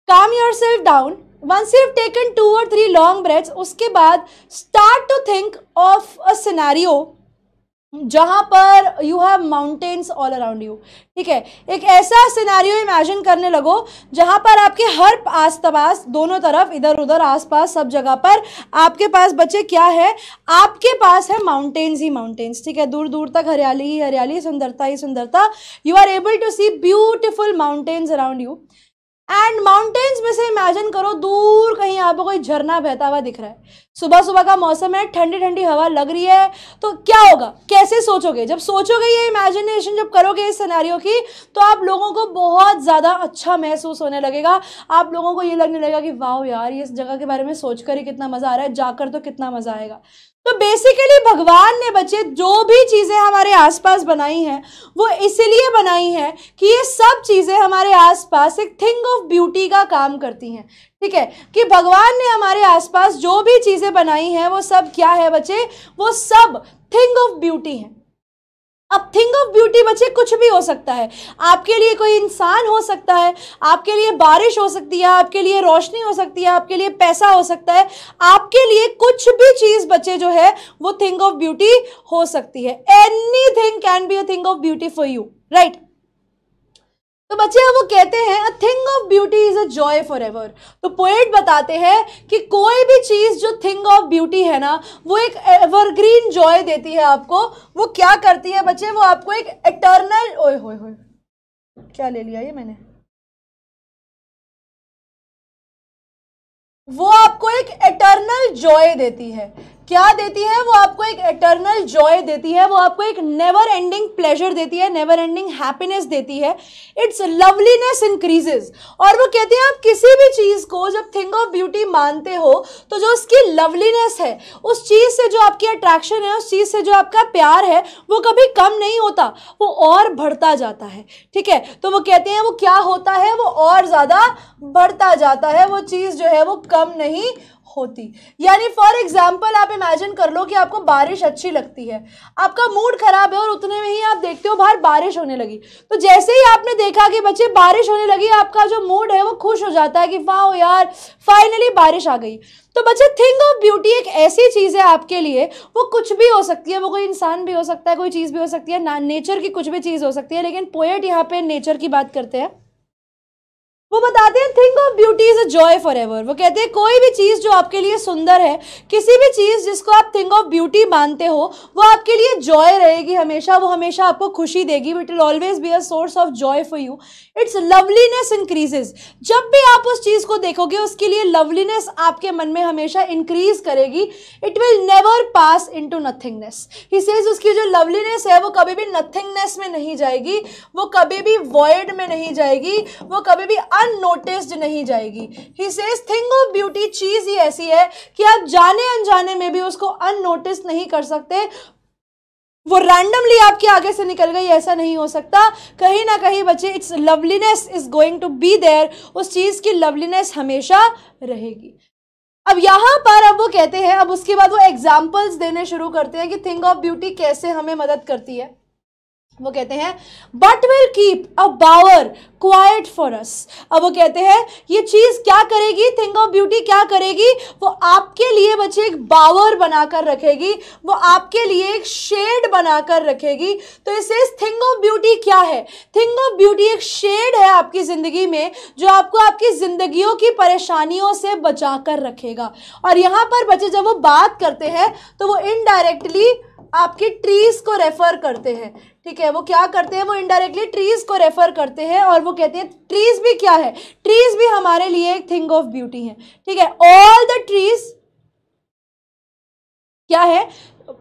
calm yourself down once you have taken two or three long breaths उसके बाद start to think of a scenario जहाँ पर you have mountains all around you ठीक है एक ऐसा सिनारियो इमेजिन करने लगो जहाँ पर आपके हर आस तबास दोनों तरफ इधर उधर आसपास सब जगह पर आपके पास बच्चे क्या है आपके पास है माउंटेन्स ही माउंटेन्स ठीक है दूर दूर तक हरियाली ही हरियाली सुंदरता ही सुंदरता you are able to see beautiful mountains around you and mountains में से इमेजिन करो दूर कहीं आपको कोई झरना बहता हुआ दिख रहा है सुबह सुबह का मौसम है ठंडी ठंडी हवा लग रही है तो क्या होगा कैसे सोचोगे जब सोचोगे ये इमेजिनेशन जब करोगे इस सिनेरियो की तो आप लोगों को बहुत ज़्यादा अच्छा महसूस होने लगेगा आप लोगों को ये लगने लगेगा कि वाह यार ये इस जगह के बारे में सोचकर ही कितना मज़ा आ रहा है जाकर तो कितना मज़ा आएगा तो बेसिकली भगवान ने बच्चे जो भी चीज़ें हमारे आसपास बनाई हैं वो इसलिए बनाई हैं कि ये सब चीज़ें हमारे आसपास एक थिंग ऑफ ब्यूटी का काम करती हैं ठीक है कि भगवान ने हमारे आसपास जो भी चीज़ें बनाई हैं वो सब क्या है बच्चे वो सब थिंग ऑफ ब्यूटी हैं अब थिंग ऑफ ब्यूटी बच्चे कुछ भी हो सकता है आपके लिए कोई इंसान हो सकता है आपके लिए बारिश हो सकती है आपके लिए रोशनी हो सकती है आपके लिए पैसा हो सकता है आपके लिए कुछ भी चीज़ बच्चे जो है वो थिंग ऑफ ब्यूटी हो सकती है anything can be a thing of beauty for you right तो बच्चे वो कहते हैं a thing of beauty is a joy forever तो पोएट बताते हैं कि कोई भी चीज़ जो थिंग ऑफ ब्यूटी है ना वो एक एवरग्रीन जॉय देती है आपको वो क्या करती है बच्चे वो आपको एक एटर्नल ओए होए होए क्या ले लिया ये मैंने वो आपको एक एटर्नल जॉय देती है क्या देती है वो आपको एक इटर्नल जॉय देती है वो आपको एक नेवर एंडिंग प्लेजर देती है नेवर एंडिंग हैप्पीनेस देती है इट्स लवलीनेस इंक्रीजेस और वो कहती है आप किसी भी चीज़ को जब थिंग ऑफ ब्यूटी मानते हो तो जो उसकी लवलीनेस है उस चीज़ से जो आपकी अट्रैक्शन है उस चीज़ से जो आपका प्यार है वो कभी कम नहीं होता वो और बढ़ता जाता है ठीक है तो वो कहते हैं वो क्या होता है वो और ज़्यादा बढ़ता जाता है वो चीज़ जो है वो कम नहीं होती यानी फॉर एग्जाम्पल आप इमेजिन कर लो कि आपको बारिश अच्छी लगती है आपका मूड खराब है और उतने में ही आप देखते हो बाहर बारिश होने लगी तो जैसे ही आपने देखा कि बच्चे बारिश होने लगी आपका जो मूड है वो खुश हो जाता है कि वाह यार फाइनली बारिश आ गई तो बच्चे थिंग ऑफ ब्यूटी एक ऐसी चीज़ है आपके लिए वो कुछ भी हो सकती है वो कोई इंसान भी हो सकता है कोई चीज़ भी हो सकती है ना नेचर की कुछ भी चीज़ हो सकती है लेकिन पोएट यहाँ पे नेचर की बात करते हैं वो बताते हैं think of beauty is a joy forever वो कहते हैं कोई भी चीज़ जो आपके लिए सुंदर है किसी भी चीज़ जिसको आप थिंक ऑफ ब्यूटी मानते हो वो आपके लिए जॉय रहेगी हमेशा वो हमेशा आपको खुशी देगी it will always be a source of joy for you its loveliness increases जब भी आप उस चीज़ को देखोगे उसके लिए लवलीनेस आपके मन में हमेशा इंक्रीज करेगी it will never pass into nothingness he says उसकी जो लवलीनेस है वो कभी भी नथिंगनेस में नहीं जाएगी वो कभी भी वॉयड में नहीं जाएगी वो कभी भी अननोटिस्ड नहीं जाएगी he says thing of beauty चीज़ ही ऐसी है कि आप जाने अनजाने में भी उसको अननोटिस नहीं कर सकते वो रैंडमली आपके आगे से निकल गई ऐसा नहीं हो सकता कहीं ना कहीं बच्चे its loveliness is going to be there उस चीज़ की लवलीनेस हमेशा रहेगी अब यहाँ पर अब वो कहते हैं अब उसके बाद वो एग्जाम्पल्स देने शुरू करते हैं कि थिंग ऑफ ब्यूटी कैसे हमें मदद करती है वो कहते हैं but will keep a bower quiet for us अब वो कहते हैं ये चीज़ क्या करेगी थिंग ऑफ ब्यूटी क्या करेगी वो आपके लिए बच्चे एक बावर बनाकर रखेगी वो आपके लिए एक शेड बनाकर रखेगी तो इसे थिंग ऑफ ब्यूटी क्या है थिंग ऑफ ब्यूटी एक शेड है आपकी ज़िंदगी में जो आपको आपकी ज़िंदगियों की परेशानियों से बचा कर रखेगा और यहाँ पर बच्चे जब वो बात करते हैं तो वो इनडायरेक्टली आपके ट्रीज़ को रेफ़र करते हैं ठीक है वो क्या करते हैं वो इनडायरेक्टली ट्रीज़ को रेफ़र करते हैं और वो कहते हैं ट्रीज़ भी क्या है ट्रीज़ भी हमारे लिए एक थिंग ऑफ ब्यूटी है ठीक है ऑल द ट्रीज़ क्या है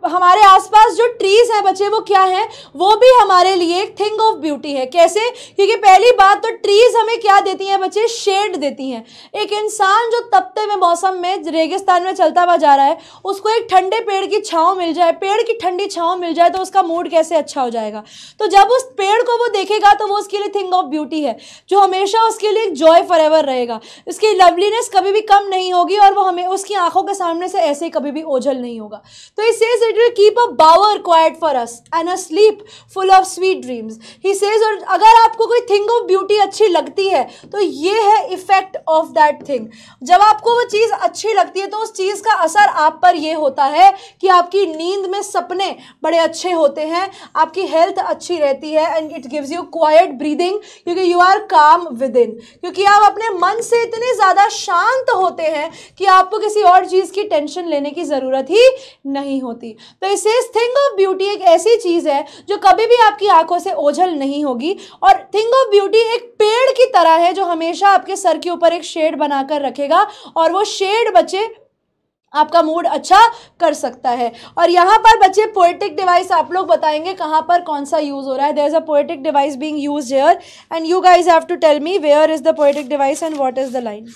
हमारे आसपास जो ट्रीज़ हैं बच्चे वो क्या है वो भी हमारे लिए एक थिंग ऑफ ब्यूटी है कैसे क्योंकि पहली बात तो ट्रीज़ हमें क्या देती हैं बच्चे शेड देती हैं एक इंसान जो तपते हुए मौसम में रेगिस्तान में चलता हुआ जा रहा है उसको एक ठंडे पेड़ की छाँव मिल जाए पेड़ की ठंडी छाँव मिल जाए तो उसका मूड कैसे अच्छा हो जाएगा तो जब उस पेड़ को वो देखेगा तो वो उसके लिए थिंग ऑफ ब्यूटी है जो हमेशा उसके लिए एक जॉय फॉर रहेगा उसकी लवलीनेस कभी भी कम नहीं होगी और वो हमें उसकी आंखों के सामने से ऐसे कभी भी ओझल नहीं होगा तो इससे says it will keep a bower quiet for us and a sleep full of sweet dreams. He says और अगर आपको कोई थिंग ऑफ ब्यूटी अच्छी लगती है तो ये है इफेक्ट ऑफ दैट थिंग जब आपको वो चीज़ अच्छी लगती है तो उस चीज़ का असर आप पर ये होता है कि आपकी नींद में सपने बड़े अच्छे होते हैं आपकी हेल्थ अच्छी रहती है and it gives you quiet breathing क्योंकि you are calm within क्योंकि आप अपने मन से इतने ज़्यादा शांत होते हैं कि आपको किसी और चीज़ की टेंशन लेने की ज़रूरत ही नहीं होती होती तो इसे थिंग ऑफ ब्यूटी एक ऐसी चीज़ है जो कभी भी आपकी आंखों से ओझल नहीं होगी और थिंग ऑफ ब्यूटी एक पेड़ की तरह है जो हमेशा आपके सर के ऊपर एक शेड बनाकर रखेगा और वो शेड बच्चे आपका मूड अच्छा कर सकता है और यहाँ पर बच्चे पोएटिक डिवाइस आप लोग बताएंगे कहाँ पर कौन सा यूज़ हो रहा है there is a poetic device being use here and you guys have to tell me where is the poetic device and what is the line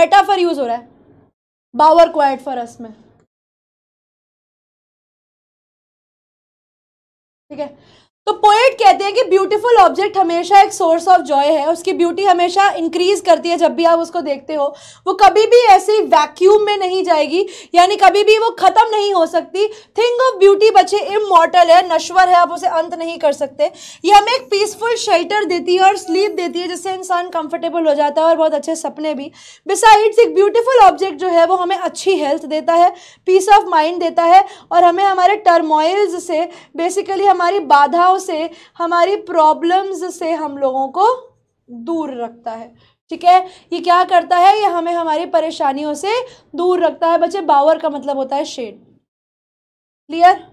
metaphor use हो रहा है बावर क्वाइट फॉर अस में ठीक है तो पोएट कहते हैं कि ब्यूटीफुल ऑब्जेक्ट हमेशा एक सोर्स ऑफ जॉय है उसकी ब्यूटी हमेशा इंक्रीज करती है जब भी आप उसको देखते हो वो कभी भी ऐसी वैक्यूम में नहीं जाएगी यानी कभी भी वो ख़त्म नहीं हो सकती थिंग ऑफ ब्यूटी बच्चे इमोटल है नश्वर है आप उसे अंत नहीं कर सकते ये हमें एक पीसफुल शेल्टर देती है और स्लीप देती है जिससे इंसान कंफर्टेबल हो जाता है और बहुत अच्छे सपने भी बिसाइड्स एक ब्यूटीफुल ऑब्जेक्ट जो है वो हमें अच्छी हेल्थ देता है पीस ऑफ माइंड देता है और हमें हमारे टर्मोइल्स से बेसिकली हमारी बाधाओं टकराव से हमारी प्रॉब्लम्स से हम लोगों को दूर रखता है ठीक है ये क्या करता है ये हमें हमारी परेशानियों से दूर रखता है बच्चे बावर का मतलब होता है shade clear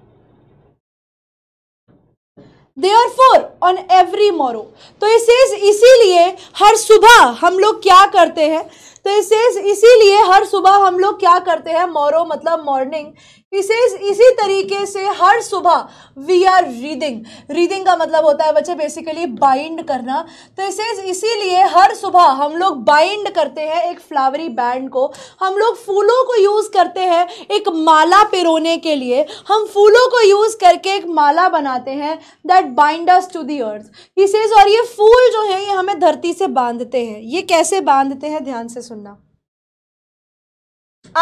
therefore on every morrow तो इसे इसीलिए हर सुबह हम लोग क्या करते हैं तो इसे इसीलिए हर सुबह हम लोग क्या करते हैं मोरो मतलब मॉर्निंग इसे इसी तरीके से हर सुबह वी आर रीडिंग रीडिंग का मतलब होता है बच्चे बेसिकली बाइंड करना तो इसे इसीलिए हर सुबह हम लोग बाइंड करते हैं एक फ्लावरी बैंड को हम लोग फूलों को यूज़ करते हैं एक माला पिरोने के लिए हम फूलों को यूज़ करके एक माला बनाते हैं that bind us to the earth इसे और ये फूल जो है ये हमें धरती से बांधते हैं ये कैसे बांधते हैं ध्यान से सुन सुनना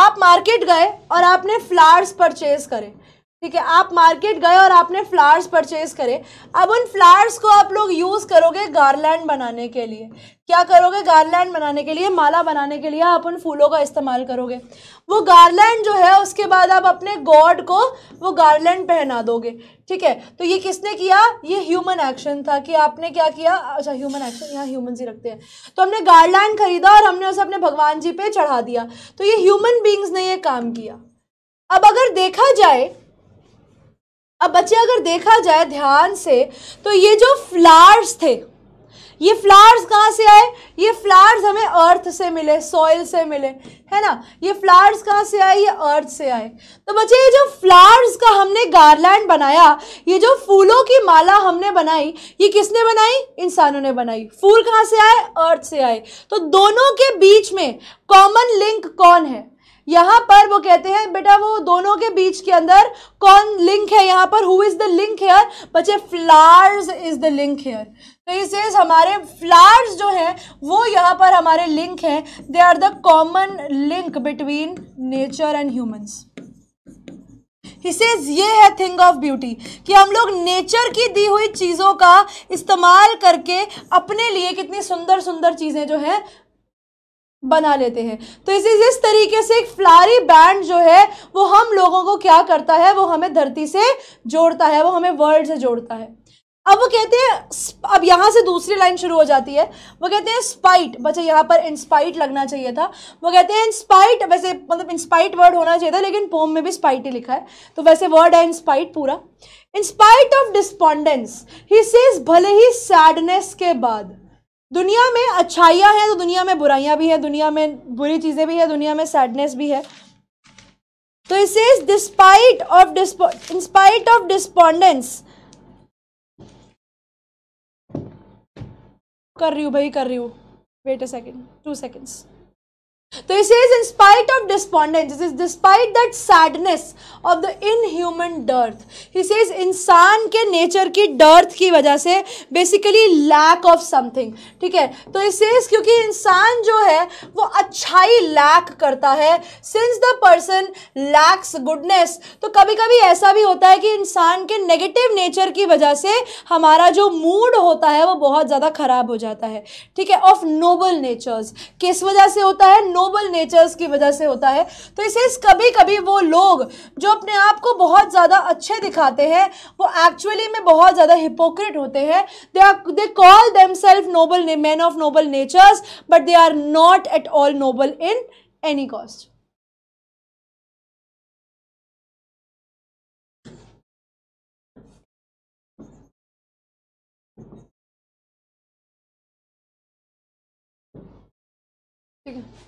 आप मार्केट गए और आपने फ्लावर्स परचेज करे ठीक है आप मार्केट गए और आपने फ्लावर्स परचेज करे अब उन फ्लावर्स को आप लोग यूज़ करोगे गार्लैंड बनाने के लिए क्या करोगे गार्लैंड बनाने के लिए माला बनाने के लिए आप उन फूलों का इस्तेमाल करोगे वो गार्लैंड जो है उसके बाद आप अपने गॉड को वो गार्लैंड पहना दोगे ठीक है तो ये किसने किया ये ह्यूमन एक्शन था कि आपने क्या किया अच्छा ह्यूमन एक्शन यहाँ ह्यूमन ही रखते हैं तो हमने गार्डलाइन खरीदा और हमने उसे अपने भगवान जी पे चढ़ा दिया तो ये ह्यूमन बींग्स ने ये काम किया अब अगर देखा जाए अब बच्चे अगर देखा जाए ध्यान से तो ये जो फ्लावर्स थे ये फ्लावर्स कहाँ से आए ये फ्लावर्स हमें अर्थ से मिले सॉइल से मिले है ना ये फ्लावर्स कहाँ से आए ये अर्थ से आए तो बच्चे ये जो फ्लावर्स का हमने गार्लैंड बनाया ये जो फूलों की माला हमने बनाई ये किसने बनाई इंसानों ने बनाई फूल कहाँ से आए अर्थ से आए तो दोनों के बीच में कॉमन लिंक कौन है यहाँ पर वो कहते हैं बेटा वो दोनों के बीच के अंदर कौन लिंक है यहाँ पर who is the link here बच्चे flowers is the link here places तो हमारे फ्लावर्स जो हैं वो यहाँ पर हमारे लिंक हैं they are the common link between nature and humans he says ये है थिंग ऑफ ब्यूटी कि हम लोग नेचर की दी हुई चीज़ों का इस्तेमाल करके अपने लिए कितनी सुंदर सुंदर चीज़ें जो हैं बना लेते हैं तो इसी इस तरीके से एक फ्लारी बैंड जो है वो हम लोगों को क्या करता है वो हमें धरती से जोड़ता है वो हमें वर्ल्ड से जोड़ता है अब वो कहते हैं अब यहाँ से दूसरी लाइन शुरू हो जाती है वो कहते हैं स्पाइट बच्चा यहाँ पर इंस्पाइट लगना चाहिए था वो कहते हैं इंस्पाइट वैसे मतलब इंस्पाइट वर्ड होना चाहिए था लेकिन पोम में भी स्पाइट ही लिखा है तो वैसे वर्ड है इंस्पाइट पूरा in spite of despondence he says भले ही सैडनेस के बाद दुनिया में अच्छाइयाँ हैं तो दुनिया में बुराइयाँ भी हैं दुनिया में बुरी चीज़ें भी है दुनिया में सैडनेस भी है तो इस despite of despo in spite of despondence कर रही हूँ भाई कर रही हूँ wait a second two seconds तो इसे says in spite of despondence, it says despite that sadness of the inhuman dearth. He says इंसान के नेचर की डर्थ की वजह से बेसिकली लैक ऑफ समथिंग ठीक है तो इसे says क्योंकि इंसान जो है वो अच्छाई लैक करता है since the person lacks goodness तो कभी कभी ऐसा भी होता है कि इंसान के नेगेटिव नेचर की वजह से हमारा जो मूड होता है वो बहुत ज़्यादा ख़राब हो जाता है ठीक है ऑफ नोबल नेचर्स किस वजह से होता है नोबल नेचर्स की वजह से होता है तो इसे कभी कभी वो लोग जो अपने आप को बहुत ज़्यादा अच्छे दिखाते हैं वो एक्चुअली में बहुत ज़्यादा हिपोक्रेट होते हैं they are they call them self noble man of noble natures but they are not at all noble in any cost ठीक है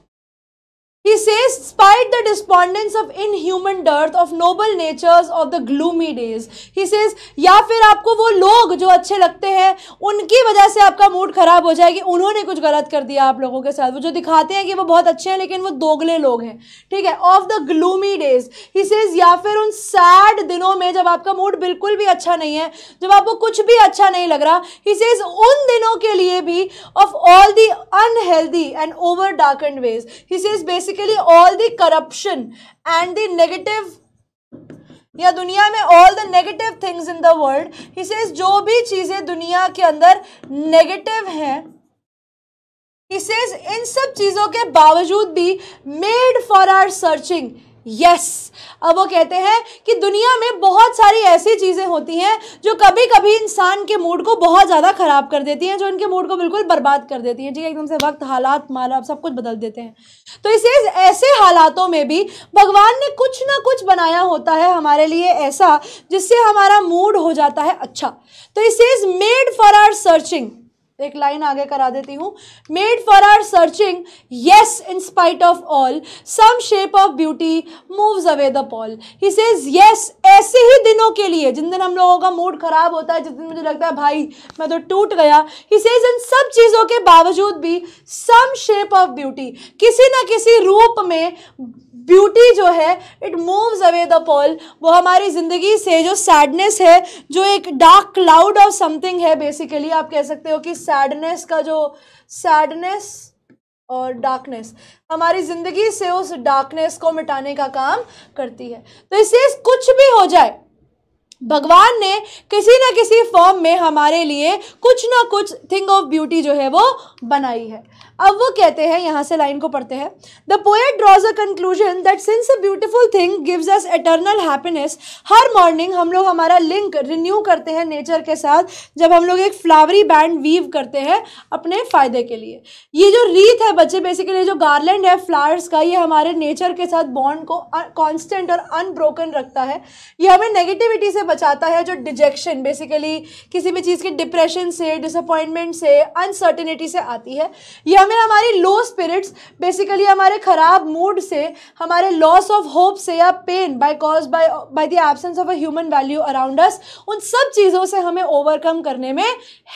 He says, despite the despondence of inhuman dearth of noble natures of the gloomy days. He says, या फिर आपको वो लोग जो अच्छे लगते हैं उनकी वजह से आपका मूड ख़राब हो जाएगी उन्होंने कुछ गलत कर दिया आप लोगों के साथ वो जो दिखाते हैं कि वो बहुत अच्छे हैं लेकिन वो दोगले लोग हैं ठीक है of the gloomy days he says या फिर उन सैड दिनों में जब आपका मूड बिल्कुल भी अच्छा नहीं है जब आपको कुछ भी अच्छा नहीं लग रहा ही सेज़ उन दिनों के लिए भी of all the unhealthy and over dark and ways he says basic basically all the corruption and the negative या दुनिया में all the negative things in the world he says जो भी चीज़ें दुनिया के अंदर नेगेटिव हैं ही सेज इन सब चीज़ों के बावजूद भी made for our searching yes अब वो कहते हैं कि दुनिया में बहुत सारी ऐसी चीज़ें होती हैं जो कभी कभी इंसान के मूड को बहुत ज़्यादा ख़राब कर देती हैं जो इनके मूड को बिल्कुल बर्बाद कर देती हैं ठीक है एकदम से वक्त हालात माला सब कुछ बदल देते हैं तो इसे ऐसे हालातों में भी भगवान ने कुछ ना कुछ बनाया होता है हमारे लिए ऐसा जिससे हमारा मूड हो जाता है अच्छा तो इस is made for our searching एक लाइन आगे करा देती हूँ made for our searching yes in spite of all some shape of beauty moves away the pall he says yes ऐसे ही दिनों के लिए जिन दिन हम लोगों का मूड खराब होता है जिस दिन मुझे लगता है भाई मैं तो टूट गया ही सेज इन सब चीज़ों के बावजूद भी सम शेप ऑफ ब्यूटी किसी ना किसी रूप में ब्यूटी जो है it moves away the pall वो हमारी ज़िंदगी से जो सैडनेस है जो एक डार्क क्लाउड ऑफ समथिंग है बेसिकली आप कह सकते हो कि सैडनेस का जो सैडनेस और डार्कनेस हमारी ज़िंदगी से उस डार्कनेस को मिटाने का काम करती है तो इससे कुछ भी हो जाए भगवान ने किसी ना किसी फॉर्म में हमारे लिए कुछ ना कुछ थिंग ऑफ ब्यूटी जो है वो बनाई है अब वो कहते हैं यहाँ से लाइन को पढ़ते हैं the poet draws a conclusion that since a beautiful thing gives us eternal happiness हर मॉर्निंग हम लोग हमारा लिंक रिन्यू करते हैं नेचर के साथ जब हम लोग एक फ्लावरी बैंड वीव करते हैं अपने फ़ायदे के लिए ये जो रीत है बच्चे बेसिकली जो गार्लैंड है फ्लावर्स का ये हमारे नेचर के साथ बॉन्ड को कॉन्स्टेंट और अनब्रोकन रखता है ये हमें नेगेटिविटी से बचाता है जो डिजेक्शन बेसिकली किसी भी चीज़ के डिप्रेशन से डिसअपॉइंटमेंट से अनसर्टेनिटी से आती है यह हमें हमारी लो स्पिरिट्स बेसिकली हमारे ख़राब मूड से हमारे लॉस ऑफ होप से या pain because by by the absence of a human value around us उन सब चीज़ों से हमें ओवरकम करने में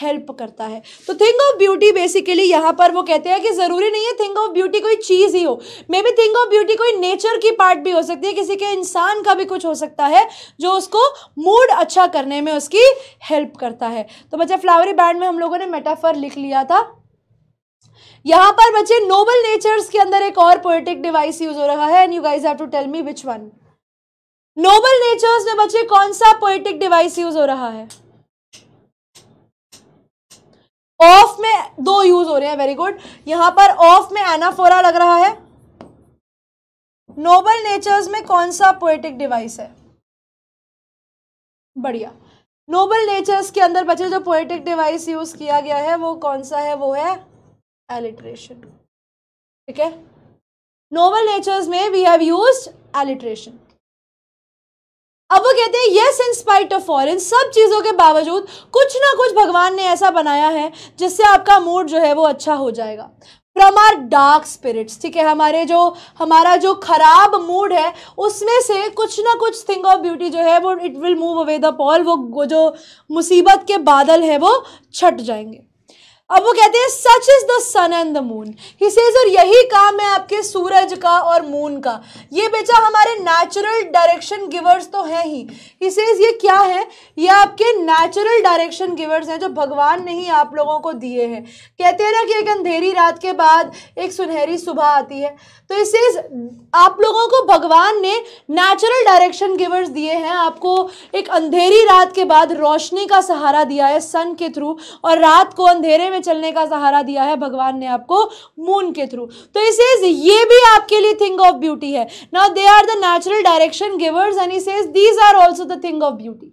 हेल्प करता है तो थिंक ऑफ ब्यूटी बेसिकली यहाँ पर वो कहते हैं कि ज़रूरी नहीं है थिंक ऑफ ब्यूटी कोई चीज़ ही हो maybe think of beauty कोई नेचर की पार्ट भी हो सकती है किसी के इंसान का भी कुछ हो सकता है जो उसको मूड अच्छा करने में उसकी हेल्प करता है तो बच्चा फ्लावरी बैंड में हम लोगों ने मेटाफर लिख लिया था यहां पर बच्चे नोबल नेचर्स के अंदर एक और पोएटिक डिवाइस यूज हो रहा है and you guys have me which one noble natures में बच्चे कौन सा पोएटिक डिवाइस यूज हो रहा है ऑफ में दो यूज हो रहे हैं वेरी गुड यहां पर ऑफ में एनाफोरा लग रहा है नोबल नेचर्स में कौन सा पोएटिक डिवाइस है बढ़िया नोबल नेचर्स के अंदर बच्चे जो पोएटिक डिवाइस यूज किया गया है वो कौन सा है वो है एलिट्रेशन ठीक है नोबल नेचर्स में वी हैव यूज एलिट्रेशन अब वो कहते हैं yes in spite of foreign सब चीज़ों के बावजूद कुछ ना कुछ भगवान ने ऐसा बनाया है जिससे आपका मूड जो है वो अच्छा हो जाएगा फ्रॉम आर डार्क स्पिरिट्स ठीक है हमारे जो हमारा जो खराब मूड है उसमें से कुछ ना कुछ थिंग ऑफ ब्यूटी जो है वो it will move away the pall वो जो मुसीबत के बादल है वो छट जाएंगे अब वो कहते हैं such is the sun and the moon he says और यही काम है आपके सूरज का और मून का ये बेचा हमारे नेचुरल डायरेक्शन गिवर्स तो हैं ही ही सेज ये क्या है ये आपके नेचुरल डायरेक्शन गिवर्स हैं जो भगवान ने ही आप लोगों को दिए हैं कहते हैं ना कि एक अंधेरी रात के बाद एक सुनहरी सुबह आती है तो इस आप लोगों को भगवान ने नेचुरल डायरेक्शन गिवर्स दिए हैं आपको एक अंधेरी रात के बाद रोशनी का सहारा दिया है सन के थ्रू और रात को अंधेरे में चलने का सहारा दिया है भगवान ने आपको मून के थ्रू तो इस ये भी आपके लिए थिंग ऑफ ब्यूटी है now they are the natural direction givers and is these are also the thing of beauty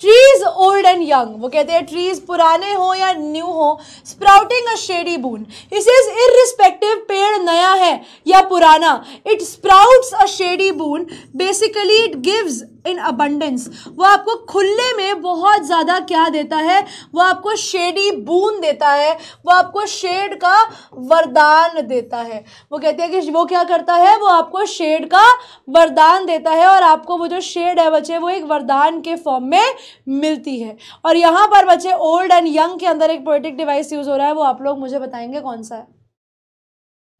trees old and young वो कहते हैं ट्रीज पुराने हो या न्यू हो स्प्राउटिंग अ शेडी बून इस इज इरिस्पेक्टिव पेड़ नया है या पुराना it sprouts a shady boon basically it gives in abundance वो आपको खुले में बहुत ज़्यादा क्या देता है वो आपको शेडी बूंद देता है वो आपको शेड का वरदान देता है वो कहते हैं कि वो क्या करता है वो आपको शेड का वरदान देता है और आपको वो जो शेड है बच्चे वो एक वरदान के फॉर्म में मिलती है और यहाँ पर बच्चे ओल्ड एंड यंग के अंदर एक पोइटिक डिवाइस यूज़ हो रहा है वो आप लोग मुझे बताएंगे कौन सा है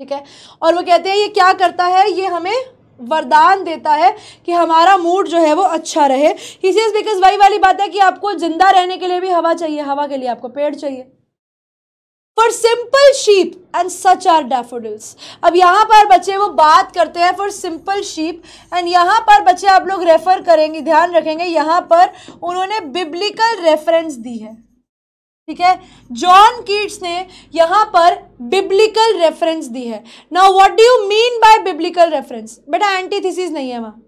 ठीक है और वो कहते हैं ये क्या करता है ये हमें वरदान देता है कि हमारा मूड जो है वो अच्छा रहे इसी बिकॉज वही वाली बात है कि आपको जिंदा रहने के लिए भी हवा चाहिए हवा के लिए आपको पेड़ चाहिए for simple sheep and such are daffodils अब यहाँ पर बच्चे वो बात करते हैं फॉर सिंपल शीप एंड यहाँ पर बच्चे आप लोग रेफर करेंगे ध्यान रखेंगे यहाँ पर उन्होंने बिब्लिकल रेफरेंस दी है ठीक है जॉन कीट्स ने यहाँ पर बिब्लिकल रेफरेंस दी है now what do you mean by biblical reference बेटा एंटीथीसिस नहीं है वहाँ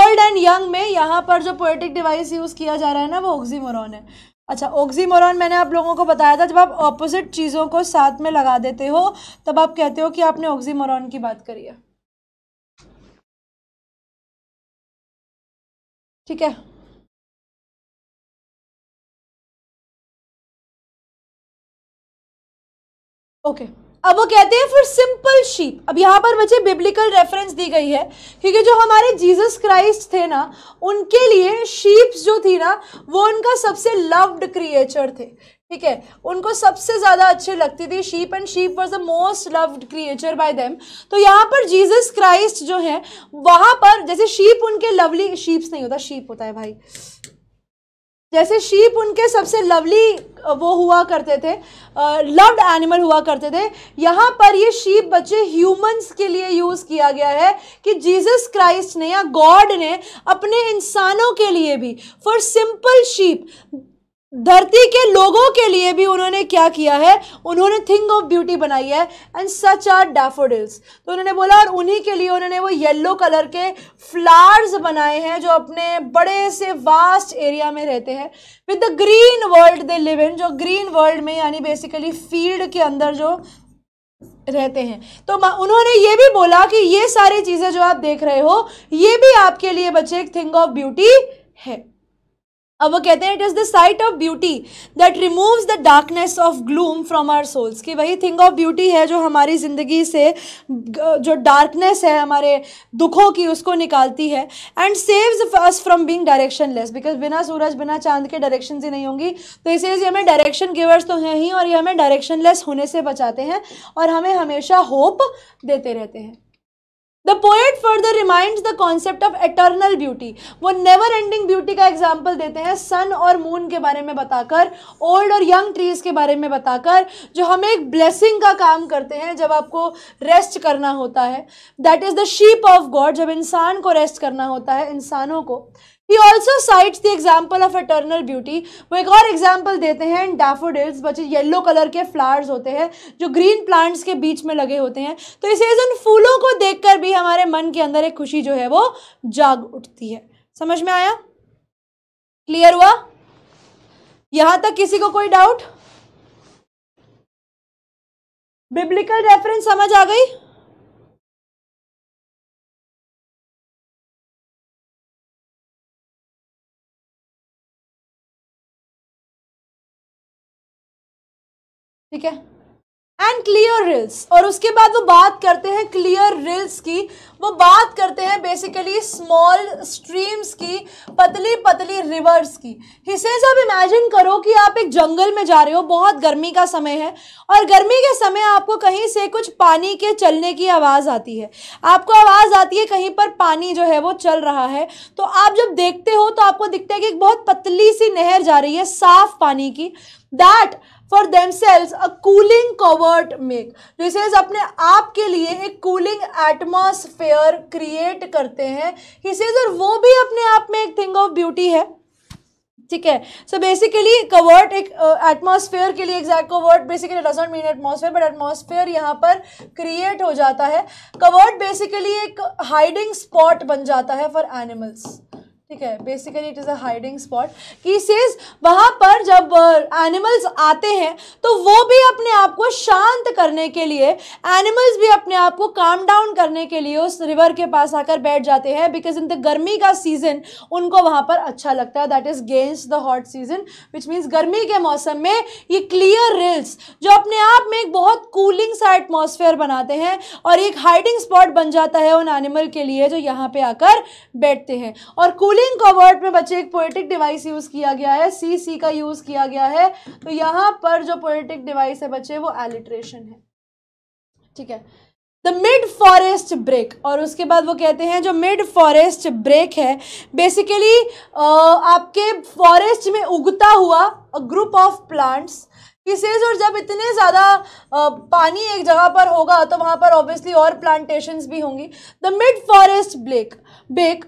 ओल्ड एंड यंग में यहाँ पर जो पोएटिक डिवाइस यूज़ किया जा रहा है ना वो ऑक्सीमोरॉन है अच्छा ऑक्सीमोरॉन मैंने आप लोगों को बताया था जब आप ऑपोजिट चीज़ों को साथ में लगा देते हो तब आप कहते हो कि आपने ऑक्सीमोरॉन की बात करी है ठीक है ओके अब वो कहते हैं फिर सिंपल शीप अब यहाँ पर बच्चे बिब्लिकल रेफरेंस दी गई है क्योंकि जो हमारे जीसस क्राइस्ट थे ना उनके लिए शीप्स जो थी ना वो उनका सबसे लव्ड क्रिएचर थे ठीक है उनको सबसे ज़्यादा अच्छे लगती थी sheep and sheep was the most loved creature by them तो यहाँ पर जीसस क्राइस्ट जो है वहाँ पर जैसे शीप उनके लवली शीप्स नहीं होता शीप होता है भाई जैसे शीप उनके सबसे लवली वो हुआ करते थे लव्ड uh, एनिमल हुआ करते थे यहाँ पर ये शीप बच्चे ह्यूमंस के लिए यूज़ किया गया है कि जीसस क्राइस्ट ने या गॉड ने अपने इंसानों के लिए भी फॉर सिंपल शीप धरती के लोगों के लिए भी उन्होंने क्या किया है उन्होंने थिंग ऑफ ब्यूटी बनाई है एंड सच आर डैफोडिल्स तो उन्होंने बोला और उन्हीं के लिए उन्होंने वो येलो कलर के फ्लावर्स बनाए हैं जो अपने बड़े से वास्ट एरिया में रहते हैं with the green world they live in जो ग्रीन वर्ल्ड में यानी बेसिकली फील्ड के अंदर जो रहते हैं तो उन्होंने ये भी बोला कि ये सारी चीज़ें जो आप देख रहे हो ये भी आपके लिए बच्चे एक थिंग ऑफ ब्यूटी है अब वो कहते हैं it is the sight of beauty that removes the darkness of gloom from our souls कि वही थिंग ऑफ ब्यूटी है जो हमारी ज़िंदगी से जो डार्कनेस है हमारे दुखों की उसको निकालती है and saves us from directionless because बिना सूरज बिना चांद के डायरेक्शन ही नहीं होंगी तो इसलिए ये हमें डायरेक्शन गिवर्स तो हैं ही और ये हमें लेस होने से बचाते हैं और हमें हमेशा होप देते रहते हैं the poet further remind the concept of eternal beauty वो नेवर एंडिंग ब्यूटी का एग्जाम्पल देते हैं सन और मून के बारे में बताकर ओल्ड और यंग ट्रीज़ के बारे में बताकर जो हमें एक ब्लेसिंग का काम करते हैं जब आपको रेस्ट करना होता है that is the sheep of God जब इंसान को रेस्ट करना होता है इंसानों को ही also cites the example of eternal beauty वो एक और एग्जाम्पल देते हैं डैफोडिल्स बच्चे येलो कलर के फ्लावर्स होते हैं जो ग्रीन प्लांट्स के बीच में लगे होते हैं तो इस उन फूलों को देख कर भी हमारे मन के अंदर एक खुशी जो है वो जाग उठती है समझ में आया क्लियर हुआ यहां तक किसी को कोई डाउट बिब्लिकल रेफरेंस समझ आ गई ठीक है एंड क्लियर रिल्स और उसके बाद वो बात करते हैं क्लियर रिल्स की वो बात करते हैं बेसिकली स्मॉल स्ट्रीम्स की पतली पतली रिवर्स की हिसेज आप इमेजिन करो कि आप एक जंगल में जा रहे हो बहुत गर्मी का समय है और गर्मी के समय आपको कहीं से कुछ पानी के चलने की आवाज़ आती है आपको आवाज़ आती है कहीं पर पानी जो है वो चल रहा है तो आप जब देखते हो तो आपको दिखता है कि एक बहुत पतली सी नहर जा रही है साफ पानी की that for them sells a cooling covert make research अपने आप के लिए एक कूलिंग एटमोसफेयर क्रिएट करते हैं रिसर्च और वो भी अपने आप में एक थिंग ऑफ ब्यूटी है ठीक है सो बेसिकली कवर्ट एक एटमोसफेयर uh, के लिए exact covert basically doesn't mean atmosphere but atmosphere यहाँ पर क्रिएट हो जाता है कवर्ट बेसिकली एक हाइडिंग स्पॉट बन जाता है फॉर एनिमल्स ठीक है basically it is a hiding spot कि सेज वहाँ पर जब एनिमल्स uh, आते हैं तो वो भी अपने आप को शांत करने के लिए एनिमल्स भी अपने आप को काम डाउन करने के लिए उस रिवर के पास आकर बैठ जाते हैं बिकॉज इन द गर्मी का सीज़न उनको वहाँ पर अच्छा लगता है that is gains the hot season which means गर्मी के मौसम में ये क्लियर रिल्स जो अपने आप में एक बहुत कूलिंग सा एटमोसफेयर बनाते हैं और एक हाइडिंग स्पॉट बन जाता है उन एनिमल के लिए जो यहाँ पर आकर बैठते हैं और कूलिंग सिंक वर्ड में बच्चे एक पोएटिक डिवाइस यूज़ किया गया है सी सी का यूज़ किया गया है तो यहाँ पर जो पोएटिक डिवाइस है बच्चे वो एलिट्रेशन है ठीक है द मिड फॉरेस्ट ब्रेक और उसके बाद वो कहते हैं जो मिड फॉरेस्ट ब्रेक है बेसिकली आपके फॉरेस्ट में उगता हुआ ग्रुप ऑफ प्लांट्स किसेज और जब इतने ज़्यादा पानी एक जगह पर होगा तो वहाँ पर ऑब्वियसली और प्लांटेशंस भी होंगी the mid forest break break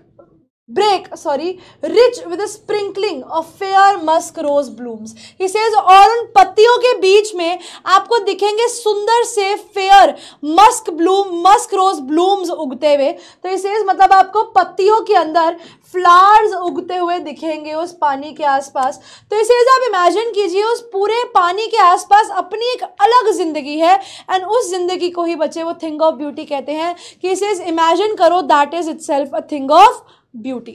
break sorry rich with a sprinkling of fair musk rose blooms he says और उन पत्तियों के बीच में आपको दिखेंगे सुंदर से fair musk bloom musk rose blooms उगते हुए तो he says मतलब आपको पत्तियों के अंदर फ्लावर्स उगते हुए दिखेंगे उस पानी के आसपास तो इसे आप इमेजिन कीजिए उस पूरे पानी के आसपास अपनी एक अलग ज़िंदगी है एंड उस ज़िंदगी को ही बच्चे वो थिंग ऑफ ब्यूटी कहते हैं कि इसे इमेजिन करो that is itself a thing of beauty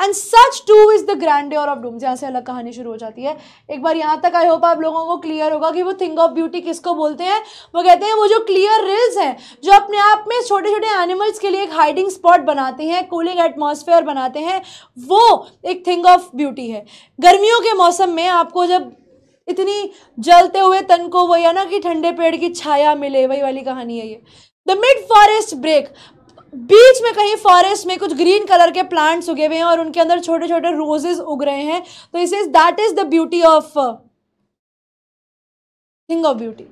and such too is the grandeur of dooms यहाँ से अलग कहानी शुरू हो जाती है एक बार यहाँ तक आई होप आप लोगों को क्लियर होगा कि वो थिंग ऑफ ब्यूटी किसको बोलते हैं वो कहते हैं वो जो क्लियर रिल्स हैं जो अपने आप में छोटे छोटे एनिमल्स के लिए एक हाइडिंग स्पॉट बनाते हैं कूलिंग एटमोसफेयर बनाते हैं वो एक थिंग ऑफ ब्यूटी है गर्मियों के मौसम में आपको जब इतनी जलते हुए तन को वही है ना कि ठंडे पेड़ की छाया मिले वही वाली कहानी है ये द मिड फॉरेस्ट ब्रेक बीच में कहीं फॉरेस्ट में कुछ ग्रीन कलर के प्लांट्स उगे हुए हैं और उनके अंदर छोटे छोटे रोजेज उग रहे हैं तो इस is that is the beauty of thing of beauty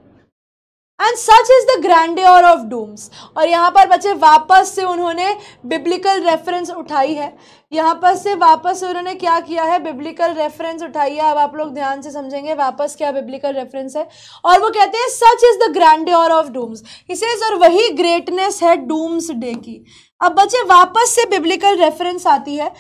and such is the grandeur of dooms और यहाँ पर बच्चे वापस से उन्होंने बिब्लिकल रेफरेंस उठाई है यहाँ पर से वापस उन्होंने क्या किया है बिब्लिकल रेफरेंस उठाई है अब आप लोग ध्यान से समझेंगे वापस क्या बिब्लिकल रेफरेंस है और वो कहते हैं such is the grandeur of dooms इसे और वही ग्रेटनेस है डूम्स डे की अब बच्चे वापस से बिब्लिकल रेफरेंस आती है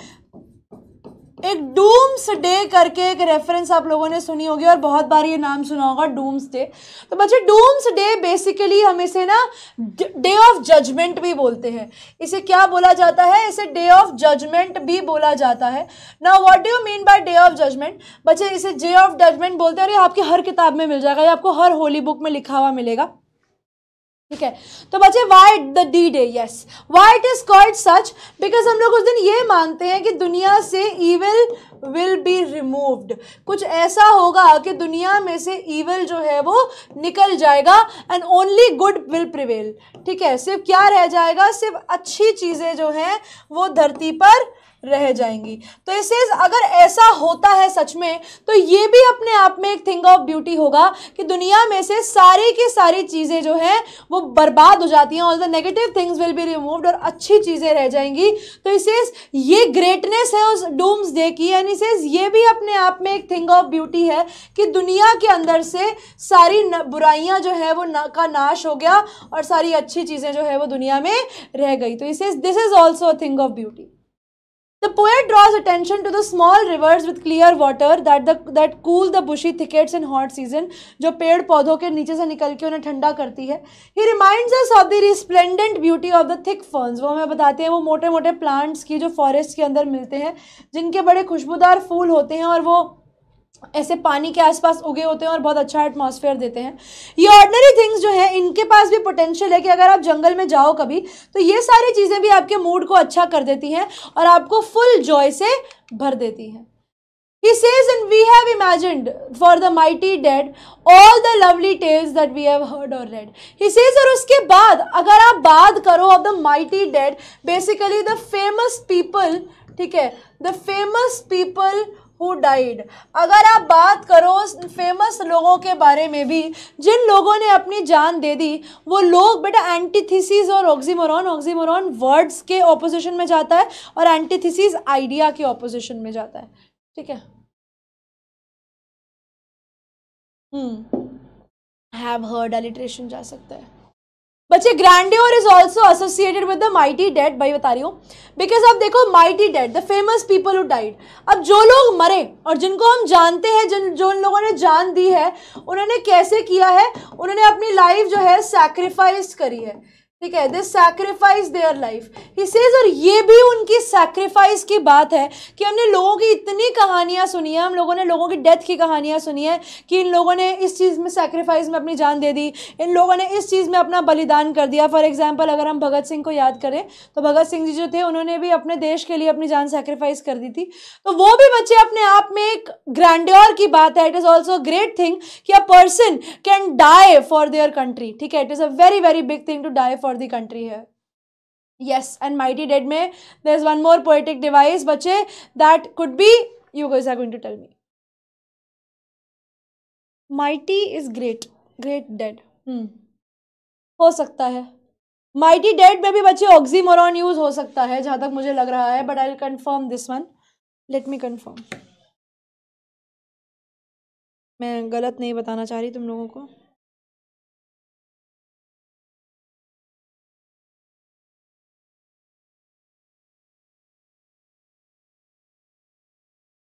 एक डूम्स डे करके एक रेफरेंस आप लोगों ने सुनी होगी और बहुत बार ये नाम सुना होगा डूम्स डे तो बच्चे डूम्स डे बेसिकली हम इसे ना डे ऑफ जजमेंट भी बोलते हैं इसे क्या बोला जाता है इसे डे ऑफ जजमेंट भी बोला जाता है ना what do you mean by day of judgement बच्चे इसे डे ऑफ जजमेंट बोलते हैं और ये आपकी हर किताब में मिल जाएगा ये आपको हर होली बुक में लिखा हुआ मिलेगा ठीक है तो बच्चे why the D day yes why it is called such because हम लोग उस दिन ये मानते हैं कि दुनिया से ईविल विल बी रिमूव्ड कुछ ऐसा होगा कि दुनिया में से ईविल जो है वो निकल जाएगा and only good will prevail ठीक है सिर्फ क्या रह जाएगा सिर्फ अच्छी चीज़ें जो हैं वो धरती पर रह जाएंगी तो इसे अगर ऐसा होता है सच में तो ये भी अपने आप में एक थिंग ऑफ ब्यूटी होगा कि दुनिया में से सारी की सारी चीज़ें जो हैं वो बर्बाद हो जाती हैं all the negative things will be removed और अच्छी चीज़ें रह जाएंगी तो इसे ये ग्रेटनेस है उस डूम्स डे की एंड इसे ये भी अपने आप में एक थिंग ऑफ ब्यूटी है कि दुनिया के अंदर से सारी बुराइयाँ जो है वो ना, का नाश हो गया और सारी अच्छी चीज़ें जो है वो दुनिया में रह गई तो इसे this is also a thing of beauty The poet draws attention to the small rivers with clear water that the that cool the bushy thickets in hot season जो पेड़ पौधों के नीचे से निकल के उन्हें ठंडा करती है he reminds us of the resplendent beauty of the thick ferns वो हमें बताते हैं वो मोटे मोटे प्लांट्स की जो फॉरेस्ट के अंदर मिलते हैं जिनके बड़े खुशबूदार फूल होते हैं और वो ऐसे पानी के आसपास उगे होते हैं और बहुत अच्छा एटमॉस्फेयर देते हैं ये ऑर्डनरी थिंग्स जो है इनके पास भी पोटेंशियल है कि अगर आप जंगल में जाओ कभी तो ये सारी चीज़ें भी आपके मूड को अच्छा कर देती हैं और आपको फुल जॉय से भर देती हैं He says, and we have imagined for the mighty dead all the lovely tales that we have heard or read. He says, और उसके बाद अगर आप बात करो of the mighty dead, basically the famous people, ठीक है, the famous people who died अगर आप बात करो फेमस लोगों के बारे में भी जिन लोगों ने अपनी जान दे दी वो लोग बेटा एंटीथिसिस और ऑक्सीमोरॉन ऑक्सीमोरॉन वर्ड्स के ऑपोजिशन में जाता है और एंटीथिसिस आइडिया के ऑपोजिशन में जाता है ठीक है हम्म हैव हर्ड एलिट्रेशन जा सकता है बच्चे grandeur is also associated with the mighty dead भाई बता रही हूँ बिकॉज अब देखो mighty dead the famous people who died अब जो लोग मरे और जिनको हम जानते हैं जिन जो उन लोगों ने जान दी है उन्होंने कैसे किया है उन्होंने अपनी लाइफ जो है सेक्रीफाइस करी है ठीक है they sacrifice their life he says और ये भी उनकी सेक्रीफाइस की बात है कि हमने लोगों की इतनी कहानियाँ सुनी है हम लोगों ने लोगों की डेथ की कहानियाँ सुनी है कि इन लोगों ने इस चीज़ में सेक्रीफाइस में अपनी जान दे दी इन लोगों ने इस चीज़ में अपना बलिदान कर दिया फॉर एग्जाम्पल अगर हम भगत सिंह को याद करें तो भगत सिंह जी जो थे उन्होंने भी अपने देश के लिए अपनी जान सेक्रीफाइस कर दी थी तो वो भी बच्चे अपने आप में एक ग्रैंडर की बात है it is also great thing कि a person can die for their country ठीक है it is a very very big thing to die for for the country है येस एंड माइटी डेड में there is one more poetic device बच्चे that could be you guys are going to tell me mighty is great great dead हो सकता है mighty dead में भी बच्चे oxymoron use हो सकता है जहां तक मुझे लग रहा है but I confirm this one let me confirm मैं गलत नहीं बताना चाह रही तुम लोगों को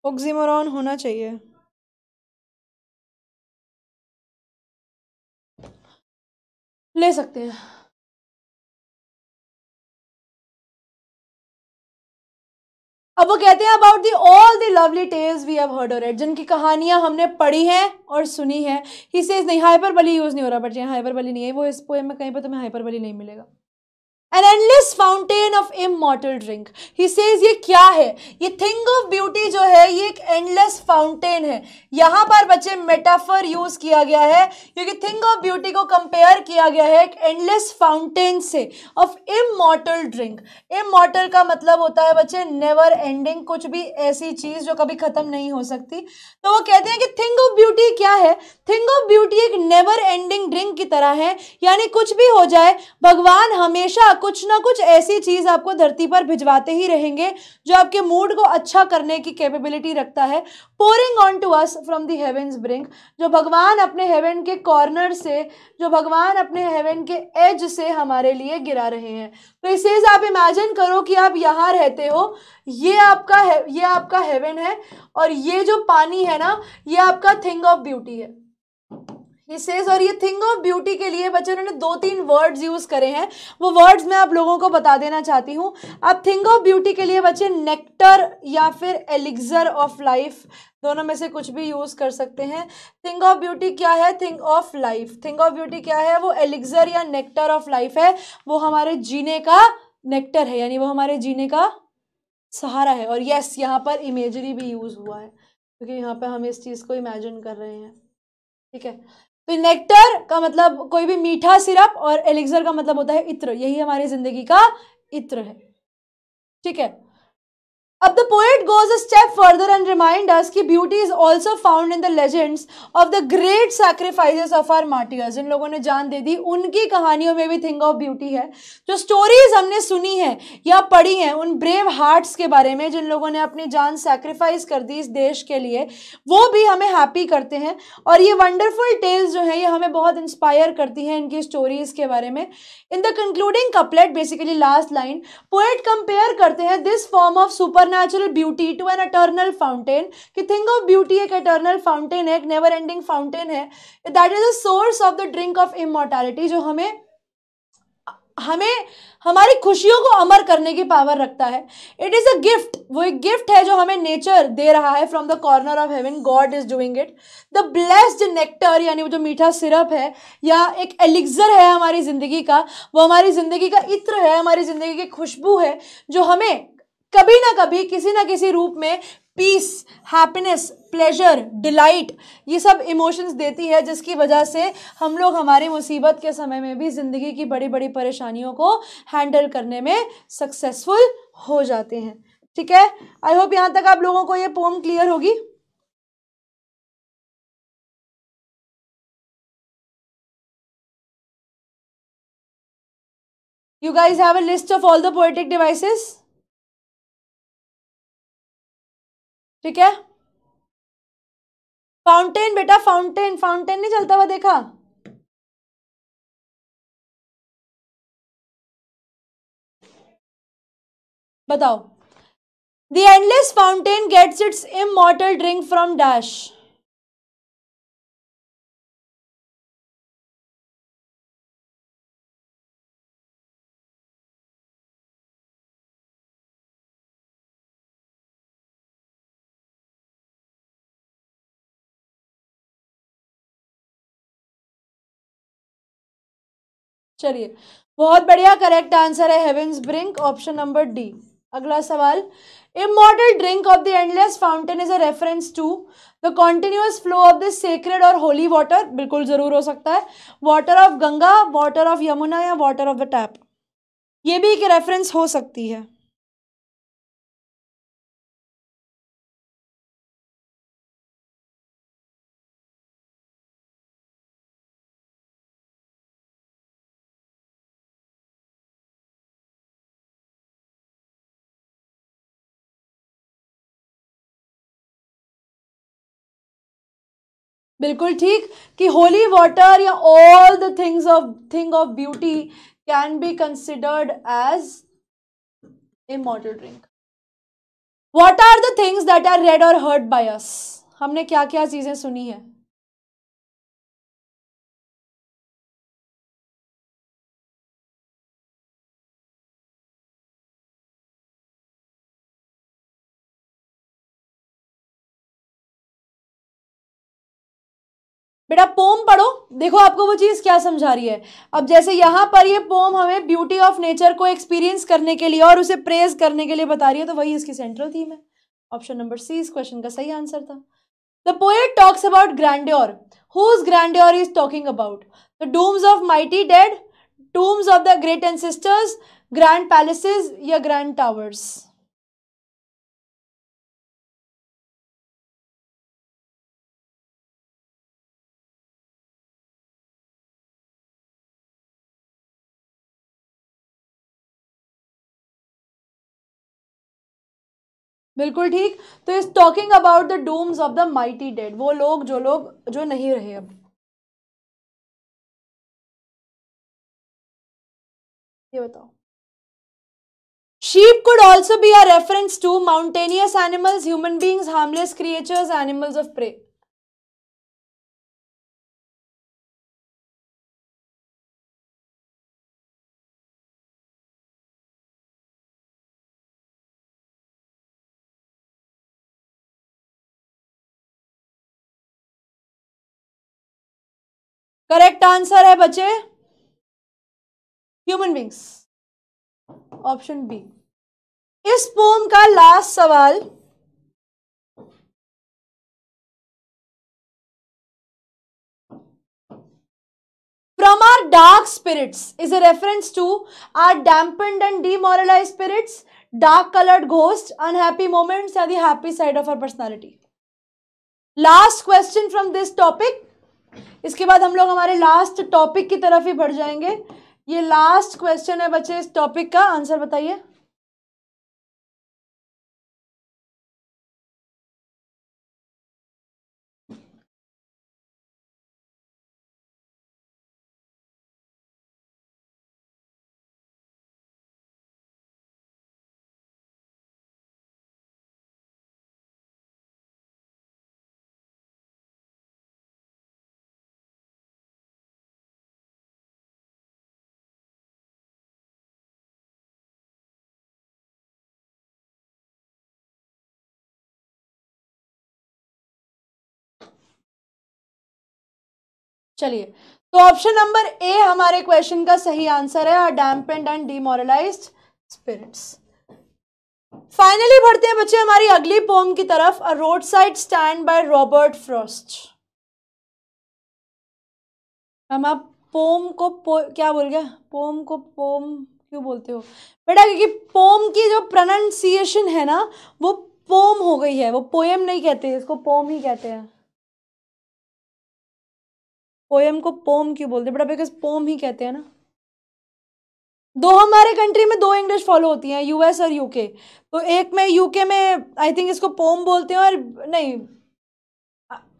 ऑक्सीमोरॉन होना चाहिए ले सकते हैं अब वो कहते हैं about the all the lovely tales we have heard और जिनकी कहानियां हमने पढ़ी हैं और सुनी है ही सेज नहीं हाइपर बली यूज़ नहीं हो रहा बट जी हाइपर बली नहीं है वो इस पोएम में कहीं पर तुम्हें हाइपर बली नहीं मिलेगा an endless fountain of immortal drink he says ये क्या है ये थिंग ऑफ ब्यूटी जो है ये एक एंडलेस फाउंटेन है यहाँ पर बच्चे मेटाफर यूज़ किया गया है क्योंकि थिंग ऑफ ब्यूटी को कंपेयर किया गया है एक एंडलेस फाउंटेन से ऑफ इमोटल ड्रिंक इमोटल का मतलब होता है बच्चे नेवर एंडिंग कुछ भी ऐसी चीज़ जो कभी ख़त्म नहीं हो सकती तो वो कहते हैं कि थिंग ऑफ ब्यूटी क्या है थिंग ऑफ ब्यूटी एक नेवर एंडिंग ड्रिंक की तरह है यानी कुछ भी हो जाए भगवान हमेशा कुछ ना कुछ ऐसी चीज़ आपको धरती पर भिजवाते ही रहेंगे जो आपके मूड को अच्छा करने की कैपेबिलिटी रखता है pouring on to us from the heaven brink जो भगवान अपने हेवन के कॉर्नर से जो भगवान अपने हेवन के एज से हमारे लिए गिरा रहे हैं तो इसे आप इमेजिन करो कि आप यहाँ रहते हो ये आपका ये आपका हेवन है और ये जो पानी है ना ये आपका थिंग ऑफ ब्यूटी है ही सेज और ये थिंग ऑफ ब्यूटी के लिए बच्चे उन्होंने दो तीन वर्ड्स यूज़ करे हैं वो वर्ड्स मैं आप लोगों को बता देना चाहती हूँ अब थिंग ऑफ ब्यूटी के लिए बच्चे नेक्टर या फिर एलिग्जर ऑफ लाइफ दोनों में से कुछ भी यूज़ कर सकते हैं थिंग ऑफ ब्यूटी क्या है thing of life thing of beauty क्या है वो एलिग्जर या नेक्टर ऑफ लाइफ है वो हमारे जीने का नेक्टर है यानी वो हमारे जीने का सहारा है और यस यहाँ पर इमेजरी भी यूज़ हुआ है क्योंकि यहाँ पर हम इस चीज़ को इमेजिन कर रहे हैं ठीक है तो नेक्टर का मतलब कोई भी मीठा सिरप और एलिक्सर का मतलब होता है इत्र यही हमारी जिंदगी का इत्र है ठीक है अब the poet goes a step further and remind us की beauty is also found in the legends of the great sacrifices of our martyrs जिन लोगों ने जान दे दी उनकी कहानियों में भी थिंग ऑफ ब्यूटी है जो स्टोरीज हमने सुनी है या पढ़ी हैं उन ब्रेव हार्ट्स के बारे में जिन लोगों ने अपनी जान सेक्रीफाइस कर दी इस देश के लिए वो भी हमें हैप्पी करते हैं और ये वंडरफुल टेल्स जो हैं ये हमें बहुत इंस्पायर करती हैं इनकी स्टोरीज़ के बारे में in the concluding couplet basically last line poet compare करते हैं this form of supernatural beauty to an eternal fountain कि थिंग ऑफ ब्यूटी एक अटर्नल फाउंटेन है एक नेवर एंडिंग फाउंटेन है that is a source of the drink of immortality जो हमें हमें हमारी खुशियों को अमर करने की पावर रखता है इट इज़ अ गिफ्ट वो एक गिफ्ट है जो हमें नेचर दे रहा है from the corner of heaven God is doing it the blessed nectar यानी वो जो मीठा सिरप है या एक एलिग्जर है हमारी ज़िंदगी का वो हमारी ज़िंदगी का इत्र है हमारी ज़िंदगी की खुशबू है जो हमें कभी ना कभी किसी ना किसी रूप में पीस हैप्पीनेस प्लेजर डिलाइट ये सब इमोशंस देती है जिसकी वजह से हम लोग हमारी मुसीबत के समय में भी ज़िंदगी की बड़ी बड़ी परेशानियों को हैंडल करने में सक्सेसफुल हो जाते हैं ठीक है आई होप यहाँ तक आप लोगों को ये पोम क्लियर होगी You guys have a list of all the poetic devices? ठीक है फाउंटेन बेटा फाउंटेन फाउंटेन नहीं चलता हुआ देखा बताओ the endless fountain gets its immortal drink from dash चलिए बहुत बढ़िया करेक्ट आंसर है heavens brink option number D अगला सवाल immortal drink of the endless fountain is a reference to the continuous flow of the sacred और holy water बिल्कुल ज़रूर हो सकता है water of Ganga water of Yamuna या वाटर ऑफ द टैप ये भी एक रेफरेंस हो सकती है बिल्कुल ठीक कि होली वाटर या all the things of thing of beauty can be considered as a model drink what are the things that are read और हर्ट बाय अस हमने क्या क्या चीज़ें सुनी है बेटा पोम पढ़ो देखो आपको वो चीज़ क्या समझा रही है अब जैसे यहाँ पर ये पोम हमें ब्यूटी ऑफ नेचर को एक्सपीरियंस करने के लिए और उसे प्रेज करने के लिए बता रही है तो वही इसकी सेंट्रल थीम है ऑप्शन नंबर सी इस क्वेश्चन का सही आंसर था the poet talks about grandeur whose grandeur is talking about the dooms of mighty dead tombs of the great and sisters grand palaces या ग्रैंड टावर्स बिल्कुल ठीक तो is talking about the dooms of the mighty dead वो लोग जो लोग जो नहीं रहे अब ये बताओ sheep could also be our reference to mountainous animals human beings harmless creatures animals of prey correct answer है बच्चे ह्यूमन बींग्स ऑप्शन बी इस पोम का लास्ट सवाल from our dark spirits is a reference to our dampened and demoralize spirits dark coloured ghost unhappy moments या the happy side of our personality last question from this topic इसके बाद हम लोग हमारे last topic की तरफ ही बढ़ जाएंगे ये लास्ट क्वेश्चन है बच्चे इस टॉपिक का आंसर बताइए चलिए तो ऑप्शन नंबर ए हमारे क्वेश्चन का सही आंसर है dampened and demoralize spirits finally बढ़ते हैं बच्चे हमारी अगली पोम की तरफ a road side stand by Robert Frost हम आप पोम को पो, क्या बोल गया पोम को पोम क्यों बोलते हो बेटा क्योंकि पोम की जो प्रोनाउंसिएशन है ना वो पोम हो गई है वो पोएम नहीं कहते इसको पोम ही कहते हैं पोएम को पोम क्यों बोलते हैं बट बिकॉज पोम ही कहते हैं ना दो हमारे कंट्री में दो इंग्लिश फॉलो होती हैं यूएस और यूके तो एक में यूके में आई थिंक इसको पोम बोलते हैं और नहीं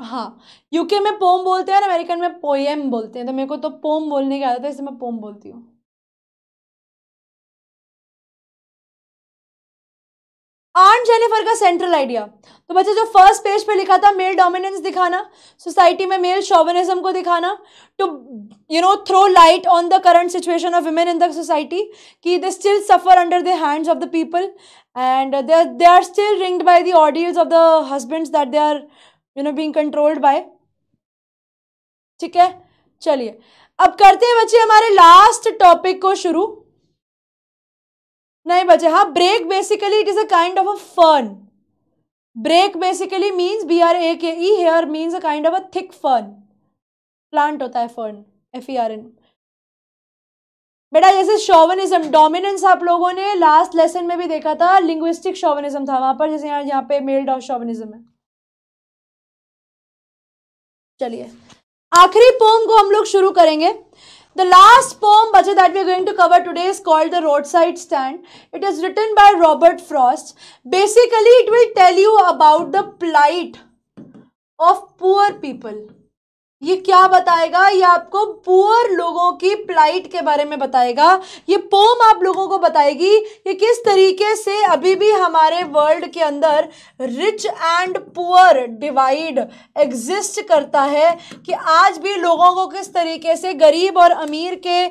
हाँ यूके में पोम बोलते हैं और अमेरिकन में पोएम बोलते हैं तो मेरे को तो पोम बोलने की आदत है इसलिए मैं पोम बोलती हूँ आंट जेनिफर का सेंट्रल आइडिया तो बच्चे जो फर्स्ट पेज पे लिखा था मेल डोमिनेंस दिखाना सोसाइटी में मेल शोवनिज्म को दिखाना to you know throw light on the current situation of women in the society कि they still suffer under the hands of the people and they are they are still ringed by the audience of the husbands that they are you know being controlled by ठीक है चलिए अब करते हैं बच्चे हमारे last topic को शुरू नहीं बचे हाँ break basically it is a kind of a fun break basically means B R A K E here means a kind of a thick fern plant होता है fern F E R N बेटा जैसे शोवनिज्म dominance आप लोगों ने last lesson में भी देखा था लिंग्विस्टिक शोवनिज्म था वहां पर जैसे यहाँ यहाँ पे मेल डॉ शोवनिज्म है चलिए आखिरी पोम को हम लोग शुरू करेंगे The last poem, Bhaja, that we are going to cover today is called The Roadside Stand. It is written by Robert Frost. Basically, it will tell you about the plight of poor people ये क्या बताएगा ये आपको poor लोगों की plight के बारे में बताएगा ये पोम आप लोगों को बताएगी ये किस तरीके से अभी भी हमारे वर्ल्ड के अंदर rich and poor divide exist करता है कि आज भी लोगों को किस तरीके से गरीब और अमीर के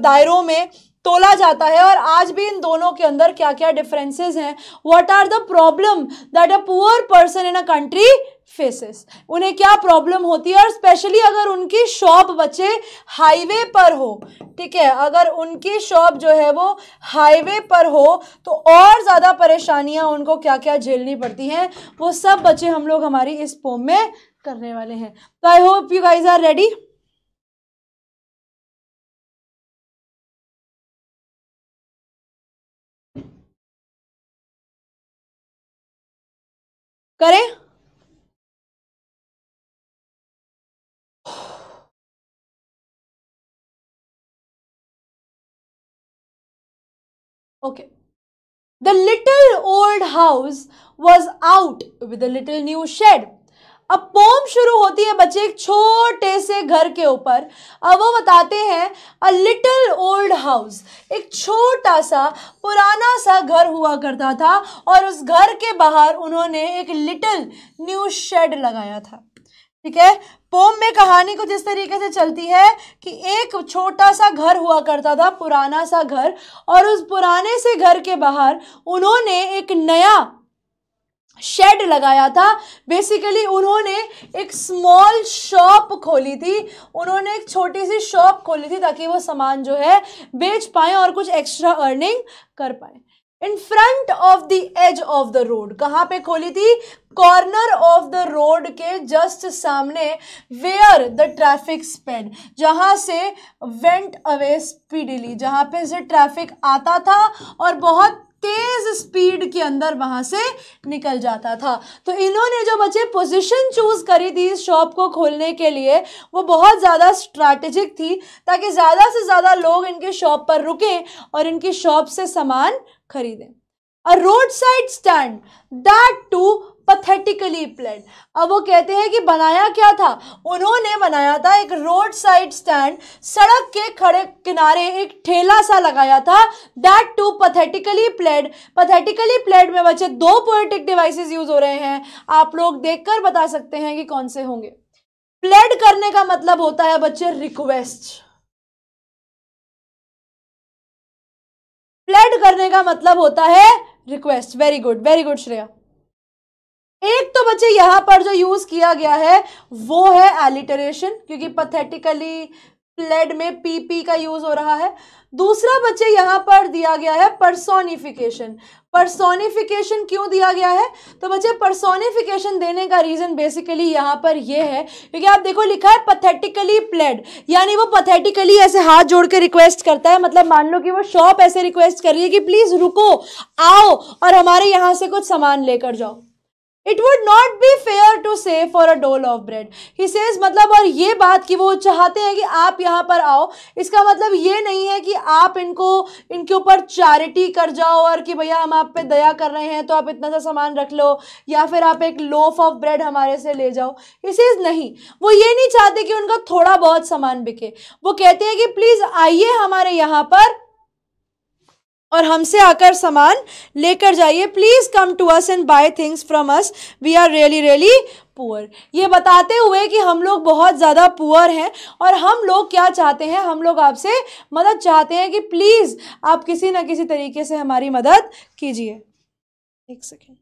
दायरों में तोला जाता है और आज भी इन दोनों के अंदर क्या क्या डिफरेंसेस हैं what are the problem that a poor person in a country faces उन्हें क्या प्रॉब्लम होती है और स्पेशली अगर उनकी शॉप बच्चे हाईवे पर हो ठीक है अगर उनकी शॉप जो है वो हाईवे पर हो तो और ज़्यादा परेशानियां उनको क्या क्या झेलनी पड़ती हैं वो सब बच्चे हम लोग हमारी इस पोम में करने वाले हैं तो I hope you guys are ready करें Okay. The little old house was out with a little new shed. अब पोम शुरू होती है बच्चे एक छोटे से घर के ऊपर अब वो बताते हैं अ लिटिल ओल्ड हाउस एक छोटा सा पुराना सा घर हुआ करता था और उस घर के बाहर उन्होंने एक लिटिल न्यू शेड लगाया था ठीक है पोम में कहानी कुछ इस तरीके से चलती है कि एक छोटा सा घर हुआ करता था पुराना सा घर और उस पुराने से घर के बाहर उन्होंने एक नया शेड लगाया था बेसिकली उन्होंने एक स्मॉल शॉप खोली थी उन्होंने एक छोटी सी शॉप खोली थी ताकि वो सामान जो है बेच पाएँ और कुछ एक्स्ट्रा अर्निंग कर पाएँ in front of the edge of the road कहाँ पे खोली थी कॉर्नर ऑफ द रोड के जस्ट सामने वेयर द ट्रैफिक स्पेड जहाँ से वेंट अवे स्पीडली जहाँ पे से ट्रैफिक आता था और बहुत तेज स्पीड के अंदर वहां से निकल जाता था तो इन्होंने जो बच्चे पोजीशन चूज़ करी थी इस शॉप को खोलने के लिए वो बहुत ज़्यादा स्ट्रैटेजिक थी ताकि ज़्यादा से ज़्यादा लोग इनके शॉप पर रुकें और इनकी शॉप से सामान खरीदें a road side stand that too pathetically plan अब वो कहते हैं कि बनाया क्या था उन्होंने बनाया था एक रोड साइड स्टैंड सड़क के खड़े किनारे एक ठेला सा लगाया था that too pathetically pled pathetically pled में बच्चे दो पोएटिक डिवाइसेस यूज हो रहे हैं आप लोग देखकर बता सकते हैं कि कौन से होंगे प्लेड करने का मतलब होता है बच्चे रिक्वेस्ट प्लेड करने का मतलब होता है request very good very good Shreya एक तो बच्चे यहां पर जो यूज किया गया है वो है एलिटरेशन क्योंकि पथेटिकली प्लेड में पीपी का यूज हो रहा है दूसरा बच्चे यहां पर दिया गया है परसोनिफिकेशन परसोनिफिकेशन क्यों दिया गया है तो बच्चे परसोनिफिकेशन देने का रीज़न बेसिकली यहां पर यह है क्योंकि आप देखो लिखा है पथेटिकली प्लेड यानी वो पथेटिकली ऐसे हाथ जोड़ के रिक्वेस्ट करता है मतलब मान लो कि वो शॉप ऐसे रिक्वेस्ट कर रही है कि प्लीज़ रुको आओ और हमारे यहां से कुछ सामान लेकर जाओ it would not be fair to say for a dole of bread he says मतलब और ये बात कि वो चाहते हैं कि आप यहाँ पर आओ इसका मतलब ये नहीं है कि आप इनको इनके ऊपर चैरिटी कर जाओ और कि भैया हम आप पे दया कर रहे हैं तो आप इतना सा सामान रख लो या फिर आप एक लोफ ऑफ ब्रेड हमारे से ले जाओ ही सेज नहीं वो ये नहीं चाहते कि उनका थोड़ा बहुत सामान बिके वो कहते हैं कि प्लीज़ आइए हमारे यहाँ पर और हमसे आकर सामान लेकर जाइए please come to us and buy things from us we are really really poor ये बताते हुए कि हम लोग बहुत ज़्यादा पुअर हैं और हम लोग क्या चाहते हैं हम लोग आपसे मदद चाहते हैं कि प्लीज़ आप किसी ना किसी तरीके से हमारी मदद कीजिए एक सेकेंड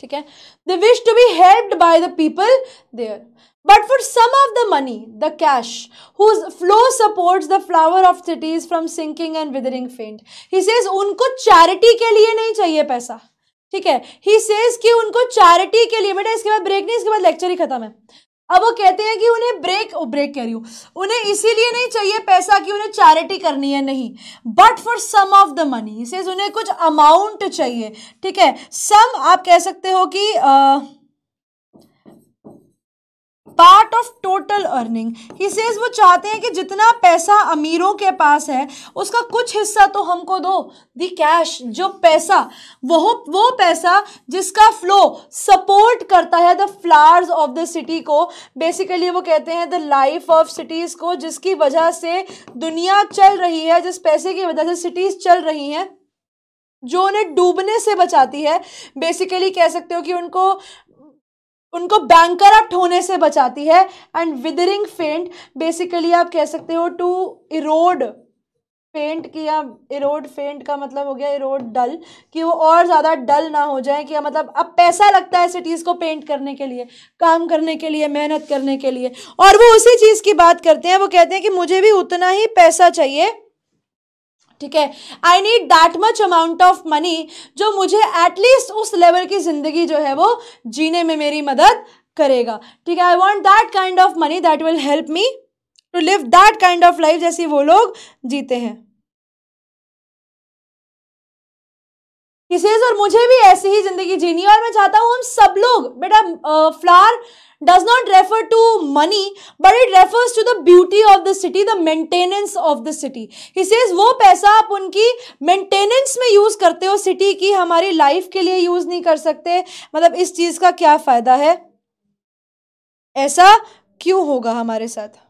ठीक है they wish to be helped by the people there But for some of the money, the cash, whose flow supports the flower of cities from sinking and withering faint. He says उनको charity के लिए नहीं चाहिए पैसा ठीक है he says कि उनको charity के लिए बेटा इसके बाद break नहीं इसके बाद lecture ही खत्म है अब वो कहते हैं कि उन्हें ब्रेक ओ ब्रेक कह रही हूँ उन्हें इसीलिए नहीं चाहिए पैसा कि उन्हें चैरिटी करनी है नहीं but for some of the money says उन्हें कुछ अमाउंट चाहिए ठीक है सम आप कह सकते हो कि आ, पार्ट ऑफ टोटल अर्निंग ही सेज वो चाहते हैं कि जितना पैसा अमीरों के पास है उसका कुछ हिस्सा तो हमको दो दी कैश जो पैसा वो वो पैसा जिसका फ्लो सपोर्ट करता है the flowers of the city को बेसिकली वो कहते हैं द लाइफ ऑफ सिटीज़ को जिसकी वजह से दुनिया चल रही है जिस पैसे की वजह से सिटीज़ चल रही हैं जो उन्हें डूबने से बचाती है बेसिकली कह सकते हो कि उनको उनको बैंकर होने से बचाती है एंड विदरिंग फेंट बेसिकली आप कह सकते हो टू इरोड फेंट की या इरोड फेंट का मतलब हो गया इरोड डल कि वो और ज़्यादा डल ना हो जाए कि मतलब अब पैसा लगता है सिटीज़ को पेंट करने के लिए काम करने के लिए मेहनत करने के लिए और वो उसी चीज़ की बात करते हैं वो कहते हैं कि मुझे भी उतना ही पैसा चाहिए ठीक है I need that much amount of money जो मुझे एटलीस्ट उस लेवल की ज़िंदगी जो है वो जीने में मेरी मदद करेगा ठीक है I want that kind of money that will help me to live that kind of life जैसी वो लोग जीते हैं किसी और मुझे भी ऐसी ही ज़िंदगी जीनी और मैं चाहता हूँ हम सब लोग बेटा फ्लार does not refer to money but it refers to the beauty of the city the maintenance of the city he says wo paisa aap unki maintenance mein use karte ho city ki hamari life ke liye use nahi kar sakte matlab is cheez ka kya fayda hai aisa kyu hoga hamare sath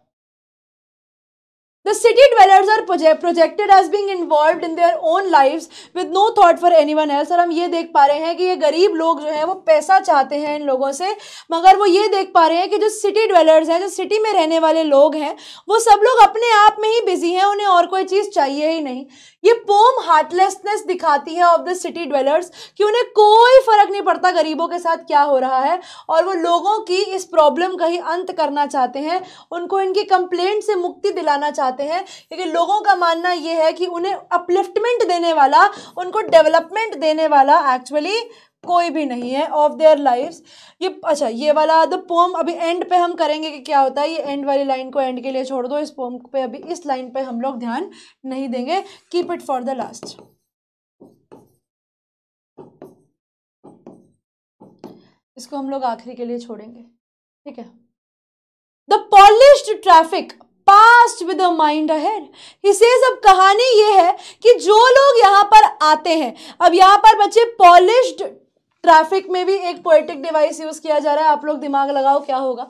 The city dwellers are project, projected as being involved in their own lives with no thought for anyone else. और हम ये देख पा रहे हैं कि ये गरीब लोग जो हैं वो पैसा चाहते हैं इन लोगों से मगर वो ये देख पा रहे हैं कि जो सिटी डिवेलर्स हैं जो सिटी में रहने वाले लोग हैं वो सब लोग अपने आप में ही बिजी हैं उन्हें और कोई चीज़ चाहिए ही नहीं ये पोम हार्टलेसनेस दिखाती है ऑफ द सिटी ड्वेलर्स कि उन्हें कोई फ़र्क नहीं पड़ता गरीबों के साथ क्या हो रहा है और वो लोगों की इस प्रॉब्लम का ही अंत करना चाहते हैं उनको इनकी कंप्लेंट से मुक्ति दिलाना चाहते हैं क्योंकि लोगों का मानना ये है कि उन्हें अपलिफ्टमेंट देने वाला उनको डेवलपमेंट देने वाला एक्चुअली कोई भी नहीं है ऑफ देयर लाइफ ये अच्छा ये वाला द पोम अभी एंड पे हम करेंगे कि क्या होता है ये एंड वाली लाइन को एंड के लिए छोड़ दो इस पोम पे अभी इस लाइन पे हम लोग ध्यान नहीं देंगे keep it for the last इसको हम लोग आखिरी के लिए छोड़ेंगे ठीक है the polish traffic passed with mind ahead इसे सब कहानी ये है कि जो लोग यहाँ पर आते हैं अब यहाँ पर बच्चे पॉलिश्ड ट्रैफिक में भी एक पोएटिक डिवाइस यूज किया जा रहा है आप लोग दिमाग लगाओ क्या होगा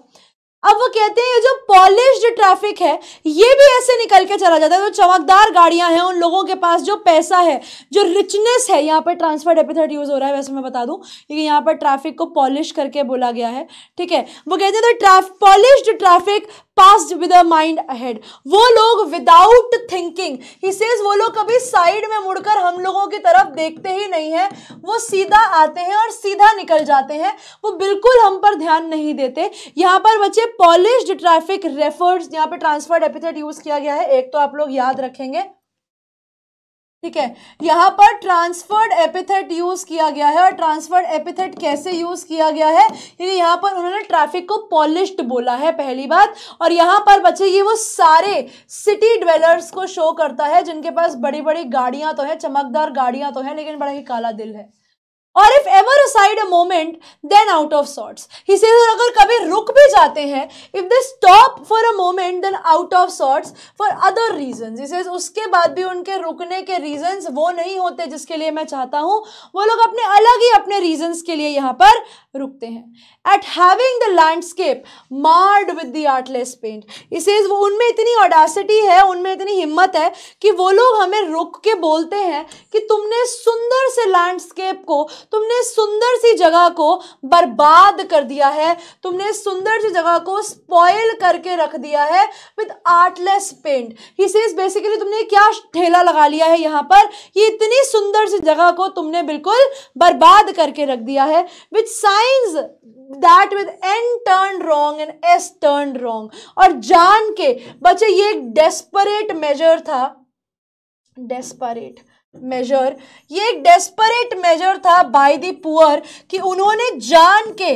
अब वो कहते हैं ये जो पॉलिश ट्रैफिक है ये भी ऐसे निकल के चला जाता है जो चमकदार गाड़ियां हैं उन लोगों के पास जो पैसा है जो रिचनेस है यहाँ पर ट्रांसफर डेपिथर्ट यूज़ हो रहा है वैसे मैं बता दूं क्योंकि यहाँ पर ट्रैफिक को पॉलिश करके बोला गया है ठीक है वो कहते हैं तो ट्रैफ polish traffic passed with mind ahead वो लोग विदाउट थिंकिंग ही सेज वो लोग कभी साइड में मुड़कर हम लोगों की तरफ देखते ही नहीं है वो सीधा आते हैं और सीधा निकल जाते हैं वो बिल्कुल हम पर ध्यान नहीं देते यहाँ पर बच्चे पॉलिश ट्रैफिक रेफर्ड यहाँ पर ट्रांसफर्ड एपिथेट यूज़ किया गया है एक तो आप लोग याद रखेंगे ठीक है यहाँ पर ट्रांसफर्ड एपिथेट यूज़ किया गया है और ट्रांसफर्ड एपिथेट कैसे यूज़ किया गया है ये यहाँ पर उन्होंने ट्रैफिक को पॉलिश्ड बोला है पहली बात और यहाँ पर बच्चे ये वो सारे सिटी ड्वेलर्स को शो करता है जिनके पास बड़ी बड़ी गाड़ियाँ तो हैं चमकदार गाड़ियाँ तो हैं लेकिन बड़ा ही काला दिल है और if ever aside a moment then out of sorts he says और अगर कभी रुक भी जाते हैं if they stop for a moment then out of sorts for other reasons he says उसके बाद भी उनके रुकने के रीजंस वो नहीं होते जिसके लिए मैं चाहता हूँ वो लोग अपने अलग ही अपने रीजंस के लिए यहाँ पर रुकते हैं at having the landscape marred with the artless paint He वो उनमें इतनी ऑडासिटी है उनमें इतनी हिम्मत है कि वो लोग हमें रुक के बोलते हैं कि तुमने सुंदर से लैंडस्केप को तुमने सुंदर सी जगह को बर्बाद कर दिया है तुमने सुंदर सी जगह को स्पॉयल करके रख दिया है विद आर्टलेस पेंट इसे बेसिकली तुमने क्या ठेला लगा लिया है यहाँ पर ये इतनी सुंदर सी जगह को तुमने बिल्कुल बर्बाद करके रख दिया है with signs that with N turn wrong and S turn wrong और जान के बच्चे ये एक डेस्परेट मेजर था डेस्परेट मेजर ये एक डेस्परेट मेजर था बाय द पुअर कि उन्होंने जान के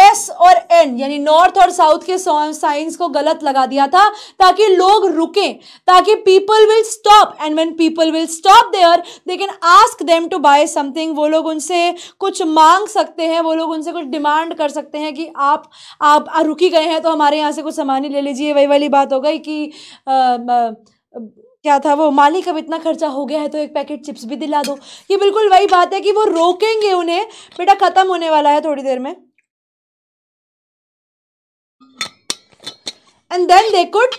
एस और एन यानी नॉर्थ और साउथ के साइंस को गलत लगा दिया था ताकि लोग रुकें ताकि people will stop and when people will stop there they can ask them to buy something वो लोग उनसे कुछ मांग सकते हैं वो लोग उनसे कुछ डिमांड कर सकते हैं कि आप आप रुकी गए हैं तो हमारे यहाँ से कुछ सामान ले लीजिए वही वाली बात हो गई कि आ, आ, क्या था वो मालिक अब इतना खर्चा हो गया है तो एक पैकेट चिप्स भी दिला दो ये बिल्कुल वही बात है कि वो रोकेंगे उन्हें बेटा ख़त्म होने वाला है थोड़ी देर में and then they could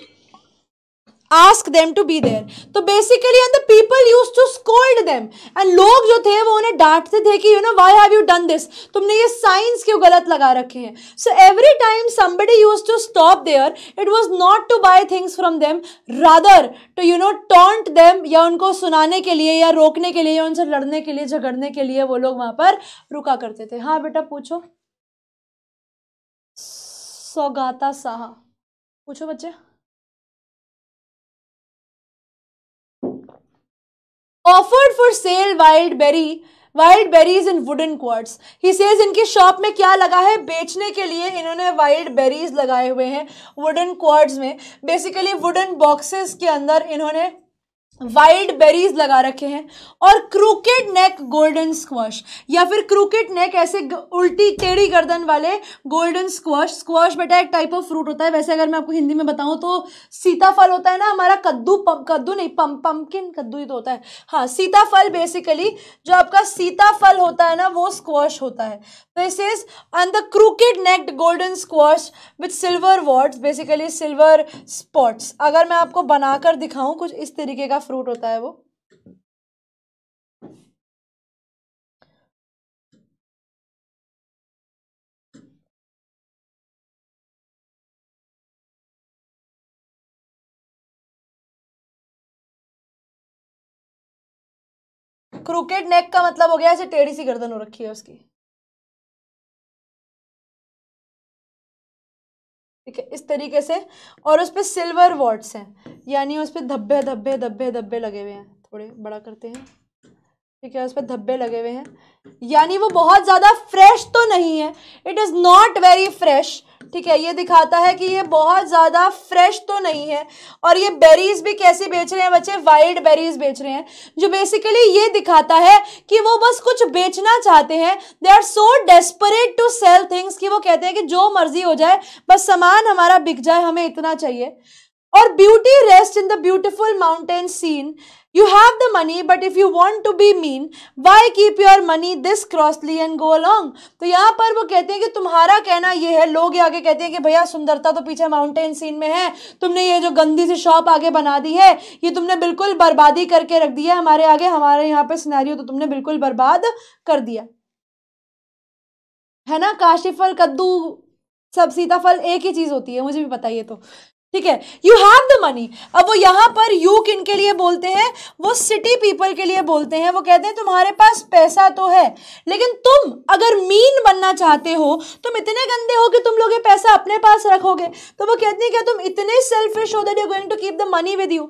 ask them to be there तो basically and the people use to scold them and लोग जो थे वो उन्हें डांटते थे कि you know why have you done this तुमने ये साइंस क्यों गलत लगा रखे हैं so every time somebody use to stop there it was not to buy things from them rather to you know taunt them या उनको सुनाने के लिए या रोकने के लिए या उनसे लड़ने के लिए झगड़ने के लिए वो लोग वहाँ पर रुका करते थे हाँ बेटा पूछो सौगाता साहा पूछो बच्चे offered for sale wild berry wild berries in wooden quarts he says इनकी शॉप में क्या लगा है बेचने के लिए इन्होंने वाइल्ड बेरीज लगाए हुए हैं वुडन क्वार्ट्स में बेसिकली वुडन बॉक्सेस के अंदर इन्होंने वाइल्ड बेरीज लगा रखे हैं और क्रूकेट नेक गोल्डन स्क्वाश या फिर क्रूकेट नेक ऐसे उल्टी टेढ़ी गर्दन वाले गोल्डन स्क्वाश स्क्वाश बेटा एक टाइप ऑफ फ्रूट होता है वैसे अगर मैं आपको हिंदी में बताऊं तो सीताफल होता है ना हमारा कद्दू पम कद्दू नहीं पम पम्पकिन कद्दू ही तो होता है हाँ सीताफल बेसिकली जो आपका सीताफल होता है ना वो स्क्वाश होता है this is on the crooked necked golden squash with silver warts basically silver spots अगर मैं आपको बनाकर दिखाऊँ कुछ इस तरीके का फ्रूट होता है वो क्रूकेट नेक का मतलब हो गया ऐसे टेढ़ी सी गर्दन हो रखी है उसकी ठीक है इस तरीके से और उस पर सिल्वर वॉट्स हैं यानी उस पर धब्बे धब्बे धब्बे धब्बे लगे हुए हैं थोड़े बड़ा करते हैं ठीक है उस पर धब्बे लगे हुए हैं यानी वो बहुत ज़्यादा फ्रेश तो नहीं है it is not very fresh ठीक है ये दिखाता है कि ये बहुत ज़्यादा फ्रेश तो नहीं है और ये बेरीज भी कैसे बेच रहे हैं बच्चे वाइल्ड बेरीज बेच रहे हैं जो बेसिकली ये दिखाता है कि वो बस कुछ बेचना चाहते हैं they are so desperate to sell things कि वो कहते हैं कि जो मर्जी हो जाए बस सामान हमारा बिक जाए हमें इतना चाहिए और beauty rest in the beautiful mountain scene you have the money but if you want to be mean why keep your money this crossly and go along तो यहाँ पर वो कहते हैं कि तुम्हारा कहना ये है लोग आगे कहते हैं कि भैया सुंदरता तो पीछे माउंटेन सीन में है तुमने ये जो गंदी सी शॉप आगे बना दी है ये तुमने बिल्कुल बर्बादी करके रख दिया है हमारे आगे हमारे यहाँ पे सिनेरियो तो तुमने बिल्कुल बर्बाद कर दिया है ना काशीफल कद्दू सब सीताफल एक ही चीज़ होती है मुझे भी पता ही है तो ठीक है यू हैव द मनी अब वो यहाँ पर यू किन के लिए बोलते हैं वो सिटी पीपल के लिए बोलते हैं वो कहते हैं तुम्हारे पास पैसा तो है लेकिन तुम अगर मीन बनना चाहते हो तुम इतने गंदे हो कि तुम लोग ये पैसा अपने पास रखोगे तो वो कहते हैं क्या तुम इतने सेल्फिश हो that you going to keep the money with you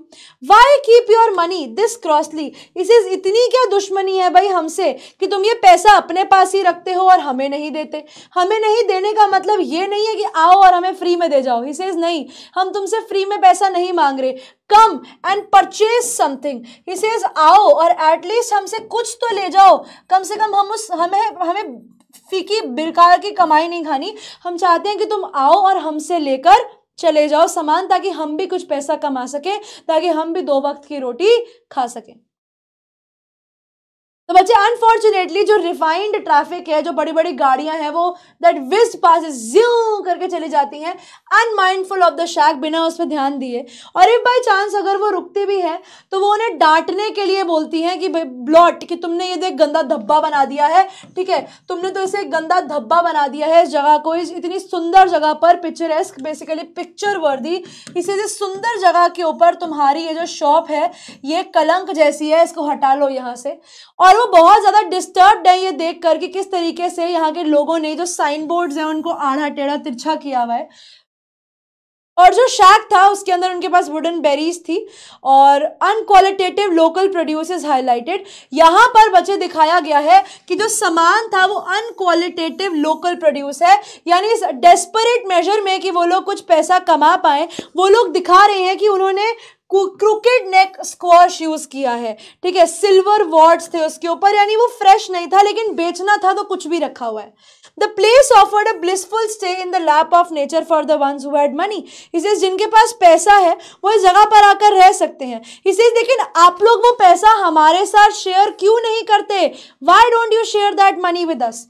why keep your money this crossly इस इज इतनी क्या दुश्मनी है भाई हमसे कि तुम ये पैसा अपने पास ही रखते हो और हमें नहीं देते हमें नहीं देने का मतलब ये नहीं है कि आओ और हमें फ्री में दे जाओ इस इज नहीं हम तुमसे फ्री में पैसा नहीं मांग रहे come and purchase something he says आओ और एटलीस्ट हमसे कुछ तो ले जाओ कम से कम हम उस हमें हमें फीकी बिरकार की कमाई नहीं खानी हम चाहते हैं कि तुम आओ और हमसे लेकर चले जाओ सामान ताकि हम भी कुछ पैसा कमा सकें ताकि हम भी दो वक्त की रोटी खा सकें तो बच्चे अनफॉर्चुनेटली जो रिफाइंड ट्रैफिक है जो बड़ी बड़ी गाड़ियां हैं वो दैट विज पास ज्यू करके चली जाती हैं अनमाइंडफुल ऑफ द शैक बिना उस पर ध्यान दिए और इफ बाई चांस अगर वो रुकती भी है तो वो उन्हें डांटने के लिए बोलती हैं कि भाई ब्लॉट कि तुमने ये देख गंदा धब्बा बना दिया है ठीक है तुमने तो इसे गंदा धब्बा बना दिया है इस जगह को इस इतनी सुंदर जगह पर पिक्चरेस्क बेसिकली पिक्चर वर्दी इसे इस सुंदर जगह के ऊपर तुम्हारी ये जो शॉप है ये कलंक जैसी है इसको हटा लो यहाँ से और वो बहुत ज़्यादा डिस्टर्ब है ये देख करके किस तरीके से यहाँ के लोगों ने जो साइन बोर्ड है उनको आढ़ा टेढ़ा तिरछा किया हुआ है और जो शैक था उसके अंदर उनके पास वुडन बेरीज थी और अनक्वालिटेटिव लोकल प्रोड्यूसेस हाईलाइटेड यहाँ पर बच्चे दिखाया गया है कि जो सामान था वो अनक्वालिटेटिव लोकल प्रोड्यूस है यानी इस डेस्परेट मेजर में कि वो लोग कुछ पैसा कमा पाए वो लोग दिखा रहे हैं कि उन्होंने क्रुकेड नेक स्क्वाश यूज़ किया है ठीक है सिल्वर वॉर्ड्स थे उसके ऊपर यानी वो फ्रेश नहीं था लेकिन बेचना था तो कुछ भी रखा हुआ है place place a blissful stay in the lap of of for the ones who had money. He says जिनके पास पैसा है वो इस जगह पर आकर रह सकते हैं says लेकिन आप लोग वो पैसा हमारे साथ शेयर क्यों नहीं करते Why don't you share that money with us?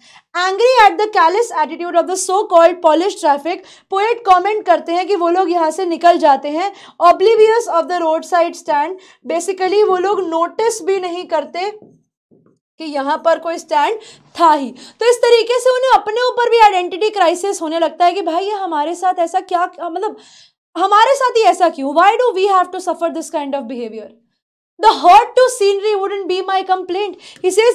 Angry at the callous attitude of the so called polish traffic poet comment करते हैं कि वो लोग यहाँ से निकल जाते हैं oblivious of the road side stand basically वो लोग नोटिस भी नहीं करते कि यहाँ पर कोई स्टैंड था ही तो इस तरीके से उन्हें अपने ऊपर भी आइडेंटिटी क्राइसिस होने लगता है कि भाई ये हमारे साथ ऐसा क्या मतलब हमारे साथ ही ऐसा क्यों why do we have to suffer this kind of behaviour the hurt to scenery wouldn't be my complaint इसे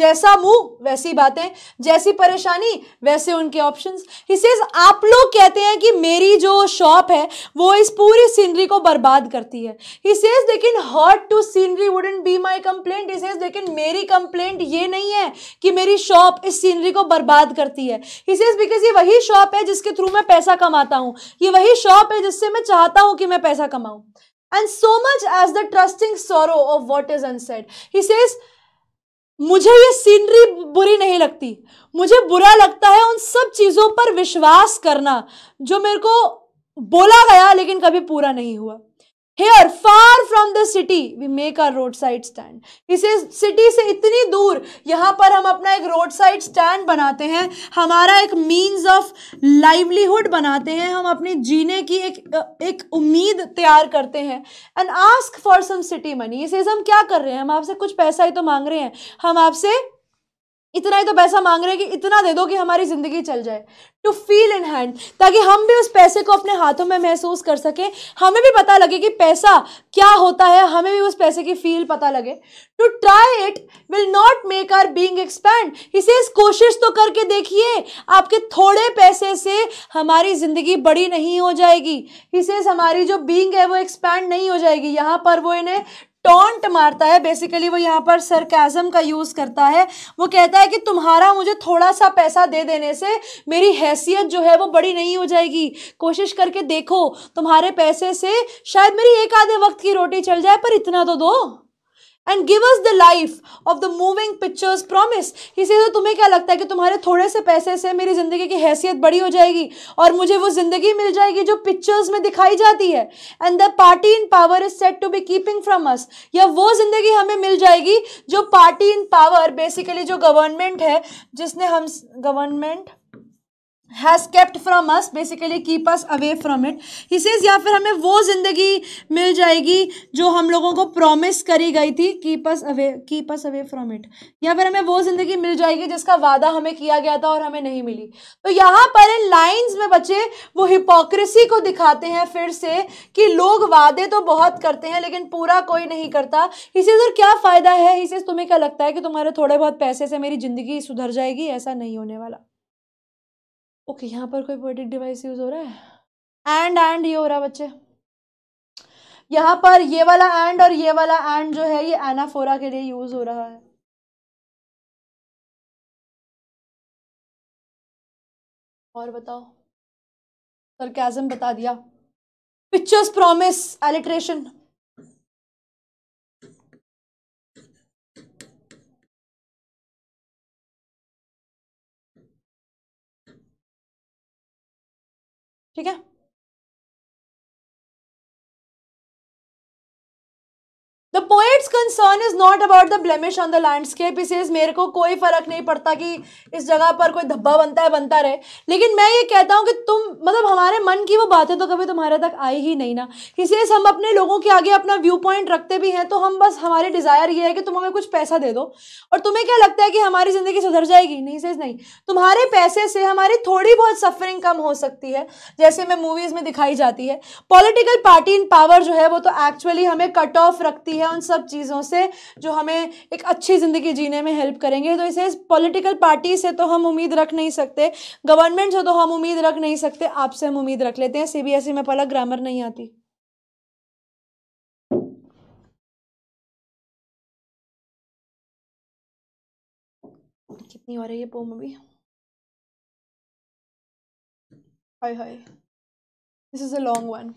जैसा मुंह वैसी बातें जैसी परेशानी वैसे उनके ऑप्शन इसे आप लोग कहते हैं कि मेरी जो शॉप है वो इस पूरी सीनरी को बर्बाद करती है इसे लेकिन hurt to scenery wouldn't be my complaint इसे लेकिन मेरी कंप्लेंट ये नहीं है कि मेरी शॉप इस सीनरी को बर्बाद करती है इसे बिकॉज ये वही शॉप है जिसके थ्रू मैं पैसा कमाता हूँ ये वही शॉप है जिससे मैं चाहता हूँ कि मैं पैसा कमाऊँ and so much as the trusting sorrow of what is unsaid he says, मुझे ये सीनरी बुरी नहीं लगती मुझे बुरा लगता है उन सब चीज़ों पर विश्वास करना जो मेरे को बोला गया लेकिन कभी पूरा नहीं हुआ here far from the city we make our road side stand इसे सिटी से इतनी दूर यहाँ पर हम अपना एक रोड साइड स्टैंड बनाते हैं हमारा एक मीन्स ऑफ लाइवलीहुड बनाते हैं हम अपने जीने की एक एक उम्मीद तैयार करते हैं and ask for some city money इसे हम क्या कर रहे हैं हम आपसे कुछ पैसा ही तो मांग रहे हैं हम आपसे इतना ही तो पैसा मांग रहे हैं कि इतना दे दो कि हमारी ज़िंदगी चल जाए टू फील इन हैंड ताकि हम भी उस पैसे को अपने हाथों में महसूस कर सकें हमें भी पता लगे कि पैसा क्या होता है हमें भी उस पैसे की फील पता लगे to try it will not make our being expand इसे इस कोशिश तो करके देखिए आपके थोड़े पैसे से हमारी ज़िंदगी बड़ी नहीं हो जाएगी इसे हमारी जो बींग है वो एक्सपैंड नहीं हो जाएगी यहाँ पर वो इन्हें टॉन्ट मारता है बेसिकली वो यहाँ पर सरकाजम का यूज़ करता है वो कहता है कि तुम्हारा मुझे थोड़ा सा पैसा दे देने से मेरी हैसियत जो है वो बड़ी नहीं हो जाएगी कोशिश करके देखो तुम्हारे पैसे से शायद मेरी एक आधे वक्त की रोटी चल जाए पर इतना तो दो and give us the life of the moving pictures promise इसी से तो तुम्हें क्या लगता है कि तुम्हारे थोड़े से पैसे से मेरी ज़िंदगी की हैसियत बड़ी हो जाएगी और मुझे वो ज़िंदगी मिल जाएगी जो पिक्चर्स में दिखाई जाती है and the party in power is set to be keeping from us या वो ज़िंदगी हमें मिल जाएगी जो पार्टी इन पावर बेसिकली जो गवर्नमेंट है जिसने हम government has kept from us basically keep us away from it he says या फिर हमें वो ज़िंदगी मिल जाएगी जो हम लोगों को प्रॉमिस करी गई थी keep us away keep us away from it या फिर हमें वो ज़िंदगी मिल जाएगी जिसका वादा हमें किया गया था और हमें नहीं मिली तो यहाँ पर इन लाइन्स में बच्चे वो हिपोक्रेसी को दिखाते हैं फिर से कि लोग वादे तो बहुत करते हैं लेकिन पूरा कोई नहीं करता ही सेज और क्या फ़ायदा है ही सेज तुम्हें क्या लगता है कि तुम्हारे थोड़े बहुत पैसे से मेरी ज़िंदगी सुधर जाएगी ऐसा नहीं होने वाला ओके यहाँ पर कोई पोइटिक डिवाइस यूज़ हो रहा है एंड एंड ये हो रहा है बच्चे यहाँ पर ये वाला एंड और ये वाला एंड जो है ये एनाफोरा के लिए यूज़ हो रहा है और बताओ सरकैज़म बता दिया पिक्चर्स प्रॉमिस एलिट्रेशन ठीक है the poets concern is not about the blemish on the landscape इस मेरे को कोई फर्क नहीं पड़ता कि इस जगह पर कोई धब्बा बनता है बनता रहे लेकिन मैं ये कहता हूँ कि तुम मतलब हमारे मन की वो बातें तो कभी तुम्हारे तक आई ही नहीं ना इसे हम अपने लोगों के आगे अपना व्यू पॉइंट रखते भी हैं तो हम बस हमारी डिज़ायर ये है कि तुम हमें कुछ पैसा दे दो और तुम्हें क्या लगता है कि हमारी ज़िंदगी सुधर जाएगी नहीं सेज नहीं तुम्हारे पैसे से हमारी थोड़ी बहुत सफरिंग कम हो सकती है जैसे मैं मूवीज़ में दिखाई जाती है पॉलिटिकल पार्टी इन पावर जो है वो तो एक्चुअली हमें कट ऑफ रखती है हैं उन सब चीज़ों से जो हमें एक अच्छी ज़िंदगी जीने में हेल्प करेंगे तो इसे पॉलिटिकल पार्टी से तो हम उम्मीद रख नहीं सकते गवर्नमेंट से तो हम उम्मीद रख नहीं सकते आपसे हम उम्मीद रख लेते हैं सीबीएसई e में पहला ग्रामर नहीं आती कितनी हो रही है पोम अभी हाय हाय this is a long one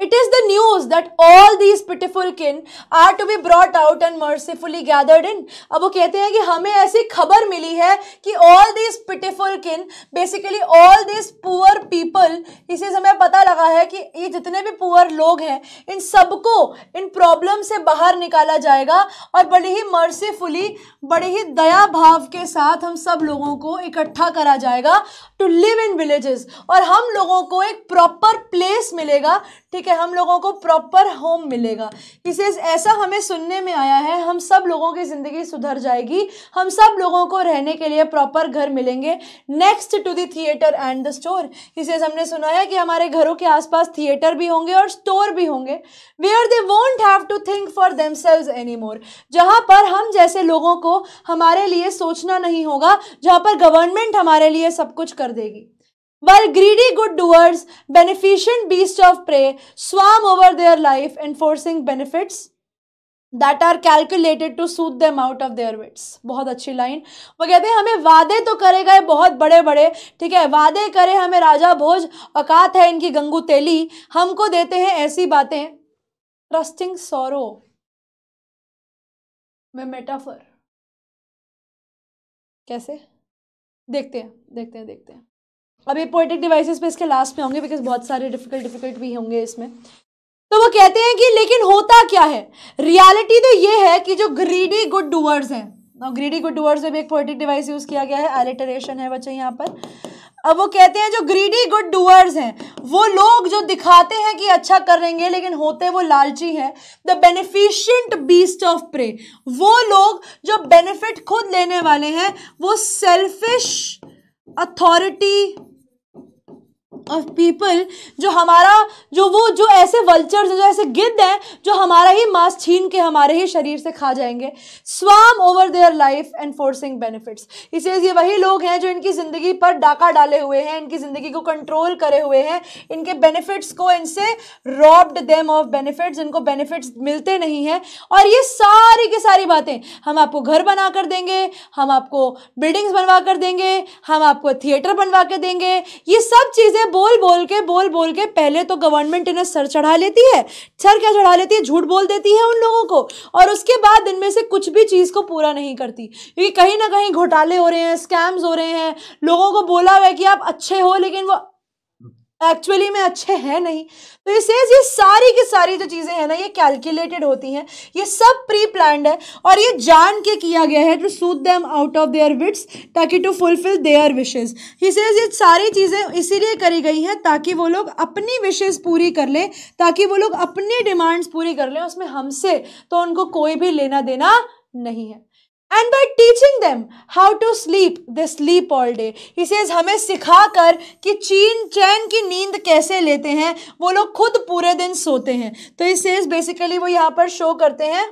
It is the news that all these pitiful kin are to be brought out and mercifully gathered in. अब वो कहते हैं कि हमें ऐसी खबर मिली है कि all these pitiful kin, basically all these poor people, इसी समय पता लगा है कि ये जितने भी poor लोग हैं इन सबको इन problem से बाहर निकाला जाएगा और बड़ी ही mercifully, बड़े ही दया भाव के साथ हम सब लोगों को इकट्ठा करा जाएगा to live in villages और हम लोगों को एक proper place मिलेगा ठीक है हम लोगों को प्रॉपर होम मिलेगा इसे ऐसा हमें सुनने में आया है हम सब लोगों की ज़िंदगी सुधर जाएगी हम सब लोगों को रहने के लिए प्रॉपर घर मिलेंगे next to the theatre and the store इसे हमने सुना है कि हमारे घरों के आसपास थिएटर भी होंगे और स्टोर भी होंगे where they won't have to think for themselves any more जहाँ पर हम जैसे लोगों को हमारे लिए सोचना नहीं होगा जहाँ पर गवर्नमेंट हमारे लिए सब कुछ कर देगी while greedy good doers, beneficent beasts of prey, swarm over their life, enforcing benefits that are calculated to soothe them out of their wits बहुत अच्छी लाइन वो कहते हैं हमें वादे तो करे गए बहुत बड़े बड़े ठीक है वादे करे हमें राजा भोज औकात है इनकी गंगू तेली हमको देते हैं ऐसी बातें ट्रस्टिंग सोरो में मेटाफर कैसे देखते हैं देखते हैं देखते हैं अब ये पोइटिक डिवाइसेस पे इसके लास्ट में होंगे बिकॉज बहुत सारे डिफिकल्ट डिफिकल्ट भी होंगे इसमें तो वो कहते हैं कि लेकिन होता क्या है रियालिटी तो ये है कि जो ग्रीडी गुड डूअर्स हैं ग्रीडी गुड डूअर्स में भी एक पोइटिक डिवाइस यूज़ किया गया है एलिटरेशन है बच्चे यहाँ पर अब वो कहते हैं जो ग्रीडी गुड डूअर्स हैं वो लोग जो दिखाते हैं कि अच्छा करेंगे लेकिन होते वो लालची हैं the beneficent beast of prey वो लोग जो बेनिफिट खुद लेने वाले हैं वो सेल्फिश अथॉरिटी ऑफ पीपल जो हमारा जो वो जो ऐसे वल्चर्स जो ऐसे गिद्ध हैं जो हमारा ही मांस छीन के हमारे ही शरीर से खा जाएंगे swarm over their life and forcing benefits इसे ये वही लोग हैं जो इनकी ज़िंदगी पर डाका डाले हुए हैं इनकी ज़िंदगी को कंट्रोल करे हुए हैं इनके बेनिफिट्स को इनसे रॉब्ड देम ऑफ बेनिफिट्स इनको बेनिफिट्स मिलते नहीं हैं और ये सारी की सारी बातें हम आपको घर बना कर देंगे हम आपको बिल्डिंग्स बनवा कर देंगे हम आपको थिएटर बनवा कर देंगे ये सब चीज़ें बोल बोल के बोल बोल के पहले तो गवर्नमेंट इन्हें सर चढ़ा लेती है सर क्या चढ़ा लेती है झूठ बोल देती है उन लोगों को और उसके बाद इनमें से कुछ भी चीज़ को पूरा नहीं करती क्योंकि कहीं ना कहीं घोटाले हो रहे हैं स्कैम्स हो रहे हैं लोगों को बोला हुआ है कि आप अच्छे हो लेकिन वो एक्चुअली में अच्छे हैं नहीं तो ये सेज ये सारी की सारी जो चीज़ें हैं ना ये कैलकुलेटेड होती हैं ये सब प्री प्लान है और ये जान के किया गया है to soothe them out of their wits ताकि टू फुलफिल देयर विशेज़ ये सेज ये सारी चीज़ें इसीलिए करी गई हैं ताकि वो लोग अपनी विशेज़ पूरी कर लें ताकि वो लोग अपनी डिमांड्स पूरी कर लें उसमें हमसे तो उनको कोई भी लेना देना नहीं है and by teaching them how to sleep the sleep all day इसे हमें सिखा कर कि चीन चैन की नींद कैसे लेते हैं वो लोग खुद पूरे दिन सोते हैं तो इसे बेसिकली वो यहाँ पर शो करते हैं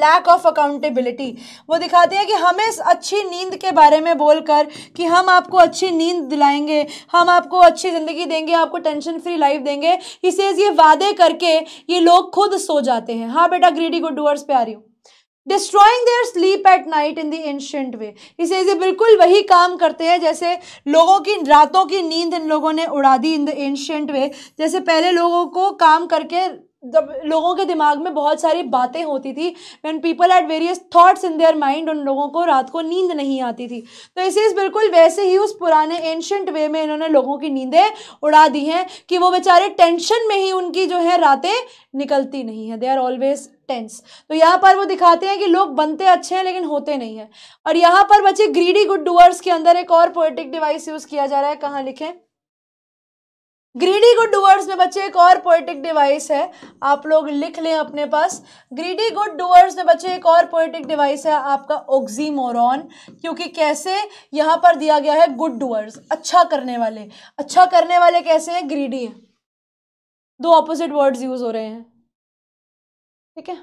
लैक ऑफ अकाउंटेबिलिटी वो दिखाते हैं कि हमें अच्छी नींद के बारे में बोलकर कि हम आपको अच्छी नींद दिलाएंगे हम आपको अच्छी ज़िंदगी देंगे आपको टेंशन फ्री लाइफ देंगे इसे ये वादे करके ये लोग खुद सो जाते हैं हाँ बेटा ग्रीडी गुड डूअर्स पे आ रही हूँ destroying their sleep at night in the ancient way इसे ये बिल्कुल वही काम करते हैं जैसे लोगों की रातों की नींद इन लोगों ने उड़ा दी इन द एंशंट वे जैसे पहले लोगों को काम करके जब लोगों के दिमाग में बहुत सारी बातें होती थी when people at various thoughts in their mind उन लोगों को रात को नींद नहीं आती थी तो इसे इस बिल्कुल वैसे ही उस पुराने एंशंट वे में इन्होंने लोगों की नींदें उड़ा दी हैं कि वो बेचारे टेंशन में ही उनकी जो है रातें निकलती नहीं हैं दे आर ऑलवेज टेंस तो यहाँ पर वो दिखाते हैं कि लोग बनते अच्छे हैं लेकिन होते नहीं हैं और यहाँ पर बच्चे ग्रीडी गुड डूअर्स के अंदर एक और पोइटिक डिवाइस यूज़ किया जा रहा है कहाँ लिखें ग्रीडी गुड डूअर्स में बच्चे एक और पोइटिक डिवाइस है आप लोग लिख लें अपने पास ग्रीडी गुड डूअर्स में बच्चे एक और पोइटिक डिवाइस है आपका ओक्जीमोरॉन क्योंकि कैसे यहाँ पर दिया गया है गुड डूअर्स अच्छा करने वाले अच्छा करने वाले कैसे हैं ग्रीडी दो अपोजिट वर्ड्स यूज हो रहे हैं ठीक है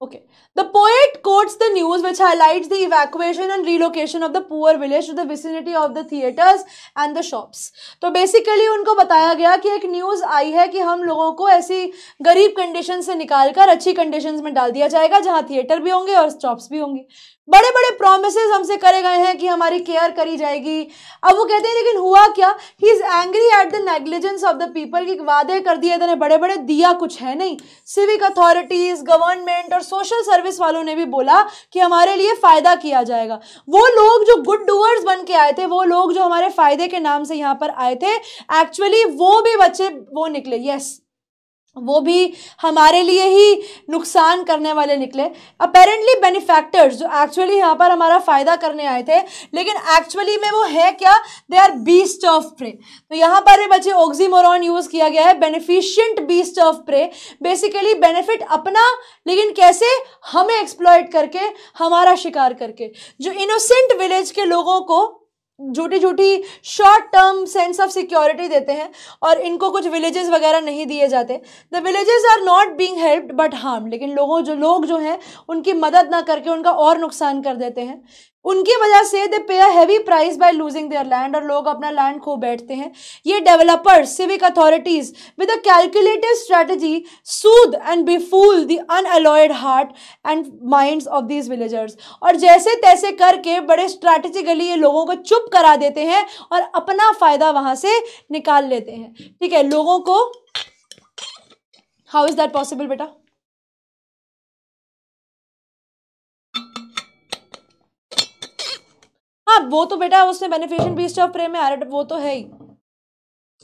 Okay. The poet quotes the news which highlights the evacuation and relocation of the poor village to the vicinity of the theaters and the shops. तो basically उनको बताया गया कि एक news आई है कि हम लोगों को ऐसी गरीब condition से निकाल कर अच्छी conditions में डाल दिया जाएगा जहाँ theater भी होंगे और shops भी होंगी बड़े बड़े प्रोमिस हमसे करे गए हैं कि हमारी केयर करी जाएगी अब वो कहते हैं लेकिन हुआ क्या he is angry at the negligence of the people की वादे कर दिए इतने बड़े बड़े दिया कुछ है नहीं सिविक अथॉरिटीज़ गवर्नमेंट और सोशल सर्विस वालों ने भी बोला कि हमारे लिए फ़ायदा किया जाएगा वो लोग जो गुड डूअर्स बन के आए थे वो लोग जो हमारे फ़ायदे के नाम से यहाँ पर आए थे एक्चुअली वो भी बच्चे वो निकले yes. वो भी हमारे लिए ही नुकसान करने वाले निकले अपेरेंटली बेनिफैक्टर्स जो एक्चुअली यहाँ पर हमारा फ़ायदा करने आए थे लेकिन एक्चुअली में वो है क्या they are beast of prey तो यहाँ पर भी बच्चे ऑक्सीमोरॉन यूज़ किया गया है beneficent beast of prey basically benefit अपना लेकिन कैसे हमें एक्सप्लॉयट करके हमारा शिकार करके जो इनोसेंट विलेज के लोगों को छोटी छोटी short term sense of security देते हैं और इनको कुछ विलेजेस वगैरह नहीं दिए जाते the villages are not being helped but harm लेकिन लोगों जो लोग जो हैं उनकी मदद ना करके उनका और नुकसान कर देते हैं उनकी वजह से they pay heavy price by losing their land और लोग अपना लैंड खो बैठते हैं ये developers civic authorities with a calculative strategy sued and fool the unalloyed heart and minds of these villagers और जैसे तैसे करके बड़े स्ट्रैटेजिकली ये लोगों को चुप करा देते हैं और अपना फ़ायदा वहां से निकाल लेते हैं ठीक है लोगों को हाउ इज़ दैट पॉसिबल बेटा हाँ वो तो बेटा उसने बेनिफिशियन बीस्ट ऑफ प्रेम है वो तो है ही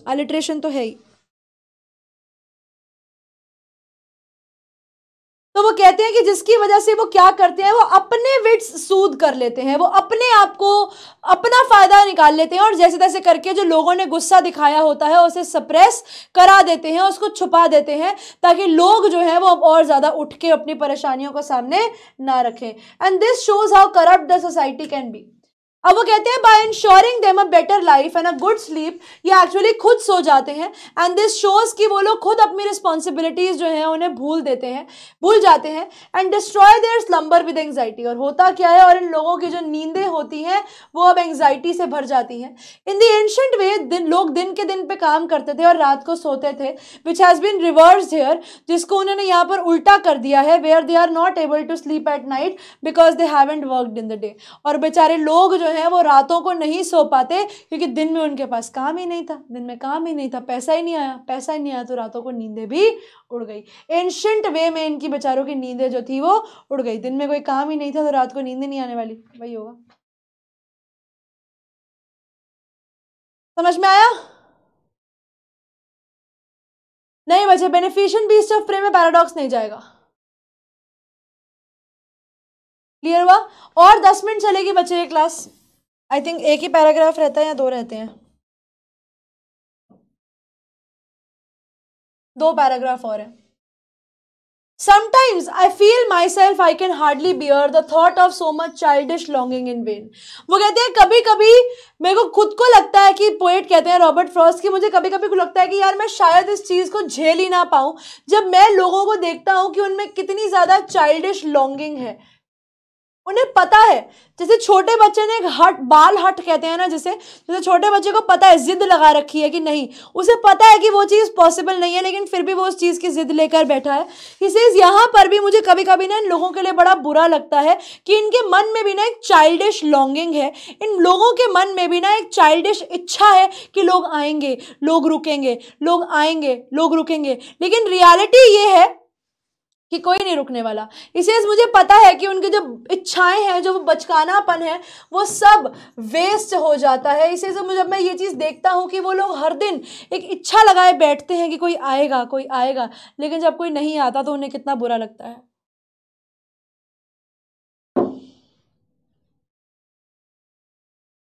अलिट्रेशन तो है ही तो वो कहते हैं कि जिसकी वजह से वो क्या करते हैं वो अपने विट्स सूद कर लेते हैं वो अपने आप को अपना फ़ायदा निकाल लेते हैं और जैसे तैसे करके जो लोगों ने गुस्सा दिखाया होता है उसे सप्रेस करा देते हैं उसको छुपा देते हैं ताकि लोग जो है वो अब और ज़्यादा उठ के अपनी परेशानियों को सामने ना रखें and this shows how corrupt the society can be अब वो कहते हैं by insuring them a better life and a good sleep ये एक्चुअली खुद सो जाते हैं एंड दिस शोज कि वो लोग खुद अपनी रिस्पॉन्सिबिलिटीज़ जो हैं उन्हें भूल देते हैं भूल जाते हैं and destroy their slumber with anxiety और होता क्या है और इन लोगों की जो नींदें होती हैं वो अब एंगजाइटी से भर जाती हैं इन दी एंशंट वे दिन लोग दिन के दिन पे काम करते थे और रात को सोते थे which has been reverse here जिसको उन्होंने यहाँ पर उल्टा कर दिया है where they are not able to sleep at night because they haven't worked in the day और बेचारे लोग जो हैं वो रातों को नहीं सो पाते क्योंकि दिन में उनके पास काम ही नहीं था दिन में काम ही नहीं था पैसा ही नहीं आया पैसा ही नहीं आया तो रातों को नींदें भी उड़ गई एंशंट वे में इनकी बेचारों की नींदें जो थी वो उड़ गई दिन में कोई काम ही नहीं था तो रात को नींदें नहीं आने वाली वही होगा समझ में आया नहीं बचे बेनिफिशियन बीस्ट ऑफ प्रे में पैराडॉक्स नहीं जाएगा क्लियर हुआ और दस मिनट चलेगी बच्चे ये क्लास आई थिंक एक ही पैराग्राफ रहता है या दो रहते हैं दो पैराग्राफ और है Sometimes I feel myself I can hardly bear the thought of so much childish longing in vain. वो कहते हैं कभी कभी मेरे को खुद को लगता है कि पोएट कहते हैं रॉबर्ट फ्रॉस्ट की मुझे कभी कभी को लगता है कि यार मैं शायद इस चीज़ को झेल ही ना पाऊं जब मैं लोगों को देखता हूं कि उनमें कितनी ज़्यादा चाइल्डिश लॉन्गिंग है उन्हें पता है जैसे छोटे बच्चे ने एक हट बाल हट कहते हैं ना जैसे जैसे छोटे बच्चे को पता है जिद लगा रखी है कि नहीं उसे पता है कि वो चीज़ पॉसिबल नहीं है लेकिन फिर भी वो उस चीज़ की जिद लेकर बैठा है इसे यहाँ पर भी मुझे कभी कभी ना इन लोगों के लिए बड़ा बुरा लगता है कि इनके मन में भी ना एक चाइल्डिश लॉन्गिंग है इन लोगों के मन में भी ना एक चाइल्डिश इच्छा है कि लोग आएंगे लोग रुकेंगे लोग आएंगे लोग रुकेंगे लेकिन रियालिटी ये है कि कोई नहीं रुकने वाला इसीलिए मुझे पता है कि उनकी जो इच्छाएं हैं जो वो बचकानापन है वो सब वेस्ट हो जाता है इसीलिए मुझे जब मैं ये चीज़ देखता हूँ कि वो लोग हर दिन एक इच्छा लगाए बैठते हैं कि कोई आएगा कोई आएगा लेकिन जब कोई नहीं आता तो उन्हें कितना बुरा लगता है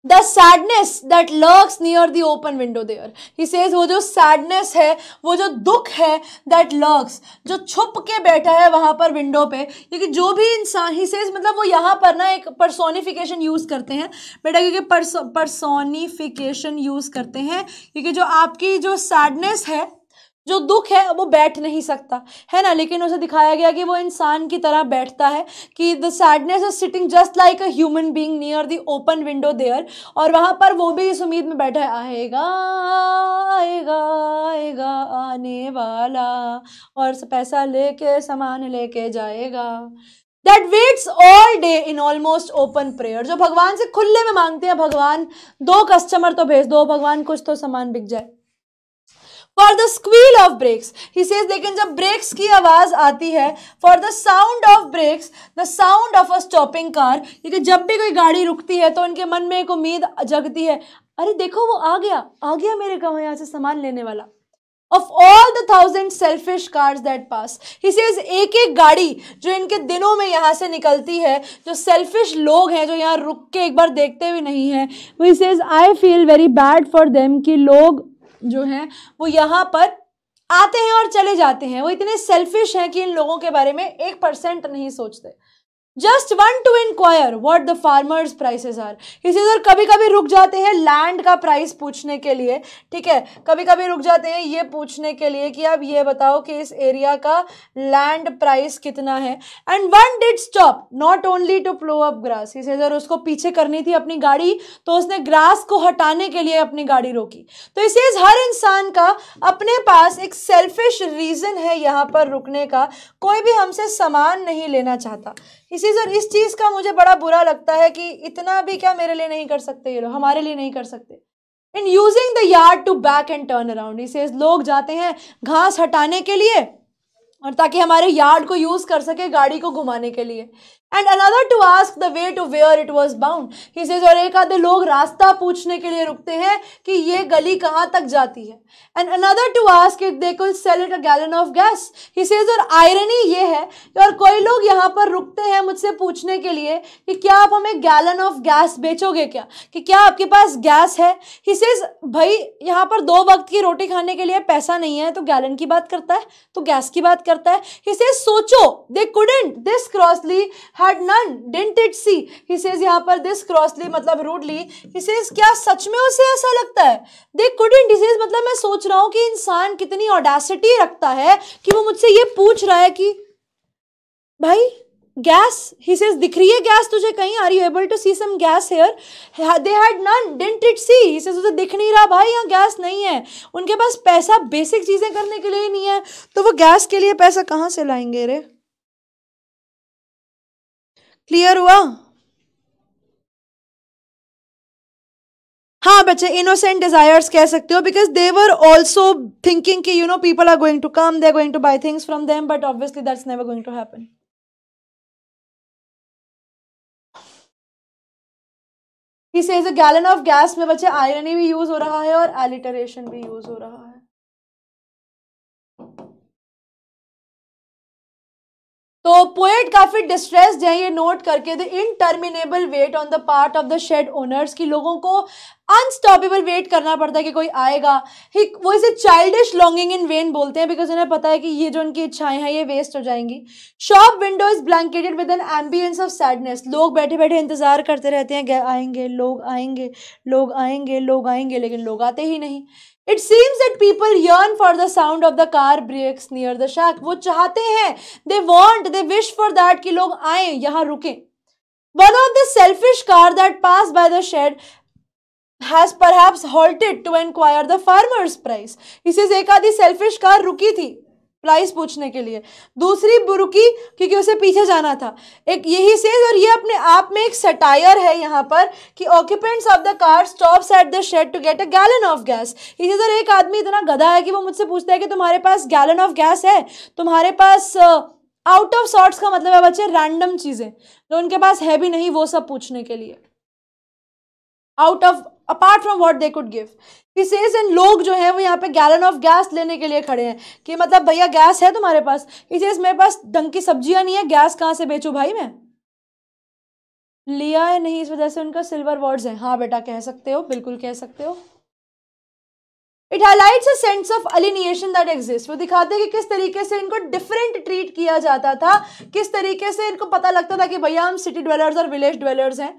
the sadness that lurks near the open window there he says वो जो सैडनेस है वो जो दुख है दैट लर्क्स जो छुप के बैठा है वहाँ पर विंडो पे क्योंकि जो भी इंसान ही सेज मतलब वो यहाँ पर ना एक परसोनिफिकेशन यूज़ करते हैं बेटा क्योंकि परसोनिफिकेशन यूज़ करते हैं क्योंकि जो आपकी जो सैडनेस है जो दुख है वो बैठ नहीं सकता है ना लेकिन उसे दिखाया गया कि वो इंसान की तरह बैठता है कि the sadness is sitting just like a human being near the open window there और वहाँ पर वो भी इस उम्मीद में बैठा है आएगा आएगा आएगा आने वाला और पैसा लेके सामान लेके जाएगा that waits all day in almost open prayer जो भगवान से खुले में मांगते हैं भगवान दो कस्टमर तो भेज दो भगवान कुछ तो सामान बिक जाए for the squeal of brakes he says लेकिन जब ब्रेक्स की आवाज़ आती है for the sound of brakes the sound of a stopping car क्योंकि जब भी कोई गाड़ी रुकती है तो उनके मन में एक उम्मीद जगती है अरे देखो वो आ गया आ गया मेरे गाँव यहाँ से सामान लेने वाला of all the thousand selfish cars that pass he says एक एक गाड़ी जो इनके दिनों में यहाँ से निकलती है जो सेल्फिश लोग हैं जो यहाँ रुक के एक बार देखते भी नहीं हैं वो he says I feel very bad for them कि लोग जो हैं वो यहाँ पर आते हैं और चले जाते हैं वो इतने सेल्फिश हैं कि इन लोगों के बारे में एक परसेंट नहीं सोचते just one to inquire what the farmers prices are इसी तरह कभी कभी रुक जाते हैं लैंड का प्राइस पूछने के लिए ठीक है कभी कभी रुक जाते हैं ये पूछने के लिए कि आप ये बताओ कि इस एरिया का लैंड प्राइस कितना है and one did stop not only to plough up grass इसी तरह उसको पीछे करनी थी अपनी गाड़ी तो उसने ग्रास को हटाने के लिए अपनी गाड़ी रोकी तो इसे हर इंसान का अपने पास एक सेल्फिश रीज़न है यहाँ पर रुकने का कोई भी हमसे सामान नहीं लेना चाहता इसी सर इस चीज़ का मुझे बड़ा बुरा लगता है कि इतना भी क्या मेरे लिए नहीं कर सकते ये लोग हमारे लिए नहीं कर सकते in using the yard to back and turn around इसे लोग जाते हैं घास हटाने के लिए और ताकि हमारे यार्ड को यूज़ कर सके गाड़ी को घुमाने के लिए and another to ask the way to where it was bound और एक आधे लोग रास्ता पूछने के लिए रुकते हैं कि ये गली कहाँ तक जाती है and another to ask it they could sell it a gallon of gas he says और आयरनी ये है और कोई लोग यहाँ पर रुकते हैं मुझसे पूछने के लिए कि क्या आप हमें गैलन ऑफ गैस बेचोगे क्या कि क्या आपके पास गैस है ही सेज भाई यहाँ पर दो वक्त की रोटी खाने के लिए पैसा नहीं है तो गैलन की बात करता है तो गैस की बात करता है ही सेज सोचो दे कुडेंट दिस क्रॉसली है had none didn't it see he says यहाँ पर दिस क्रॉसली मतलब रूडली ही सेज क्या सच में उसे ऐसा लगता है दे कुडेंट ही सेज मतलब मैं सोच रहा हूँ कि इंसान कितनी ऑडेसिटी रखता है कि वो मुझसे ये पूछ रहा है कि भाई गैस ही सेज दिख रही है गैस तुझे कहीं are you able to see some gas here they had none didn't it see he says उसे दिख नहीं रहा भाई यहाँ गैस नहीं है उनके पास पैसा बेसिक चीज़ें करने के लिए ही नहीं है तो वो गैस के लिए पैसा कहाँ से लाएंगे रे क्लियर हुआ हाँ बच्चे इनोसेंट डिजायर्स कह सकते हो because they were also thinking कि you know people are going to come they are going to buy things from them but obviously that's never going to happen he says gallon of gas में बच्चे irony भी use हो रहा है और alliteration भी use हो रहा है तो पोएट काफ़ी डिस्ट्रेस्ड है ये नोट करके the interminable wait on the part of the shed owners की लोगों को अनस्टॉपेबल वेट करना पड़ता है कि कोई आएगा ही वो इसे चाइल्डिश लॉन्गिंग इन वेन बोलते हैं बिकॉज उन्हें पता है कि ये जो उनकी इच्छाएं हैं ये वेस्ट हो जाएंगी shop window is blanketed with an ambience of sadness लोग बैठे बैठे इंतजार करते रहते हैं आएंगे लोग आएंगे लोग आएंगे लोग आएंगे लेकिन लोग आते ही नहीं it seems that people yearn for the sound of the car brakes near the shack वो चाहते हैं they want they wish for that कि लोग आए यहां रुके one of the selfish car that pass by the shed has पर halted to enquire the farmers price इसे एक आधी सेल्फिश कार रुकी थी प्राइस पूछने के लिए दूसरी बुरुकी क्योंकि उसे पीछे जाना था एक यही सेज और ये अपने आप में एक सटायर है यहाँ पर कि occupants of the car stops at the shed to get a gallon of gas इसी तरह एक आदमी इतना गधा है कि वो मुझसे पूछता है कि तुम्हारे पास गैलन ऑफ गैस है तुम्हारे पास आउट ऑफ सॉर्ट्स का मतलब है बच्चे रैंडम चीज़ें जो उनके पास है भी नहीं वो सब पूछने के लिए out of apart from what they could give he and लोग जो हैं वो यहाँ पे गैलन ऑफ गैस लेने के लिए खड़े हैं कि मतलब भैया गैस है तुम्हारे पास ही मेरे पास ढंग की सब्जियाँ नहीं है गैस कहाँ से बेचूँ भाई मैं लिया है नहीं इस वजह से उनका सिल्वर वर्ड्स हैं हाँ बेटा कह सकते हो बिल्कुल कह सकते हो it highlights a sense of alienation that exist वो दिखाते हैं कि किस तरीके से इनको डिफरेंट ट्रीट किया जाता था किस तरीके से इनको पता लगता था कि भैया हम सिटी ड्वेलर्स और विलेज ड्वेलर्स हैं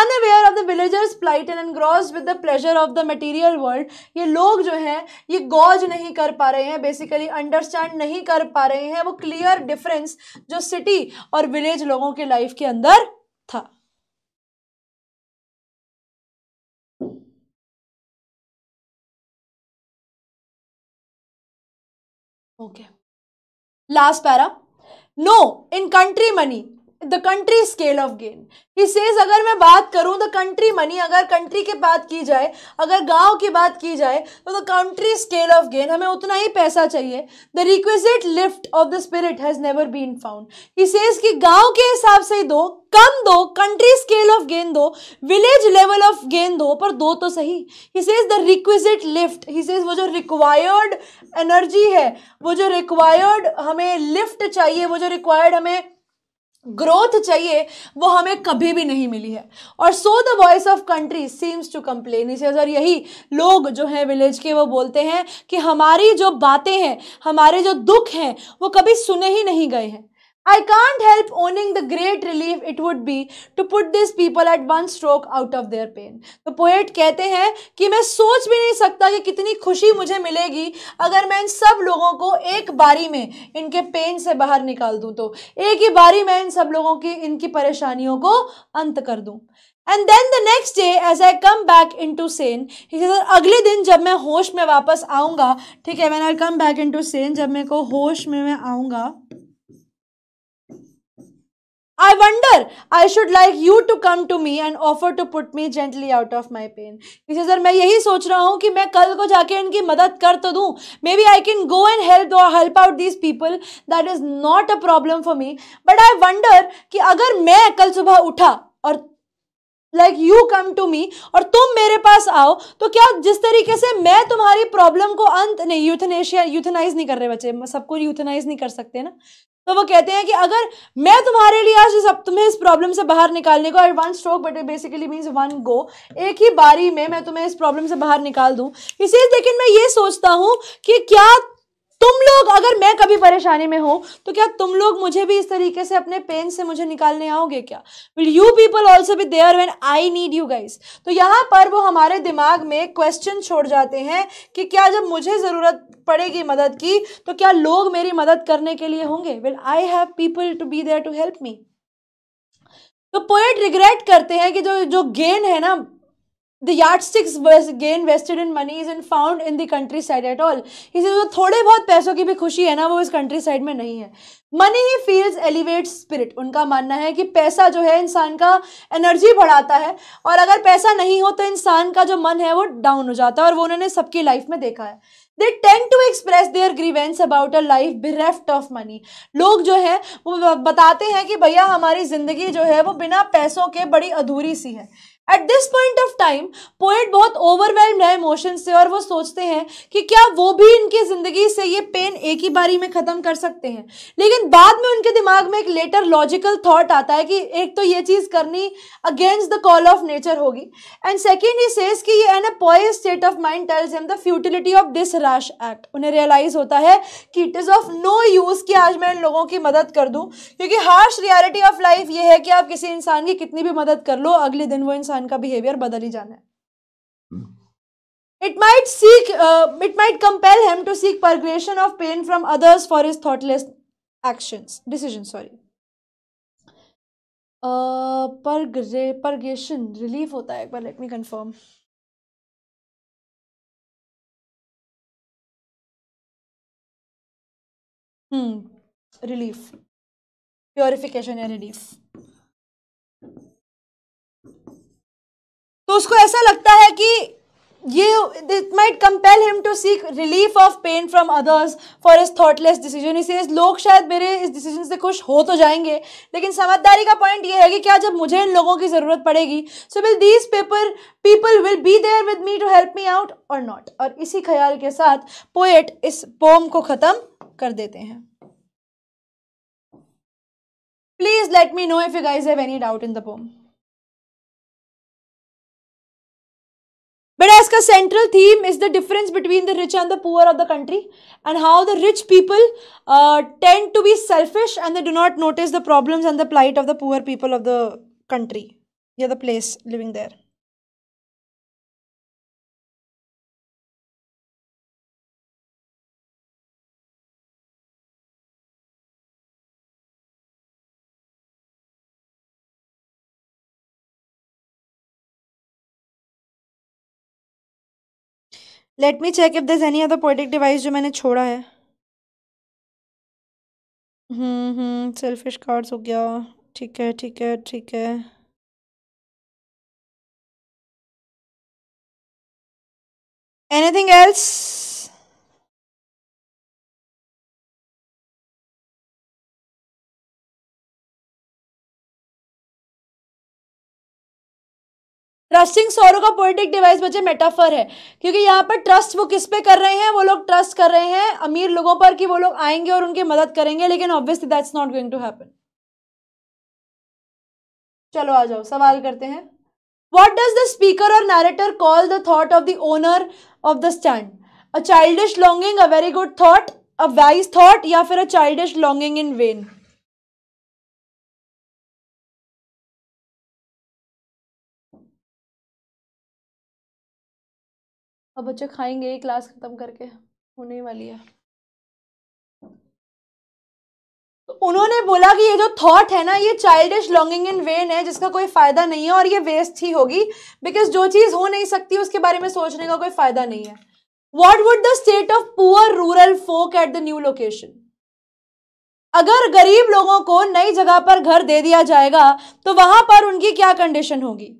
unaware of the villagers plight and engross with the pleasure of the material world ये लोग जो हैं ये गौज नहीं कर पा रहे हैं बेसिकली अंडरस्टैंड नहीं कर पा रहे हैं वो क्लियर डिफरेंस जो सिटी और विलेज लोगों के लाइफ के अंदर okay last para no in country money the country scale of gain he says अगर मैं बात करूं द कंट्री मनी अगर कंट्री के बात की जाए अगर गांव की बात की जाए तो the country scale of gain हमें उतना ही पैसा चाहिए the requisite lift of the spirit has never been found he says कि गांव के हिसाब से दो कम दो कंट्री स्केल ऑफ गेन दो विलेज लेवल ऑफ गेन दो पर दो तो सही he says the requisite lift he says वो जो रिक्वायर्ड एनर्जी है वो जो रिक्वायर्ड हमें लिफ्ट चाहिए वो जो रिक्वायर्ड हमें ग्रोथ चाहिए वो हमें कभी भी नहीं मिली है और so the voice of country seems to complain इसे और यही लोग जो हैं विलेज के वो बोलते हैं कि हमारी जो बातें हैं हमारे जो दुख हैं वो कभी सुने ही नहीं गए हैं I can't help owning the great relief it would be to put these people at one stroke out of their pain. तो पोएट कहते हैं कि मैं सोच भी नहीं सकता कि कितनी खुशी मुझे मिलेगी अगर मैं इन सब लोगों को एक बारी में इनके पेन से बाहर निकाल दूँ तो एक ही बारी मैं इन सब लोगों की इनकी परेशानियों को अंत कर दूँ and then the next day as I come back into sane अगले दिन जब मैं होश में वापस आऊँगा ठीक है when I come back into sane जब मेरे को होश में मैं आऊँगा I wonder I should like you to come to me and offer to put me gently out of my pain He sir मैं यही सोच रहा हूँ कि मैं कल को जाके इनकी मदद कर तो दूँ maybe I can go and help और help out these people that is not a problem for me but I wonder कि अगर मैं कल सुबह उठा और like you come to me और तुम मेरे पास आओ तो क्या जिस तरीके से मैं तुम्हारी प्रॉब्लम को अंत नहीं यूथनेशिया यूथनाइज नहीं कर रहे बच्चे सबको यूथनाइज नहीं कर सकते ना तो वो कहते हैं कि अगर मैं तुम्हारे लिए आज सब तुम्हें इस प्रॉब्लम से बाहर निकालने को one stroke but basically means one go एक ही बारी में मैं तुम्हें इस प्रॉब्लम से बाहर निकाल दूँ इसीलिए लेकिन मैं ये सोचता हूँ कि क्या तुम लोग अगर मैं कभी परेशानी में हूं तो क्या तुम लोग मुझे भी इस तरीके से अपने पेन से मुझे निकालने आओगे क्या विल यू पीपल ऑल्सो भी there when I need you guys तो यहां पर वो हमारे दिमाग में क्वेश्चन छोड़ जाते हैं कि क्या जब मुझे ज़रूरत पड़ेगी मदद की तो क्या लोग मेरी मदद करने के लिए होंगे will I have people to be there to help me तो पोएट रिग्रेट करते हैं कि जो जो गेन है ना the sticks gain wasted in money is in found in the countryside at all इसे जो थोड़े बहुत पैसों की भी खुशी है ना वो इस कंट्री साइड में नहीं है money he feels elevate spirit उनका मानना है कि पैसा जो है इंसान का एनर्जी बढ़ाता है और अगर पैसा नहीं हो तो इंसान का जो मन है वो डाउन हो जाता है और वो उन्होंने सबकी लाइफ में देखा है they tend to express their grievance about a life bereft of money लोग जो है वो बताते हैं कि भैया हमारी ज़िंदगी जो है वो बिना पैसों के बड़ी अधूरी सी है at this point of time poet बहुत ओवरवेल्ड है इमोशन से और वो सोचते हैं कि क्या वो भी इनकी ज़िंदगी से ये पेन एक ही बारी में ख़त्म कर सकते हैं लेकिन बाद में उनके दिमाग में एक लेटर लॉजिकल थॉट आता है कि एक तो ये चीज़ करनी against the call of nature होगी एंड सेकेंड ही सेज कि ये एन अ पॉय state of mind tells him the futility of this rash act उन्हें रियलाइज़ होता है कि it is of no use कि आज मैं इन लोगों की मदद कर दूँ क्योंकि हार्श रियलिटी ऑफ लाइफ ये है कि आप किसी इंसान की कितनी भी मदद कर लो अगले दिन वो इंसान इंसान का बिहेवियर बदल ही जाना है it might seek it might compel him to seek purgation of pain from others for his thoughtless action decision sorry परग्रे रिलीफ होता है एक बार let me confirm relief purification या रिलीफ तो उसको ऐसा लगता है कि ये it might compel him to seek relief of pain from others for his thoughtless decision इसे लोग शायद मेरे इस डिसीजन से खुश हो तो जाएंगे लेकिन समझदारी का पॉइंट ये है कि क्या जब मुझे इन लोगों की ज़रूरत पड़ेगी so will these paper people will be there with me to help me out और नॉट और इसी ख्याल के साथ पोएट इस पोम को ख़त्म कर देते हैं please let me know if you guys have any doubt in the poem Whereas the central theme is the difference between the rich and the poor of the country and how the rich people uh, tend to be selfish and they do not notice the problems and the plight of the poor people of the country, yeah, the place living there. Let me check if this any other poetic device जो मैंने छोड़ा है selfish हम्म, cards हम्म, हो गया ठीक है ठीक है ठीक है एनीथिंग एल्स ट्रस्टिंग सोरो का पोलिटिक डिवाइस बच्चे मेटाफर है क्योंकि यहाँ पर ट्रस्ट वो किस पे कर रहे हैं वो लोग ट्रस्ट कर रहे हैं अमीर लोगों पर कि वो लोग आएंगे और उनकी मदद करेंगे लेकिन obviously that's not going to happen चलो आ जाओ सवाल करते हैं वॉट डज द स्पीकर और narrator call the thought of the owner of the stand a childish longing a very good thought a wise thought या फिर a childish longing in vain अब बच्चे खाएंगे क्लास ख़त्म करके होने वाली है तो उन्होंने बोला कि ये जो थॉट है ना ये चाइल्डिश लॉन्गिंग इन वेन है जिसका कोई फ़ायदा नहीं है और ये वेस्ट ही होगी बिकॉज जो चीज़ हो नहीं सकती उसके बारे में सोचने का कोई फ़ायदा नहीं है what would the state of poor rural folk at the new location अगर गरीब लोगों को नई जगह पर घर दे दिया जाएगा तो वहां पर उनकी क्या कंडीशन होगी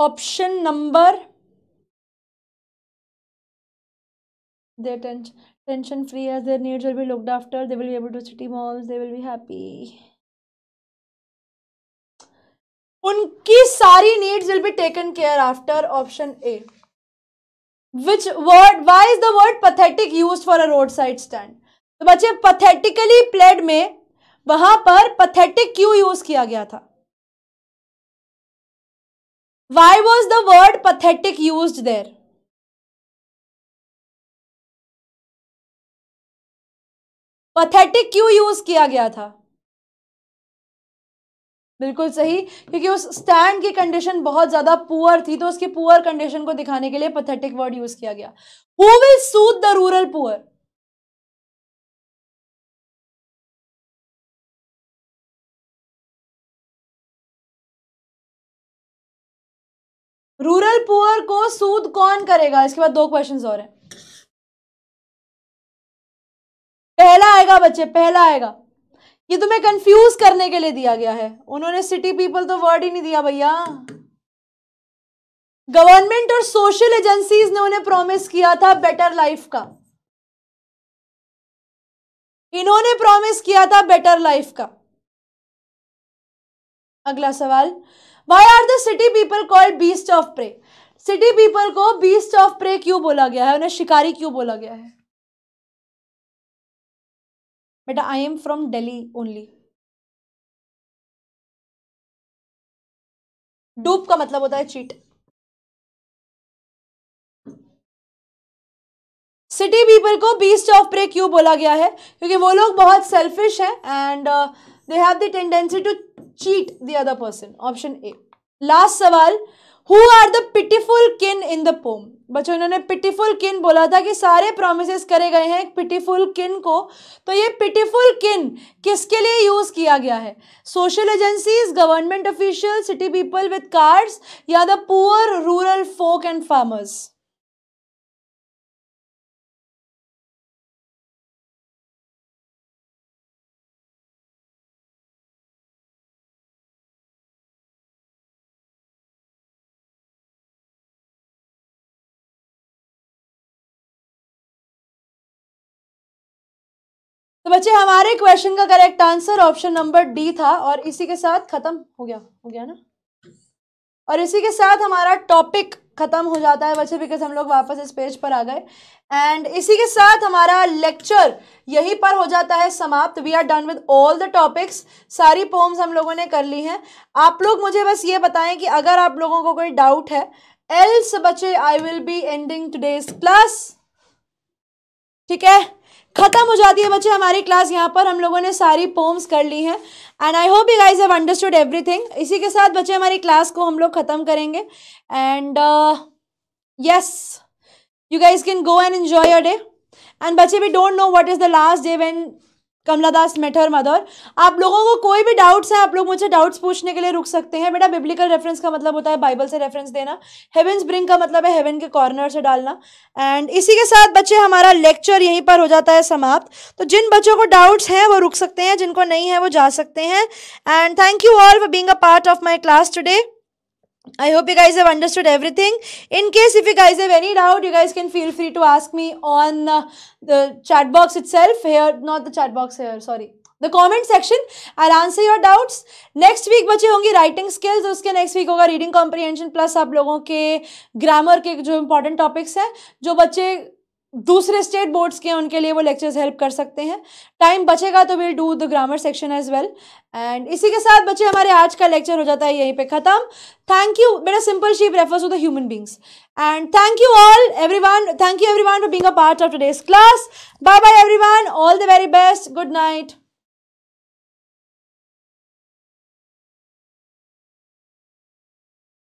option number they tension free as their needs will be looked after they will be able to city malls they will be happy उनकी सारी needs will be taken care after option A which word why is the word pathetic use for a road side stand तो बच्चे pathetically pled में वहां पर pathetic Q use किया गया था Why was the word pathetic used there? Pathetic क्यों use किया गया था बिल्कुल सही क्योंकि उस स्टैंड की कंडीशन बहुत ज्यादा पुअर थी तो उसकी पुअर कंडीशन को दिखाने के लिए पथेटिक वर्ड यूज किया गया who will sue the rural poor rural poor को सूद कौन करेगा इसके बाद दो क्वेश्चन और हैं पहला आएगा बच्चे पहला आएगा ये तुम्हें कंफ्यूज करने के लिए दिया गया है उन्होंने सिटी पीपल तो वर्ड ही नहीं दिया भैया गवर्नमेंट और सोशल एजेंसीज ने उन्हें प्रॉमिस किया था बेटर लाइफ का इन्होंने प्रॉमिस किया था बेटर लाइफ का अगला सवाल why are the city people called beast of prey city people को बीस्ट ऑफ प्रे क्यों बोला गया है उन्हें शिकारी क्यों बोला गया है बेटा I am from daily only dupe का मतलब होता है चीट सिटी पीपल को बीस्ट ऑफ प्रे क्यों बोला गया है क्योंकि वो लोग बहुत सेल्फिश हैं and uh, they have the tendency to cheat the other person option A last सवाल who are the pitiful kin in the pome बच्चों इन्होंने पिटीफुल किन बोला था कि सारे प्रोमिस करे गए हैं पिटीफुल किन को तो ये पिटीफुल किन किसके लिए यूज़ किया गया है social agencies government official city people with cards या the poor rural folk and farmers बच्चे हमारे क्वेश्चन का correct answer option number D था और इसी के साथ खत्म हो गया हो गया ना और इसी के साथ हमारा टॉपिक खत्म हो जाता है बच्चे बिकॉज हम लोग वापस इस पेज पर आ गए एंड इसी के साथ हमारा लेक्चर यहीं पर हो जाता है समाप्त we are done with all the topics सारी पोम्स हम लोगों ने कर ली हैं आप लोग मुझे बस ये बताएं कि अगर आप लोगों को कोई डाउट है एल्स बच्चे I will be ending today's class ठीक है खत्म हो जाती है बच्चे हमारी क्लास यहाँ पर हम लोगों ने सारी पोम्स कर ली हैं and I hope you guys have understood everything इसी के साथ बच्चे हमारी क्लास को हम लोग ख़त्म करेंगे and yes you guys can go and enjoy your day and बच्चे we don't know what is the last day when Kamala Das mother mother आप लोगों को कोई भी डाउट्स है आप लोग मुझे डाउट्स पूछने के लिए रुक सकते हैं बेटा बिब्लिकल रेफरेंस का मतलब होता है बाइबल से रेफरेंस देना हेवेंस ब्रिंग का मतलब है हेवन के कॉर्नर से डालना एंड इसी के साथ बच्चे हमारा लेक्चर यहीं पर हो जाता है समाप्त तो जिन बच्चों को डाउट्स हैं वो रुक सकते हैं जिनको नहीं है वो जा सकते हैं and thank you all for being a part of my class today I hope you guys have understood everything. In case if you guys have any doubt, you guys can feel free to ask me on uh, the chat box itself here, not the chat box here, sorry. the comment section. I'll answer your doubts. Next week, बचे होंगे writing skills. उसके next week होगा reading comprehension plus आप लोगों के grammar के जो important topics हैं जो बच्चे दूसरे स्टेट बोर्ड्स के उनके लिए वो लेक्चर्स हेल्प कर सकते हैं टाइम बचेगा तो will do the grammar section as well and इसी के साथ बच्चे हमारे आज का लेक्चर हो जाता है यहीं पे ख़त्म थैंक यू मेरा simple sheep refers to the human beings and thank you all everyone thank you everyone for being a part of today's class bye bye everyone all the very best good night